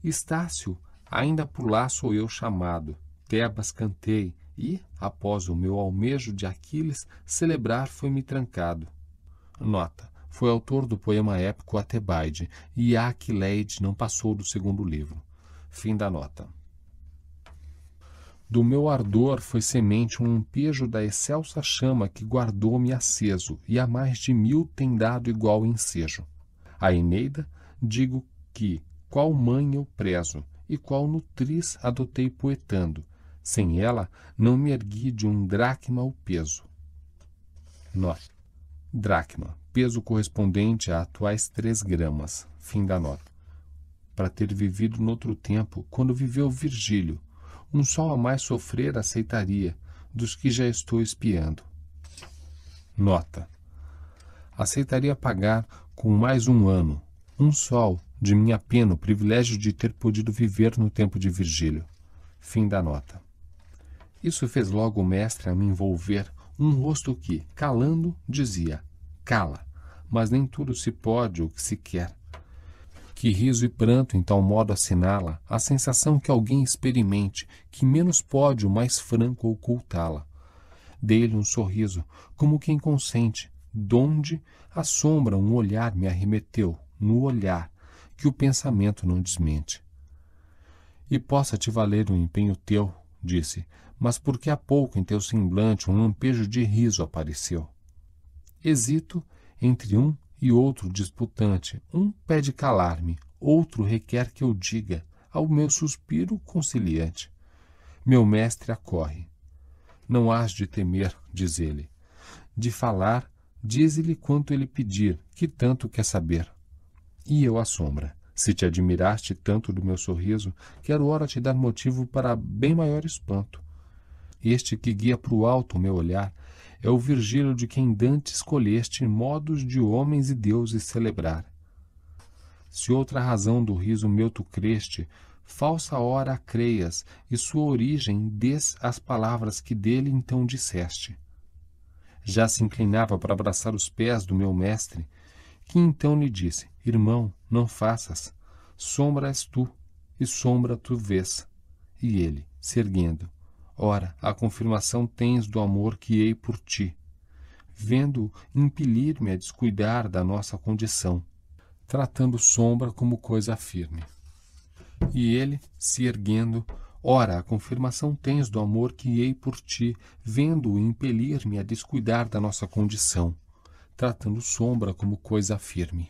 Speaker 1: Estácio, ainda por lá sou eu chamado. Tebas cantei, e, após o meu almejo de Aquiles, celebrar foi-me trancado. Nota: foi autor do poema épico Atebaide, e a Aquileide não passou do segundo livro. Fim da nota. Do meu ardor foi semente um lampejo da excelsa chama que guardou-me aceso, e a mais de mil tem dado igual ensejo. A Eneida, digo que qual mãe eu prezo, e qual nutriz adotei poetando, sem ela, não me ergui de um dracma o peso. Nota. Dracma, peso correspondente a atuais 3 gramas. Fim da nota. Para ter vivido noutro tempo, quando viveu Virgílio, um sol a mais sofrer aceitaria, dos que já estou espiando. Nota. Aceitaria pagar com mais um ano, um sol, de minha pena o privilégio de ter podido viver no tempo de Virgílio. Fim da nota. Isso fez logo o mestre a me envolver um rosto que, calando, dizia: Cala, mas nem tudo se pode o que se quer. Que riso e pranto em tal modo assinala a sensação que alguém experimente, que menos pode o mais franco ocultá-la. Dei-lhe um sorriso, como quem consente, donde a sombra um olhar me arremeteu, no olhar, que o pensamento não desmente. E possa te valer um empenho teu, disse, mas porque há pouco em teu semblante um lampejo de riso apareceu. Hesito entre um e outro disputante, um pede calar-me, outro requer que eu diga, ao meu suspiro conciliante. Meu mestre acorre. Não has de temer, diz ele. De falar, dize-lhe quanto ele pedir, que tanto quer saber. E eu assombra. Se te admiraste tanto do meu sorriso, quero ora te dar motivo para bem maior espanto este que guia para o alto o meu olhar é o Virgílio de quem Dante escolheste modos de homens e deuses celebrar. Se outra razão do riso meu tu creste, falsa hora a creias, e sua origem des as palavras que dele então disseste. Já se inclinava para abraçar os pés do meu mestre, que então lhe disse: Irmão, não faças, sombra és tu, e sombra tu vês. E ele, se erguendo, Ora, a confirmação tens do amor que hei por ti, vendo impelir-me a descuidar da nossa condição, tratando sombra como coisa firme. E ele, se erguendo, Ora, a confirmação tens do amor que hei por ti, vendo-o impelir-me a descuidar da nossa condição, tratando sombra como coisa firme.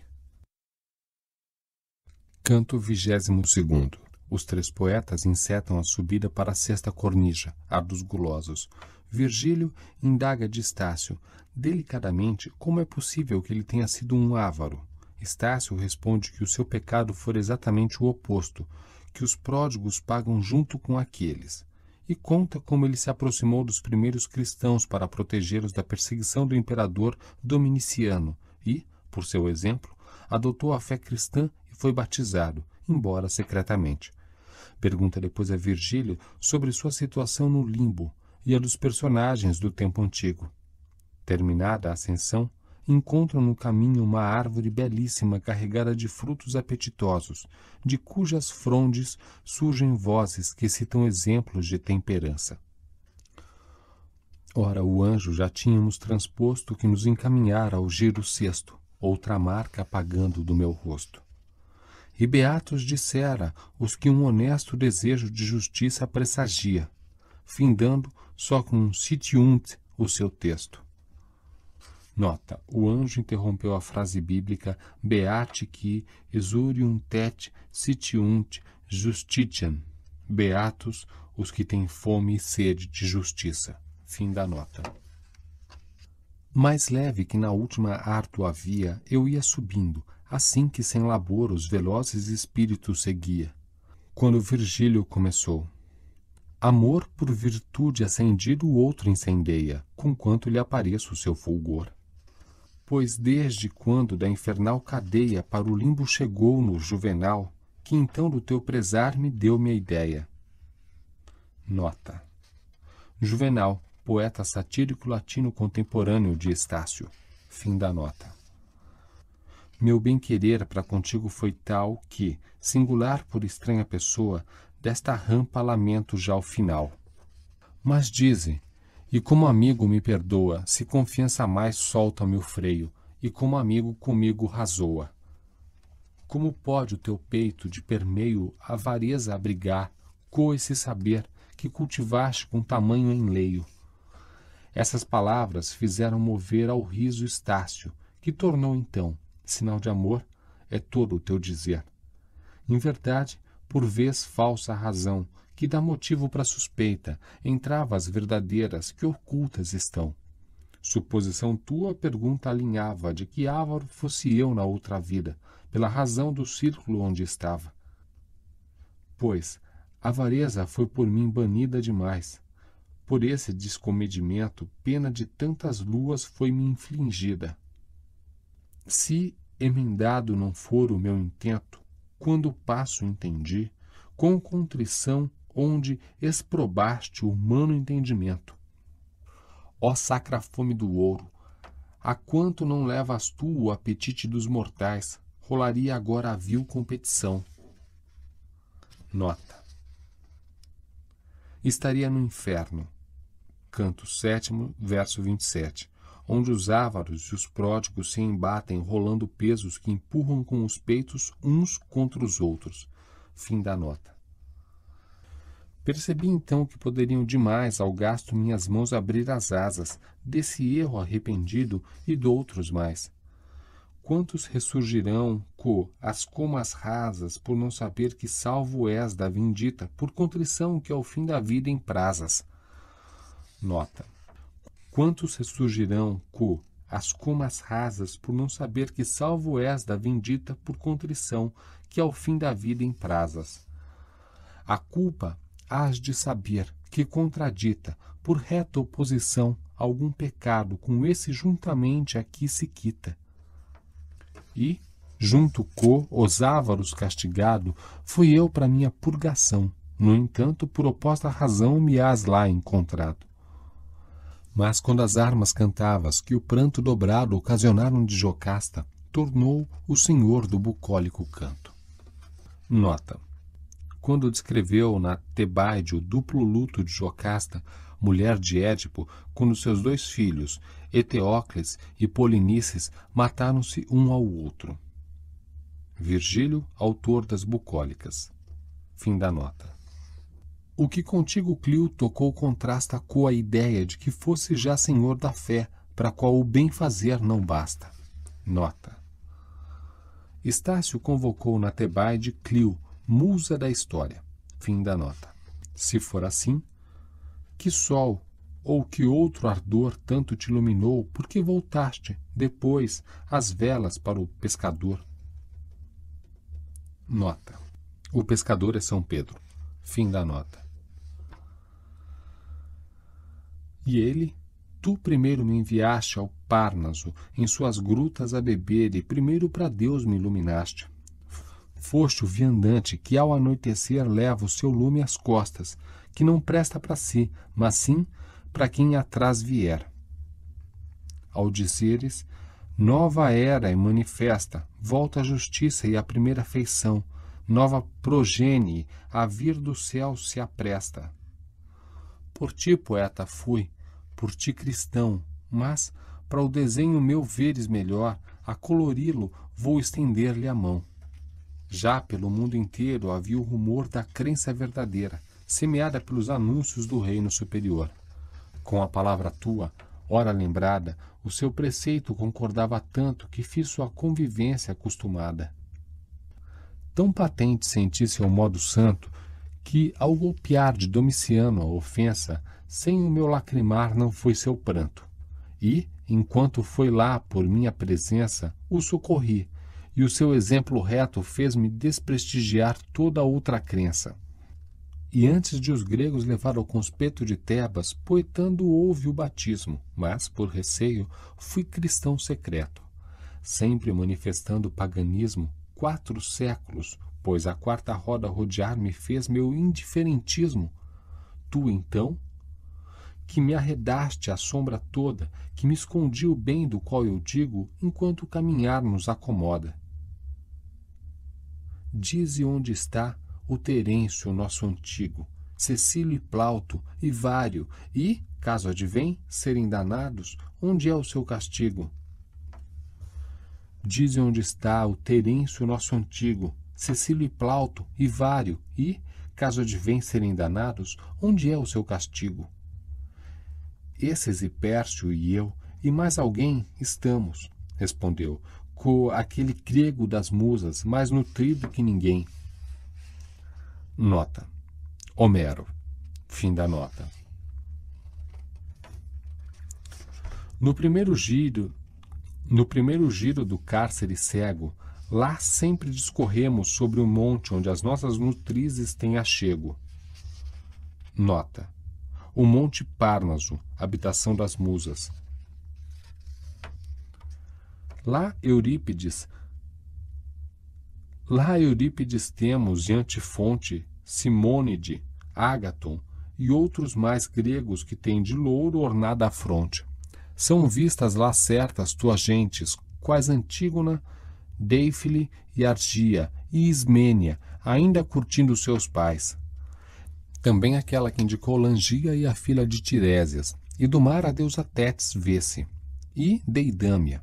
Speaker 1: Canto 22 os três poetas insetam a subida para a sexta cornija, a dos gulosos. Virgílio indaga de Estácio, delicadamente, como é possível que ele tenha sido um avaro. Estácio responde que o seu pecado for exatamente o oposto, que os pródigos pagam junto com aqueles. E conta como ele se aproximou dos primeiros cristãos para protegê-los da perseguição do imperador Dominiciano e, por seu exemplo, adotou a fé cristã e foi batizado, embora secretamente. Pergunta depois a Virgílio sobre sua situação no limbo e a dos personagens do tempo antigo. Terminada a ascensão, encontram no caminho uma árvore belíssima carregada de frutos apetitosos, de cujas frondes surgem vozes que citam exemplos de temperança. Ora, o anjo já tínhamos transposto que nos encaminhara ao giro sexto, outra marca apagando do meu rosto. E beatos dissera os que um honesto desejo de justiça pressagia, findando só com sitiunt o seu texto. Nota: o anjo interrompeu a frase bíblica Beate qui exurium tet sitiunt justitiam. Beatos os que têm fome e sede de justiça. Fim da nota. Mais leve que na última árdua via, eu ia subindo, assim que sem labor os velozes espíritos seguia. Quando Virgílio começou: Amor por virtude acendido o outro incendeia, conquanto lhe apareça o seu fulgor. Pois desde quando da infernal cadeia para o limbo chegou no juvenal, que então do teu prezar me deu-me a ideia. Nota: Juvenal, poeta satírico latino contemporâneo de Estácio. Fim da nota. Meu bem-querer para contigo foi tal que, singular por estranha pessoa, desta rampa lamento já o final. Mas dize, e como amigo me perdoa, se confiança mais solta meu freio, e como amigo comigo razoa. Como pode o teu peito de permeio avareza abrigar, co esse saber que cultivaste com tamanho enleio? Essas palavras fizeram mover ao riso Estácio, que tornou então, sinal de amor é todo o teu dizer. Em verdade, por vez falsa razão, que dá motivo para suspeita, entrava as verdadeiras que ocultas estão. Suposição tua pergunta alinhava de que ávaro fosse eu na outra vida, pela razão do círculo onde estava. Pois, a avareza foi por mim banida demais. Por esse descomedimento, pena de tantas luas foi-me infligida. Se emendado não for o meu intento, quando o passo entendi, com contrição onde exprobaste o humano entendimento. Ó sacra fome do ouro, a quanto não levas tu o apetite dos mortais, rolaria agora a vil competição. Nota. Estaria no inferno. Canto 7, verso 27 onde os ávaros e os pródigos se embatem rolando pesos que empurram com os peitos uns contra os outros. Fim da nota. Percebi então que poderiam demais ao gasto minhas mãos abrir as asas desse erro arrependido e de outros mais. Quantos ressurgirão, co, as comas rasas, por não saber que salvo és da vindita, por contrição que ao fim da vida em prazas. Nota. Quantos ressurgirão, co, as comas rasas, por não saber que salvo és da vindita por contrição, que ao é fim da vida emprazas A culpa has de saber, que contradita, por reta oposição, algum pecado, com esse juntamente aqui se quita. E, junto co, os ávaros castigado, fui eu para minha purgação. No entanto, por oposta razão me has lá encontrado. Mas quando as armas cantavas que o pranto dobrado ocasionaram de Jocasta, tornou o senhor do bucólico canto. Nota. Quando descreveu na Tebaide o duplo luto de Jocasta, mulher de Édipo, quando seus dois filhos, Eteocles e Polinices, mataram-se um ao outro. Virgílio, autor das Bucólicas. Fim da nota. O que contigo Clio tocou contrasta com a ideia de que fosse já senhor da fé, para qual o bem fazer não basta. Nota. Estácio convocou na Tebaide Clio, musa da história. Fim da nota. Se for assim, que sol ou que outro ardor tanto te iluminou, porque voltaste depois as velas para o pescador? Nota. O pescador é São Pedro. Fim da nota. E ele, tu primeiro me enviaste ao Párnaso, em suas grutas a beber, e primeiro para Deus me iluminaste. Foste o viandante que ao anoitecer leva o seu lume às costas, que não presta para si, mas sim para quem atrás vier. Ao dizeres, nova era e é manifesta, volta a justiça e a primeira feição, nova progenie a vir do céu se apresta. Por ti, poeta, fui, por ti, cristão, mas, para o desenho meu veres melhor, a colori-lo, vou estender-lhe a mão. Já pelo mundo inteiro havia o rumor da crença verdadeira, semeada pelos anúncios do reino superior. Com a palavra tua, ora lembrada, o seu preceito concordava tanto que fiz sua convivência acostumada Tão patente senti seu o modo santo que, ao golpear de Domiciano a ofensa, sem o meu lacrimar não foi seu pranto. E, enquanto foi lá por minha presença, o socorri, e o seu exemplo reto fez-me desprestigiar toda outra crença. E antes de os gregos levar ao conspeto de Tebas, poetando houve o batismo, mas, por receio, fui cristão secreto. Sempre manifestando paganismo, quatro séculos, pois a quarta roda rodear me fez meu indiferentismo. Tu, então, que me arredaste a sombra toda, que me escondi o bem do qual eu digo, enquanto caminhar nos acomoda. Dize onde está o Terêncio, nosso antigo, Cecílio e Plauto, e Vário, e, caso advém, serem danados, onde é o seu castigo? Dize onde está o Terêncio, nosso antigo, Cecílio e Plauto e Vário, e, caso serem danados, onde é o seu castigo? Esses e Pércio e eu, e mais alguém, estamos, respondeu, com aquele grego das musas, mais nutrido que ninguém. Nota. Homero. Fim da nota. No primeiro giro no primeiro giro do cárcere cego, lá sempre discorremos sobre o monte onde as nossas nutrizes têm achego. Nota: o Monte Parnaso, habitação das musas. Lá Eurípides Lá Eurípides temos e Antifonte, Simônide, Ágaton e outros mais gregos que têm de louro ornada a fronte. São vistas lá certas tuas gentes, quais Antígona, Deifile e Argia, e Ismênia, ainda curtindo seus pais. Também aquela que indicou Langia e a filha de Tirésias, e do mar a deusa Tétis vê-se, e Deidâmia.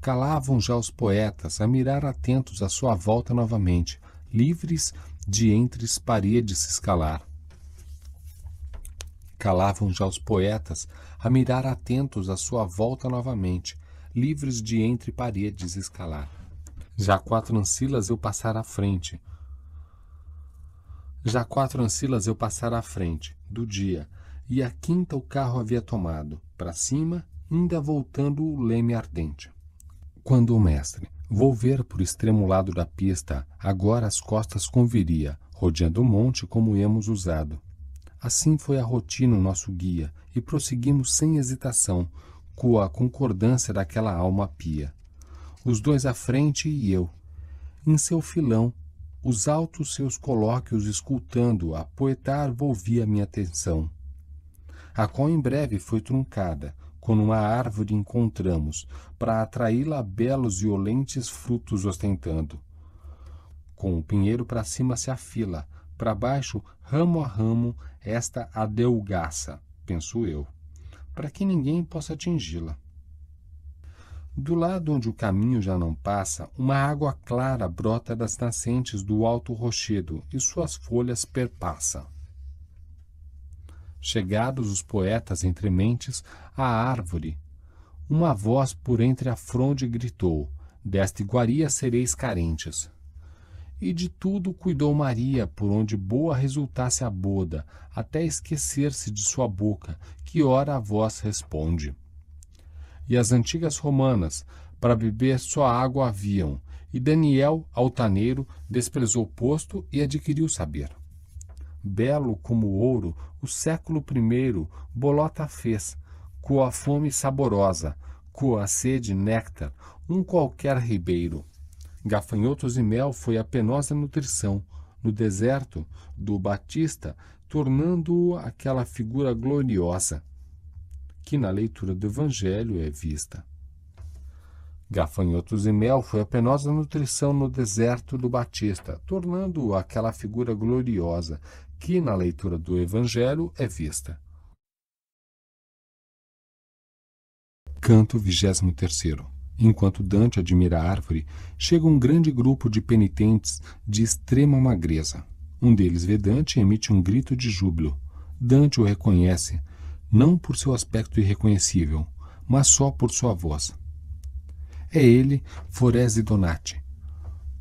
Speaker 1: Calavam já os poetas a mirar atentos à sua volta novamente, livres de entre paredes escalar. Calavam já os poetas a mirar atentos à sua volta novamente, livres de entre paredes escalar. Já quatro ancilas eu passar à frente. Já quatro ancilas eu passar à frente, do dia, e a quinta o carro havia tomado, para cima, ainda voltando o leme ardente. Quando o mestre, vou ver por extremo lado da pista, agora as costas conviria, rodeando o monte como hemos usado, Assim foi a rotina o nosso guia, e prosseguimos sem hesitação, com a concordância daquela alma pia. Os dois à frente e eu. Em seu filão, os altos seus colóquios escutando, a poetar volvia minha atenção. A qual em breve foi truncada, quando uma árvore encontramos, para atraí-la belos e olentes frutos ostentando. Com o pinheiro para cima se afila, para baixo, ramo a ramo, esta adelgaça, penso eu, para que ninguém possa atingi-la. Do lado onde o caminho já não passa, uma água clara brota das nascentes do alto rochedo e suas folhas perpassa. Chegados os poetas entre mentes à árvore, uma voz por entre a fronde gritou: Desta iguaria sereis carentes. E de tudo cuidou Maria, por onde boa resultasse a boda, até esquecer-se de sua boca, que ora a voz responde. E as antigas romanas, para beber só água haviam, e Daniel, altaneiro, desprezou o posto e adquiriu saber. Belo como ouro, o século I bolota fez, coa fome saborosa, coa sede néctar, um qualquer ribeiro Gafanhotos e mel foi a penosa nutrição no deserto do Batista, tornando-o aquela figura gloriosa que na leitura do Evangelho é vista. Gafanhotos e mel foi a penosa nutrição no deserto do Batista, tornando-o aquela figura gloriosa que na leitura do Evangelho é vista. Canto 23 Enquanto Dante admira a árvore, chega um grande grupo de penitentes de extrema magreza. Um deles vê Dante e emite um grito de júbilo. Dante o reconhece, não por seu aspecto irreconhecível, mas só por sua voz. É ele, Forese Donati,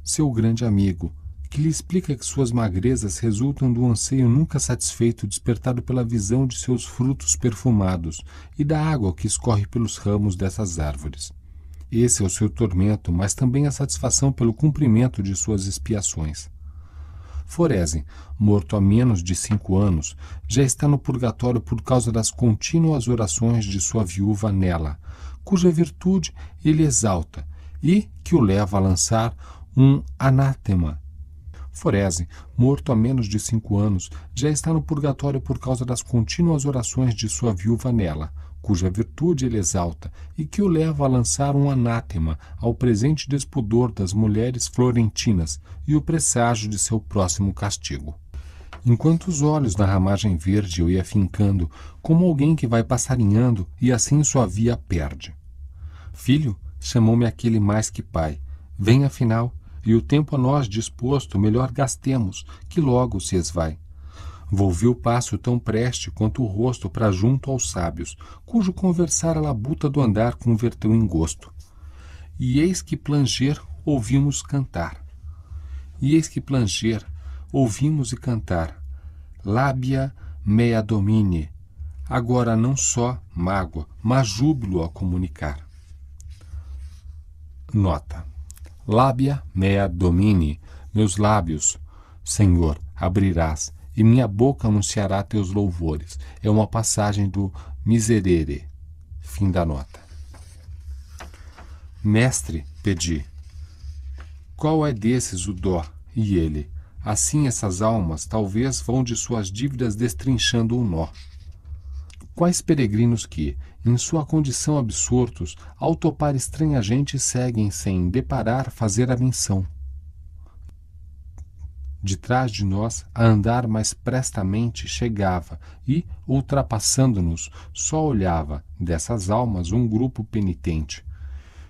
Speaker 1: seu grande amigo, que lhe explica que suas magrezas resultam do anseio nunca satisfeito despertado pela visão de seus frutos perfumados e da água que escorre pelos ramos dessas árvores. Esse é o seu tormento, mas também a satisfação pelo cumprimento de suas expiações. Forese, morto há menos de cinco anos, já está no purgatório por causa das contínuas orações de sua viúva Nela, cuja virtude ele exalta e que o leva a lançar um anátema. Forese, morto há menos de cinco anos, já está no purgatório por causa das contínuas orações de sua viúva Nela, cuja virtude ele exalta e que o leva a lançar um anátema ao presente despudor das mulheres florentinas e o presságio de seu próximo castigo. Enquanto os olhos na ramagem verde eu ia fincando, como alguém que vai passarinhando e assim sua via perde. Filho, chamou-me aquele mais que pai, vem afinal, e o tempo a nós disposto melhor gastemos, que logo se esvai. Volvi o passo tão preste quanto o rosto para junto aos sábios, cujo conversar a labuta do andar converteu em gosto. E eis que planger ouvimos cantar. E eis que planger ouvimos e cantar. Lábia mea domine. Agora não só mágoa, mas júbilo a comunicar. Nota. Lábia mea domine. Meus lábios, Senhor, abrirás e minha boca anunciará teus louvores. É uma passagem do Miserere. Fim da nota. Mestre, pedi, qual é desses o dó? E ele, assim essas almas talvez vão de suas dívidas destrinchando um nó. Quais peregrinos que, em sua condição absortos, ao topar estranha gente seguem sem deparar fazer a menção? de trás de nós, a andar mais prestamente chegava e, ultrapassando-nos, só olhava dessas almas um grupo penitente.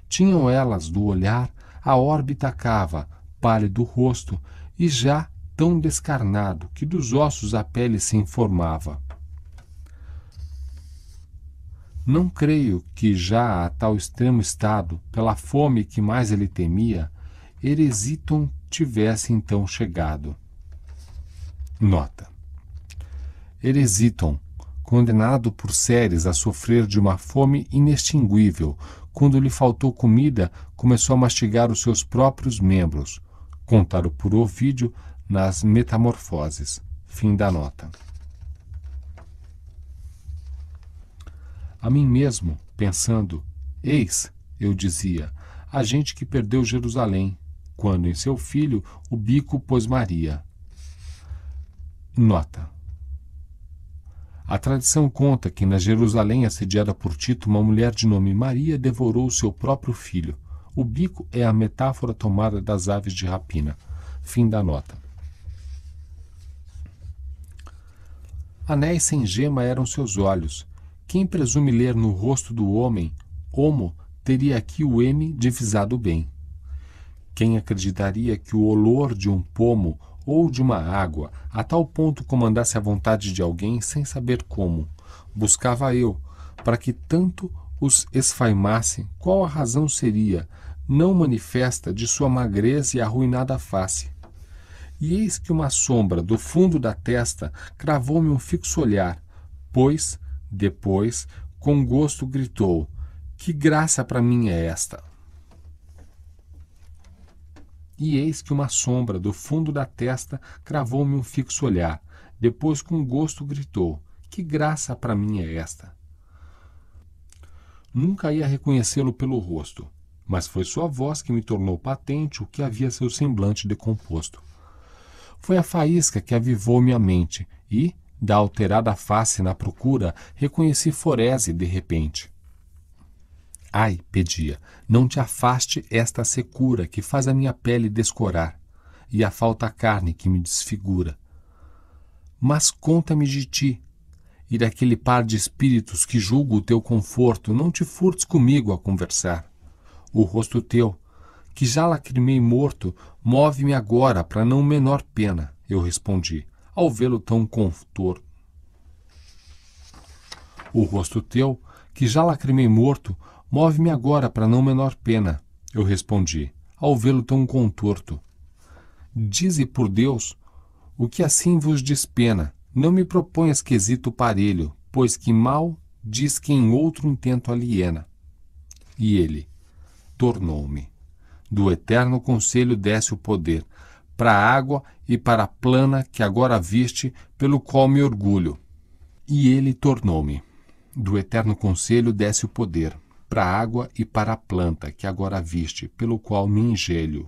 Speaker 1: Tinham elas do olhar a órbita cava, pálido rosto e já tão descarnado que dos ossos a pele se informava. Não creio que já a tal extremo estado, pela fome que mais ele temia, Eresitum tivesse então chegado. Nota: Eresiton, condenado por Ceres a sofrer de uma fome inextinguível, quando lhe faltou comida, começou a mastigar os seus próprios membros. contado por Ovídio nas Metamorfoses. Fim da nota. A mim mesmo, pensando, eis, eu dizia, a gente que perdeu Jerusalém, quando em seu filho o bico pôs Maria. Nota. A tradição conta que na Jerusalém assediada por Tito, uma mulher de nome Maria devorou seu próprio filho. O bico é a metáfora tomada das aves de rapina. Fim da nota. Anéis sem gema eram seus olhos. Quem presume ler no rosto do homem, homo, teria aqui o M divisado bem. Quem acreditaria que o olor de um pomo ou de uma água a tal ponto comandasse a vontade de alguém sem saber como? Buscava eu, para que tanto os esfaimasse, qual a razão seria, não manifesta, de sua magreza e arruinada face? E eis que uma sombra do fundo da testa cravou-me um fixo olhar, pois, depois, com gosto gritou: Que graça para mim é esta! e eis que uma sombra do fundo da testa cravou-me um fixo olhar. Depois, com gosto, gritou: Que graça para mim é esta? Nunca ia reconhecê-lo pelo rosto, mas foi sua voz que me tornou patente o que havia seu semblante decomposto. Foi a faísca que avivou minha mente e, da alterada face na procura, reconheci Forese de repente. Ai, pedia, não te afaste esta secura que faz a minha pele descorar, e a falta carne que me desfigura. Mas conta-me de ti, e daquele par de espíritos que julgo o teu conforto, não te furtes comigo a conversar. O rosto teu, que já lacrimei morto, move-me agora para não menor pena, eu respondi, ao vê-lo tão contorno. O rosto teu, que já lacrimei morto, Move-me agora para não menor pena, eu respondi, ao vê-lo tão contorto. Dize por Deus o que assim vos despena. Não me proponhas quesito parelho, pois que mal diz quem outro intento aliena. E ele tornou-me. Do eterno conselho desce o poder, para a água e para a plana que agora viste, pelo qual me orgulho. E ele tornou-me. Do eterno conselho desce o poder, para a água e para a planta que agora viste, pelo qual me engelho.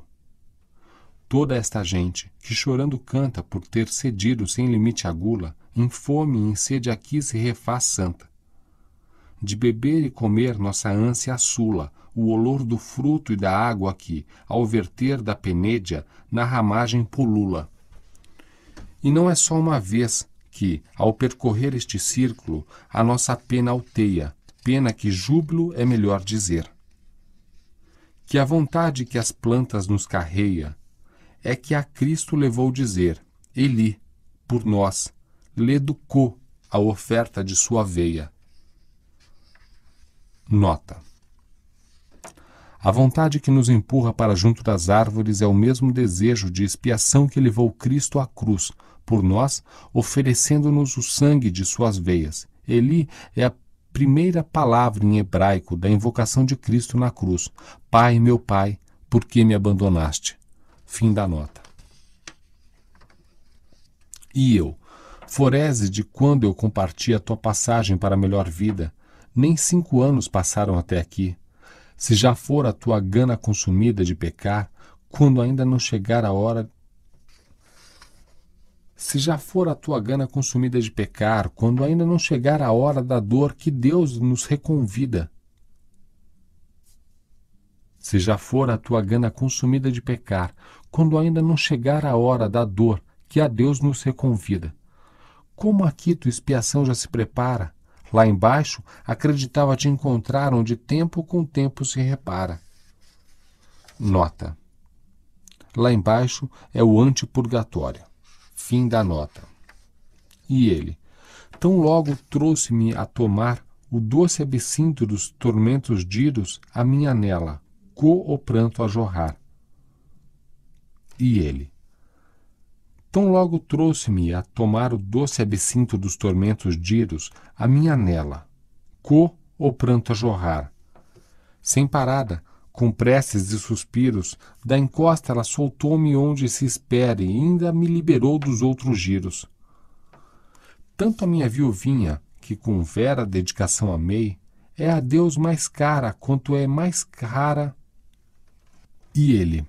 Speaker 1: Toda esta gente, que chorando canta por ter cedido sem limite à gula, em fome e em sede aqui se refaz santa. De beber e comer nossa ânsia assula, o olor do fruto e da água que, ao verter da penédia na ramagem pulula. E não é só uma vez que, ao percorrer este círculo, a nossa pena alteia, pena que júbilo é melhor dizer. Que a vontade que as plantas nos carreia é que a Cristo levou dizer, Eli, por nós, leducou a oferta de sua veia. Nota. A vontade que nos empurra para junto das árvores é o mesmo desejo de expiação que levou Cristo à cruz, por nós, oferecendo-nos o sangue de suas veias. Eli é a primeira palavra em hebraico da invocação de Cristo na cruz: Pai, meu Pai, por que me abandonaste? Fim da nota. E eu, forese de quando eu comparti a tua passagem para a melhor vida, nem cinco anos passaram até aqui. Se já for a tua gana consumida de pecar, quando ainda não chegar a hora se já for a tua gana consumida de pecar, quando ainda não chegar a hora da dor que Deus nos reconvida. Se já for a tua gana consumida de pecar, quando ainda não chegar a hora da dor que a Deus nos reconvida. Como aqui tua expiação já se prepara, lá embaixo acreditava te encontrar onde tempo com tempo se repara. Nota. Lá embaixo é o antipurgatório. Fim da nota. E ele: Tão logo trouxe-me a tomar o doce absinto dos tormentos diros a minha nela, co o pranto a jorrar. E ele: Tão logo trouxe-me a tomar o doce absinto dos tormentos diros a minha nela, co o pranto a jorrar. Sem parada, com preces e suspiros, da encosta ela soltou-me onde se espere e ainda me liberou dos outros giros. Tanto a minha viuvinha, que com vera dedicação amei, é a Deus mais cara quanto é mais cara. E ele,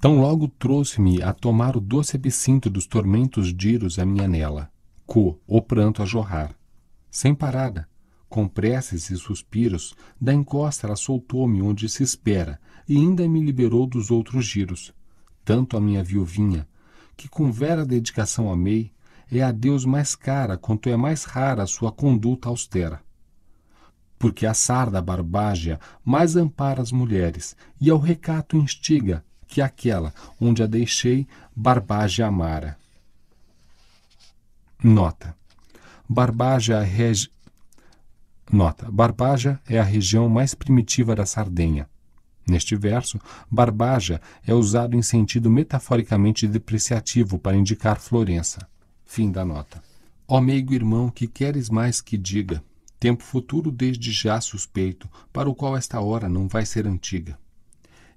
Speaker 1: tão logo trouxe-me a tomar o doce absinto dos tormentos giros a minha nela, co o pranto a jorrar, sem parada, com preces e suspiros, da encosta ela soltou-me onde se espera, e ainda me liberou dos outros giros. Tanto a minha viuvinha, que com vera dedicação amei, é a Deus mais cara quanto é mais rara a sua conduta austera. Porque a sarda barbágia mais ampara as mulheres, e ao recato instiga, que aquela onde a deixei barbágia amara. Nota. Barbágia Nota: Barbaja é a região mais primitiva da Sardenha. Neste verso, Barbaja é usado em sentido metaforicamente depreciativo para indicar Florença. Fim da nota. Ó meigo irmão, que queres mais que diga? Tempo futuro desde já suspeito, para o qual esta hora não vai ser antiga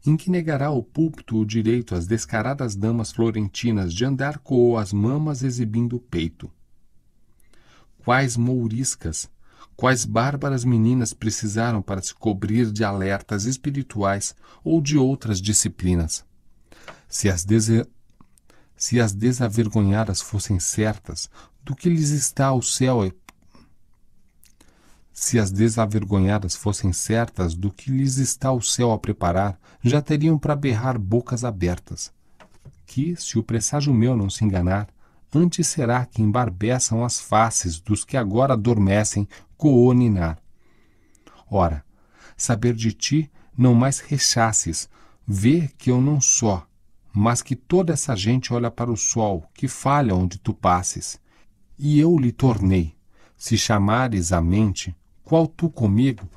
Speaker 1: em que negará o púlpito o direito às descaradas damas florentinas de andar coo as mamas exibindo o peito. Quais mouriscas, quais bárbaras meninas precisaram para se cobrir de alertas espirituais ou de outras disciplinas. Se as, dese... se as desavergonhadas fossem certas do que lhes está o céu se as desavergonhadas fossem certas do que lhes está o céu a preparar, já teriam para berrar bocas abertas. Que, se o presságio meu não se enganar, antes será que embarbeçam as faces dos que agora adormecem cooninar. Ora, saber de ti não mais rechaces, vê que eu não só, mas que toda essa gente olha para o sol, que falha onde tu passes. E eu lhe tornei, se chamares a mente, qual tu comigo,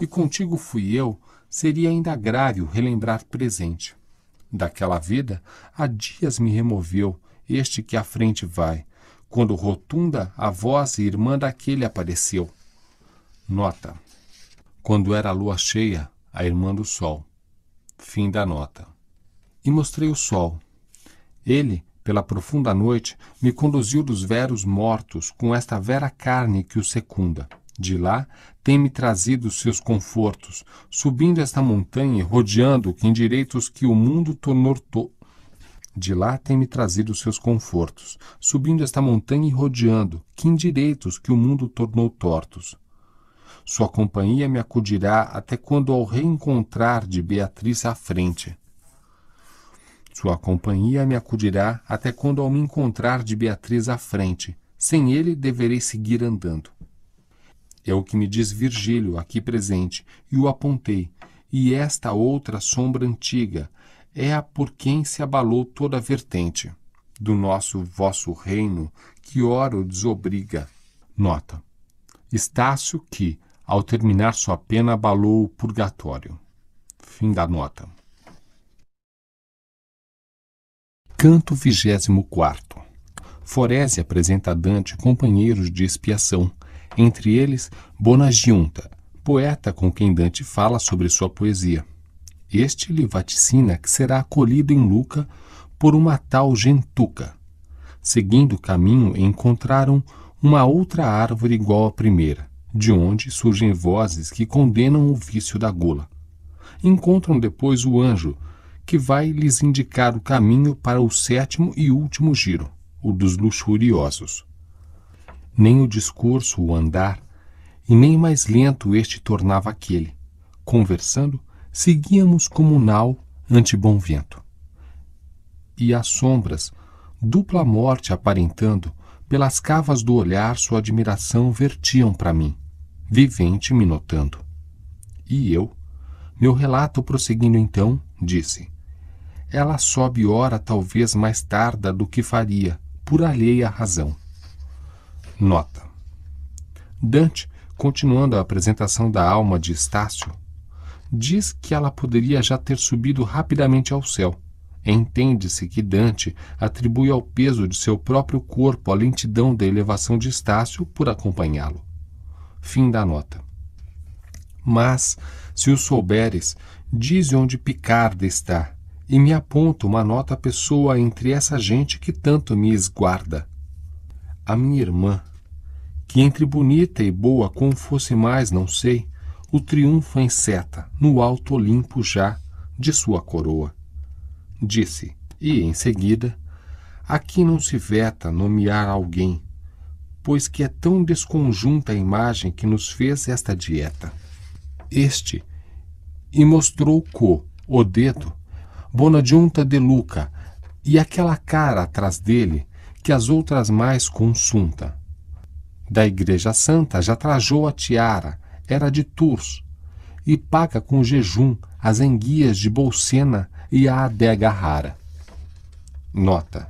Speaker 1: e contigo fui eu, seria ainda grave o relembrar presente. Daquela vida, há dias me removeu, este que à frente vai, quando rotunda a voz e irmã daquele apareceu. Nota. Quando era a lua cheia, a irmã do sol. Fim da nota. E mostrei o sol. Ele, pela profunda noite, me conduziu dos veros mortos com esta vera carne que o secunda. De lá tem-me trazido seus confortos, subindo esta montanha e rodeando-o que em direitos que o mundo tornou, de lá tem-me trazido seus confortos, subindo esta montanha e rodeando, que indireitos que o mundo tornou tortos. Sua companhia me acudirá até quando ao reencontrar de Beatriz à frente. Sua companhia me acudirá até quando ao me encontrar de Beatriz à frente. Sem ele deverei seguir andando. É o que me diz Virgílio, aqui presente, e o apontei, e esta outra sombra antiga, é a por quem se abalou toda a vertente do nosso vosso reino, que ora o desobriga. Nota. Estácio que, ao terminar sua pena, abalou o purgatório. Fim da nota. Canto 24 Forese apresenta a Dante companheiros de expiação, entre eles Bonagiunta, poeta com quem Dante fala sobre sua poesia. Este lhe vaticina que será acolhido em Luca por uma tal gentuca. Seguindo o caminho, encontraram uma outra árvore igual à primeira, de onde surgem vozes que condenam o vício da gula. Encontram depois o anjo, que vai lhes indicar o caminho para o sétimo e último giro, o dos luxuriosos. Nem o discurso, o andar, e nem mais lento este tornava aquele. Conversando, seguíamos como nau ante bom vento. E as sombras, dupla morte aparentando, pelas cavas do olhar sua admiração vertiam para mim, vivente me notando. E eu, meu relato prosseguindo então, disse: Ela sobe hora talvez mais tarda do que faria, por alheia razão. Nota. Dante, continuando a apresentação da alma de Estácio, diz que ela poderia já ter subido rapidamente ao céu. Entende-se que Dante atribui ao peso de seu próprio corpo a lentidão da elevação de Estácio por acompanhá-lo. Fim da nota. Mas, se o souberes, dize onde Picarda está, e me aponta uma nota pessoa entre essa gente que tanto me esguarda. A minha irmã, que entre bonita e boa como fosse mais, não sei, o triunfo em seta, no alto Olimpo já, de sua coroa. Disse, e em seguida, aqui não se veta nomear alguém, pois que é tão desconjunta a imagem que nos fez esta dieta. Este, e mostrou co, o dedo, Bonadunta de Luca, e aquela cara atrás dele que as outras mais consunta. Da Igreja Santa já trajou a tiara, era de Tours e paga com jejum as enguias de Bolsena e a adega rara. Nota.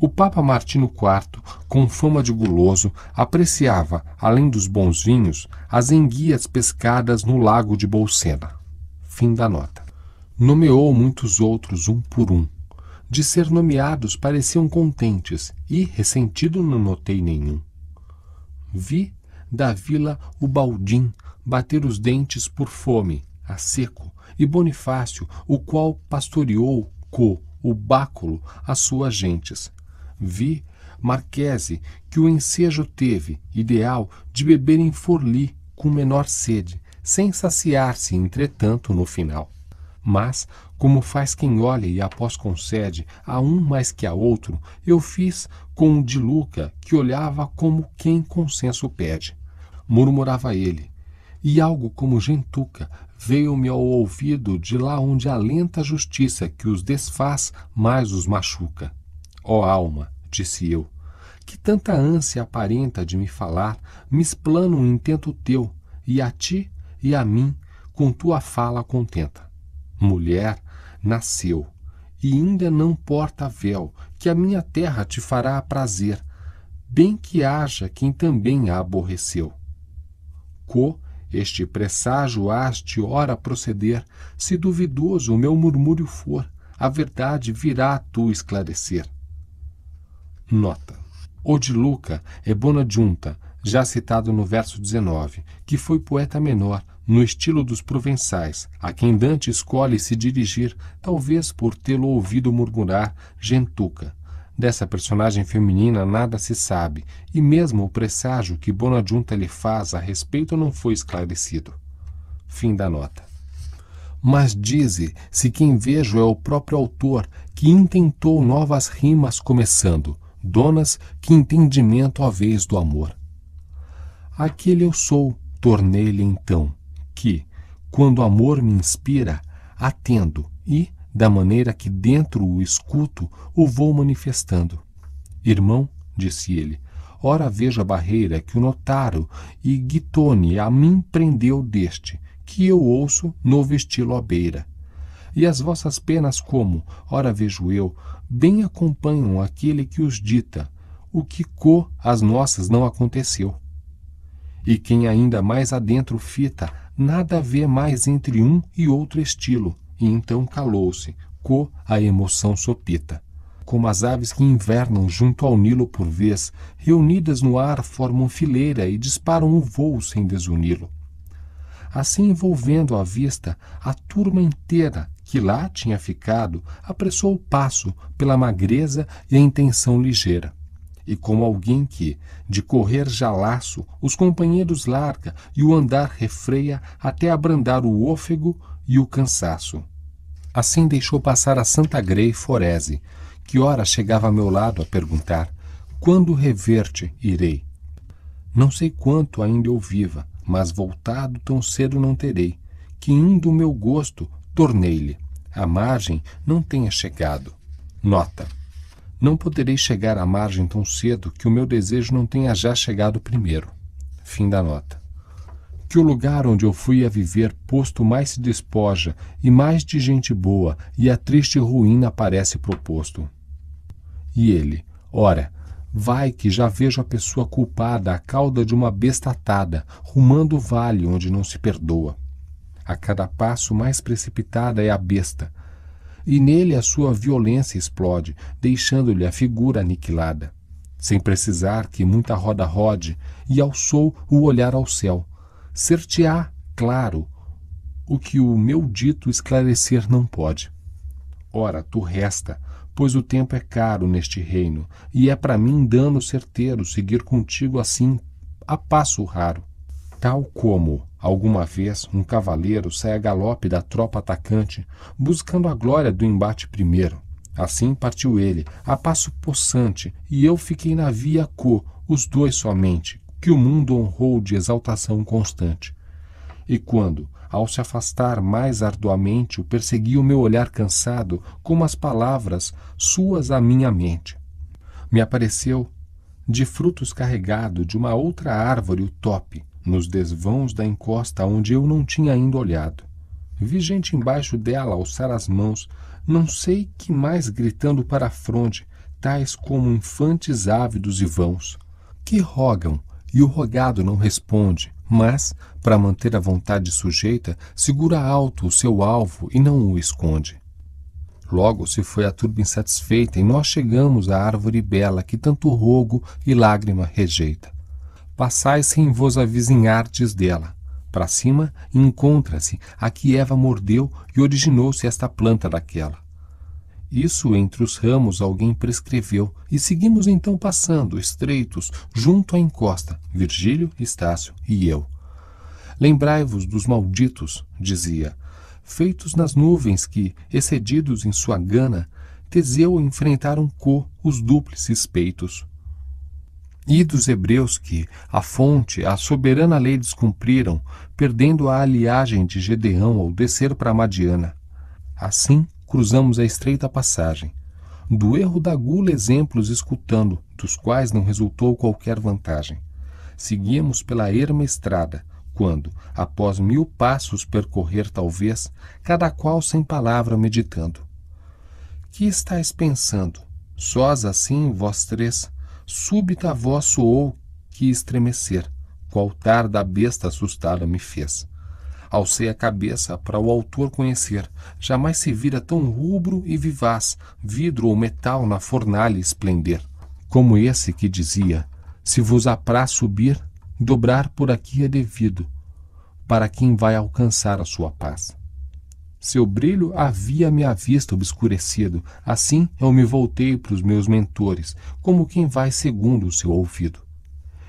Speaker 1: O Papa Martino IV, com fama de guloso, apreciava, além dos bons vinhos, as enguias pescadas no lago de Bolsena. Fim da nota. Nomeou muitos outros um por um. De ser nomeados pareciam contentes e, ressentido, não notei nenhum. Vi da vila o Baldim, bater os dentes por fome, a seco, e Bonifácio, o qual pastoreou co o báculo as suas gentes. Vi Marquese que o ensejo teve, ideal, de beber em Forli com menor sede, sem saciar-se, entretanto, no final. Mas, como faz quem olha e após concede a um mais que a outro, eu fiz com o de Luca, que olhava como quem consenso pede. Murmurava ele, e algo como gentuca veio-me ao ouvido de lá onde alenta a justiça que os desfaz, mais os machuca. Ó oh, alma, disse eu, que tanta ânsia aparenta de me falar, me esplana um intento teu, e a ti e a mim, com tua fala contenta. Mulher, nasceu, e ainda não porta véu, que a minha terra te fará prazer, bem que haja quem também a aborreceu. Co este presságio haste ora proceder, se duvidoso o meu murmúrio for, a verdade virá a tu esclarecer. Nota. O de Luca é Bonadunta, já citado no verso 19, que foi poeta menor, no estilo dos provençais, a quem Dante escolhe se dirigir, talvez por tê-lo ouvido murmurar gentuca, Dessa personagem feminina nada se sabe, e mesmo o presságio que Bonadjunta lhe faz a respeito não foi esclarecido. Fim da nota. Mas dize se quem vejo é o próprio autor, que intentou novas rimas começando, donas que entendimento a vez do amor. Aquele eu sou, tornei-lhe então, que, quando amor me inspira, atendo e, da maneira que dentro o escuto o vou manifestando. Irmão, disse ele, ora veja a barreira que o notaro e Guitone a mim prendeu deste, que eu ouço novo vestilo à beira. E as vossas penas como, ora vejo eu, bem acompanham aquele que os dita, o que co as nossas não aconteceu. E quem ainda mais adentro fita, nada vê mais entre um e outro estilo, e então calou-se, co a emoção sopita. Como as aves que invernam junto ao Nilo por vez, reunidas no ar formam fileira e disparam o vôo sem desuni-lo. Assim envolvendo à vista a turma inteira que lá tinha ficado, apressou o passo pela magreza e a intenção ligeira. E como alguém que, de correr já laço, os companheiros larga e o andar refreia até abrandar o ôfego, e o cansaço. Assim deixou passar a Santa Grey Forese, que ora chegava a meu lado a perguntar: Quando reverte irei? Não sei quanto ainda eu viva, mas voltado tão cedo não terei, que indo o meu gosto, tornei-lhe. A margem não tenha chegado. Nota: Não poderei chegar à margem tão cedo que o meu desejo não tenha já chegado primeiro. Fim da nota que o lugar onde eu fui a viver posto mais se despoja, e mais de gente boa, e a triste ruína parece proposto. E ele, ora, vai que já vejo a pessoa culpada à cauda de uma besta atada, rumando o vale onde não se perdoa. A cada passo mais precipitada é a besta, e nele a sua violência explode, deixando-lhe a figura aniquilada sem precisar que muita roda rode, e alçou o olhar ao céu, Ser-te-á, claro, o que o meu dito esclarecer não pode. Ora, tu resta, pois o tempo é caro neste reino, e é para mim dano certeiro seguir contigo assim a passo raro. Tal como, alguma vez, um cavaleiro sai a galope da tropa atacante, buscando a glória do embate primeiro. Assim partiu ele, a passo possante, e eu fiquei na via co, os dois somente, que o mundo honrou de exaltação constante. E quando, ao se afastar mais arduamente, o persegui o meu olhar cansado, como as palavras suas à minha mente. Me apareceu, de frutos carregado de uma outra árvore, o tope, nos desvãos da encosta onde eu não tinha ainda olhado. Vi gente embaixo dela alçar as mãos, não sei que mais gritando para a fronte, tais como infantes ávidos e vãos, que rogam e o rogado não responde, mas, para manter a vontade sujeita, segura alto o seu alvo e não o esconde. Logo se foi a turba insatisfeita e nós chegamos à árvore bela que tanto rogo e lágrima rejeita. passais sem vos avizinhardes dela. Para cima encontra-se a que Eva mordeu e originou-se esta planta daquela isso entre os ramos alguém prescreveu, e seguimos então passando, estreitos, junto à encosta, Virgílio, Estácio e eu. Lembrai-vos dos malditos, dizia, feitos nas nuvens que, excedidos em sua gana, Teseu enfrentaram Co, os dúplices peitos. E dos hebreus que, a fonte, a soberana lei descumpriram, perdendo a aliagem de Gedeão ao descer para Madiana. Assim, cruzamos a estreita passagem. Do erro da gula exemplos escutando, dos quais não resultou qualquer vantagem. seguimos pela erma estrada, quando, após mil passos percorrer talvez, cada qual sem palavra meditando. Que estáis pensando? Sós assim, vós três, súbita voz soou que estremecer, qual tarda besta assustada me fez. Alcei a cabeça para o autor conhecer. Jamais se vira tão rubro e vivaz, vidro ou metal na fornalha esplender. Como esse que dizia: Se vos apraz subir, dobrar por aqui é devido, para quem vai alcançar a sua paz. Seu brilho havia me a vista obscurecido, assim eu me voltei para os meus mentores, como quem vai segundo o seu ouvido.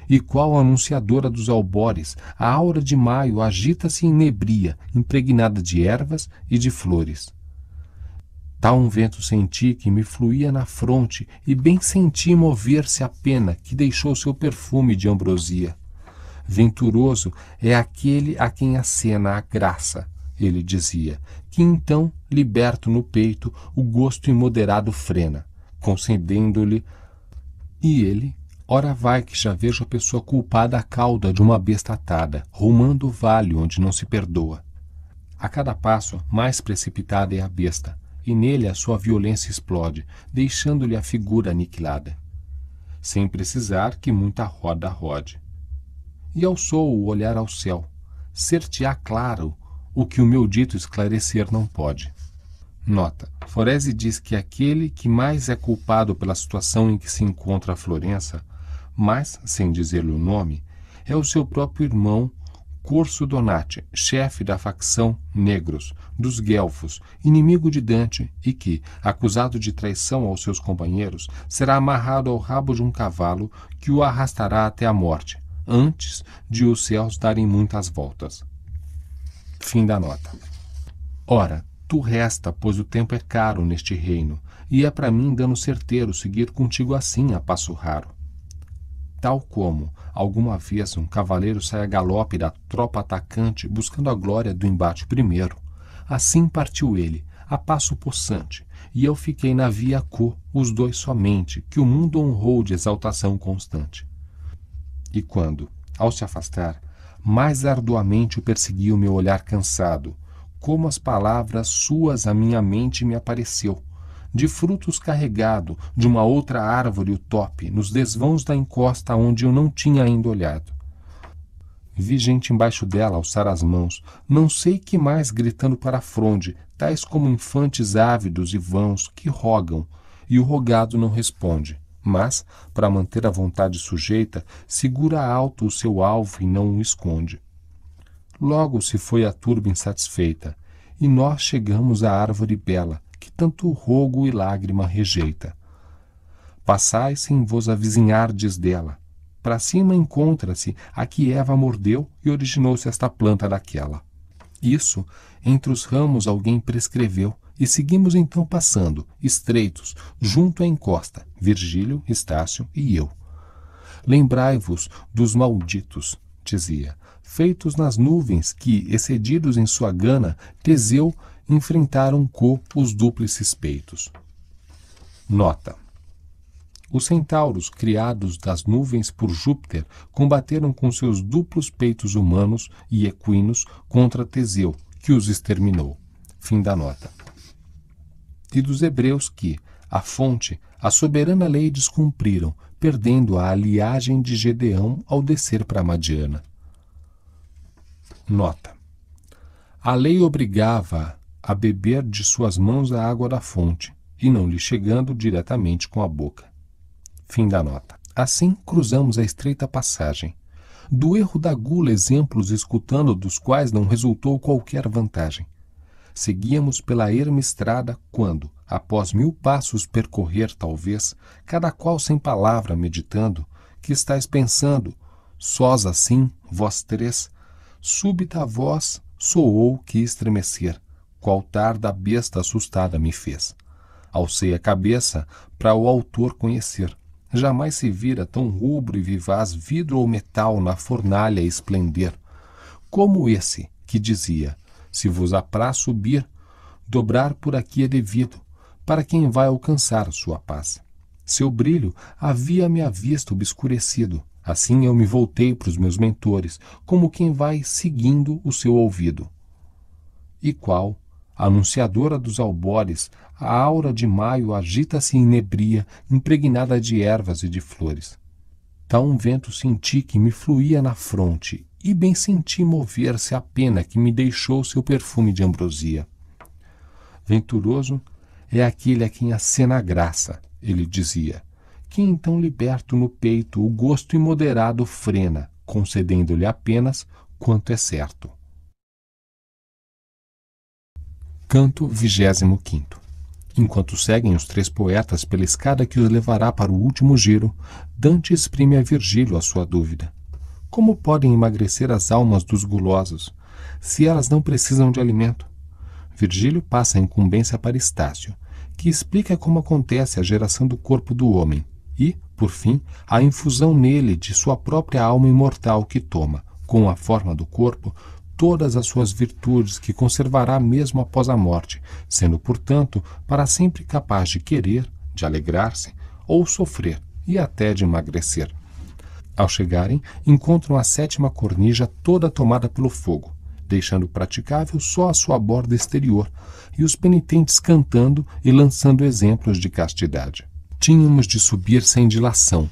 Speaker 1: E qual anunciadora dos albores, a aura de maio agita-se em nebria, impregnada de ervas e de flores. Tal tá um vento senti que me fluía na fronte, e bem senti mover-se a pena que deixou seu perfume de ambrosia. Venturoso é aquele a quem acena a graça, ele dizia, que então, liberto no peito, o gosto imoderado frena, concedendo-lhe. E ele, Ora vai que já vejo a pessoa culpada à cauda de uma besta atada, rumando o vale onde não se perdoa. A cada passo, mais precipitada é a besta, e nele a sua violência explode, deixando-lhe a figura aniquilada. Sem precisar que muita roda rode. E alçou o olhar ao céu. Ser-te-á claro o que o meu dito esclarecer não pode. Nota: Forese diz que aquele que mais é culpado pela situação em que se encontra a Florença mas sem dizer-lhe o nome, é o seu próprio irmão Corso Donati, chefe da facção Negros, dos Guelfos, inimigo de Dante e que, acusado de traição aos seus companheiros, será amarrado ao rabo de um cavalo que o arrastará até a morte, antes de os céus darem muitas voltas. Fim da nota. Ora, tu resta, pois o tempo é caro neste reino, e é para mim dano certeiro seguir contigo assim a passo raro tal como, alguma vez, um cavaleiro sai a galope da tropa atacante buscando a glória do embate primeiro. Assim partiu ele, a passo possante, e eu fiquei na via co, os dois somente, que o mundo honrou de exaltação constante. E quando, ao se afastar, mais arduamente o perseguiu meu olhar cansado, como as palavras suas a minha mente me apareceu, de frutos carregado de uma outra árvore o tope, nos desvãos da encosta onde eu não tinha ainda olhado. Vi gente embaixo dela alçar as mãos, não sei que mais gritando para a fronde, tais como infantes ávidos e vãos que rogam, e o rogado não responde, mas, para manter a vontade sujeita, segura alto o seu alvo e não o esconde. Logo se foi a turba insatisfeita, e nós chegamos à árvore bela, tanto rogo e lágrima rejeita. Passai sem vos avizinhardes dela. Para cima encontra-se a que Eva mordeu e originou-se esta planta daquela. Isso entre os ramos alguém prescreveu, e seguimos então passando, estreitos, junto à encosta, Virgílio, Estácio e eu. Lembrai-vos dos malditos, dizia, feitos nas nuvens que, excedidos em sua gana, Teseu enfrentaram os duplices peitos. Nota: Os centauros, criados das nuvens por Júpiter, combateram com seus duplos peitos humanos e equinos contra Teseu, que os exterminou. Fim da nota. E dos hebreus que, a fonte, a soberana lei descumpriram, perdendo a aliagem de Gedeão ao descer para Madiana. Nota: A lei obrigava a beber de suas mãos a água da fonte, e não lhe chegando diretamente com a boca. Fim da nota. Assim cruzamos a estreita passagem. Do erro da gula, exemplos escutando dos quais não resultou qualquer vantagem. Seguíamos pela erma estrada quando, após mil passos percorrer, talvez, cada qual sem palavra meditando, que estáis pensando, sós assim, vós três, súbita voz soou que estremecer o altar da besta assustada me fez. Alcei a cabeça para o autor conhecer. Jamais se vira tão rubro e vivaz vidro ou metal na fornalha esplender, como esse que dizia: Se vos apraz subir, dobrar por aqui é devido, para quem vai alcançar sua paz. Seu brilho havia-me a vista obscurecido. Assim eu me voltei para os meus mentores, como quem vai seguindo o seu ouvido. E qual anunciadora dos albores, a aura de maio agita-se inebria, impregnada de ervas e de flores. Tal um vento senti que me fluía na fronte, e bem senti mover-se a pena que me deixou seu perfume de ambrosia. Venturoso é aquele a quem acena a graça, ele dizia, que então liberto no peito o gosto imoderado frena, concedendo-lhe apenas quanto é certo. Canto 25. Enquanto seguem os três poetas pela escada que os levará para o último giro, Dante exprime a Virgílio a sua dúvida. Como podem emagrecer as almas dos gulosos, se elas não precisam de alimento? Virgílio passa a incumbência para Estácio, que explica como acontece a geração do corpo do homem e, por fim, a infusão nele de sua própria alma imortal que toma, com a forma do corpo, todas as suas virtudes que conservará mesmo após a morte, sendo, portanto, para sempre capaz de querer, de alegrar-se, ou sofrer, e até de emagrecer. Ao chegarem, encontram a sétima cornija toda tomada pelo fogo, deixando praticável só a sua borda exterior, e os penitentes cantando e lançando exemplos de castidade. Tínhamos de subir sem dilação,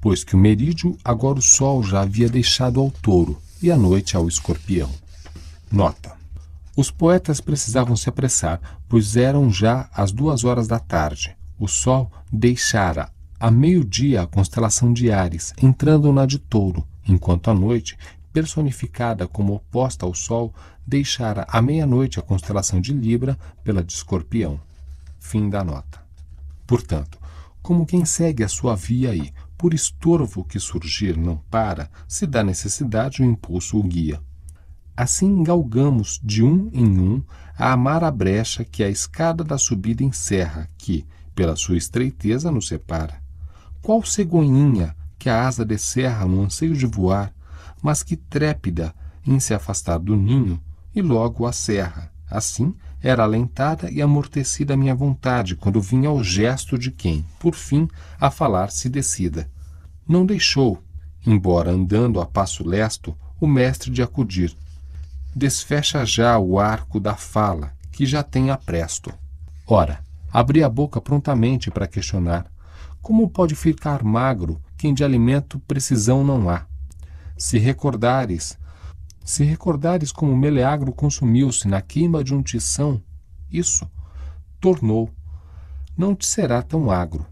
Speaker 1: pois que o merídio agora o sol já havia deixado ao touro, e a noite ao escorpião. Nota. Os poetas precisavam se apressar, pois eram já as duas horas da tarde. O sol deixara a meio-dia a constelação de Ares, entrando na de Touro, enquanto a noite, personificada como oposta ao sol, deixara à meia-noite a constelação de Libra pela de Escorpião. Fim da nota. Portanto, como quem segue a sua via e, por estorvo que surgir não para, se dá necessidade o impulso o guia. Assim galgamos de um em um a amar a brecha que a escada da subida encerra, que, pela sua estreiteza, nos separa. Qual cegonhinha que a asa descerra no anseio de voar, mas que trépida em se afastar do ninho e logo a serra, assim era alentada e amortecida a minha vontade quando vinha ao gesto de quem, por fim, a falar se decida. Não deixou, embora andando a passo lesto, o mestre de acudir. Desfecha já o arco da fala, que já tem apresto. Ora, abri a boca prontamente para questionar. Como pode ficar magro quem de alimento precisão não há? Se recordares, se recordares como Meleagro consumiu-se na queima de um tição, isso tornou, não te será tão agro.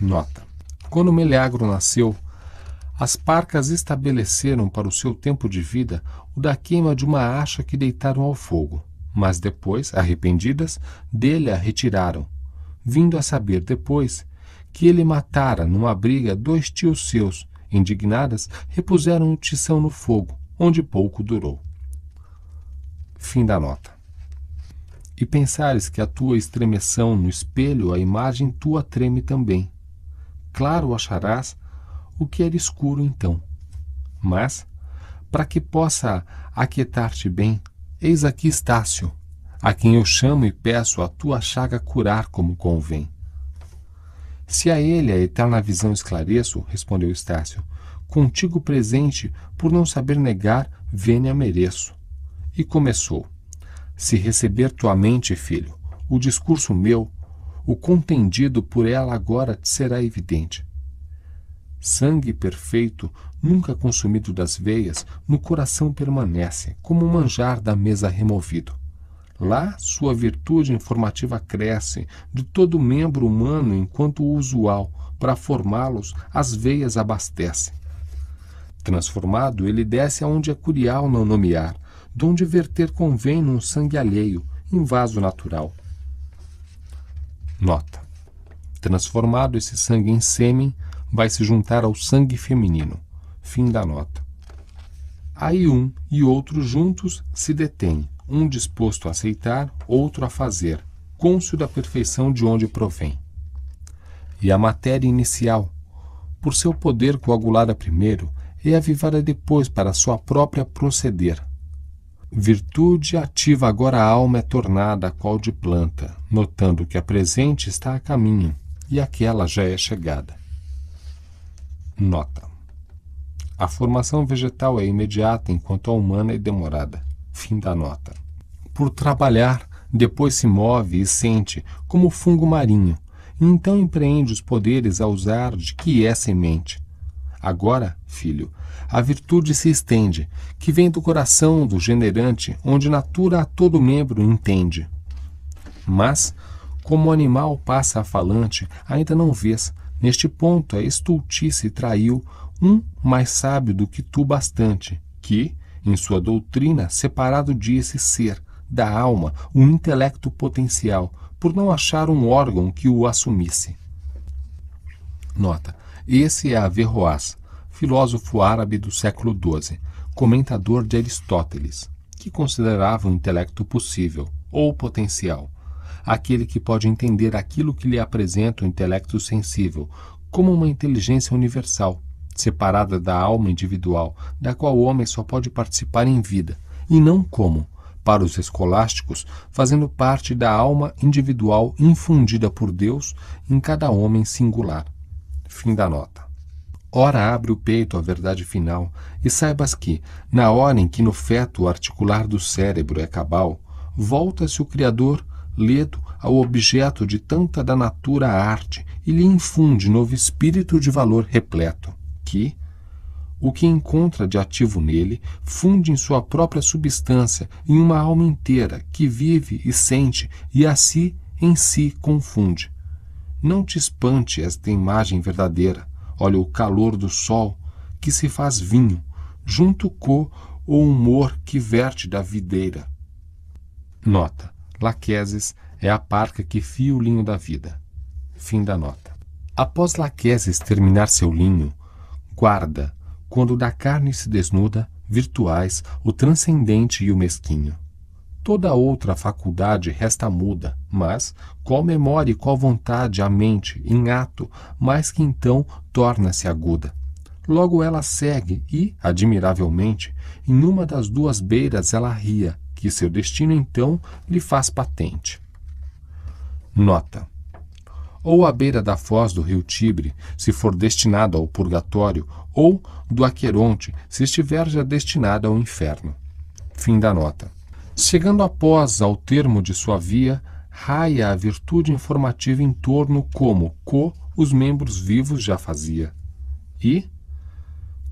Speaker 1: Nota: quando Meleagro nasceu, as parcas estabeleceram para o seu tempo de vida o da queima de uma acha que deitaram ao fogo, mas depois, arrependidas, dele a retiraram, vindo a saber depois que ele matara numa briga dois tios seus, indignadas, repuseram o tição no fogo onde pouco durou. Fim da nota. E pensares que a tua estremeção no espelho, a imagem tua treme também. Claro acharás o que era escuro então. Mas, para que possa aquietar-te bem, eis aqui Estácio, a quem eu chamo e peço a tua chaga curar como convém. Se a ele a eterna visão esclareço, respondeu Estácio, contigo presente, por não saber negar, vênia mereço. E começou: Se receber tua mente, filho, o discurso meu, o contendido por ela agora te será evidente. Sangue perfeito, nunca consumido das veias, no coração permanece, como um manjar da mesa removido. Lá, sua virtude informativa cresce de todo membro humano enquanto o usual, para formá-los, as veias abastece Transformado, ele desce aonde é curial não nomear, donde verter convém num sangue alheio, em vaso natural. Nota. Transformado esse sangue em sêmen, vai se juntar ao sangue feminino. Fim da nota. Aí um e outro juntos se detêm, um disposto a aceitar, outro a fazer, côncio da perfeição de onde provém. E a matéria inicial, por seu poder coagulada primeiro, e avivara depois para sua própria proceder. Virtude ativa agora a alma é tornada a qual de planta, notando que a presente está a caminho e aquela já é chegada. Nota: A formação vegetal é imediata enquanto a humana é demorada. Fim da nota. Por trabalhar, depois se move e sente, como fungo marinho, e então empreende os poderes a usar de que é semente. Agora, filho, a virtude se estende, que vem do coração do generante, onde natura a todo membro entende. Mas, como o animal passa a falante, ainda não vês, neste ponto a estultice traiu um mais sábio do que tu bastante, que, em sua doutrina, separado disse ser, da alma, um intelecto potencial, por não achar um órgão que o assumisse. Nota: esse é a Verroaz, filósofo árabe do século XII, comentador de Aristóteles, que considerava o intelecto possível, ou potencial, aquele que pode entender aquilo que lhe apresenta o intelecto sensível, como uma inteligência universal, separada da alma individual, da qual o homem só pode participar em vida, e não como, para os escolásticos, fazendo parte da alma individual infundida por Deus em cada homem singular. Fim da nota. Ora abre o peito à verdade final, e saibas que, na hora em que no feto articular do cérebro é cabal, volta-se o Criador, ledo, ao objeto de tanta da natura arte e lhe infunde novo espírito de valor repleto, que, o que encontra de ativo nele, funde em sua própria substância, em uma alma inteira, que vive e sente, e a si em si confunde. Não te espante esta imagem verdadeira, Olha o calor do sol que se faz vinho, junto com o humor que verte da videira. Nota: Laqueses é a parca que fia o linho da vida. Fim da nota. Após Laqueses terminar seu linho, guarda, quando da carne se desnuda, virtuais, o transcendente e o mesquinho. Toda outra faculdade resta muda, mas, qual memória e qual vontade a mente, em ato, mais que então torna-se aguda. Logo ela segue e, admiravelmente, em uma das duas beiras ela ria, que seu destino então lhe faz patente. Nota. Ou à beira da foz do rio Tibre, se for destinado ao purgatório, ou do Aqueronte, se estiver já destinado ao inferno. Fim da nota. Chegando após ao termo de sua via, raia a virtude informativa em torno como co os membros vivos já fazia. E,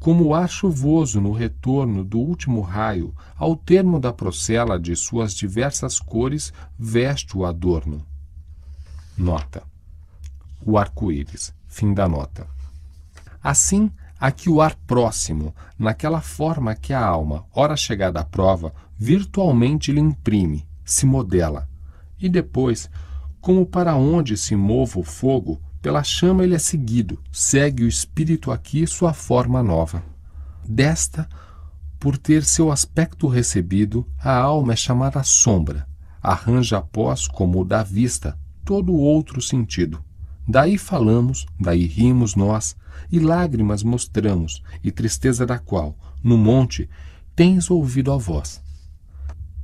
Speaker 1: como o ar chuvoso no retorno do último raio, ao termo da procela de suas diversas cores, veste o adorno. Nota. O arco-íris. Fim da nota. Assim, Aqui o ar próximo, naquela forma que a alma, hora chegada à prova, virtualmente lhe imprime, se modela. E depois, como para onde se mova o fogo, pela chama ele é seguido, segue o espírito aqui sua forma nova. Desta, por ter seu aspecto recebido, a alma é chamada sombra, arranja após, como da vista, todo outro sentido. Daí falamos, daí rimos nós, e lágrimas mostramos, e tristeza da qual, no monte, tens ouvido a voz.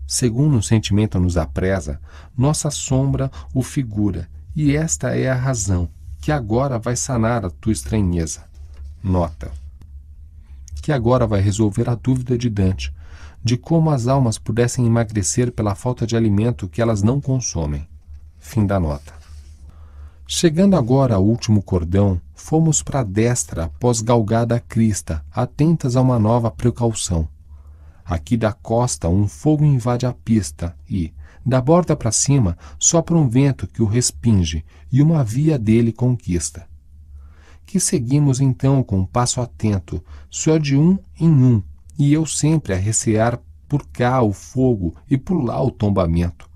Speaker 1: Segundo o sentimento nos apresa, nossa sombra o figura, e esta é a razão que agora vai sanar a tua estranheza. Nota. Que agora vai resolver a dúvida de Dante, de como as almas pudessem emagrecer pela falta de alimento que elas não consomem. Fim da nota. Chegando agora ao último cordão, fomos para a destra após galgada a crista, atentas a uma nova precaução. Aqui da costa um fogo invade a pista e, da borda para cima, sopra um vento que o respinge e uma via dele conquista. Que seguimos então com um passo atento, só de um em um, e eu sempre a recear por cá o fogo e por lá o tombamento.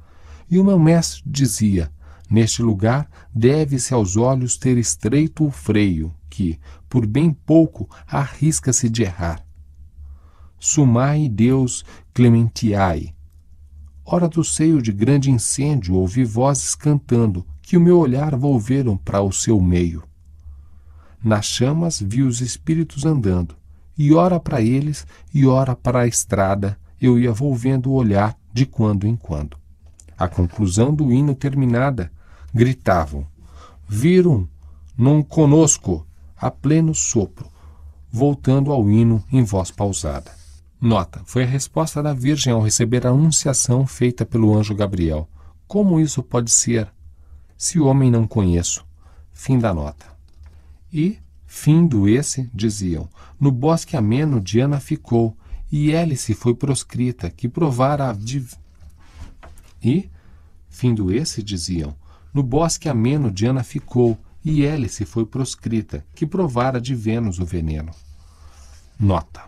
Speaker 1: E o meu mestre dizia: Neste lugar, deve-se aos olhos ter estreito o freio, que, por bem pouco, arrisca-se de errar. Sumai, Deus, clementiai. Ora do seio de grande incêndio ouvi vozes cantando, que o meu olhar volveram para o seu meio. Nas chamas vi os espíritos andando, e ora para eles e ora para a estrada, eu ia volvendo o olhar de quando em quando. A conclusão do hino terminada, gritavam: Viram num conosco, a pleno sopro, voltando ao hino em voz pausada. Nota: foi a resposta da Virgem ao receber a anunciação feita pelo anjo Gabriel. Como isso pode ser? Se homem não conheço. Fim da nota. E, findo esse, diziam: No bosque ameno Diana ficou, e Hélice foi proscrita, que provara a div... E, findo esse, diziam: no bosque ameno Diana ficou, e Hélice foi proscrita, que provara de Vênus o veneno. Nota: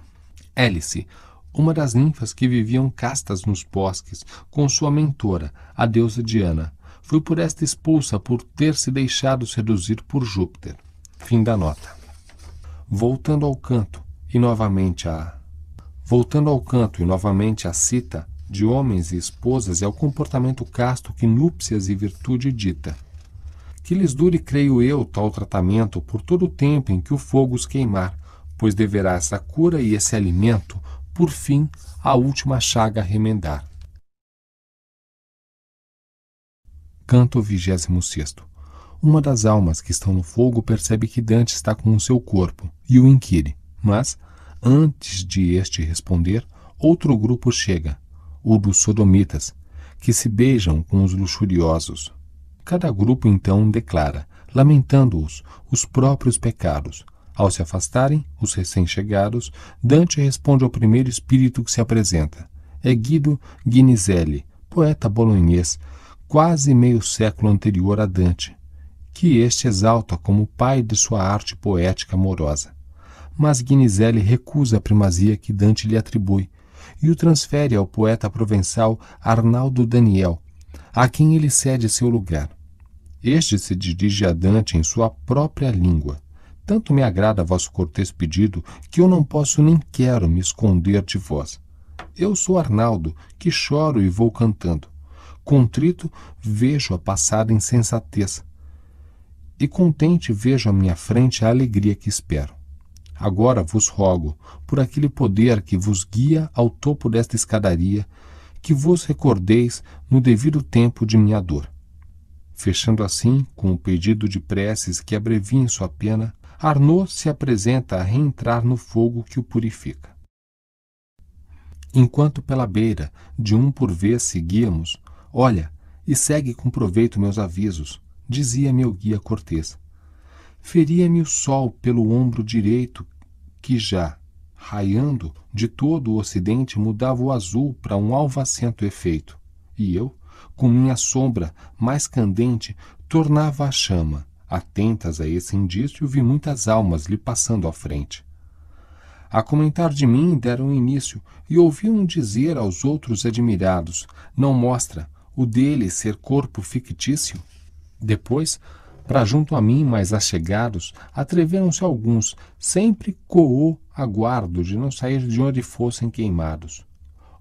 Speaker 1: Hélice, uma das ninfas que viviam castas nos bosques, com sua mentora, a deusa Diana, foi por esta expulsa por ter se deixado seduzir por Júpiter. Fim da nota. Voltando ao canto e novamente a voltando ao canto e novamente a cita, de homens e esposas é o comportamento casto que núpcias e virtude dita. Que lhes dure, creio eu, tal tratamento por todo o tempo em que o fogo os queimar, pois deverá essa cura e esse alimento, por fim, a última chaga remendar. Canto 26 Uma das almas que estão no fogo percebe que Dante está com o seu corpo e o inquire, mas, antes de este responder, outro grupo chega, ou dos sodomitas, que se beijam com os luxuriosos. Cada grupo então declara, lamentando-os, os próprios pecados. Ao se afastarem, os recém-chegados, Dante responde ao primeiro espírito que se apresenta. É Guido Guinizelli, poeta bolonhês, quase meio século anterior a Dante, que este exalta como pai de sua arte poética amorosa. Mas Guinizelli recusa a primazia que Dante lhe atribui e o transfere ao poeta provençal Arnaldo Daniel, a quem ele cede seu lugar. Este se dirige a Dante em sua própria língua. Tanto me agrada vosso cortês pedido que eu não posso nem quero me esconder de vós. Eu sou Arnaldo, que choro e vou cantando. Contrito, vejo a passada insensatez. E contente vejo à minha frente a alegria que espero. Agora vos rogo, por aquele poder que vos guia ao topo desta escadaria, que vos recordeis no devido tempo de minha dor. Fechando assim, com o pedido de preces que abreviem sua pena, Arnaud se apresenta a reentrar no fogo que o purifica. Enquanto pela beira, de um por vez seguíamos, olha, e segue com proveito meus avisos, dizia meu guia cortês feria-me o sol pelo ombro direito, que já, raiando, de todo o ocidente mudava o azul para um alvacento efeito, e eu, com minha sombra mais candente, tornava a chama. Atentas a esse indício, vi muitas almas lhe passando à frente. A comentar de mim deram início e ouvi um dizer aos outros admirados: Não mostra o dele ser corpo fictício? Depois, para junto a mim, mais achegados, atreveram-se alguns, sempre coo aguardo de não sair de onde fossem queimados.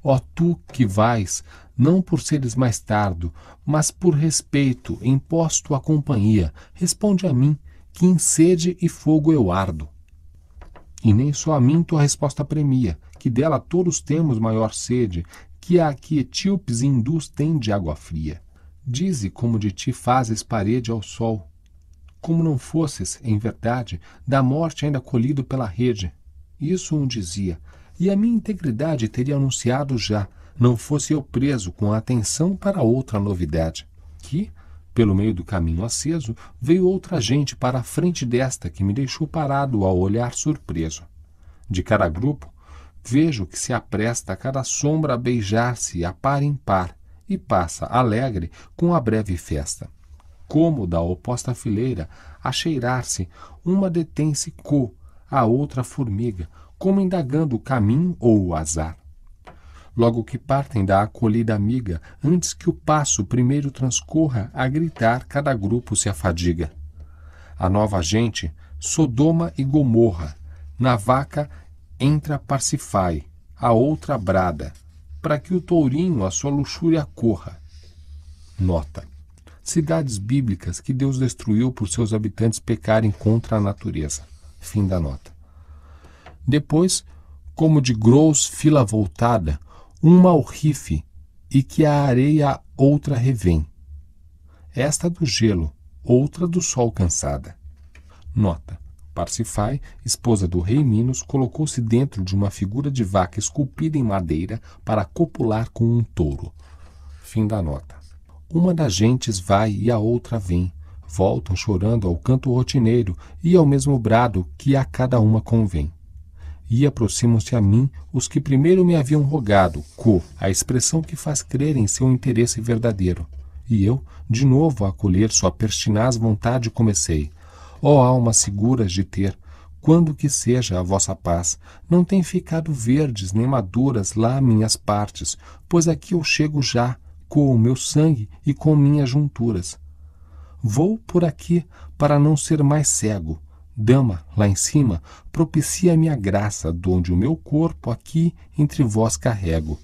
Speaker 1: Ó tu que vais, não por seres mais tardo, mas por respeito, imposto à companhia, responde a mim, que em sede e fogo eu ardo. E nem só a mim tua resposta premia, que dela todos temos maior sede, que a que etíopes e hindus têm de água fria. Dize como de ti fazes parede ao sol, como não fosses, em verdade, da morte ainda colhido pela rede. Isso um dizia, e a minha integridade teria anunciado já, não fosse eu preso com a atenção para outra novidade, que, pelo meio do caminho aceso, veio outra gente para a frente desta que me deixou parado ao olhar surpreso. De cada grupo, vejo que se apresta cada sombra a beijar-se a par em par e passa alegre com a breve festa como da oposta fileira, a cheirar-se, uma detém-se co, a outra formiga, como indagando o caminho ou o azar. Logo que partem da acolhida amiga, antes que o passo primeiro transcorra, a gritar cada grupo se afadiga. A nova gente, Sodoma e Gomorra, na vaca entra Parsifai, a outra brada, para que o tourinho a sua luxúria corra. Nota cidades bíblicas que Deus destruiu por seus habitantes pecarem contra a natureza. Fim da nota. Depois, como de gros fila voltada, uma ao rife e que a areia outra revém. Esta do gelo, outra do sol cansada. Nota. Parsifai, esposa do rei Minos, colocou-se dentro de uma figura de vaca esculpida em madeira para copular com um touro. Fim da nota. Uma das gentes vai e a outra vem. Voltam chorando ao canto rotineiro e ao mesmo brado que a cada uma convém. E aproximam-se a mim os que primeiro me haviam rogado, co, a expressão que faz crer em seu interesse verdadeiro. E eu, de novo a acolher sua pertinaz vontade, comecei. Ó oh, almas seguras de ter, quando que seja a vossa paz, não tem ficado verdes nem maduras lá minhas partes, pois aqui eu chego já, com o meu sangue e com minhas junturas. Vou por aqui para não ser mais cego. Dama, lá em cima, propicia-me a graça, donde o meu corpo aqui entre vós carrego.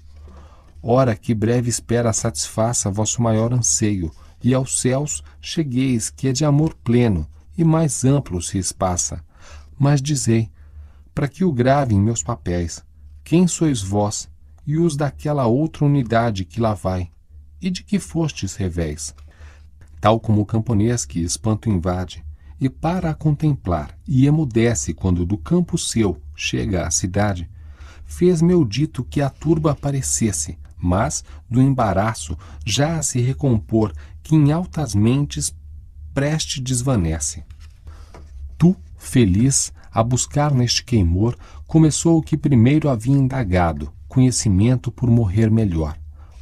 Speaker 1: Ora que breve espera satisfaça vosso maior anseio, e aos céus chegueis, que é de amor pleno, e mais amplo se espaça. Mas dizei, para que o grave em meus papéis, quem sois vós, e os daquela outra unidade que lá vai, e de que fostes revés. Tal como o camponês que espanto invade, e para a contemplar, e emudece quando do campo seu chega à cidade, fez meu dito que a turba aparecesse, mas, do embaraço, já a se recompor, que em altas mentes preste desvanece. Tu, feliz, a buscar neste queimor, começou o que primeiro havia indagado, conhecimento por morrer melhor.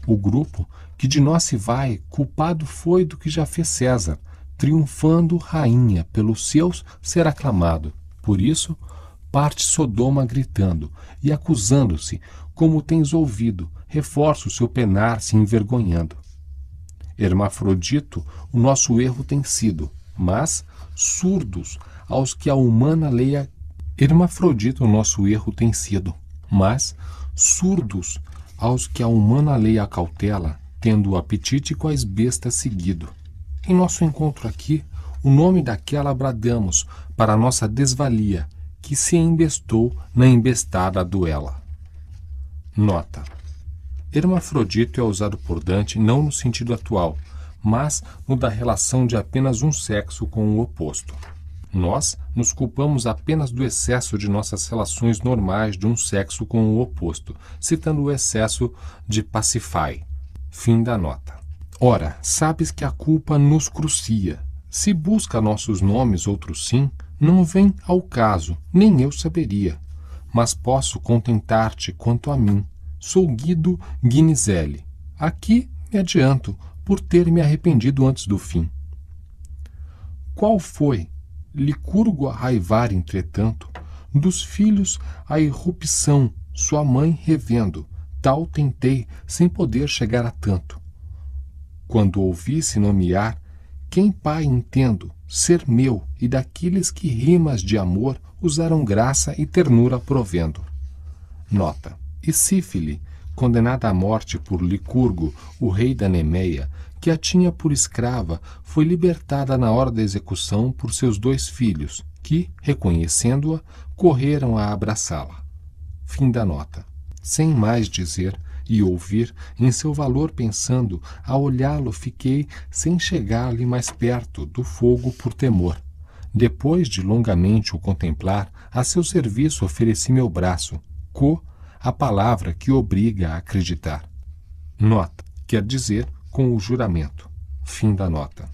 Speaker 1: O grupo, que de nós se vai, culpado foi do que já fez César, triunfando rainha, pelos seus ser aclamado. Por isso, parte Sodoma gritando e acusando-se, como tens ouvido, reforça o seu penar se envergonhando. Hermafrodito, o nosso erro tem sido, mas surdos aos que a humana lei Hermafrodito, o nosso erro tem sido, mas surdos aos que a humana lei acautela, tendo o apetite quais bestas seguido. Em nosso encontro aqui, o nome daquela bradamos para nossa desvalia, que se embestou na embestada duela. Nota: Hermafrodito é usado por Dante não no sentido atual, mas no da relação de apenas um sexo com o oposto. Nós nos culpamos apenas do excesso de nossas relações normais de um sexo com o oposto, citando o excesso de Pacify. Fim da nota. Ora, sabes que a culpa nos crucia. Se busca nossos nomes outro sim, não vem ao caso, nem eu saberia. Mas posso contentar-te quanto a mim. Sou Guido Guinizelli. Aqui me adianto, por ter me arrependido antes do fim. Qual foi, Licurgo a raivar, entretanto, dos filhos a irrupção, sua mãe revendo, tal tentei, sem poder chegar a tanto. Quando ouvisse nomear, quem pai entendo, ser meu e daqueles que rimas de amor usaram graça e ternura provendo. Nota: E Sífile, condenada à morte por Licurgo, o rei da Nemeia, que a tinha por escrava, foi libertada na hora da execução por seus dois filhos, que, reconhecendo-a, correram a abraçá-la. Fim da nota. Sem mais dizer e ouvir, em seu valor pensando, a olhá-lo fiquei sem chegar-lhe mais perto do fogo por temor. Depois de longamente o contemplar, a seu serviço ofereci meu braço, co, a palavra que obriga a acreditar. Nota, quer dizer, com o juramento. Fim da nota.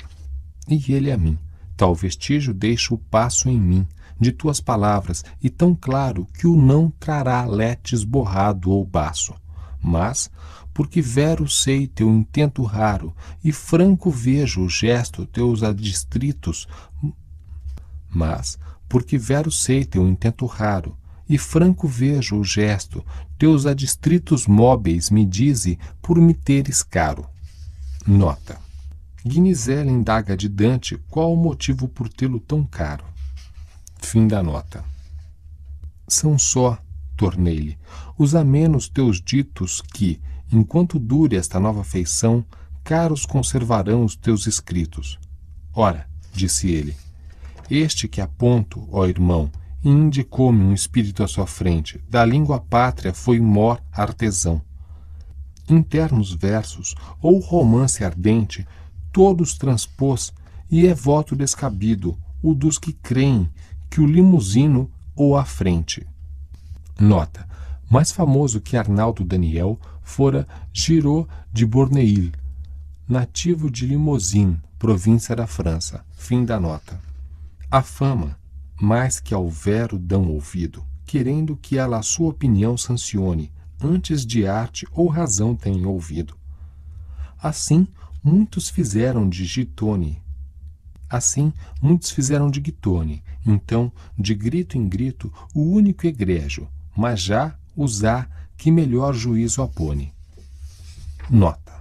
Speaker 1: E ele a mim. Tal vestígio deixa o passo em mim, de tuas palavras, e tão claro que o não trará letes borrado ou baço. Mas, porque vero sei teu intento raro, e franco vejo o gesto teus adstritos, mas, porque vero sei teu intento raro, e franco vejo o gesto, teus adstritos móveis me dize por me teres caro. Nota. Guinizela indaga de Dante qual o motivo por tê-lo tão caro. Fim da nota. São só, tornei-lhe, os amenos teus ditos que, enquanto dure esta nova feição, caros conservarão os teus escritos. Ora, disse ele, este que aponto, ó irmão, e indicou-me um espírito à sua frente, da língua pátria foi mor artesão. Internos versos ou romance ardente, todos transpôs, e é voto descabido o dos que creem que o limusino ou a frente. Nota: mais famoso que Arnaldo Daniel fora Giraud de Borneil, nativo de Limousin, província da França. Fim da nota. A fama, mais que ao vero dão ouvido, querendo que ela a sua opinião sancione, antes de arte ou razão tenha ouvido. Assim, muitos fizeram de Gitone. Assim, muitos fizeram de Gitone, então, de grito em grito, o único egregio, mas já os que melhor juízo apone. Nota.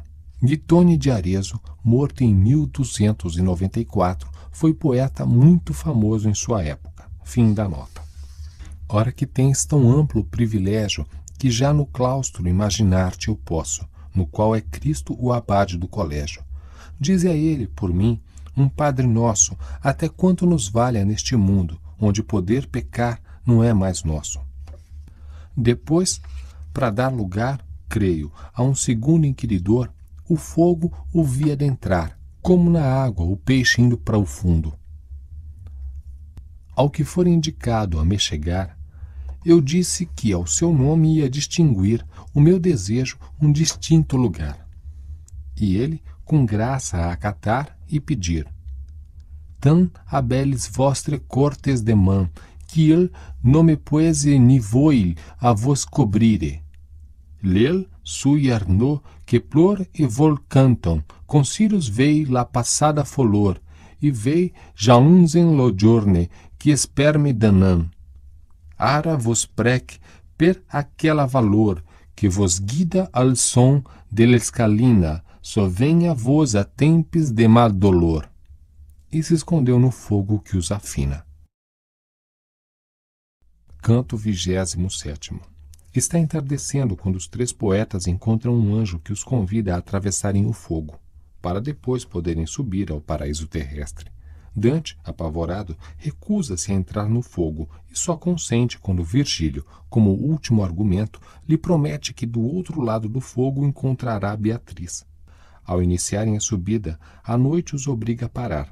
Speaker 1: Guitone de Arezzo, morto em 1294, foi poeta muito famoso em sua época. Fim da nota. Ora que tens tão amplo privilégio que já no claustro imaginar-te eu posso, no qual é Cristo o abade do colégio. Dize a ele, por mim, um Padre Nosso, até quanto nos valha neste mundo, onde poder pecar não é mais nosso. Depois, para dar lugar, creio, a um segundo inquiridor, o fogo o via adentrar, como na água o peixe indo para o fundo. Ao que for indicado a me chegar, eu disse que ao seu nome ia distinguir o meu desejo um distinto lugar. E ele, com graça a acatar, e pedir. Tan habelis vostre cortes de man, quil nome puese voil a vos cobrire. Lel sui arno que plor e vol cantam, com vei la passada folor, e vei jaunzen lo giorne, que esperme danam. Ara vos prec per aquela valor, que vos guida al som de venha vos a tempes de mal dolor. E se escondeu no fogo que os afina. Canto 27 Está entardecendo quando os três poetas encontram um anjo que os convida a atravessarem o fogo, para depois poderem subir ao paraíso terrestre. Dante, apavorado, recusa-se a entrar no fogo e só consente quando Virgílio, como último argumento, lhe promete que do outro lado do fogo encontrará Beatriz. Ao iniciarem a subida, a noite os obriga a parar.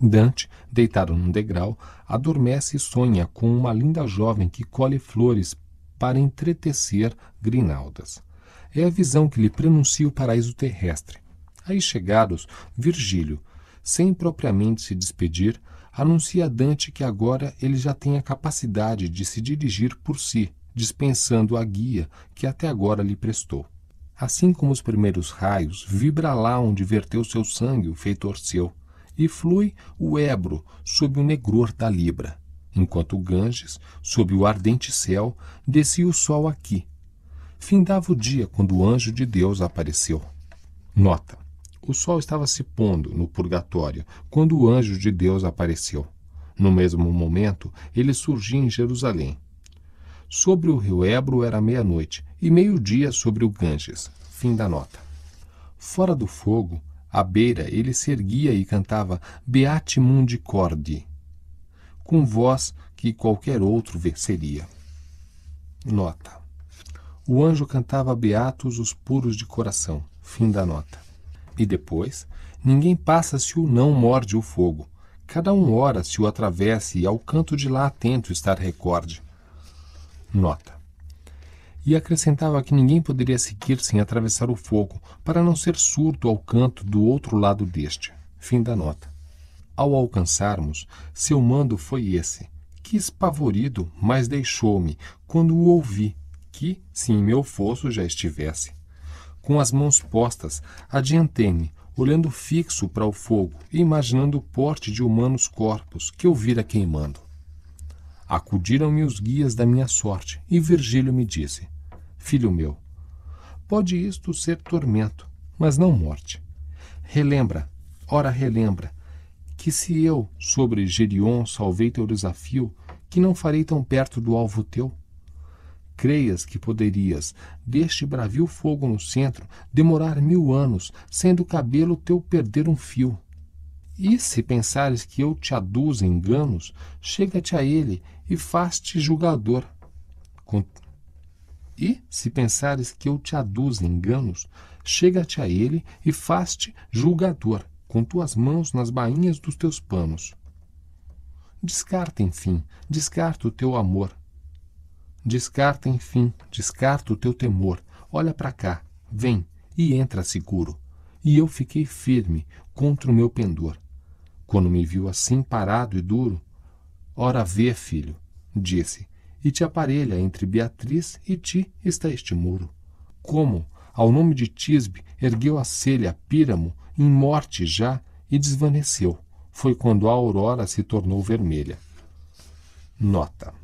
Speaker 1: Dante, deitado num degrau, adormece e sonha com uma linda jovem que colhe flores para entretecer grinaldas. É a visão que lhe prenuncia o paraíso terrestre. Aí chegados, Virgílio, sem propriamente se despedir, anuncia a Dante que agora ele já tem a capacidade de se dirigir por si, dispensando a guia que até agora lhe prestou. Assim como os primeiros raios, vibra lá onde verteu seu sangue o feitor seu, e flui o Ebro sob o negror da Libra, enquanto o Ganges, sob o ardente céu, descia o sol aqui. Findava o dia quando o anjo de Deus apareceu. Nota: o sol estava se pondo no purgatório quando o anjo de Deus apareceu. No mesmo momento, ele surgia em Jerusalém, sobre o rio Ebro era meia-noite e meio-dia sobre o Ganges. Fim da nota. Fora do fogo, à beira, ele se erguia e cantava Beati Mundi Cordi, com voz que qualquer outro venceria. Nota. O anjo cantava Beatos os puros de coração. Fim da nota. E depois, ninguém passa se o não morde o fogo. Cada um ora se o atravesse e ao canto de lá atento estar recorde nota. E acrescentava que ninguém poderia seguir sem atravessar o fogo, para não ser surdo ao canto do outro lado deste. Fim da nota. Ao alcançarmos, seu mando foi esse, que espavorido, mas deixou-me, quando o ouvi, que, se em meu fosso já estivesse. Com as mãos postas, adiantei-me, olhando fixo para o fogo e imaginando o porte de humanos corpos que eu vira queimando. Acudiram-me os guias da minha sorte, e Virgílio me disse: Filho meu, pode isto ser tormento, mas não morte. Relembra, ora relembra, que se eu sobre Gerion salvei teu desafio, que não farei tão perto do alvo teu? Creias que poderias, deste bravio fogo no centro, demorar mil anos, sendo do cabelo teu perder um fio. E se pensares que eu te aduzo enganos, chega-te a ele e faz-te julgador. E, se pensares que eu te aduzo enganos, chega-te a ele e faz-te julgador, com tuas mãos nas bainhas dos teus panos. Descarta, enfim, descarta o teu amor. Descarta, enfim, descarta o teu temor. Olha para cá, vem e entra seguro. E eu fiquei firme contra o meu pendor. Quando me viu assim parado e duro, Ora vê, filho, disse, e te aparelha entre Beatriz e ti está este muro. Como, ao nome de Tisbe, ergueu a selha Píramo, em morte já, e desvaneceu. Foi quando a aurora se tornou vermelha. Nota.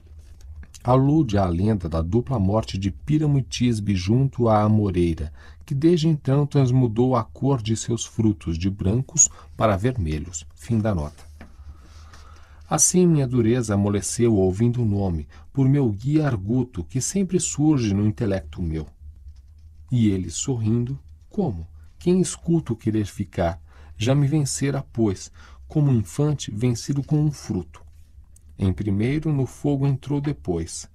Speaker 1: Alude à lenda da dupla morte de Píramo e Tisbe junto à amoreira, que desde então transmudou a cor de seus frutos de brancos para vermelhos. Fim da nota. Assim minha dureza amoleceu ouvindo o nome, por meu guia arguto que sempre surge no intelecto meu. E ele, sorrindo, como? Quem escuto o querer ficar? Já me vencera, pois, como infante vencido com um fruto. Em primeiro no fogo entrou depois,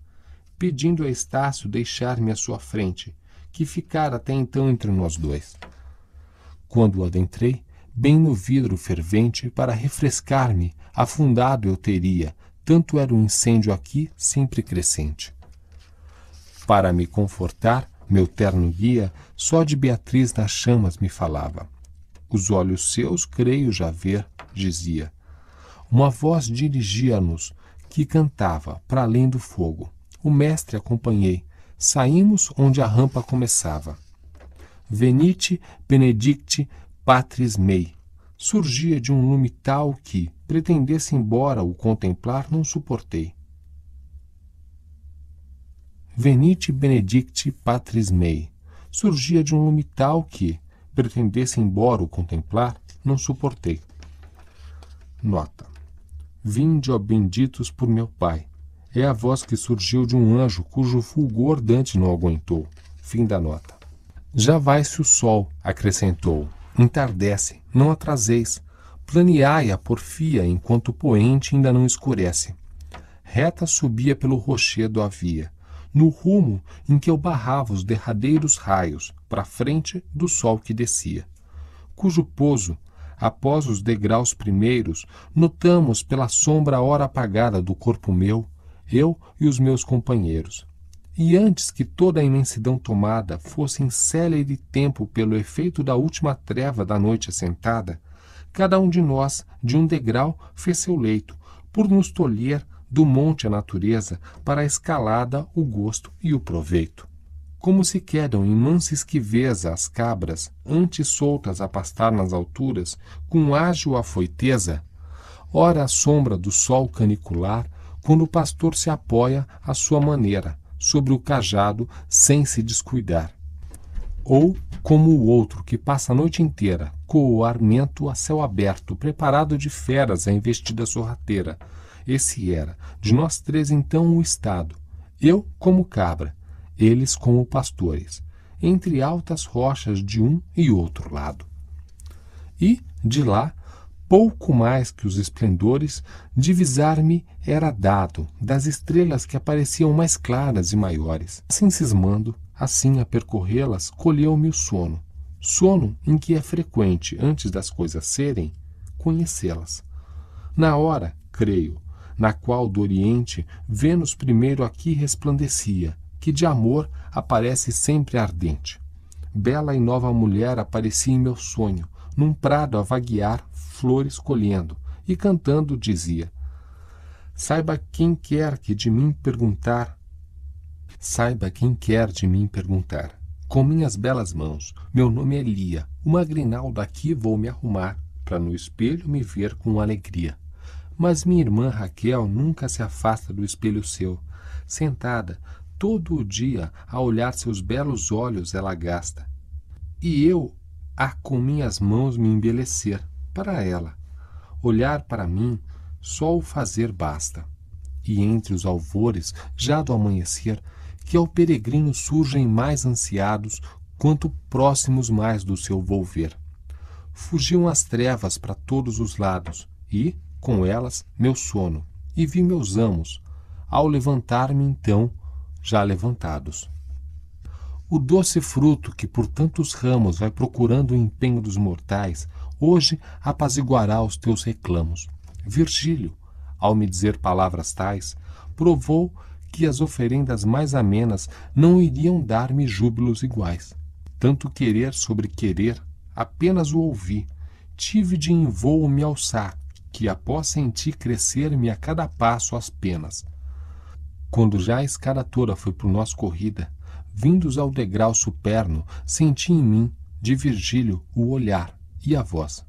Speaker 1: pedindo a Estácio deixar-me à sua frente, que ficara até então entre nós dois. Quando o adentrei, bem no vidro fervente para refrescar-me, afundado eu teria, tanto era o incêndio aqui sempre crescente. Para me confortar, meu terno guia, só de Beatriz nas chamas me falava. Os olhos seus creio já ver, dizia. Uma voz dirigia-nos, que cantava para além do fogo. O mestre acompanhei. Saímos onde a rampa começava. Venite, benedicte, Patris Mei, surgia de um lume tal que, pretendesse embora o contemplar, não suportei. Venite Benedicti Patris Mei, surgia de um lume tal que, pretendesse embora o contemplar, não suportei. Nota. Vinde, ó benditos por meu Pai. É a voz que surgiu de um anjo cujo fulgor Dante não aguentou. Fim da nota. Já vai-se o sol, acrescentou. Entardece, não atraseis. Planeai a porfia enquanto o poente ainda não escurece. Reta subia pelo rochedo a via, no rumo em que eu barrava os derradeiros raios, para frente do sol que descia, cujo pouso, após os degraus primeiros, notamos pela sombra ora apagada do corpo meu, eu e os meus companheiros e antes que toda a imensidão tomada fosse em célere tempo pelo efeito da última treva da noite assentada, cada um de nós, de um degrau, fez seu leito, por nos tolher do monte a natureza para a escalada, o gosto e o proveito. Como se quedam em mansa esquiveza as cabras, antes soltas a pastar nas alturas, com ágil afoiteza, ora à sombra do sol canicular, quando o pastor se apoia à sua maneira, sobre o cajado sem se descuidar. Ou como o outro que passa a noite inteira com o armento a céu aberto, preparado de feras a investida sorrateira. Esse era, de nós três então, o estado. Eu como cabra, eles como pastores, entre altas rochas de um e outro lado. E, de lá, pouco mais que os esplendores, divisar-me era dado das estrelas que apareciam mais claras e maiores. Assim cismando, assim a percorrê-las, colheu-me o sono. Sono em que é frequente, antes das coisas serem, conhecê-las. Na hora, creio, na qual do Oriente Vênus primeiro aqui resplandecia, que de amor aparece sempre ardente. Bela e nova mulher aparecia em meu sonho, num prado a vaguear flores colhendo, e cantando dizia: Saiba quem quer que de mim perguntar, saiba quem quer de mim perguntar. Com minhas belas mãos, meu nome é Lia, uma grinalda aqui vou me arrumar, para no espelho me ver com alegria. Mas minha irmã Raquel nunca se afasta do espelho seu. Sentada, todo o dia, a olhar seus belos olhos ela gasta. E eu, a com minhas mãos me embelecer, para ela. Olhar para mim, só o fazer basta. E entre os alvores, já do amanhecer, que ao peregrino surgem mais ansiados, quanto próximos mais do seu volver. Fugiam as trevas para todos os lados, e, com elas, meu sono, e vi meus amos, ao levantar-me então, já levantados. O doce fruto que por tantos ramos vai procurando o empenho dos mortais, hoje apaziguará os teus reclamos. Virgílio, ao me dizer palavras tais, provou que as oferendas mais amenas não iriam dar-me júbilos iguais. Tanto querer sobre querer, apenas o ouvi. Tive de em voo me alçar, que após sentir crescer-me a cada passo as penas. Quando já a escada toda foi por nós corrida, vindos ao degrau superno, senti em mim, de Virgílio, o olhar, e a voz.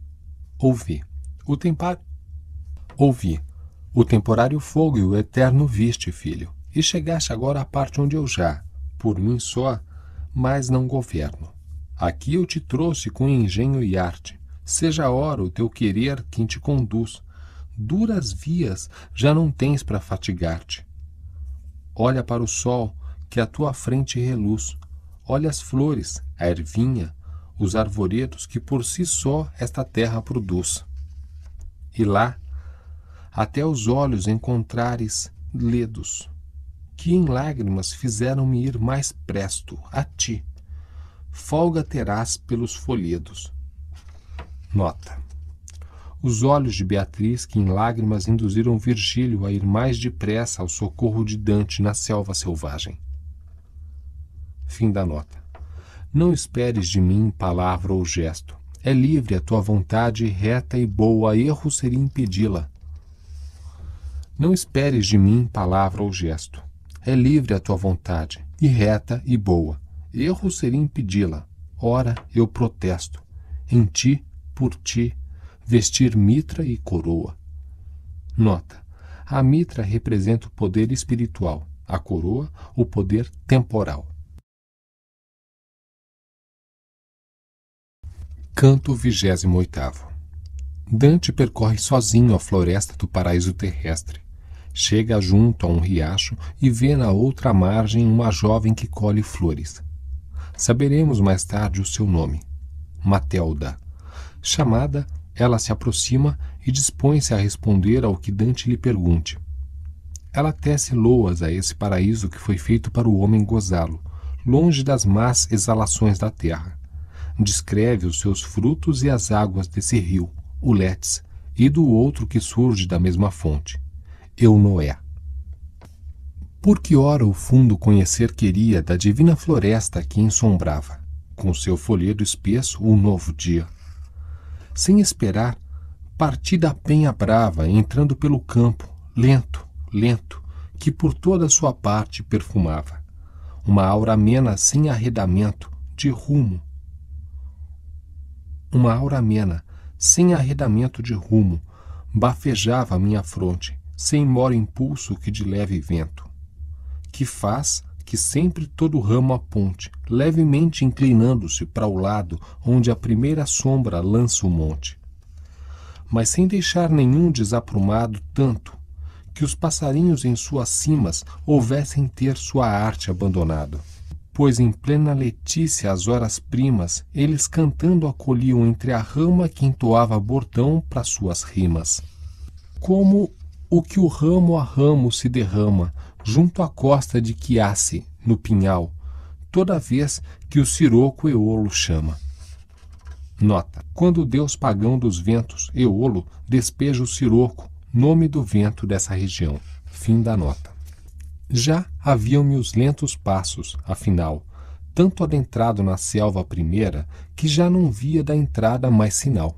Speaker 1: Ouvi. O tempar... Ouvi. O temporário fogo e o eterno viste, filho. E chegaste agora à parte onde eu já, por mim só, mas não governo. Aqui eu te trouxe com engenho e arte. Seja ora o teu querer quem te conduz. Duras vias já não tens para fatigar-te. Olha para o sol, que à tua frente reluz. Olha as flores, a ervinha, os arvoredos que por si só esta terra produz. E lá, até os olhos encontrares ledos, que em lágrimas fizeram-me ir mais presto a ti. Folga terás pelos folhedos. Nota. Os olhos de Beatriz, que em lágrimas induziram Virgílio a ir mais depressa ao socorro de Dante na selva selvagem. Fim da nota. Não esperes de mim palavra ou gesto. É livre a tua vontade, reta e boa, erro seria impedi-la. Não esperes de mim palavra ou gesto. É livre a tua vontade, e reta e boa. Erro seria impedi-la. Ora, eu protesto. Em ti, por ti, vestir mitra e coroa. Nota: a mitra representa o poder espiritual, a coroa, o poder temporal. Canto 28 Dante percorre sozinho a floresta do paraíso terrestre. Chega junto a um riacho e vê na outra margem uma jovem que colhe flores. Saberemos mais tarde o seu nome, Matelda. Chamada, ela se aproxima e dispõe-se a responder ao que Dante lhe pergunte. Ela tece loas a esse paraíso que foi feito para o homem gozá-lo, longe das más exalações da terra descreve os seus frutos e as águas desse rio, o Letes, e do outro que surge da mesma fonte, Eu noé. Por que ora o fundo conhecer queria da divina floresta que ensombrava, com seu folhedo espesso, o um novo dia. Sem esperar, parti da penha brava, entrando pelo campo, lento, lento, que por toda sua parte perfumava. Uma aura amena sem arredamento, de rumo, uma aura amena, sem arredamento de rumo, bafejava minha fronte, sem mor impulso que de leve vento, que faz que sempre todo ramo aponte, levemente inclinando-se para o lado onde a primeira sombra lança o monte. Mas sem deixar nenhum desaprumado tanto, que os passarinhos em suas cimas houvessem ter sua arte abandonado pois em plena letícia às horas primas, eles cantando acolhiam entre a rama que entoava bordão para suas rimas. Como o que o ramo a ramo se derrama, junto à costa de Quiace, no Pinhal, toda vez que o siroco Eolo chama. Nota: quando o deus pagão dos ventos, Eolo, despeja o siroco, nome do vento dessa região. Fim da nota. Já haviam-me os lentos passos, afinal, tanto adentrado na selva primeira que já não via da entrada mais sinal.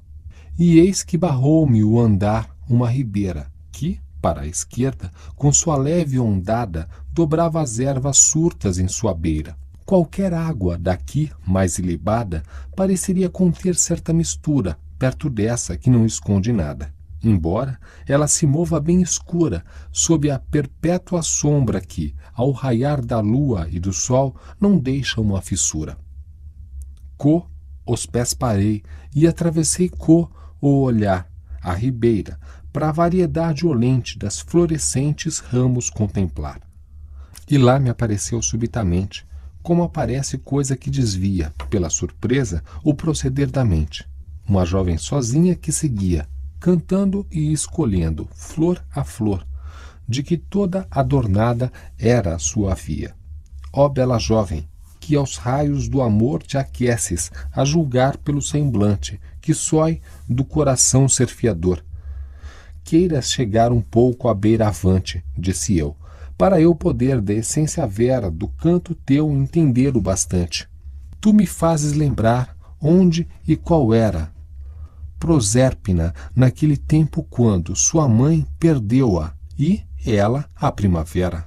Speaker 1: E eis que barrou-me o andar uma ribeira, que, para a esquerda, com sua leve ondada, dobrava as ervas surtas em sua beira. Qualquer água daqui, mais ilibada, pareceria conter certa mistura, perto dessa que não esconde nada embora ela se mova bem escura, sob a perpétua sombra que, ao raiar da lua e do sol, não deixa uma fissura. Co os pés parei e atravessei co o olhar, a ribeira, para a variedade olente das florescentes ramos contemplar. E lá me apareceu subitamente, como aparece coisa que desvia, pela surpresa, o proceder da mente, uma jovem sozinha que seguia, cantando e escolhendo, flor a flor, de que toda adornada era a sua via. Ó bela jovem, que aos raios do amor te aqueces, a julgar pelo semblante, que sói do coração serfiador. Queiras chegar um pouco à beira avante, disse eu, para eu poder da essência vera do canto teu entender o bastante. Tu me fazes lembrar onde e qual era Prosérpina, naquele tempo quando sua mãe perdeu-a e ela a primavera.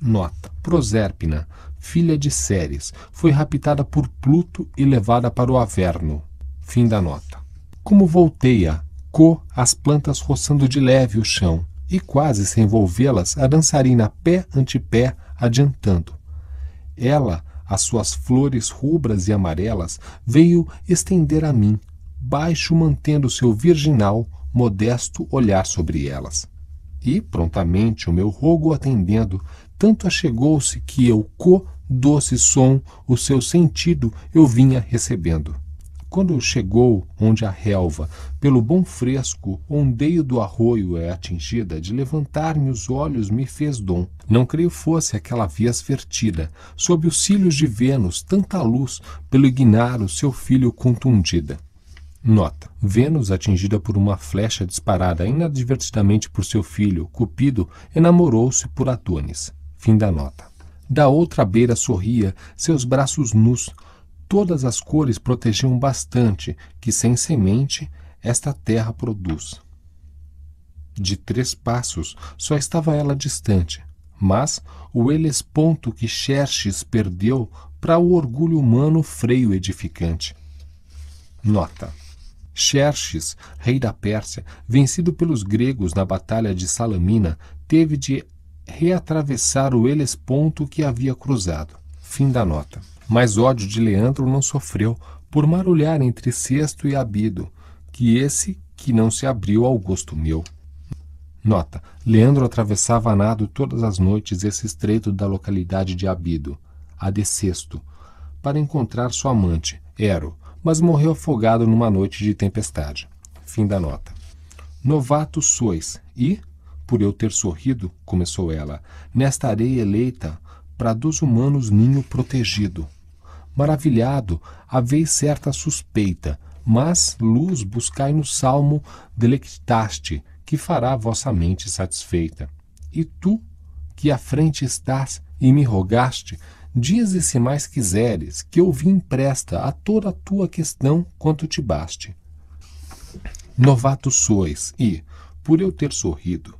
Speaker 1: Nota: Prosérpina, filha de Ceres, foi raptada por Pluto e levada para o Averno. Fim da nota. Como voltei-a, co as plantas roçando de leve o chão, e quase sem envolvê-las, a dançarina pé ante pé adiantando. Ela, as suas flores rubras e amarelas, veio estender a mim baixo mantendo seu virginal, modesto olhar sobre elas. E, prontamente, o meu rogo atendendo, tanto achegou-se que eu co doce som, o seu sentido eu vinha recebendo. Quando chegou onde a relva, pelo bom fresco, ondeio do arroio é atingida, de levantar-me os olhos me fez dom. Não creio fosse aquela vias vertida, sob os cílios de Vênus, tanta luz, pelo ignar o seu filho contundida. Nota: Vênus, atingida por uma flecha disparada inadvertidamente por seu filho, Cupido, enamorou-se por Adonis. Fim da nota. Da outra beira sorria, seus braços nus. Todas as cores protegiam bastante, que sem semente esta terra produz. De três passos só estava ela distante, mas o helesponto que Xerxes perdeu para o orgulho humano freio edificante. Nota. Xerxes, rei da Pérsia, vencido pelos gregos na Batalha de Salamina, teve de reatravessar o Helesponto que havia cruzado. Fim da nota. Mas ódio de Leandro não sofreu, por marulhar entre Sexto e Abido, que esse que não se abriu ao gosto meu. Nota: Leandro atravessava a nado todas as noites esse estreito da localidade de Abido, a de Sexto, para encontrar sua amante, Ero, mas morreu afogado numa noite de tempestade. Fim da nota. Novato sois, e, por eu ter sorrido, começou ela, nesta areia eleita, para dos humanos ninho protegido. Maravilhado, haveis certa suspeita, mas luz buscai no salmo delectaste, que fará vossa mente satisfeita. E tu, que à frente estás e me rogaste, Dize se mais quiseres, que eu vim presta a toda a tua questão quanto te baste. Novatos sois, e, por eu ter sorrido,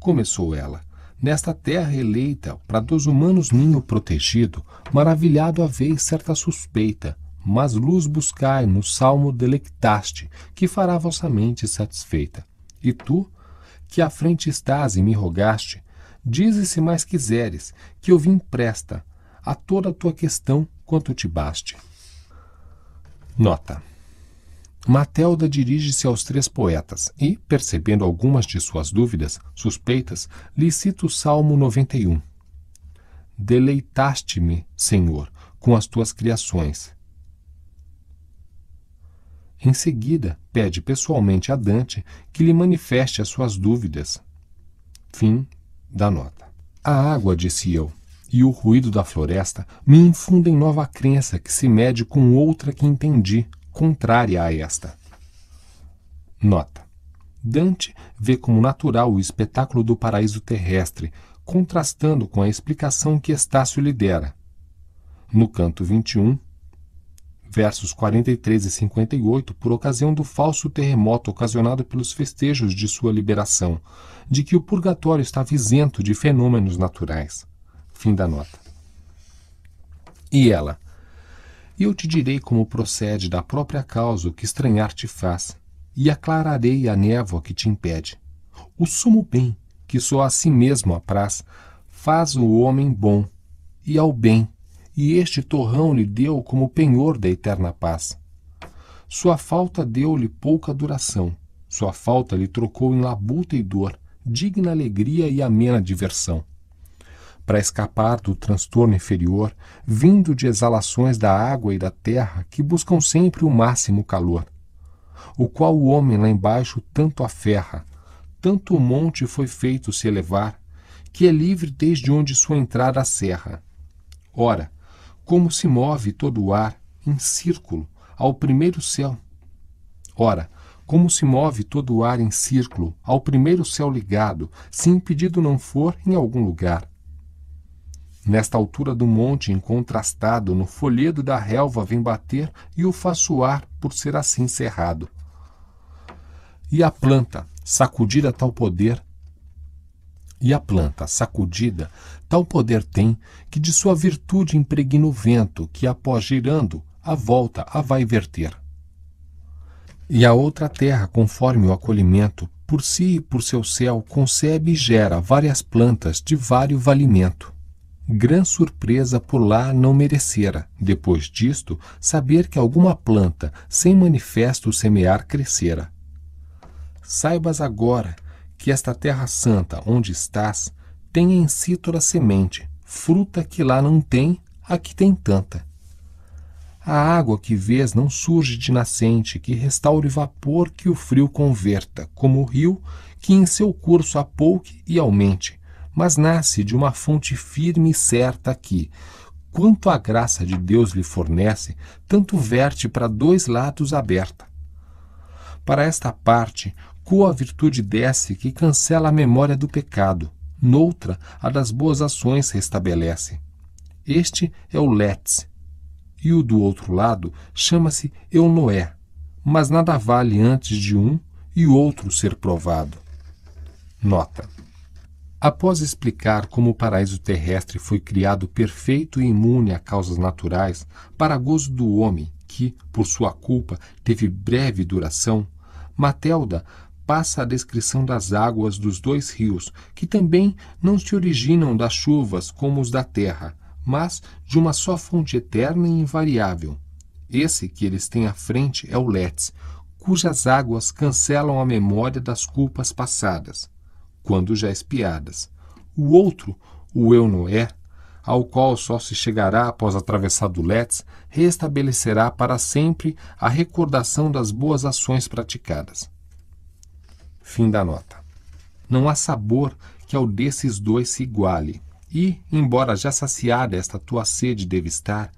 Speaker 1: começou ela, nesta terra eleita, para dos humanos ninho protegido, maravilhado a vez certa suspeita, mas luz buscai no salmo delectaste, que fará vossa mente satisfeita. E tu, que à frente estás e me rogaste, dize se mais quiseres, que eu vim presta a toda a tua questão quanto te baste. Nota. Matelda dirige-se aos três poetas e, percebendo algumas de suas dúvidas, suspeitas, lhe cita o Salmo 91. Deleitaste-me, Senhor, com as tuas criações. Em seguida, pede pessoalmente a Dante que lhe manifeste as suas dúvidas. Fim da nota. A água, disse eu, e o ruído da floresta me infundem nova crença que se mede com outra que entendi, contrária a esta. Nota. Dante vê como natural o espetáculo do paraíso terrestre, contrastando com a explicação que Estácio lhe dera. No canto 21, versos 43 e 58, por ocasião do falso terremoto ocasionado pelos festejos de sua liberação, de que o purgatório estava isento de fenômenos naturais. Fim da nota. E ela? E eu te direi como procede da própria causa o que estranhar te faz, e aclararei a névoa que te impede. O sumo bem, que só a si mesmo apraz, faz o homem bom, e ao bem, e este torrão lhe deu como penhor da eterna paz. Sua falta deu-lhe pouca duração, sua falta lhe trocou em labuta e dor, digna alegria e amena diversão para escapar do transtorno inferior, vindo de exalações da água e da terra que buscam sempre o máximo calor, o qual o homem lá embaixo tanto aferra, tanto o monte foi feito se elevar, que é livre desde onde sua entrada serra. Ora, como se move todo o ar em círculo ao primeiro céu. Ora, como se move todo o ar em círculo ao primeiro céu ligado, se impedido não for em algum lugar Nesta altura do monte, encontrastado no folhedo da relva, vem bater e o façoar por ser assim cerrado. E a planta, sacudida tal poder, e a planta, sacudida, tal poder tem, que de sua virtude impregna o vento, que após girando, a volta a vai verter. E a outra terra, conforme o acolhimento, por si e por seu céu, concebe e gera várias plantas de vário valimento Gran surpresa por lá não merecera, depois disto, saber que alguma planta, sem manifesto semear, crescera. Saibas agora que esta terra santa, onde estás, tem em sítora semente, fruta que lá não tem, aqui tem tanta. A água que vês não surge de nascente, que restaure vapor que o frio converta, como o rio que em seu curso apouque e aumente mas nasce de uma fonte firme e certa que, quanto a graça de Deus lhe fornece, tanto verte para dois lados aberta. Para esta parte, coa a virtude desce que cancela a memória do pecado, noutra, a das boas ações restabelece. Este é o Letz, e o do outro lado chama-se Eu Noé, mas nada vale antes de um e outro ser provado. Nota. Após explicar como o paraíso terrestre foi criado perfeito e imune a causas naturais, para gozo do homem que, por sua culpa, teve breve duração, Matelda passa a descrição das águas dos dois rios, que também não se originam das chuvas como os da terra, mas de uma só fonte eterna e invariável. Esse que eles têm à frente é o Letz, cujas águas cancelam a memória das culpas passadas quando já espiadas. O outro, o eu não é, ao qual só se chegará após atravessar do Letz, restabelecerá para sempre a recordação das boas ações praticadas. Fim da nota. Não há sabor que ao desses dois se iguale, e, embora já saciada esta tua sede deve estar,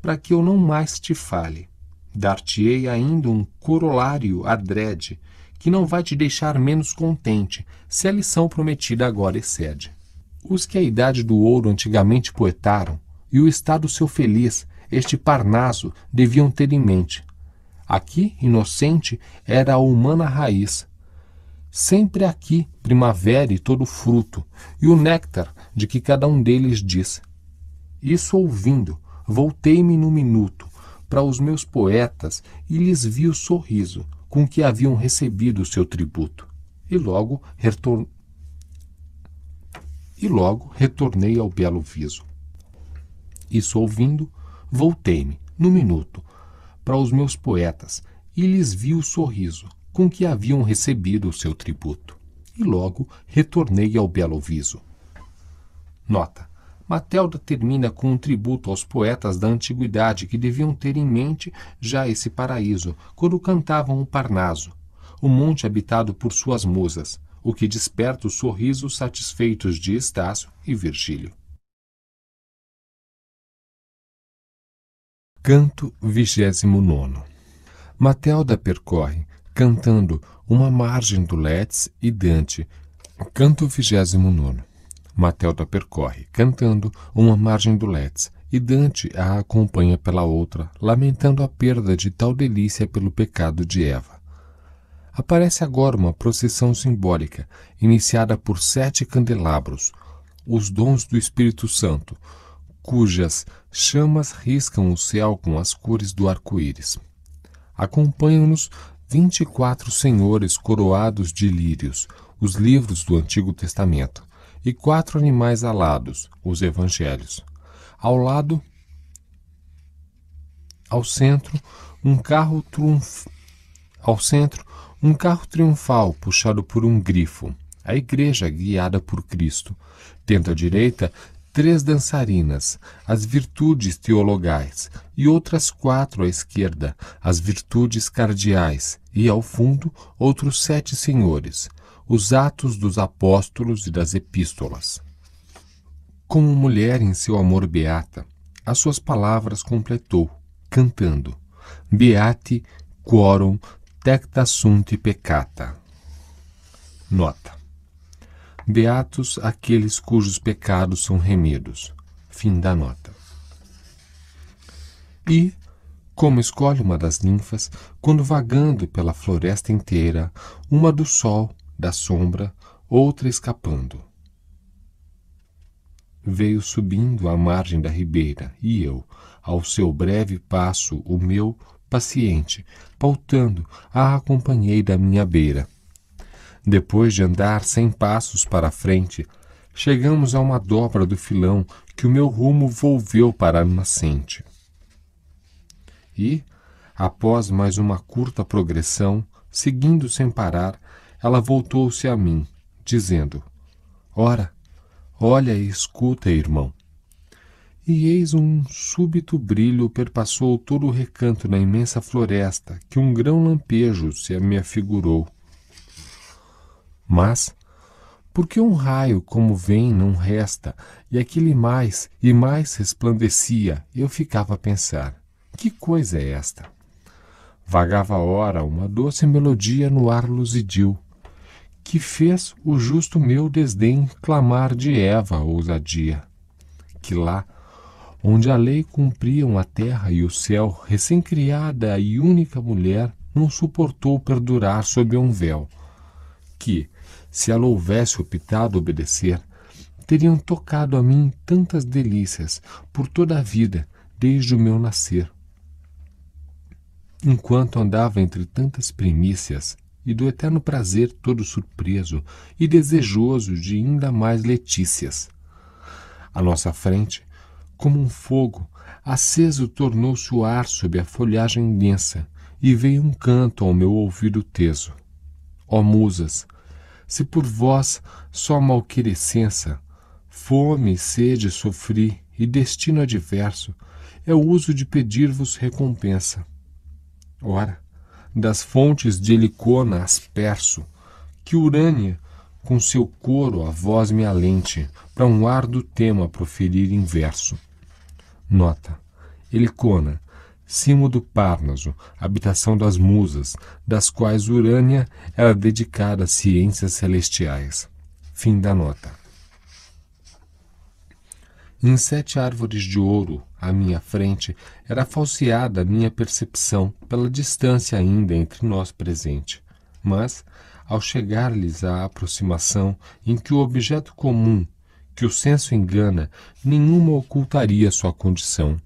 Speaker 1: para que eu não mais te fale, dar-te-ei ainda um corolário adrede que não vai te deixar menos contente se a lição prometida agora excede. Os que a idade do ouro antigamente poetaram e o estado seu feliz, este Parnaso, deviam ter em mente. Aqui, inocente, era a humana raiz. Sempre aqui primavere todo fruto e o néctar de que cada um deles diz. Isso ouvindo, voltei-me num minuto para os meus poetas e lhes vi o sorriso com que haviam recebido seu tributo, e logo, retor... e logo retornei ao belo viso. Isso ouvindo, voltei-me, no minuto, para os meus poetas e lhes vi o sorriso com que haviam recebido o seu tributo. E logo retornei ao belo viso. Nota: Matelda termina com um tributo aos poetas da antiguidade que deviam ter em mente já esse paraíso quando cantavam o Parnaso, o monte habitado por suas musas, o que desperta os sorrisos satisfeitos de Estácio e Virgílio. Canto 29 Matelda percorre, cantando, uma margem do Letz e Dante. Canto 29 Matelda percorre, cantando, uma margem do Letz, e Dante a acompanha pela outra, lamentando a perda de tal delícia pelo pecado de Eva. Aparece agora uma procissão simbólica, iniciada por sete candelabros, os dons do Espírito Santo, cujas chamas riscam o céu com as cores do arco-íris. Acompanham-nos vinte e quatro senhores coroados de lírios, os livros do Antigo Testamento e quatro animais alados, os evangelhos. Ao lado, ao centro, um carro triunf... ao centro, um carro triunfal puxado por um grifo. A igreja guiada por Cristo. Tendo à direita três dançarinas, as virtudes teologais, e outras quatro à esquerda, as virtudes cardeais, e ao fundo outros sete senhores os Atos dos Apóstolos e das Epístolas. Como mulher em seu amor beata, as suas palavras completou, cantando: Beati quorum tecta sunt peccata. Nota: Beatos aqueles cujos pecados são remidos. Fim da nota. E, como escolhe uma das ninfas, quando vagando pela floresta inteira, uma do sol da sombra, outra escapando. Veio subindo à margem da ribeira, e eu, ao seu breve passo, o meu, paciente, pautando, a acompanhei da minha beira. Depois de andar cem passos para a frente, chegamos a uma dobra do filão que o meu rumo volveu para a nascente. E, após mais uma curta progressão, seguindo sem parar, ela voltou-se a mim, dizendo: Ora, olha e escuta, irmão. E eis um súbito brilho perpassou todo o recanto na imensa floresta, que um grão lampejo se me afigurou. Mas, porque um raio como vem não resta, e aquele mais e mais resplandecia, eu ficava a pensar: que coisa é esta? Vagava ora uma doce melodia no ar luzidio, que fez o justo meu desdém clamar de Eva ousadia, que lá, onde a lei cumpriam a terra e o céu, recém-criada e única mulher, não suportou perdurar sob um véu, que, se ela houvesse optado obedecer, teriam tocado a mim tantas delícias por toda a vida, desde o meu nascer. Enquanto andava entre tantas primícias, e do eterno prazer todo surpreso e desejoso de ainda mais letícias. À nossa frente, como um fogo, aceso tornou-se o ar sob a folhagem densa, e veio um canto ao meu ouvido teso. Ó musas, se por vós só malquirescença, fome e sede sofri, e destino adverso, é o uso de pedir-vos recompensa. Ora, das fontes de helicona asperso, que Urânia, com seu coro a voz me alente, para um árduo tema proferir em verso. Nota. Helicona, cimo do Parnaso, habitação das musas, das quais Urânia era dedicada às ciências celestiais. Fim da nota. Em sete árvores de ouro, à minha frente era falseada a minha percepção pela distância ainda entre nós presente. Mas, ao chegar-lhes à aproximação em que o objeto comum, que o senso engana, nenhuma ocultaria sua condição.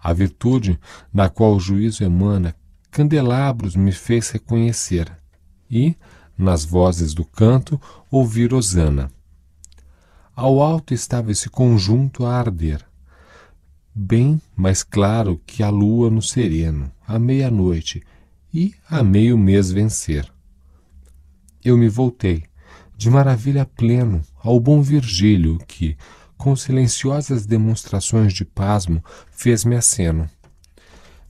Speaker 1: A virtude na qual o juízo emana, candelabros me fez reconhecer e, nas vozes do canto, ouvir Osana. Ao alto estava esse conjunto a arder, bem mais claro que a lua no sereno, à meia-noite, e a meio mês vencer. Eu me voltei, de maravilha pleno, ao bom Virgílio, que, com silenciosas demonstrações de pasmo, fez-me aceno.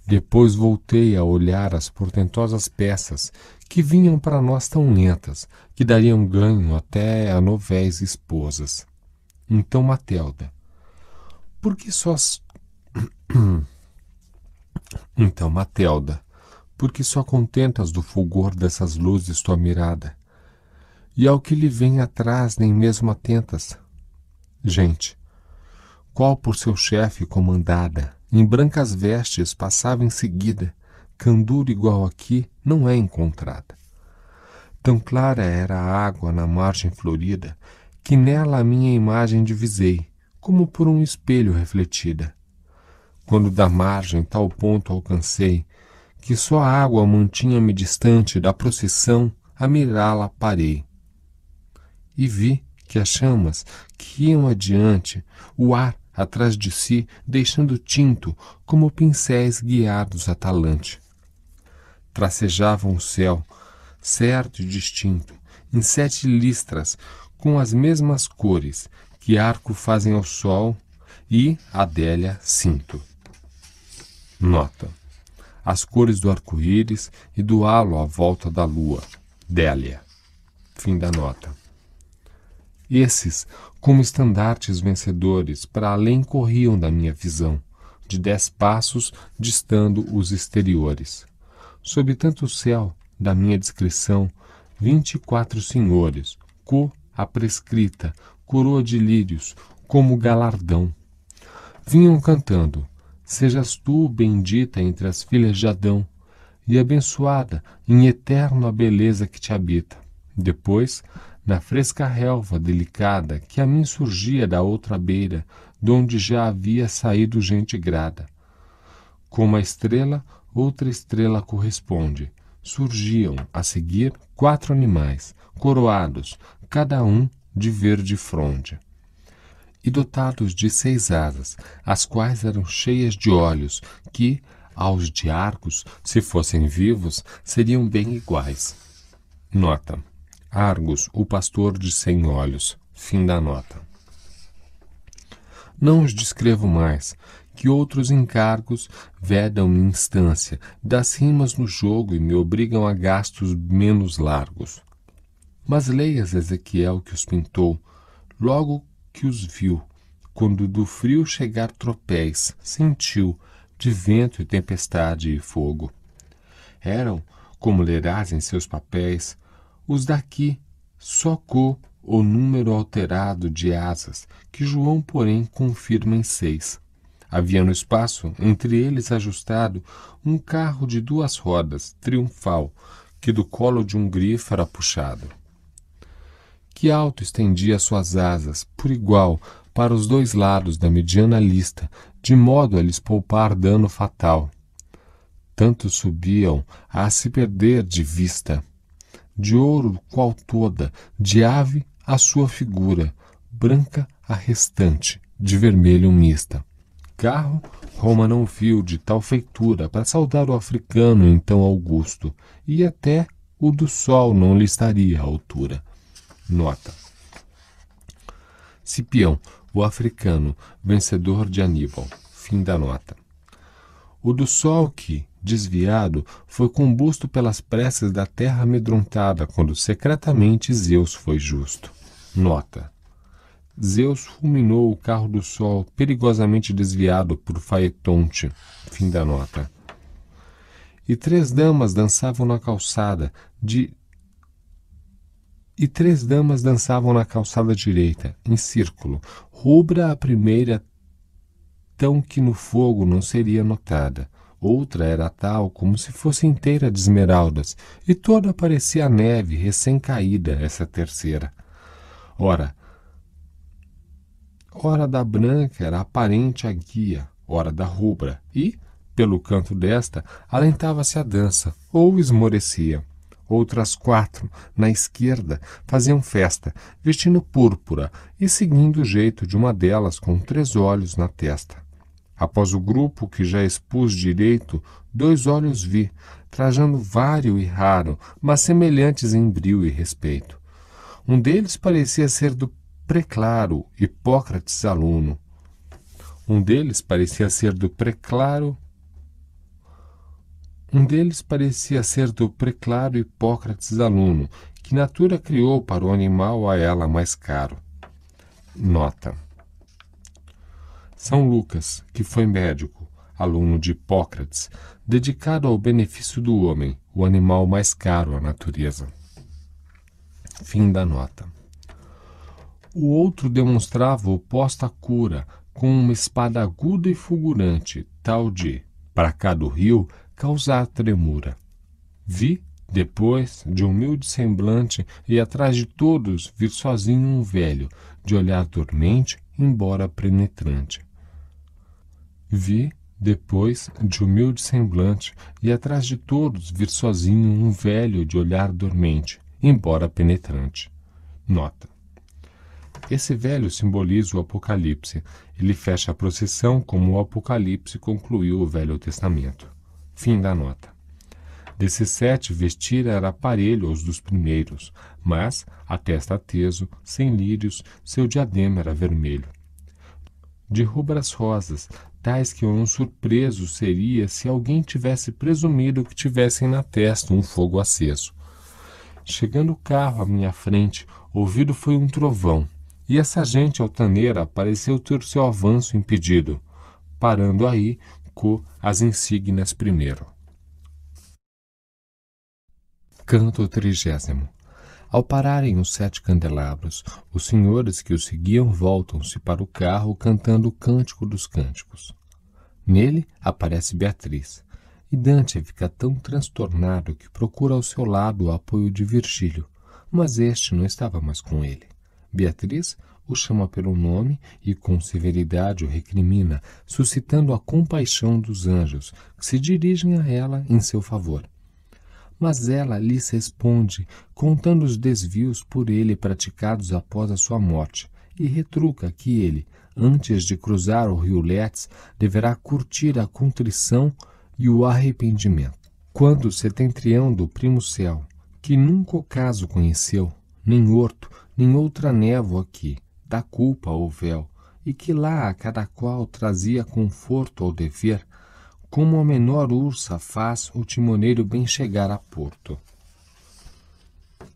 Speaker 1: Depois voltei a olhar as portentosas peças que vinham para nós tão lentas, que dariam ganho até a novéis esposas. Então Matelda, por que só <coughs> Então, Matelda, que só contentas do fulgor dessas luzes tua mirada, e ao que lhe vem atrás nem mesmo atentas. Gente, qual por seu chefe comandada, em brancas vestes passava em seguida, candura igual aqui não é encontrada. Tão clara era a água na margem florida, que nela a minha imagem divisei, como por um espelho refletida quando da margem tal ponto alcancei, que só a água mantinha-me distante da procissão, a mirá-la parei. E vi que as chamas que iam adiante, o ar atrás de si, deixando tinto como pincéis guiados a talante. Tracejavam o céu, certo e distinto, em sete listras, com as mesmas cores que arco fazem ao sol, e Adélia cinto. Nota: As cores do arco-íris e do halo à volta da lua. Délia. Fim da nota. Esses, como estandartes vencedores, para além corriam da minha visão, de dez passos distando os exteriores. Sob tanto céu, da minha descrição, vinte e quatro senhores, co a prescrita, coroa de lírios, como galardão. Vinham cantando, Sejas tu bendita entre as filhas de Adão e abençoada em eterno a beleza que te habita. Depois, na fresca relva delicada que a mim surgia da outra beira, donde já havia saído gente grada. Como a estrela, outra estrela corresponde. Surgiam a seguir quatro animais, coroados, cada um de verde fronde e dotados de seis asas, as quais eram cheias de olhos, que, aos de Argos, se fossem vivos, seriam bem iguais. Nota. Argos, o pastor de cem olhos. Fim da nota. Não os descrevo mais, que outros encargos vedam-me instância das rimas no jogo e me obrigam a gastos menos largos. Mas leias Ezequiel que os pintou, logo que os viu. Quando do frio chegar tropéis, sentiu, de vento e tempestade e fogo. Eram, como lerás em seus papéis, os daqui, só co o número alterado de asas, que João, porém, confirma em seis. Havia no espaço, entre eles ajustado, um carro de duas rodas, triunfal, que do colo de um grifo era puxado que alto estendia suas asas, por igual, para os dois lados da mediana lista, de modo a lhes poupar dano fatal. Tanto subiam a se perder de vista. De ouro qual toda, de ave a sua figura, branca a restante, de vermelho mista. Carro, Roma não viu de tal feitura para saudar o africano então Augusto, e até o do sol não lhe estaria à altura Nota. Cipião, o africano, vencedor de Aníbal. Fim da nota. O do sol que, desviado, foi combusto pelas preces da terra amedrontada, quando secretamente Zeus foi justo. Nota. Zeus fulminou o carro do sol, perigosamente desviado por Faetonte. Fim da nota. E três damas dançavam na calçada, de e três damas dançavam na calçada direita, em círculo, rubra a primeira, tão que no fogo não seria notada. Outra era tal como se fosse inteira de esmeraldas, e toda parecia neve recém-caída, essa terceira. Ora, ora da branca era aparente a guia, ora da rubra, e, pelo canto desta, alentava-se a dança, ou esmorecia outras quatro, na esquerda, faziam festa, vestindo púrpura e seguindo o jeito de uma delas com três olhos na testa. Após o grupo que já expus direito, dois olhos vi, trajando vário e raro, mas semelhantes em brio e respeito. Um deles parecia ser do preclaro, Hipócrates aluno. Um deles parecia ser do preclaro um deles parecia ser do preclaro Hipócrates aluno, que Natura criou para o animal a ela mais caro. Nota: São Lucas, que foi médico, aluno de Hipócrates, dedicado ao benefício do homem, o animal mais caro à natureza. Fim da nota. O outro demonstrava oposta cura, com uma espada aguda e fulgurante, tal de, para cá do rio, causar tremura. Vi, depois, de humilde semblante e atrás de todos, vir sozinho um velho, de olhar dormente, embora penetrante. Vi, depois, de humilde semblante, e atrás de todos vir sozinho um velho de olhar dormente, embora penetrante. Nota: Esse velho simboliza o Apocalipse. Ele fecha a procissão como o Apocalipse concluiu o Velho Testamento. Fim da nota. sete, vestir era aparelho aos dos primeiros, mas, a testa teso, sem lírios, seu diadema era vermelho. De rubras rosas, tais que um surpreso seria se alguém tivesse presumido que tivessem na testa um fogo aceso. Chegando o carro à minha frente, ouvido foi um trovão, e essa gente altaneira pareceu ter seu avanço impedido. Parando aí, as insígnias primeiro. Canto trigésimo. Ao pararem os sete candelabros, os senhores que os seguiam voltam-se para o carro cantando o Cântico dos Cânticos. Nele aparece Beatriz, e Dante fica tão transtornado que procura ao seu lado o apoio de Virgílio, mas este não estava mais com ele. Beatriz o chama pelo nome e com severidade o recrimina, suscitando a compaixão dos anjos, que se dirigem a ela em seu favor. Mas ela lhes responde, contando os desvios por ele praticados após a sua morte, e retruca que ele, antes de cruzar o rio Letes, deverá curtir a contrição e o arrependimento. Quando o setentrião do primo céu, que nunca o caso conheceu, nem horto, nem outra névoa aqui, da culpa o véu, e que lá cada qual trazia conforto ao dever, como a menor ursa faz o timoneiro bem chegar a porto.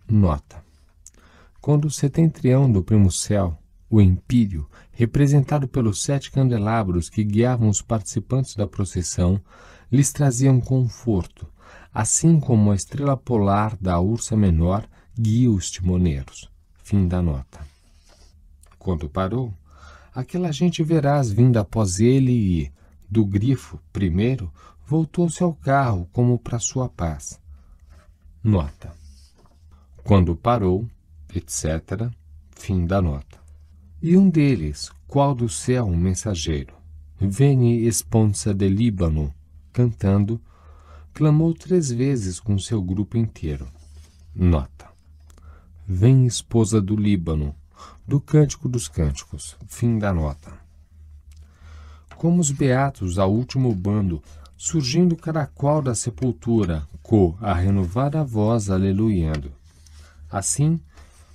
Speaker 1: Nota: Quando o setentrião do primo céu, o empírio, representado pelos sete candelabros que guiavam os participantes da procissão, lhes traziam conforto, assim como a estrela polar da ursa menor guia os timoneiros. Fim da nota. Quando parou, aquela gente verás vindo após ele e, do grifo, primeiro, voltou-se ao carro como para sua paz. Nota. Quando parou, etc. Fim da nota. E um deles, qual do céu um mensageiro, Veni esponsa de Líbano, cantando, clamou três vezes com seu grupo inteiro. Nota. Vem esposa do Líbano, do Cântico dos Cânticos, fim da nota. Como os beatos ao último bando, surgindo cada qual da sepultura, co a renovada voz aleluiando. Assim,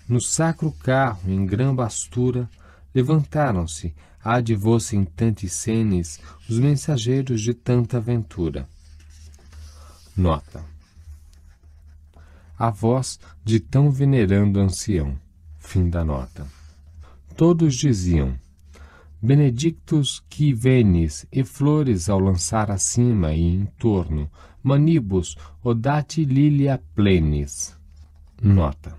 Speaker 1: no sacro carro em grã bastura, levantaram-se, de se em tantos senes, os mensageiros de tanta aventura. Nota. A voz de tão venerando ancião. Fim da nota. Todos diziam: Benedictus qui venis, e flores ao lançar acima e em torno, manibus odati lilia plenis. Nota: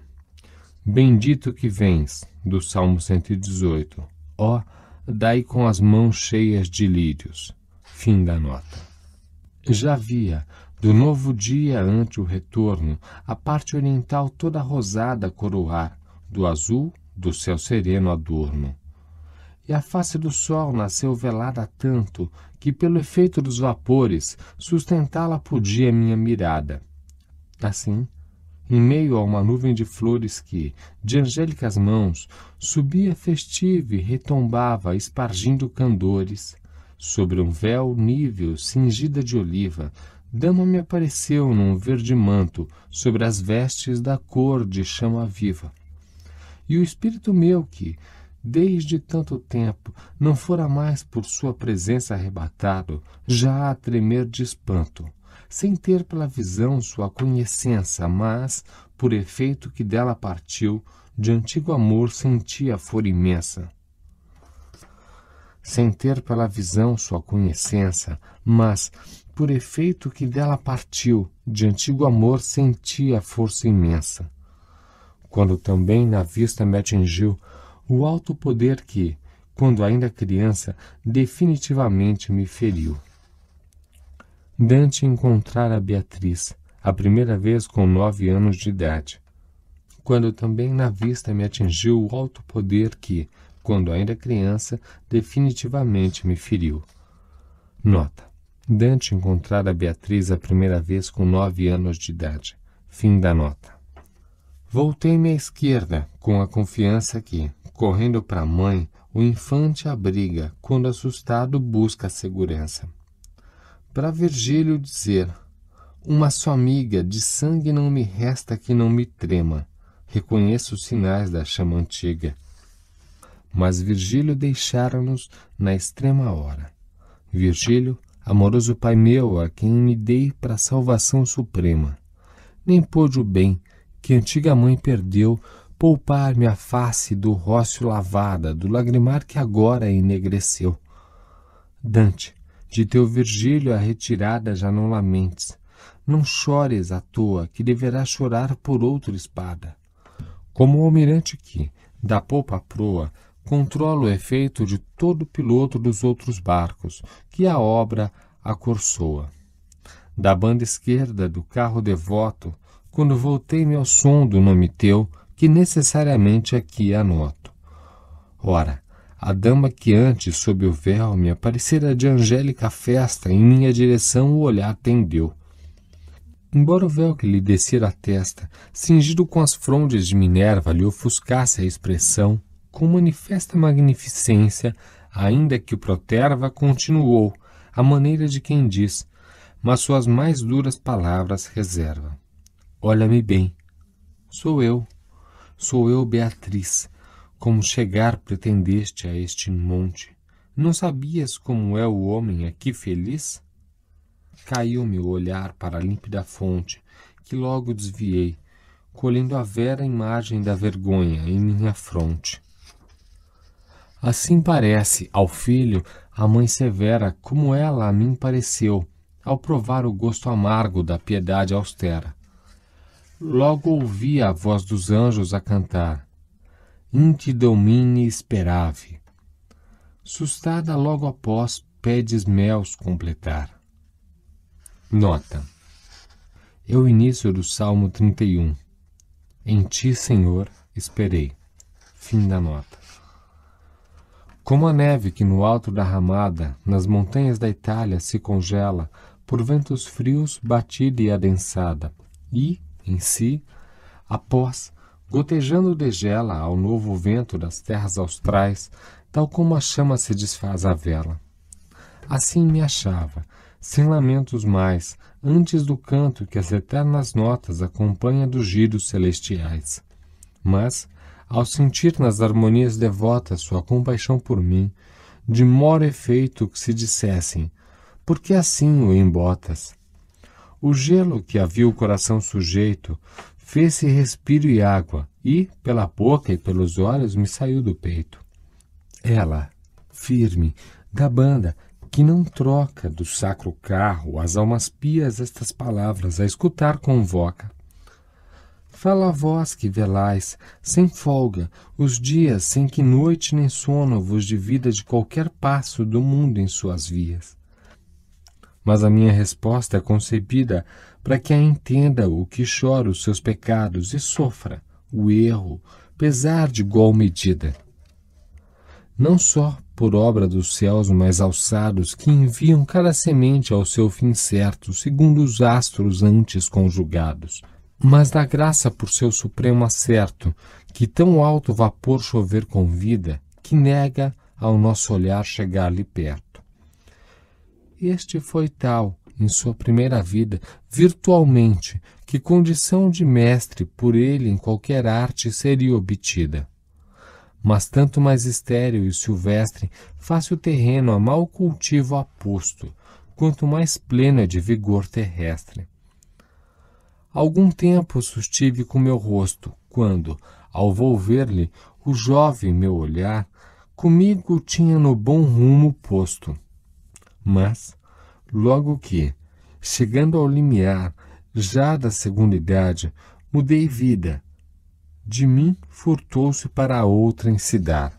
Speaker 1: Bendito que vens, do Salmo 118. Ó, dai com as mãos cheias de lírios. Fim da nota. Já via, do novo dia ante o retorno, a parte oriental toda rosada coroar, do azul do céu sereno adorno. E a face do sol nasceu velada tanto que, pelo efeito dos vapores, sustentá-la podia minha mirada. Assim, em meio a uma nuvem de flores que, de angélicas mãos, subia festiva e retombava, espargindo candores, sobre um véu nível cingida de oliva, dama me apareceu num verde manto sobre as vestes da cor de chama viva e o espírito meu que, desde tanto tempo, não fora mais por sua presença arrebatado, já a tremer de espanto, sem ter pela visão sua conhecença mas, por efeito que dela partiu, de antigo amor sentia a flor imensa. Sem ter pela visão sua conhecença mas, por efeito que dela partiu, de antigo amor sentia a força imensa quando também na vista me atingiu o alto poder que, quando ainda criança, definitivamente me feriu. Dante encontrara Beatriz, a primeira vez com nove anos de idade, quando também na vista me atingiu o alto poder que, quando ainda criança, definitivamente me feriu. Nota. Dante encontrara Beatriz a primeira vez com nove anos de idade. Fim da nota. Voltei-me à esquerda, com a confiança que, correndo para a mãe, o infante abriga, quando assustado busca a segurança. Para Virgílio dizer: Uma só amiga, de sangue não me resta que não me trema. Reconheço os sinais da chama antiga. Mas Virgílio deixara-nos na extrema hora. Virgílio, amoroso Pai meu, a quem me dei para a salvação suprema. Nem pôde o bem que antiga mãe perdeu, poupar-me a face do rócio lavada, do lagrimar que agora enegreceu. Dante, de teu Virgílio a retirada já não lamentes. Não chores à toa, que deverás chorar por outra espada. Como o almirante que, da popa à proa, controla o efeito de todo piloto dos outros barcos, que a obra acorçoa. Da banda esquerda do carro devoto, quando voltei-me ao som do nome teu, que necessariamente aqui anoto. Ora, a dama que antes, sob o véu, me aparecera de angélica festa, em minha direção o olhar tendeu. Embora o véu que lhe descera a testa, cingido com as frondes de Minerva, lhe ofuscasse a expressão, com manifesta magnificência, ainda que o Proterva continuou, à maneira de quem diz, mas suas mais duras palavras reserva. Olha-me bem. Sou eu. Sou eu, Beatriz. Como chegar pretendeste a este monte? Não sabias como é o homem aqui feliz? Caiu me o olhar para a límpida fonte, que logo desviei, colhendo a vera imagem da vergonha em minha fronte. Assim parece ao filho a mãe severa, como ela a mim pareceu, ao provar o gosto amargo da piedade austera. Logo ouvi a voz dos anjos a cantar, Inti Domini esperave. Sustada logo após, pedes meus completar. Nota. É o início do Salmo 31. Em ti, Senhor, esperei. Fim da nota. Como a neve que no alto da ramada, nas montanhas da Itália, se congela, por ventos frios batida e adensada, e, em si, após, gotejando de gela ao novo vento das terras austrais, tal como a chama se desfaz à vela. Assim me achava, sem lamentos mais, antes do canto que as eternas notas acompanha dos giros celestiais. Mas, ao sentir nas harmonias devotas sua compaixão por mim, de mor efeito que se dissessem, por que assim o embotas? O gelo que havia o coração sujeito fez-se respiro e água, e, pela boca e pelos olhos, me saiu do peito. Ela, firme, da banda, que não troca do sacro carro as almas pias estas palavras, a escutar convoca. Fala vós que velais, sem folga, os dias sem que noite nem sono vos divida de qualquer passo do mundo em suas vias mas a minha resposta é concebida para que a entenda o que chora os seus pecados e sofra o erro, pesar de igual medida. Não só por obra dos céus mais alçados, que enviam cada semente ao seu fim certo, segundo os astros antes conjugados, mas da graça por seu supremo acerto, que tão alto vapor chover convida, que nega ao nosso olhar chegar-lhe perto. Este foi tal, em sua primeira vida, virtualmente, que condição de mestre por ele em qualquer arte seria obtida. Mas tanto mais estéril e silvestre faz o terreno a mau cultivo aposto, quanto mais plena de vigor terrestre. Algum tempo sustive com meu rosto, quando, ao volver-lhe, o jovem meu olhar, comigo tinha no bom rumo posto. Mas, logo que, chegando ao limiar já da segunda idade, mudei vida, de mim furtou-se para a outra em se dar.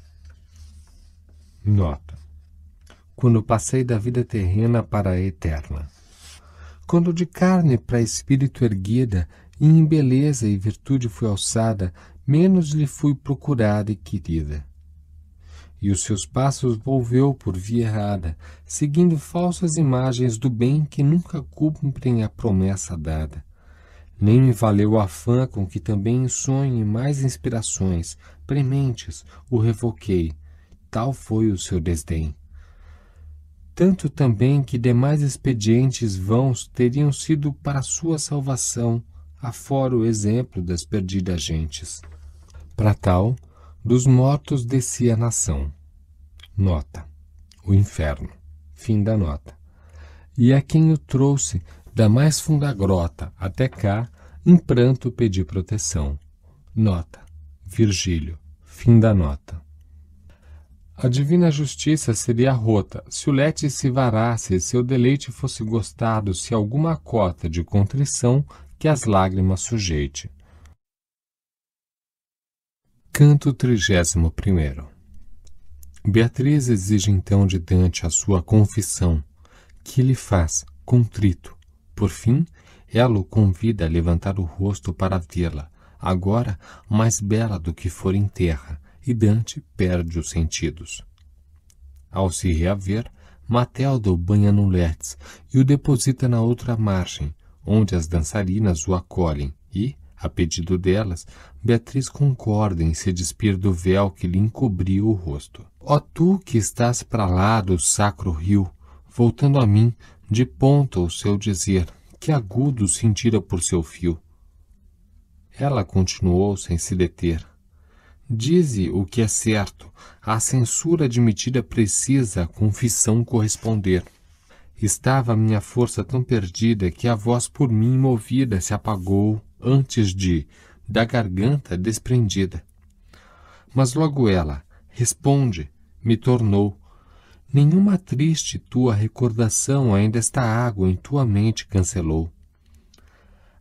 Speaker 1: Nota. Quando passei da vida terrena para a eterna. Quando de carne para espírito erguida, e em beleza e virtude fui alçada, menos lhe fui procurada e querida e os seus passos volveu por via errada, seguindo falsas imagens do bem que nunca cumprem a promessa dada. Nem me valeu o afã com que também em sonho mais inspirações, prementes, o revoquei. Tal foi o seu desdém. Tanto também que demais expedientes vãos teriam sido para sua salvação, afora o exemplo das perdidas gentes. Para tal, dos mortos descia a nação. Nota. O inferno. Fim da nota. E a quem o trouxe da mais funda grota até cá, em pranto pedi proteção. Nota. Virgílio. Fim da nota. A divina justiça seria rota se o lete se varasse, e seu deleite fosse gostado, se alguma cota de contrição que as lágrimas sujeite. Canto 31 Beatriz exige então de Dante a sua confissão, que ele faz, contrito. Por fim, ela o convida a levantar o rosto para vê-la, agora mais bela do que for em terra, e Dante perde os sentidos. Ao se reaver, o banha no Letz e o deposita na outra margem, onde as dançarinas o acolhem e, a pedido delas, Beatriz concorda em se despir do véu que lhe encobriu o rosto. Ó tu que estás para lá do sacro rio, voltando a mim, de ponta o seu dizer, que agudo sentira por seu fio. Ela continuou sem se deter. Dize o que é certo, a censura admitida precisa a confissão corresponder. Estava minha força tão perdida que a voz por mim movida se apagou antes de da garganta desprendida. Mas logo ela responde, me tornou. Nenhuma triste tua recordação ainda esta água em tua mente cancelou.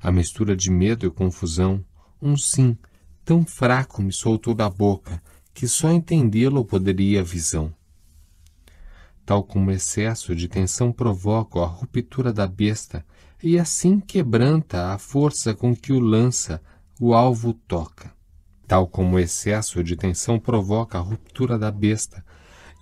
Speaker 1: A mistura de medo e confusão, um sim, tão fraco me soltou da boca que só entendê-lo poderia a visão. Tal como excesso de tensão provoca a ruptura da besta, e assim quebranta a força com que o lança, o alvo toca. Tal como o excesso de tensão provoca a ruptura da besta,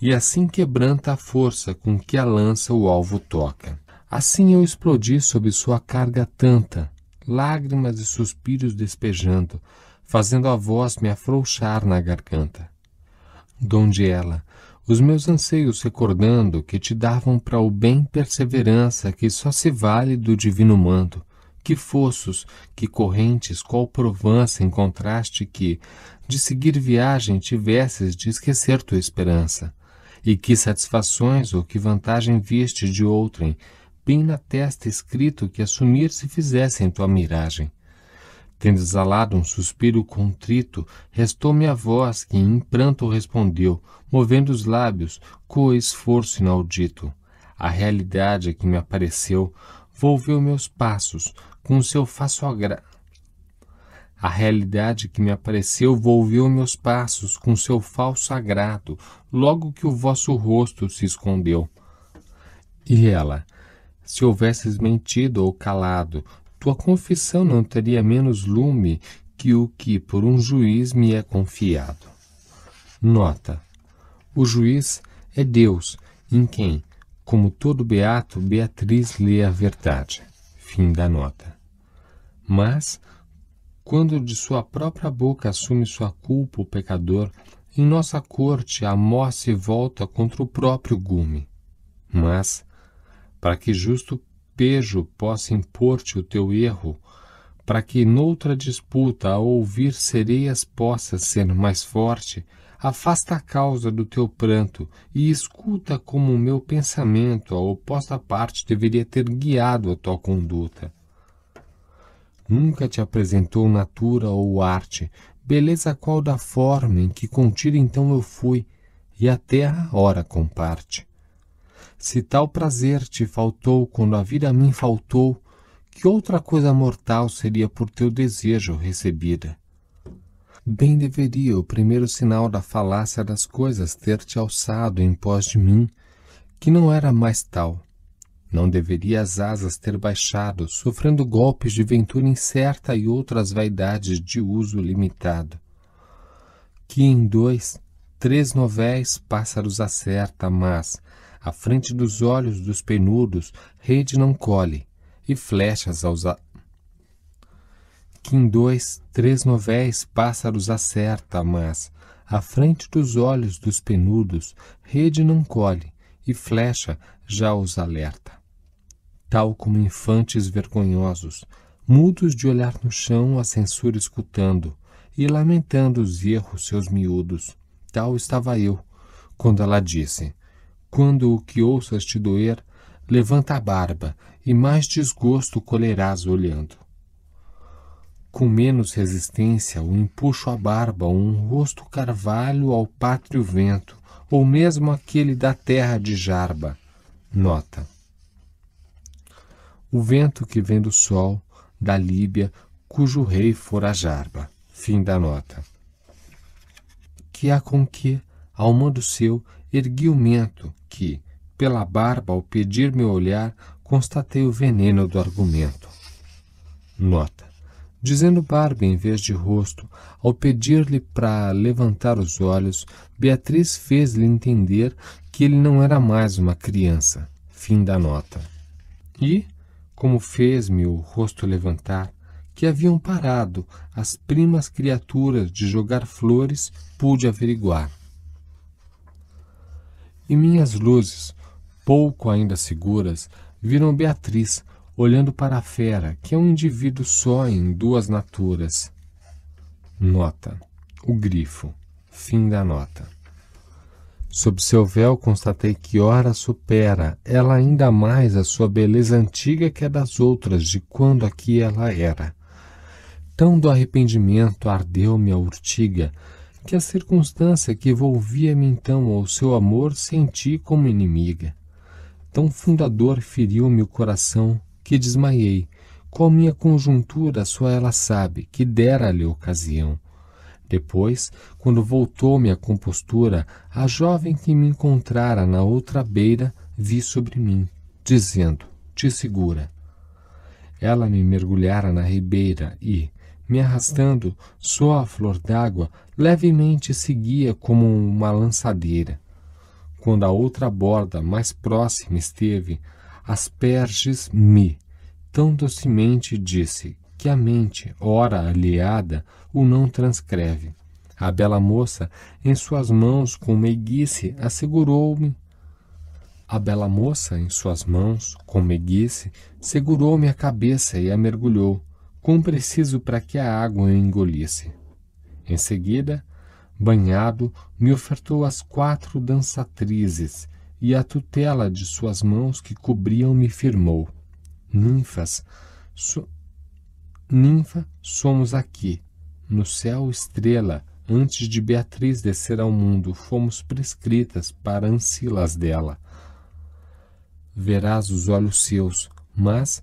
Speaker 1: e assim quebranta a força com que a lança o alvo toca. Assim eu explodi sob sua carga tanta, lágrimas e suspiros despejando, fazendo a voz me afrouxar na garganta. Donde ela, os meus anseios recordando que te davam para o bem perseverança que só se vale do divino manto, que fossos, que correntes, qual provança encontraste que, de seguir viagem, tivesses de esquecer tua esperança? E que satisfações ou que vantagem viste de outrem, bem na testa escrito que assumir se fizesse em tua miragem? Tendo exalado um suspiro contrito, restou-me a voz que em pranto respondeu, movendo os lábios, com esforço inaudito. A realidade que me apareceu volveu meus passos, com seu faço agra... A realidade que me apareceu volveu meus passos com seu falso agrado, logo que o vosso rosto se escondeu. E ela, se houvesses mentido ou calado, tua confissão não teria menos lume que o que por um juiz me é confiado. Nota: o juiz é Deus, em quem, como todo beato, Beatriz lê a verdade. Fim da nota. Mas, quando de sua própria boca assume sua culpa o pecador, em nossa corte a morte se volta contra o próprio gume. Mas, para que justo pejo possa impor-te o teu erro, para que noutra disputa a ouvir sereias possas ser mais forte, afasta a causa do teu pranto e escuta como o meu pensamento, a oposta parte, deveria ter guiado a tua conduta. Nunca te apresentou natura ou arte, beleza qual da forma em que contida então eu fui, e a terra ora comparte. Se tal prazer te faltou quando a vida a mim faltou, que outra coisa mortal seria por teu desejo recebida? Bem deveria o primeiro sinal da falácia das coisas ter-te alçado em pós de mim, que não era mais tal. Não deveria as asas ter baixado, sofrendo golpes de ventura incerta e outras vaidades de uso limitado. Que em dois, três novéis pássaros acerta, mas, à frente dos olhos dos penudos, rede não colhe, e flechas aos a... Que em dois, três novéis pássaros acerta, mas, à frente dos olhos dos penudos, rede não colhe, e flecha já os alerta. Tal como infantes vergonhosos, mudos de olhar no chão, a censura escutando, e lamentando os erros seus miúdos, tal estava eu, quando ela disse: quando o que ouças te doer, levanta a barba, e mais desgosto colherás olhando. Com menos resistência, o empuxo à barba, um rosto carvalho ao pátrio vento, ou mesmo aquele da terra de Jarba. Nota. O vento que vem do sol, da Líbia, cujo rei fora Jarba. Fim da nota. Que há com que, ao modo seu, ergui o mento que, pela barba, ao pedir meu olhar, constatei o veneno do argumento. Nota. Dizendo barba em vez de rosto, ao pedir-lhe para levantar os olhos, Beatriz fez-lhe entender que ele não era mais uma criança. Fim da nota. E, como fez-me o rosto levantar, que haviam parado as primas criaturas de jogar flores, pude averiguar e minhas luzes, pouco ainda seguras, viram Beatriz olhando para a fera, que é um indivíduo só em duas naturas. Nota. O grifo. Fim da nota. Sob seu véu constatei que ora supera ela ainda mais a sua beleza antiga que a das outras de quando aqui ela era. Tão do arrependimento ardeu-me a urtiga que a circunstância que volvia-me então ao seu amor senti como inimiga. Tão fundador feriu-me o coração que desmaiei, qual minha conjuntura só ela sabe, que dera-lhe ocasião. Depois, quando voltou-me a compostura, a jovem que me encontrara na outra beira vi sobre mim, dizendo: Te segura. Ela me mergulhara na ribeira e, me arrastando, só a flor d'água levemente seguia como uma lançadeira. Quando a outra borda mais próxima esteve, asperges me, tão docemente disse que a mente, ora aliada, o não transcreve. A bela moça, em suas mãos, com meiguice, assegurou-me. A bela moça, em suas mãos, com meiguice, segurou-me a cabeça e a mergulhou quão preciso para que a água o engolisse. Em seguida, banhado, me ofertou as quatro dançatrizes e a tutela de suas mãos que cobriam me firmou. Ninfas, so... ninfa somos aqui, no céu estrela, antes de Beatriz descer ao mundo, fomos prescritas para ancilas dela. Verás os olhos seus, mas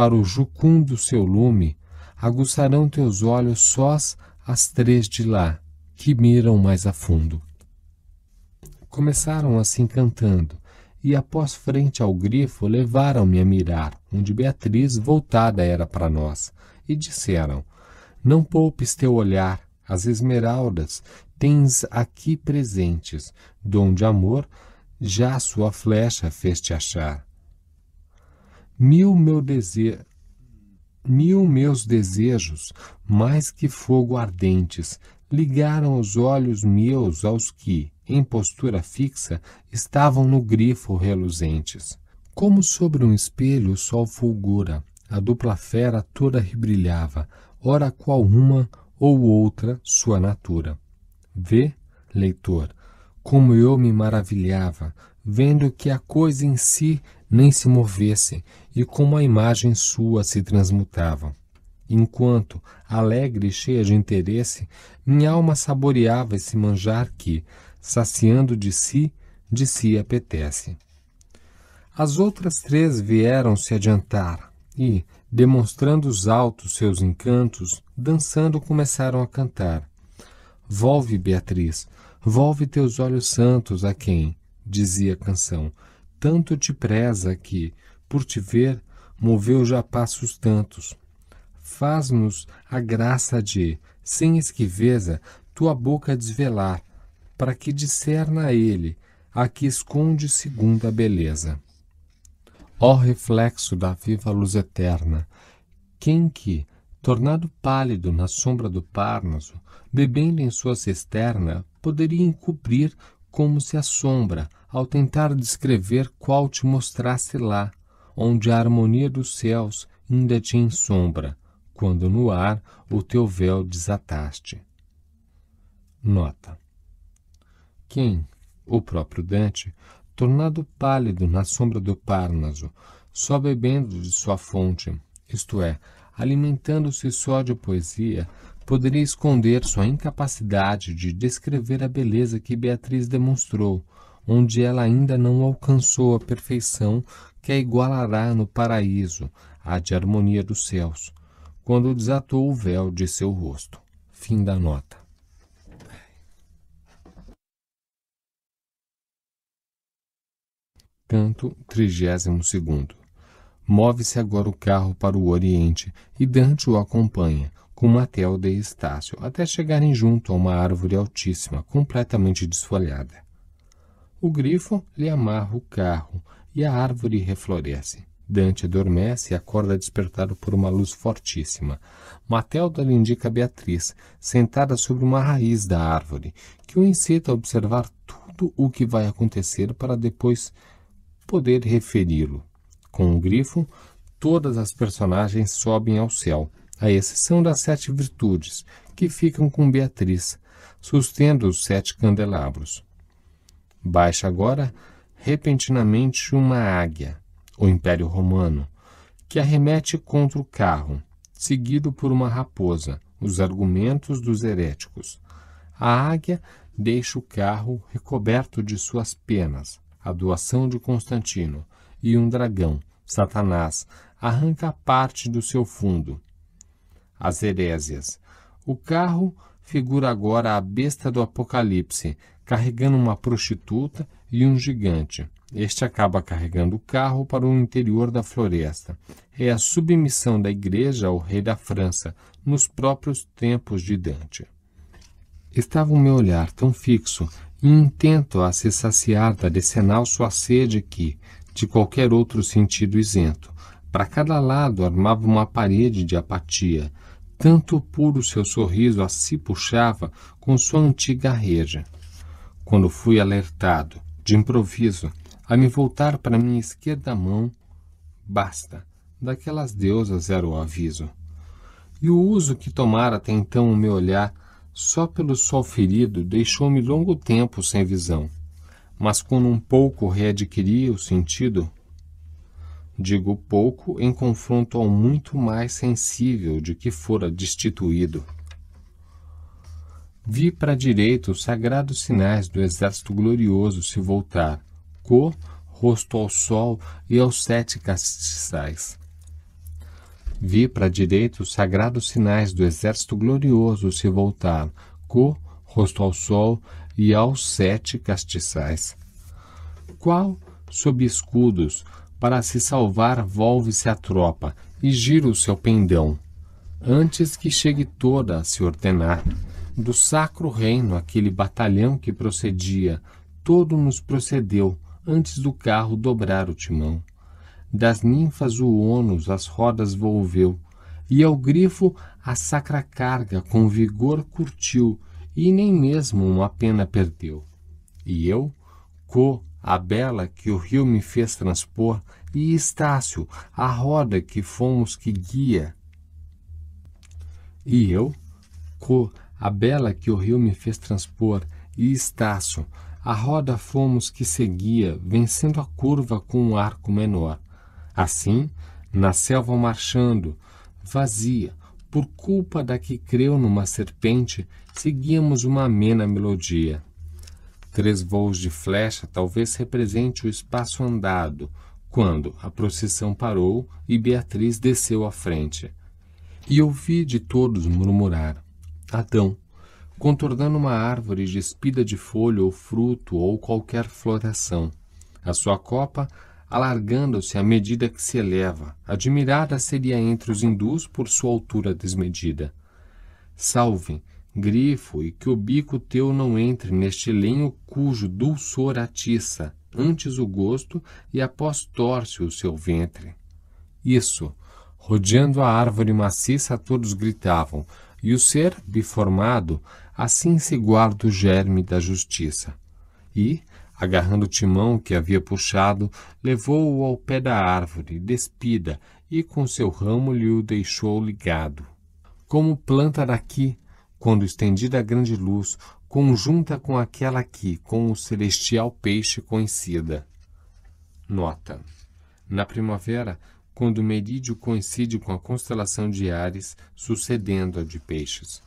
Speaker 1: para o jucundo seu lume, aguçarão teus olhos sós as três de lá, que miram mais a fundo. Começaram assim cantando, e após frente ao grifo levaram-me a mirar, onde Beatriz voltada era para nós, e disseram, Não poupes teu olhar, as esmeraldas tens aqui presentes, donde amor já sua flecha fez-te achar mil meu mil meus desejos, mais que fogo ardentes, ligaram os olhos meus aos que, em postura fixa, estavam no grifo reluzentes. Como sobre um espelho o sol fulgura, a dupla fera toda rebrilhava, ora qual uma ou outra sua natura. Vê, leitor, como eu me maravilhava, vendo que a coisa em si nem se movesse, e como a imagem sua se transmutava, Enquanto, alegre e cheia de interesse, minha alma saboreava esse manjar que, saciando de si, de si apetece. As outras três vieram se adiantar e, demonstrando os altos seus encantos, dançando começaram a cantar. Volve, Beatriz, volve teus olhos santos a quem, dizia a canção, tanto te preza que, por te ver, moveu já passos tantos. Faz-nos a graça de, sem esquiveza, tua boca desvelar, para que discerna a ele a que esconde segunda beleza. Ó reflexo da viva luz eterna, quem que, tornado pálido na sombra do Parnaso, bebendo em sua cisterna, poderia encobrir como se a sombra, ao tentar descrever qual te mostrasse lá, onde a harmonia dos céus ainda te ensombra, quando no ar o teu véu desataste. Nota: Quem, o próprio Dante, tornado pálido na sombra do Parnaso, só bebendo de sua fonte, isto é, alimentando-se só de poesia, poderia esconder sua incapacidade de descrever a beleza que Beatriz demonstrou, onde ela ainda não alcançou a perfeição que a igualará no paraíso a de harmonia dos céus, quando desatou o véu de seu rosto. Fim da nota. Canto 32. Move-se agora o carro para o oriente e Dante o acompanha, com Matel de Estácio, até chegarem junto a uma árvore altíssima, completamente desfolhada. O grifo lhe amarra o carro e a árvore refloresce. Dante adormece e acorda despertado por uma luz fortíssima. Matelda lhe indica Beatriz, sentada sobre uma raiz da árvore, que o incita a observar tudo o que vai acontecer para depois poder referi-lo. Com o um grifo, todas as personagens sobem ao céu, à exceção das sete virtudes, que ficam com Beatriz, sustendo os sete candelabros. Baixa agora repentinamente uma águia, o Império Romano, que arremete contra o carro, seguido por uma raposa, os argumentos dos heréticos. A águia deixa o carro recoberto de suas penas, a doação de Constantino, e um dragão, Satanás, arranca parte do seu fundo. As herésias. O carro figura agora a besta do Apocalipse, carregando uma prostituta e um gigante. Este acaba carregando o carro para o interior da floresta. É a submissão da igreja ao rei da França, nos próprios tempos de Dante. Estava o meu olhar tão fixo e intento a se saciar da decenal sua sede que, de qualquer outro sentido isento, para cada lado armava uma parede de apatia, tanto puro seu sorriso a si puxava com sua antiga reja quando fui alertado, de improviso, a me voltar para minha esquerda mão, basta, daquelas deusas era o aviso. E o uso que tomara até então o meu olhar, só pelo sol ferido, deixou-me longo tempo sem visão. Mas quando um pouco readquiri o sentido, digo pouco em confronto ao muito mais sensível de que fora destituído. Vi para a direita os sagrados sinais do exército glorioso se voltar, cor, rosto ao sol e aos sete castiçais. Vi para a direita os sagrados sinais do exército glorioso se voltar, cor, rosto ao sol e aos sete castiçais. Qual, sob escudos, para se salvar, volve-se a tropa e gira o seu pendão, antes que chegue toda a se ordenar do Sacro Reino, aquele batalhão que procedia, todo nos procedeu, antes do carro dobrar o timão. Das ninfas o ônus as rodas volveu, e ao grifo a sacra carga com vigor curtiu, e nem mesmo uma pena perdeu. E eu, co, a bela que o rio me fez transpor, e Estácio, a roda que fomos que guia. E eu, co, a bela que o rio me fez transpor, e Estácio, a roda fomos que seguia, vencendo a curva com um arco menor. Assim, na selva marchando, vazia, por culpa da que creu numa serpente, seguíamos uma amena melodia. Três voos de flecha talvez represente o espaço andado, quando a procissão parou e Beatriz desceu à frente. E ouvi de todos murmurar: Adão, contornando uma árvore despida de folha ou fruto ou qualquer floração, a sua copa alargando-se à medida que se eleva, admirada seria entre os hindus por sua altura desmedida. Salve, grifo, e que o bico teu não entre neste lenho cujo dulçor atiça, antes o gosto e após torce o seu ventre. Isso, rodeando a árvore maciça, todos gritavam, e o ser biformado assim se guarda o germe da justiça. E, agarrando o timão que havia puxado, levou-o ao pé da árvore, despida, e com seu ramo lhe o deixou ligado. Como planta daqui, quando estendida a grande luz, conjunta com aquela que, com o celestial peixe conhecida. Nota: Na primavera, quando o merídio coincide com a constelação de Ares, sucedendo a de Peixes.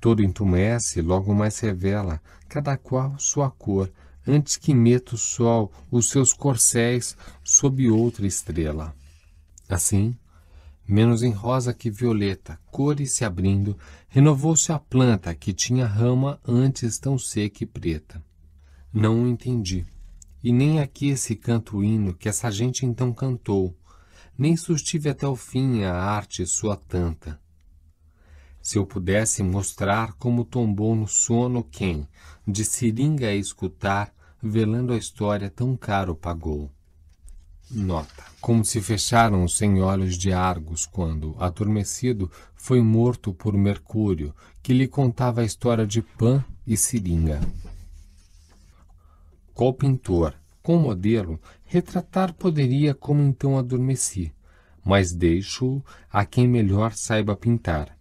Speaker 1: Todo entumece, logo mais revela, cada qual sua cor, antes que meta o sol os seus corcéis sob outra estrela. Assim, menos em rosa que violeta, cores se abrindo, renovou-se a planta que tinha rama antes tão seca e preta. Não o entendi, e nem aqui esse canto hino que essa gente então cantou, nem sustive até o fim a arte sua tanta. Se eu pudesse mostrar como tombou no sono quem, de seringa a escutar, velando a história tão caro pagou. Nota. Como se fecharam os senhores de Argos quando, adormecido, foi morto por Mercúrio, que lhe contava a história de Pan e Seringa. Qual pintor, com modelo, Retratar poderia como então adormeci, mas deixo-o a quem melhor saiba pintar.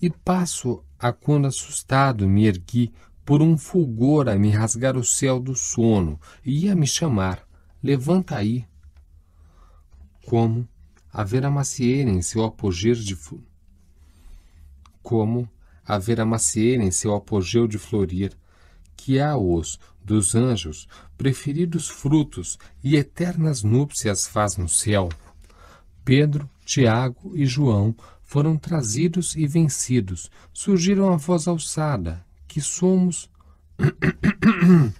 Speaker 1: E passo a quando assustado me ergui por um fulgor a me rasgar o céu do sono e a me chamar, levanta aí. Como a ver a macieira em seu apogeu de fu... como a ver a macieira em seu apogeu de florir, que há os dos anjos, preferidos frutos e eternas núpcias faz no céu. Pedro, Tiago e João foram trazidos e vencidos, surgiram a voz alçada, que somos. <coughs>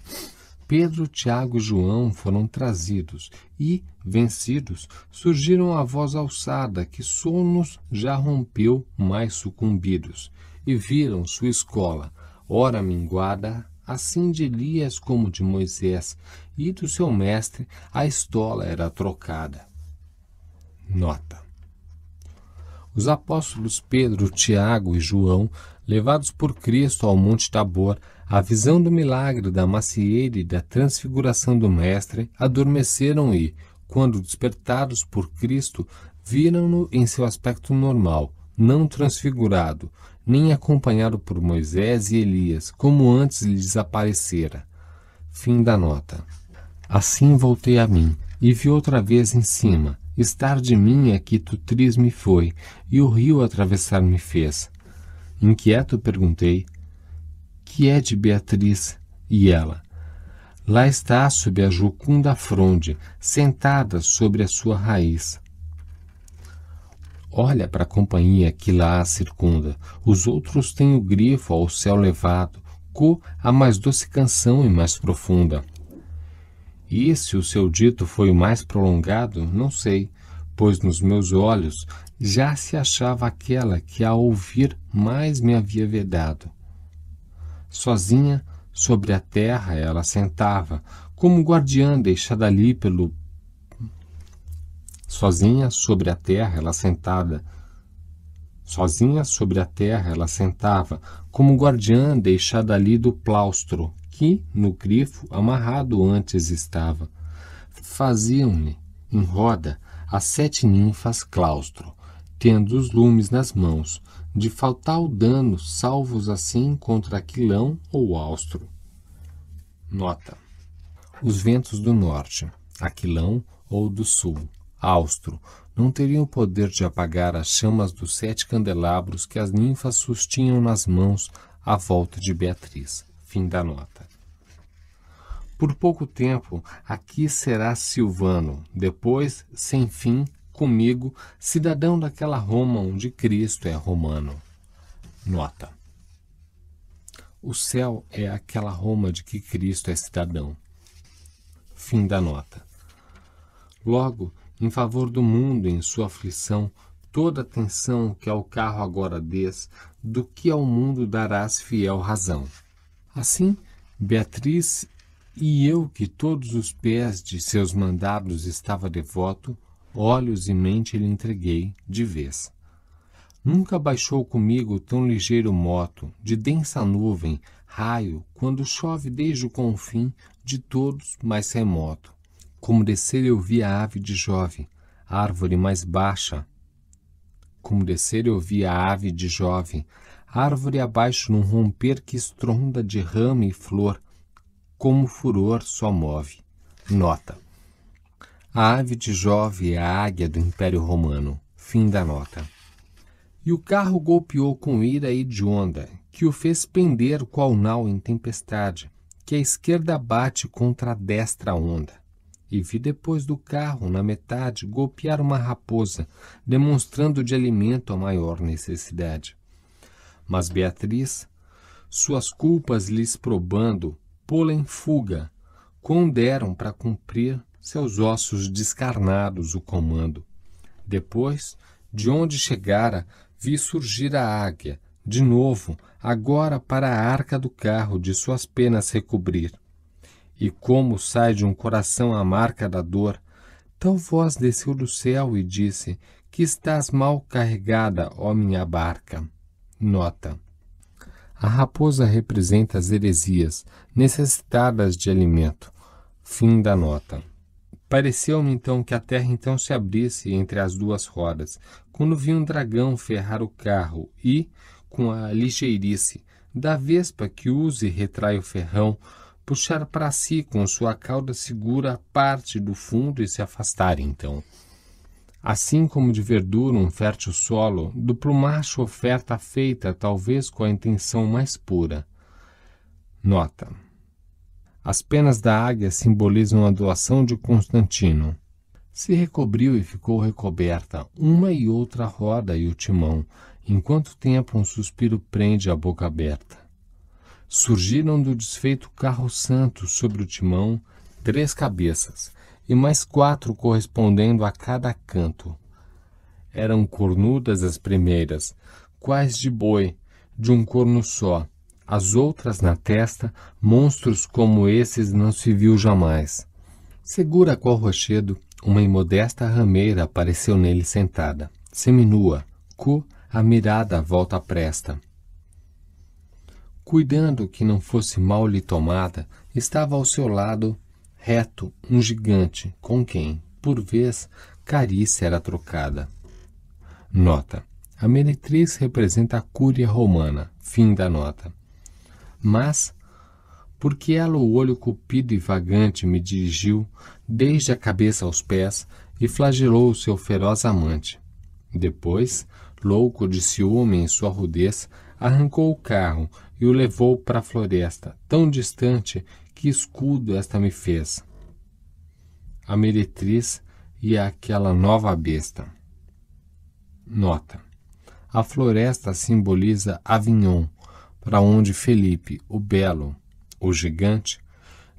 Speaker 1: Pedro, Tiago e João foram trazidos e, vencidos, surgiram a voz alçada que somos já rompeu mais sucumbidos, e viram sua escola, ora minguada, assim de Elias como de Moisés e do seu mestre, a estola era trocada. Nota: Os apóstolos Pedro, Tiago e João, levados por Cristo ao Monte Tabor, a visão do milagre da macieira e da transfiguração do Mestre, adormeceram e, quando despertados por Cristo, viram-no em seu aspecto normal, não transfigurado, nem acompanhado por Moisés e Elias, como antes lhes aparecera. Fim da nota. Assim voltei a mim, e vi outra vez em cima, estar de mim é que tu tris me foi, e o rio atravessar me fez. Inquieto perguntei, que é de Beatriz? E ela, lá está sob a jucunda fronde, sentada sobre a sua raiz. Olha para a companhia que lá a circunda. Os outros têm o grifo ao céu levado, co a mais doce canção e mais profunda. E se o seu dito foi o mais prolongado, não sei, pois nos meus olhos já se achava aquela que a ouvir mais me havia vedado. Sozinha, sobre a terra ela sentava, como guardiã deixada ali pelo sozinha sobre a terra ela sentada. Sozinha sobre a terra ela sentava, como guardiã deixada ali do plaustro, que, no grifo, amarrado antes estava. Faziam-lhe, em roda, as sete ninfas claustro, tendo os lumes nas mãos, de faltar o dano, salvos assim contra Aquilão ou Austro. Nota: Os ventos do norte, Aquilão ou do sul austro, não teriam o poder de apagar as chamas dos sete candelabros que as ninfas sustinham nas mãos à volta de Beatriz. Fim da nota. Por pouco tempo, aqui será Silvano, depois, sem fim, comigo, cidadão daquela Roma onde Cristo é romano. Nota. O céu é aquela Roma de que Cristo é cidadão. Fim da nota. Logo, em favor do mundo em sua aflição, toda atenção que ao carro agora des, do que ao mundo darás fiel razão. Assim, Beatriz e eu, que todos os pés de seus mandados estava devoto, olhos e mente lhe entreguei de vez. Nunca baixou comigo tão ligeiro moto, de densa nuvem, raio, quando chove desde o confim de todos mais remoto. Como descer eu vi a ave de Jove, árvore mais baixa. Como descer eu vi a ave de Jove, árvore abaixo num romper que estronda de rama e flor, como furor só move. Nota. A ave de Jove é a águia do Império Romano. Fim da nota. E o carro golpeou com ira hedionda, que o fez pender qual nau em tempestade, que a esquerda bate contra a destra onda e vi depois do carro, na metade, golpear uma raposa, demonstrando de alimento a maior necessidade. Mas Beatriz, suas culpas lhes probando, pô-la em fuga, quão deram para cumprir seus ossos descarnados o comando. Depois, de onde chegara, vi surgir a águia, de novo, agora para a arca do carro de suas penas recobrir. E como sai de um coração a marca da dor, tal voz desceu do céu e disse: Que estás mal carregada, ó minha barca. Nota: A raposa representa as heresias, necessitadas de alimento. Fim da nota. Pareceu-me então que a terra então se abrisse entre as duas rodas, quando vi um dragão ferrar o carro e, com a ligeirice da vespa que use e retrai o ferrão, puxar para si com sua cauda segura parte do fundo e se afastar então. Assim como de verdura um fértil solo, do plumacho oferta feita talvez com a intenção mais pura. Nota. As penas da águia simbolizam a doação de Constantino. Se recobriu e ficou recoberta, uma e outra roda e o timão, enquanto o tempo um suspiro prende a boca aberta surgiram do desfeito carro santo sobre o timão três cabeças e mais quatro correspondendo a cada canto. Eram cornudas as primeiras, quais de boi, de um corno só. As outras na testa, monstros como esses não se viu jamais. Segura qual rochedo, uma imodesta rameira apareceu nele sentada, seminua, cu a mirada volta presta. Cuidando que não fosse mal lhe tomada, estava ao seu lado, reto, um gigante, com quem, por vez, carícia era trocada. Nota. A meretriz representa a cúria romana. Fim da nota. Mas, porque ela o olho cupido e vagante me dirigiu, desde a cabeça aos pés, e flagelou o seu feroz amante. Depois, louco de ciúme em sua rudez, arrancou o carro e o levou para a floresta, tão distante que escudo esta me fez. A meretriz e aquela nova besta. Nota: A floresta simboliza Avignon, para onde Felipe, o Belo, o gigante,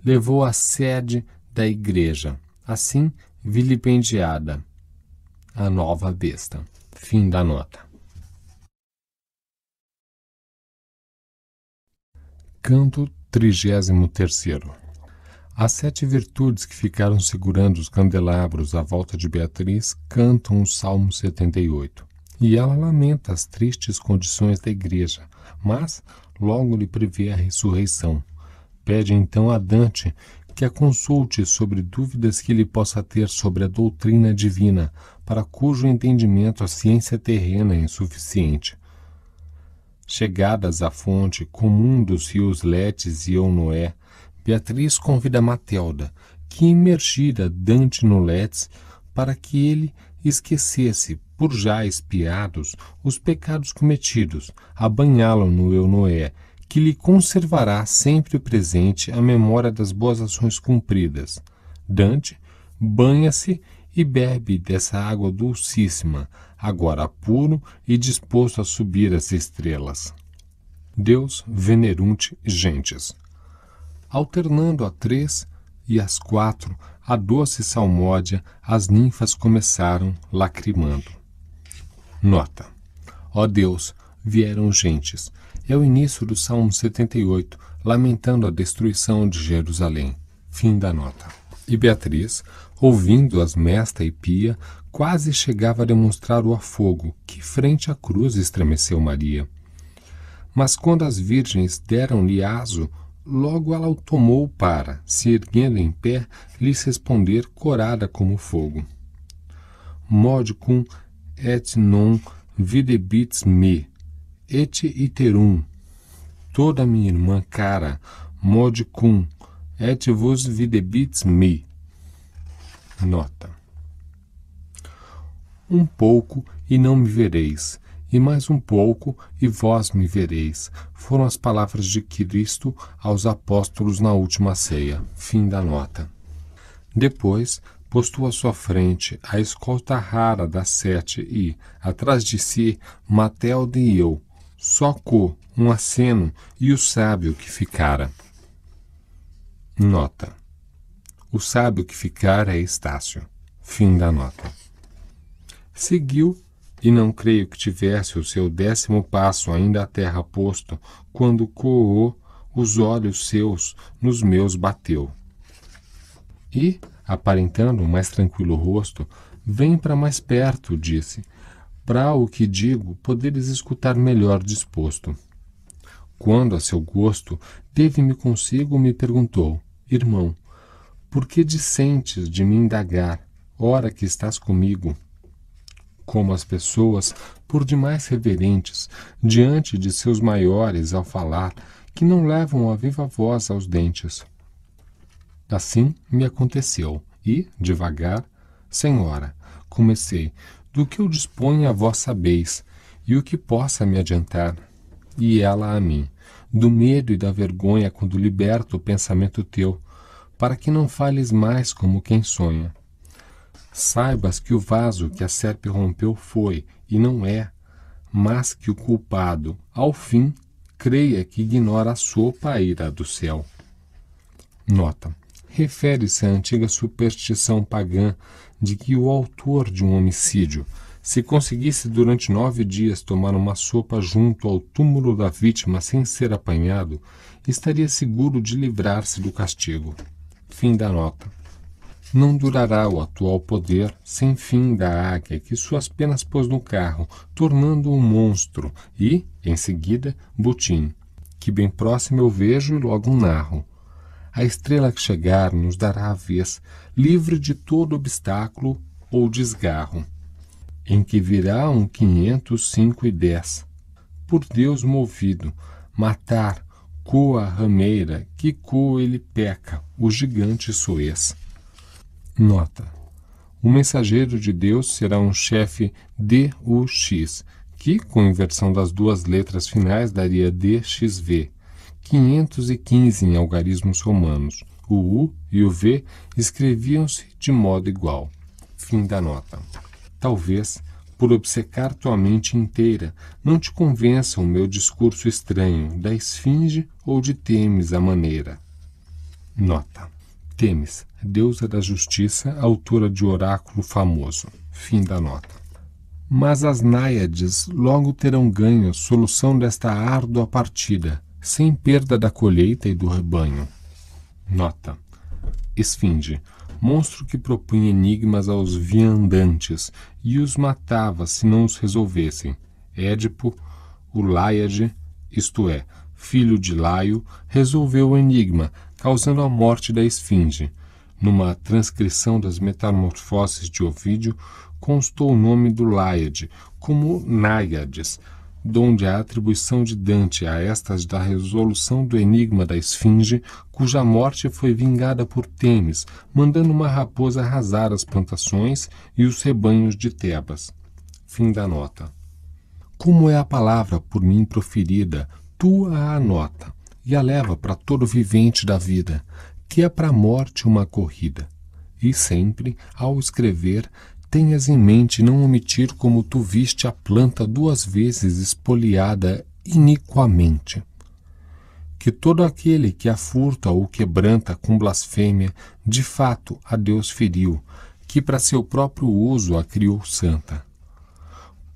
Speaker 1: levou a sede da igreja, assim vilipendiada, a nova besta. Fim da nota. Canto 33 As sete virtudes que ficaram segurando os candelabros à volta de Beatriz cantam o Salmo 78. E ela lamenta as tristes condições da igreja, mas logo lhe prevê a ressurreição. Pede então a Dante que a consulte sobre dúvidas que ele possa ter sobre a doutrina divina, para cujo entendimento a ciência terrena é insuficiente. Chegadas à fonte comum dos rios Letes e Eunoé, Beatriz convida Matelda, que imergira Dante no Letes, para que ele esquecesse, por já espiados, os pecados cometidos, a banhá-lo no Eunoé, que lhe conservará sempre presente a memória das boas ações cumpridas. Dante banha-se e bebe dessa água dulcíssima, agora puro e disposto a subir as estrelas. Deus venerunt gentes. Alternando a três e as quatro, a doce salmódia, as ninfas começaram lacrimando. Nota. Ó Deus, vieram gentes. É o início do Salmo 78, lamentando a destruição de Jerusalém. Fim da nota. E Beatriz, ouvindo as mesta e pia, quase chegava a demonstrar o afogo que, frente à cruz, estremeceu Maria. Mas quando as virgens deram-lhe aso, logo ela o tomou para, se erguendo em pé, lhes responder corada como fogo. Modicum et non videbits me, et iterum. Toda minha irmã cara, modicum et vos videbits me. Nota um pouco e não me vereis, e mais um pouco e vós me vereis. Foram as palavras de Cristo aos apóstolos na última ceia. Fim da nota. Depois, postou à sua frente a escolta rara das sete e, atrás de si, Matelde e eu, Co, um aceno e o sábio que ficara. Nota. O sábio que ficara é Estácio. Fim da nota seguiu, e não creio que tivesse o seu décimo passo ainda à terra posto, quando Coô os olhos seus nos meus bateu. E, aparentando um mais tranquilo rosto, vem para mais perto, disse, para o que digo poderes escutar melhor disposto. Quando, a seu gosto, teve-me consigo, me perguntou, irmão, por que dissentes de me indagar, ora que estás comigo? como as pessoas, por demais reverentes, diante de seus maiores ao falar, que não levam a viva voz aos dentes. Assim me aconteceu, e, devagar, Senhora, comecei, do que eu disponho a vós sabeis, e o que possa me adiantar, e ela a mim, do medo e da vergonha quando liberto o pensamento teu, para que não fales mais como quem sonha. Saibas que o vaso que a serpe rompeu foi, e não é, mas que o culpado, ao fim, creia que ignora a sopa a ira do céu. Nota. Refere-se à antiga superstição pagã de que o autor de um homicídio, se conseguisse durante nove dias tomar uma sopa junto ao túmulo da vítima sem ser apanhado, estaria seguro de livrar-se do castigo. Fim da nota. Não durará o atual poder sem fim da águia que suas penas pôs no carro, tornando-o um monstro, e, em seguida, Butim, que bem próximo eu vejo e logo narro. A estrela que chegar nos dará a vez, livre de todo obstáculo ou desgarro, em que virá um quinhentos cinco e dez. Por Deus movido, matar, coa a rameira, que coa ele peca, o gigante soez. Nota: O mensageiro de Deus será um chefe DUX, que, com inversão das duas letras finais, daria DXV, 515 em algarismos romanos. O U e o V escreviam-se de modo igual. Fim da nota. Talvez, por obcecar tua mente inteira, não te convença o meu discurso estranho da esfinge ou de Temes a maneira. Nota. Artemis, deusa da justiça, autora de oráculo famoso. Fim da nota. Mas as náiades logo terão ganho solução desta árdua partida, sem perda da colheita e do rebanho. Nota. Esfinge monstro que propunha enigmas aos viandantes e os matava se não os resolvessem. Édipo, o Láiade, isto é, filho de Laio, resolveu o enigma, causando a morte da esfinge. Numa transcrição das Metamorfoses de Ovídio, constou o nome do Láide como Naiades, donde a atribuição de Dante a estas da resolução do enigma da esfinge, cuja morte foi vingada por Temis, mandando uma raposa arrasar as plantações e os rebanhos de Tebas. Fim da nota. Como é a palavra por mim proferida, tu a anota e a leva para todo vivente da vida, que é para a morte uma corrida. E sempre, ao escrever, tenhas em mente não omitir como tu viste a planta duas vezes espoliada iniquamente. Que todo aquele que a furta ou quebranta com blasfêmia, de fato a Deus feriu, que para seu próprio uso a criou santa.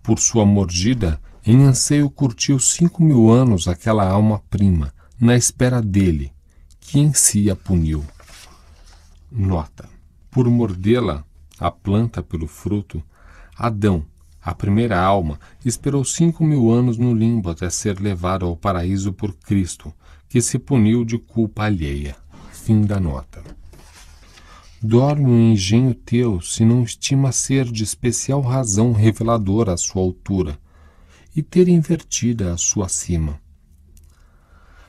Speaker 1: Por sua mordida, em anseio curtiu cinco mil anos aquela alma prima, na espera dele, que em si a puniu. Nota: por mordê-la, a planta pelo fruto, Adão, a primeira alma, esperou cinco mil anos no limbo até ser levado ao paraíso por Cristo, que se puniu de culpa alheia. Fim da nota. Dorme o engenho teu se não estima ser de especial razão reveladora a sua altura e ter invertida a sua cima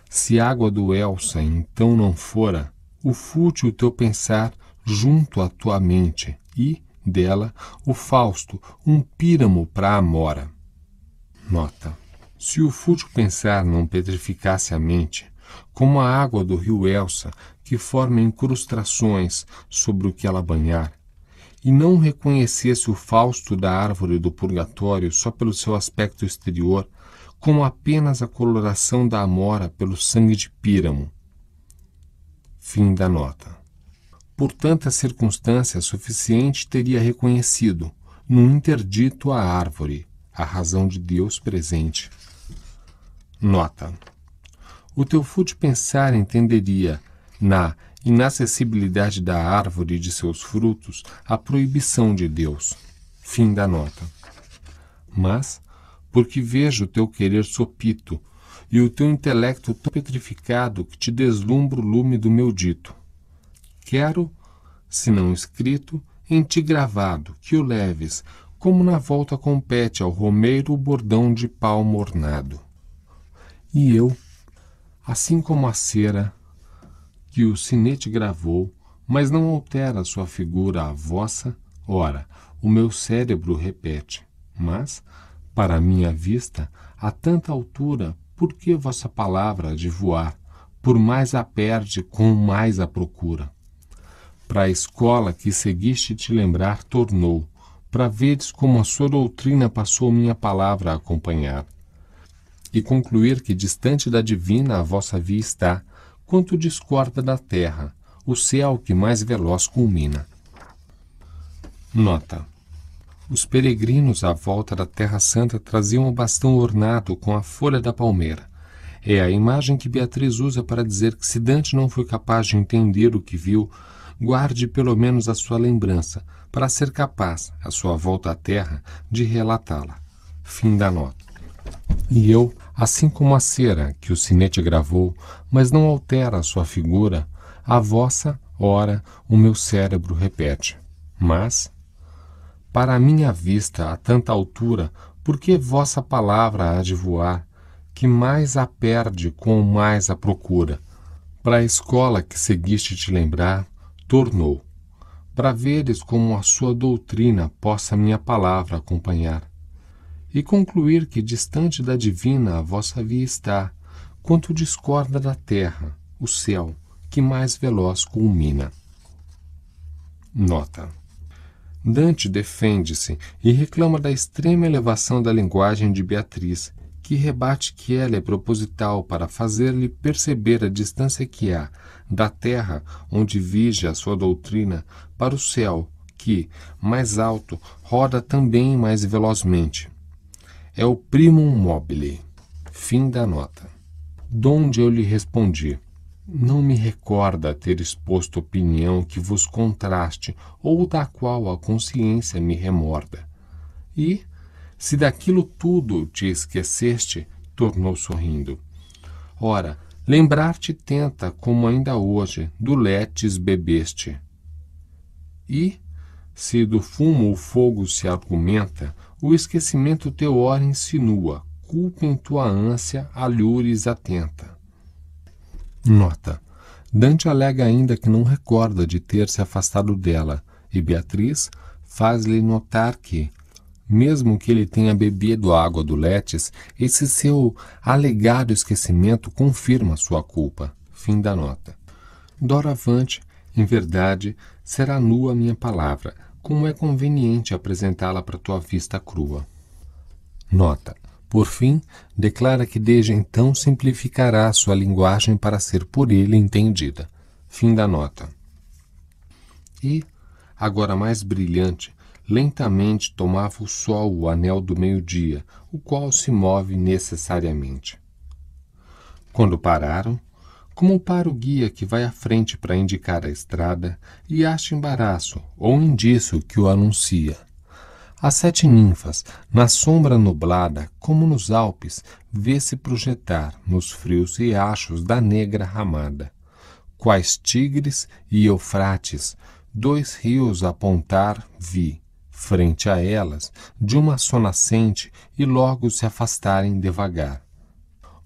Speaker 1: se água do Elsa então não fora, o fútil teu pensar junto à tua mente, e, dela, o Fausto, um píramo para a mora. Nota. Se o fútil pensar não petrificasse a mente, como a água do rio Elsa, que forma incrustações sobre o que ela banhar, e não reconhecesse o Fausto da árvore do purgatório só pelo seu aspecto exterior, como apenas a coloração da amora pelo sangue de Píramo. Fim da nota. Por tanta circunstância suficiente teria reconhecido, num interdito à árvore, a razão de Deus presente. Nota. O teu de pensar entenderia, na inacessibilidade da árvore e de seus frutos, a proibição de Deus. Fim da nota. Mas, porque vejo o teu querer sopito e o teu intelecto tão petrificado que te deslumbra o lume do meu dito. Quero, se não escrito, em ti gravado, que o leves, como na volta compete ao romeiro o bordão de pau mornado. E eu, assim como a cera que o sinete gravou, mas não altera sua figura à vossa, ora, o meu cérebro repete, mas para minha vista, a tanta altura, por que vossa palavra de voar? Por mais a perde, com mais a procura. Para a escola que seguiste te lembrar, tornou, para veres como a sua doutrina passou minha palavra a acompanhar. E concluir que distante da divina a vossa via está, quanto discorda da terra, o céu que mais veloz culmina. Nota. Os peregrinos à volta da Terra Santa traziam o um bastão ornado com a folha da palmeira. É a imagem que Beatriz usa para dizer que se Dante não foi capaz de entender o que viu, guarde pelo menos a sua lembrança, para ser capaz, à sua volta à Terra, de relatá-la. Fim da nota. E eu, assim como a cera que o sinete gravou, mas não altera a sua figura, a vossa, ora, o meu cérebro repete. Mas, para a minha vista, a tanta altura, por que vossa palavra há de voar, que mais a perde com mais a procura? Para a escola que seguiste te lembrar, tornou, para veres como a sua doutrina possa minha palavra acompanhar. E concluir que distante da divina a vossa via está, quanto discorda da terra, o céu, que mais veloz culmina. Nota. Dante defende-se e reclama da extrema elevação da linguagem de Beatriz, que rebate que ela é proposital para fazer-lhe perceber a distância que há da terra onde vige a sua doutrina para o céu, que, mais alto, roda também mais velozmente. É o primum mobile. Fim da nota. Donde eu lhe respondi não me recorda ter exposto opinião que vos contraste ou da qual a consciência me remorda. E, se daquilo tudo te esqueceste, tornou sorrindo. Ora, lembrar-te tenta como ainda hoje do letes bebeste. E, se do fumo o fogo se argumenta, o esquecimento teu ora insinua, culpa em tua ânsia, alhures atenta. Nota: Dante alega ainda que não recorda de ter se afastado dela, e Beatriz faz-lhe notar que, mesmo que ele tenha bebido a água do Letes, esse seu alegado esquecimento confirma sua culpa. Fim da nota. Doravante, em verdade, será nua minha palavra, como é conveniente apresentá-la para tua vista crua. Nota. Por fim, declara que desde então simplificará sua linguagem para ser por ele entendida. Fim da nota. E, agora mais brilhante, lentamente tomava o sol o anel do meio-dia, o qual se move necessariamente. Quando pararam, como para o guia que vai à frente para indicar a estrada e acha embaraço ou indício que o anuncia, as sete ninfas, na sombra nublada, como nos Alpes, vê-se projetar nos frios riachos da negra ramada. Quais Tigres e Eufrates, dois rios apontar, vi, frente a elas, de uma só nascente e logo se afastarem devagar.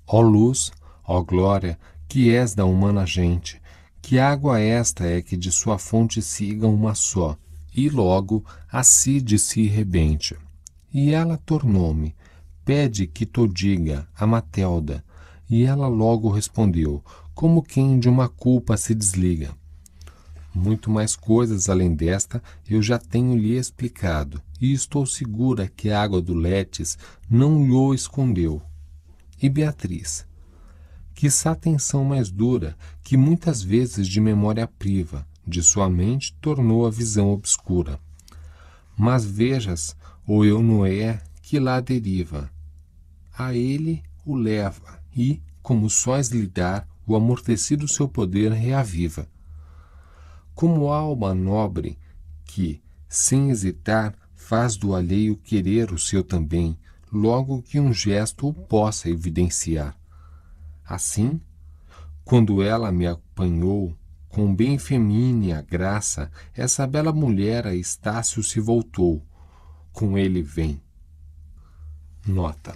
Speaker 1: Ó luz, ó glória, que és da humana gente, que água esta é que de sua fonte siga uma só, e logo Asside se rebente. E ela tornou-me, pede que to diga, a Matelda. E ela logo respondeu, como quem de uma culpa se desliga. Muito mais coisas além desta eu já tenho lhe explicado, e estou segura que a água do Letes não lhe escondeu. E Beatriz? que tensão mais dura, que muitas vezes de memória priva, de sua mente tornou a visão obscura. Mas vejas o eu Noé que lá deriva. A ele o leva e, como sóis lhe dar, o amortecido seu poder reaviva. Como alma nobre que, sem hesitar, faz do alheio querer o seu também, logo que um gesto o possa evidenciar. Assim, quando ela me apanhou, com bem feminina graça, essa bela mulher a Estácio se voltou. Com ele vem. Nota.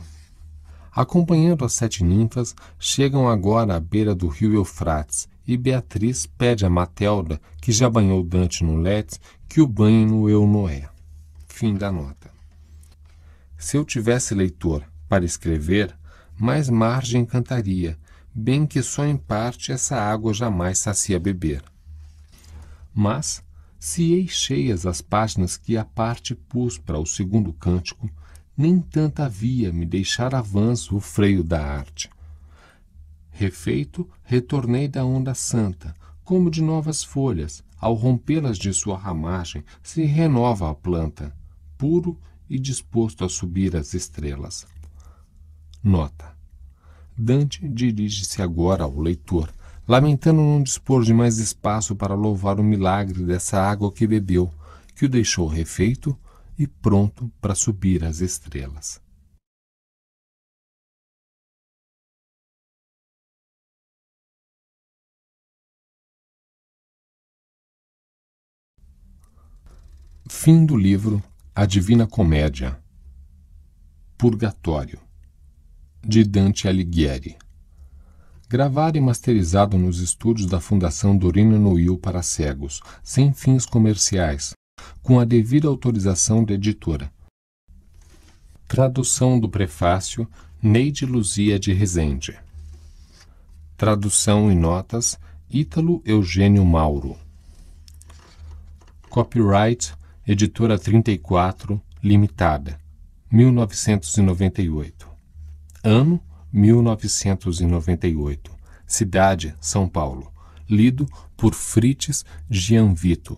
Speaker 1: Acompanhando as sete ninfas, chegam agora à beira do rio Eufrates e Beatriz pede a Matelda, que já banhou Dante no Letes, que o banhe no Eunoé. Fim da nota. Se eu tivesse leitor para escrever, mais margem cantaria, bem que só em parte essa água jamais sacia beber. Mas, se eis cheias as páginas que a parte pus para o segundo cântico, nem tanto havia me deixar avanço o freio da arte. Refeito, retornei da onda santa, como de novas folhas, ao rompê-las de sua ramagem, se renova a planta, puro e disposto a subir as estrelas. Nota Dante dirige-se agora ao leitor, lamentando não dispor de mais espaço para louvar o milagre dessa água que bebeu, que o deixou refeito e pronto para subir às estrelas. Fim do livro A Divina Comédia Purgatório de Dante Alighieri. Gravado e masterizado nos estúdios da Fundação Dorina Noil para cegos, sem fins comerciais, com a devida autorização da editora. Tradução do prefácio Neide Luzia de Rezende. Tradução e notas Ítalo Eugênio Mauro. Copyright Editora 34 Limitada 1998. Ano 1998. Cidade, São Paulo. Lido por Frites
Speaker 2: Gianvito.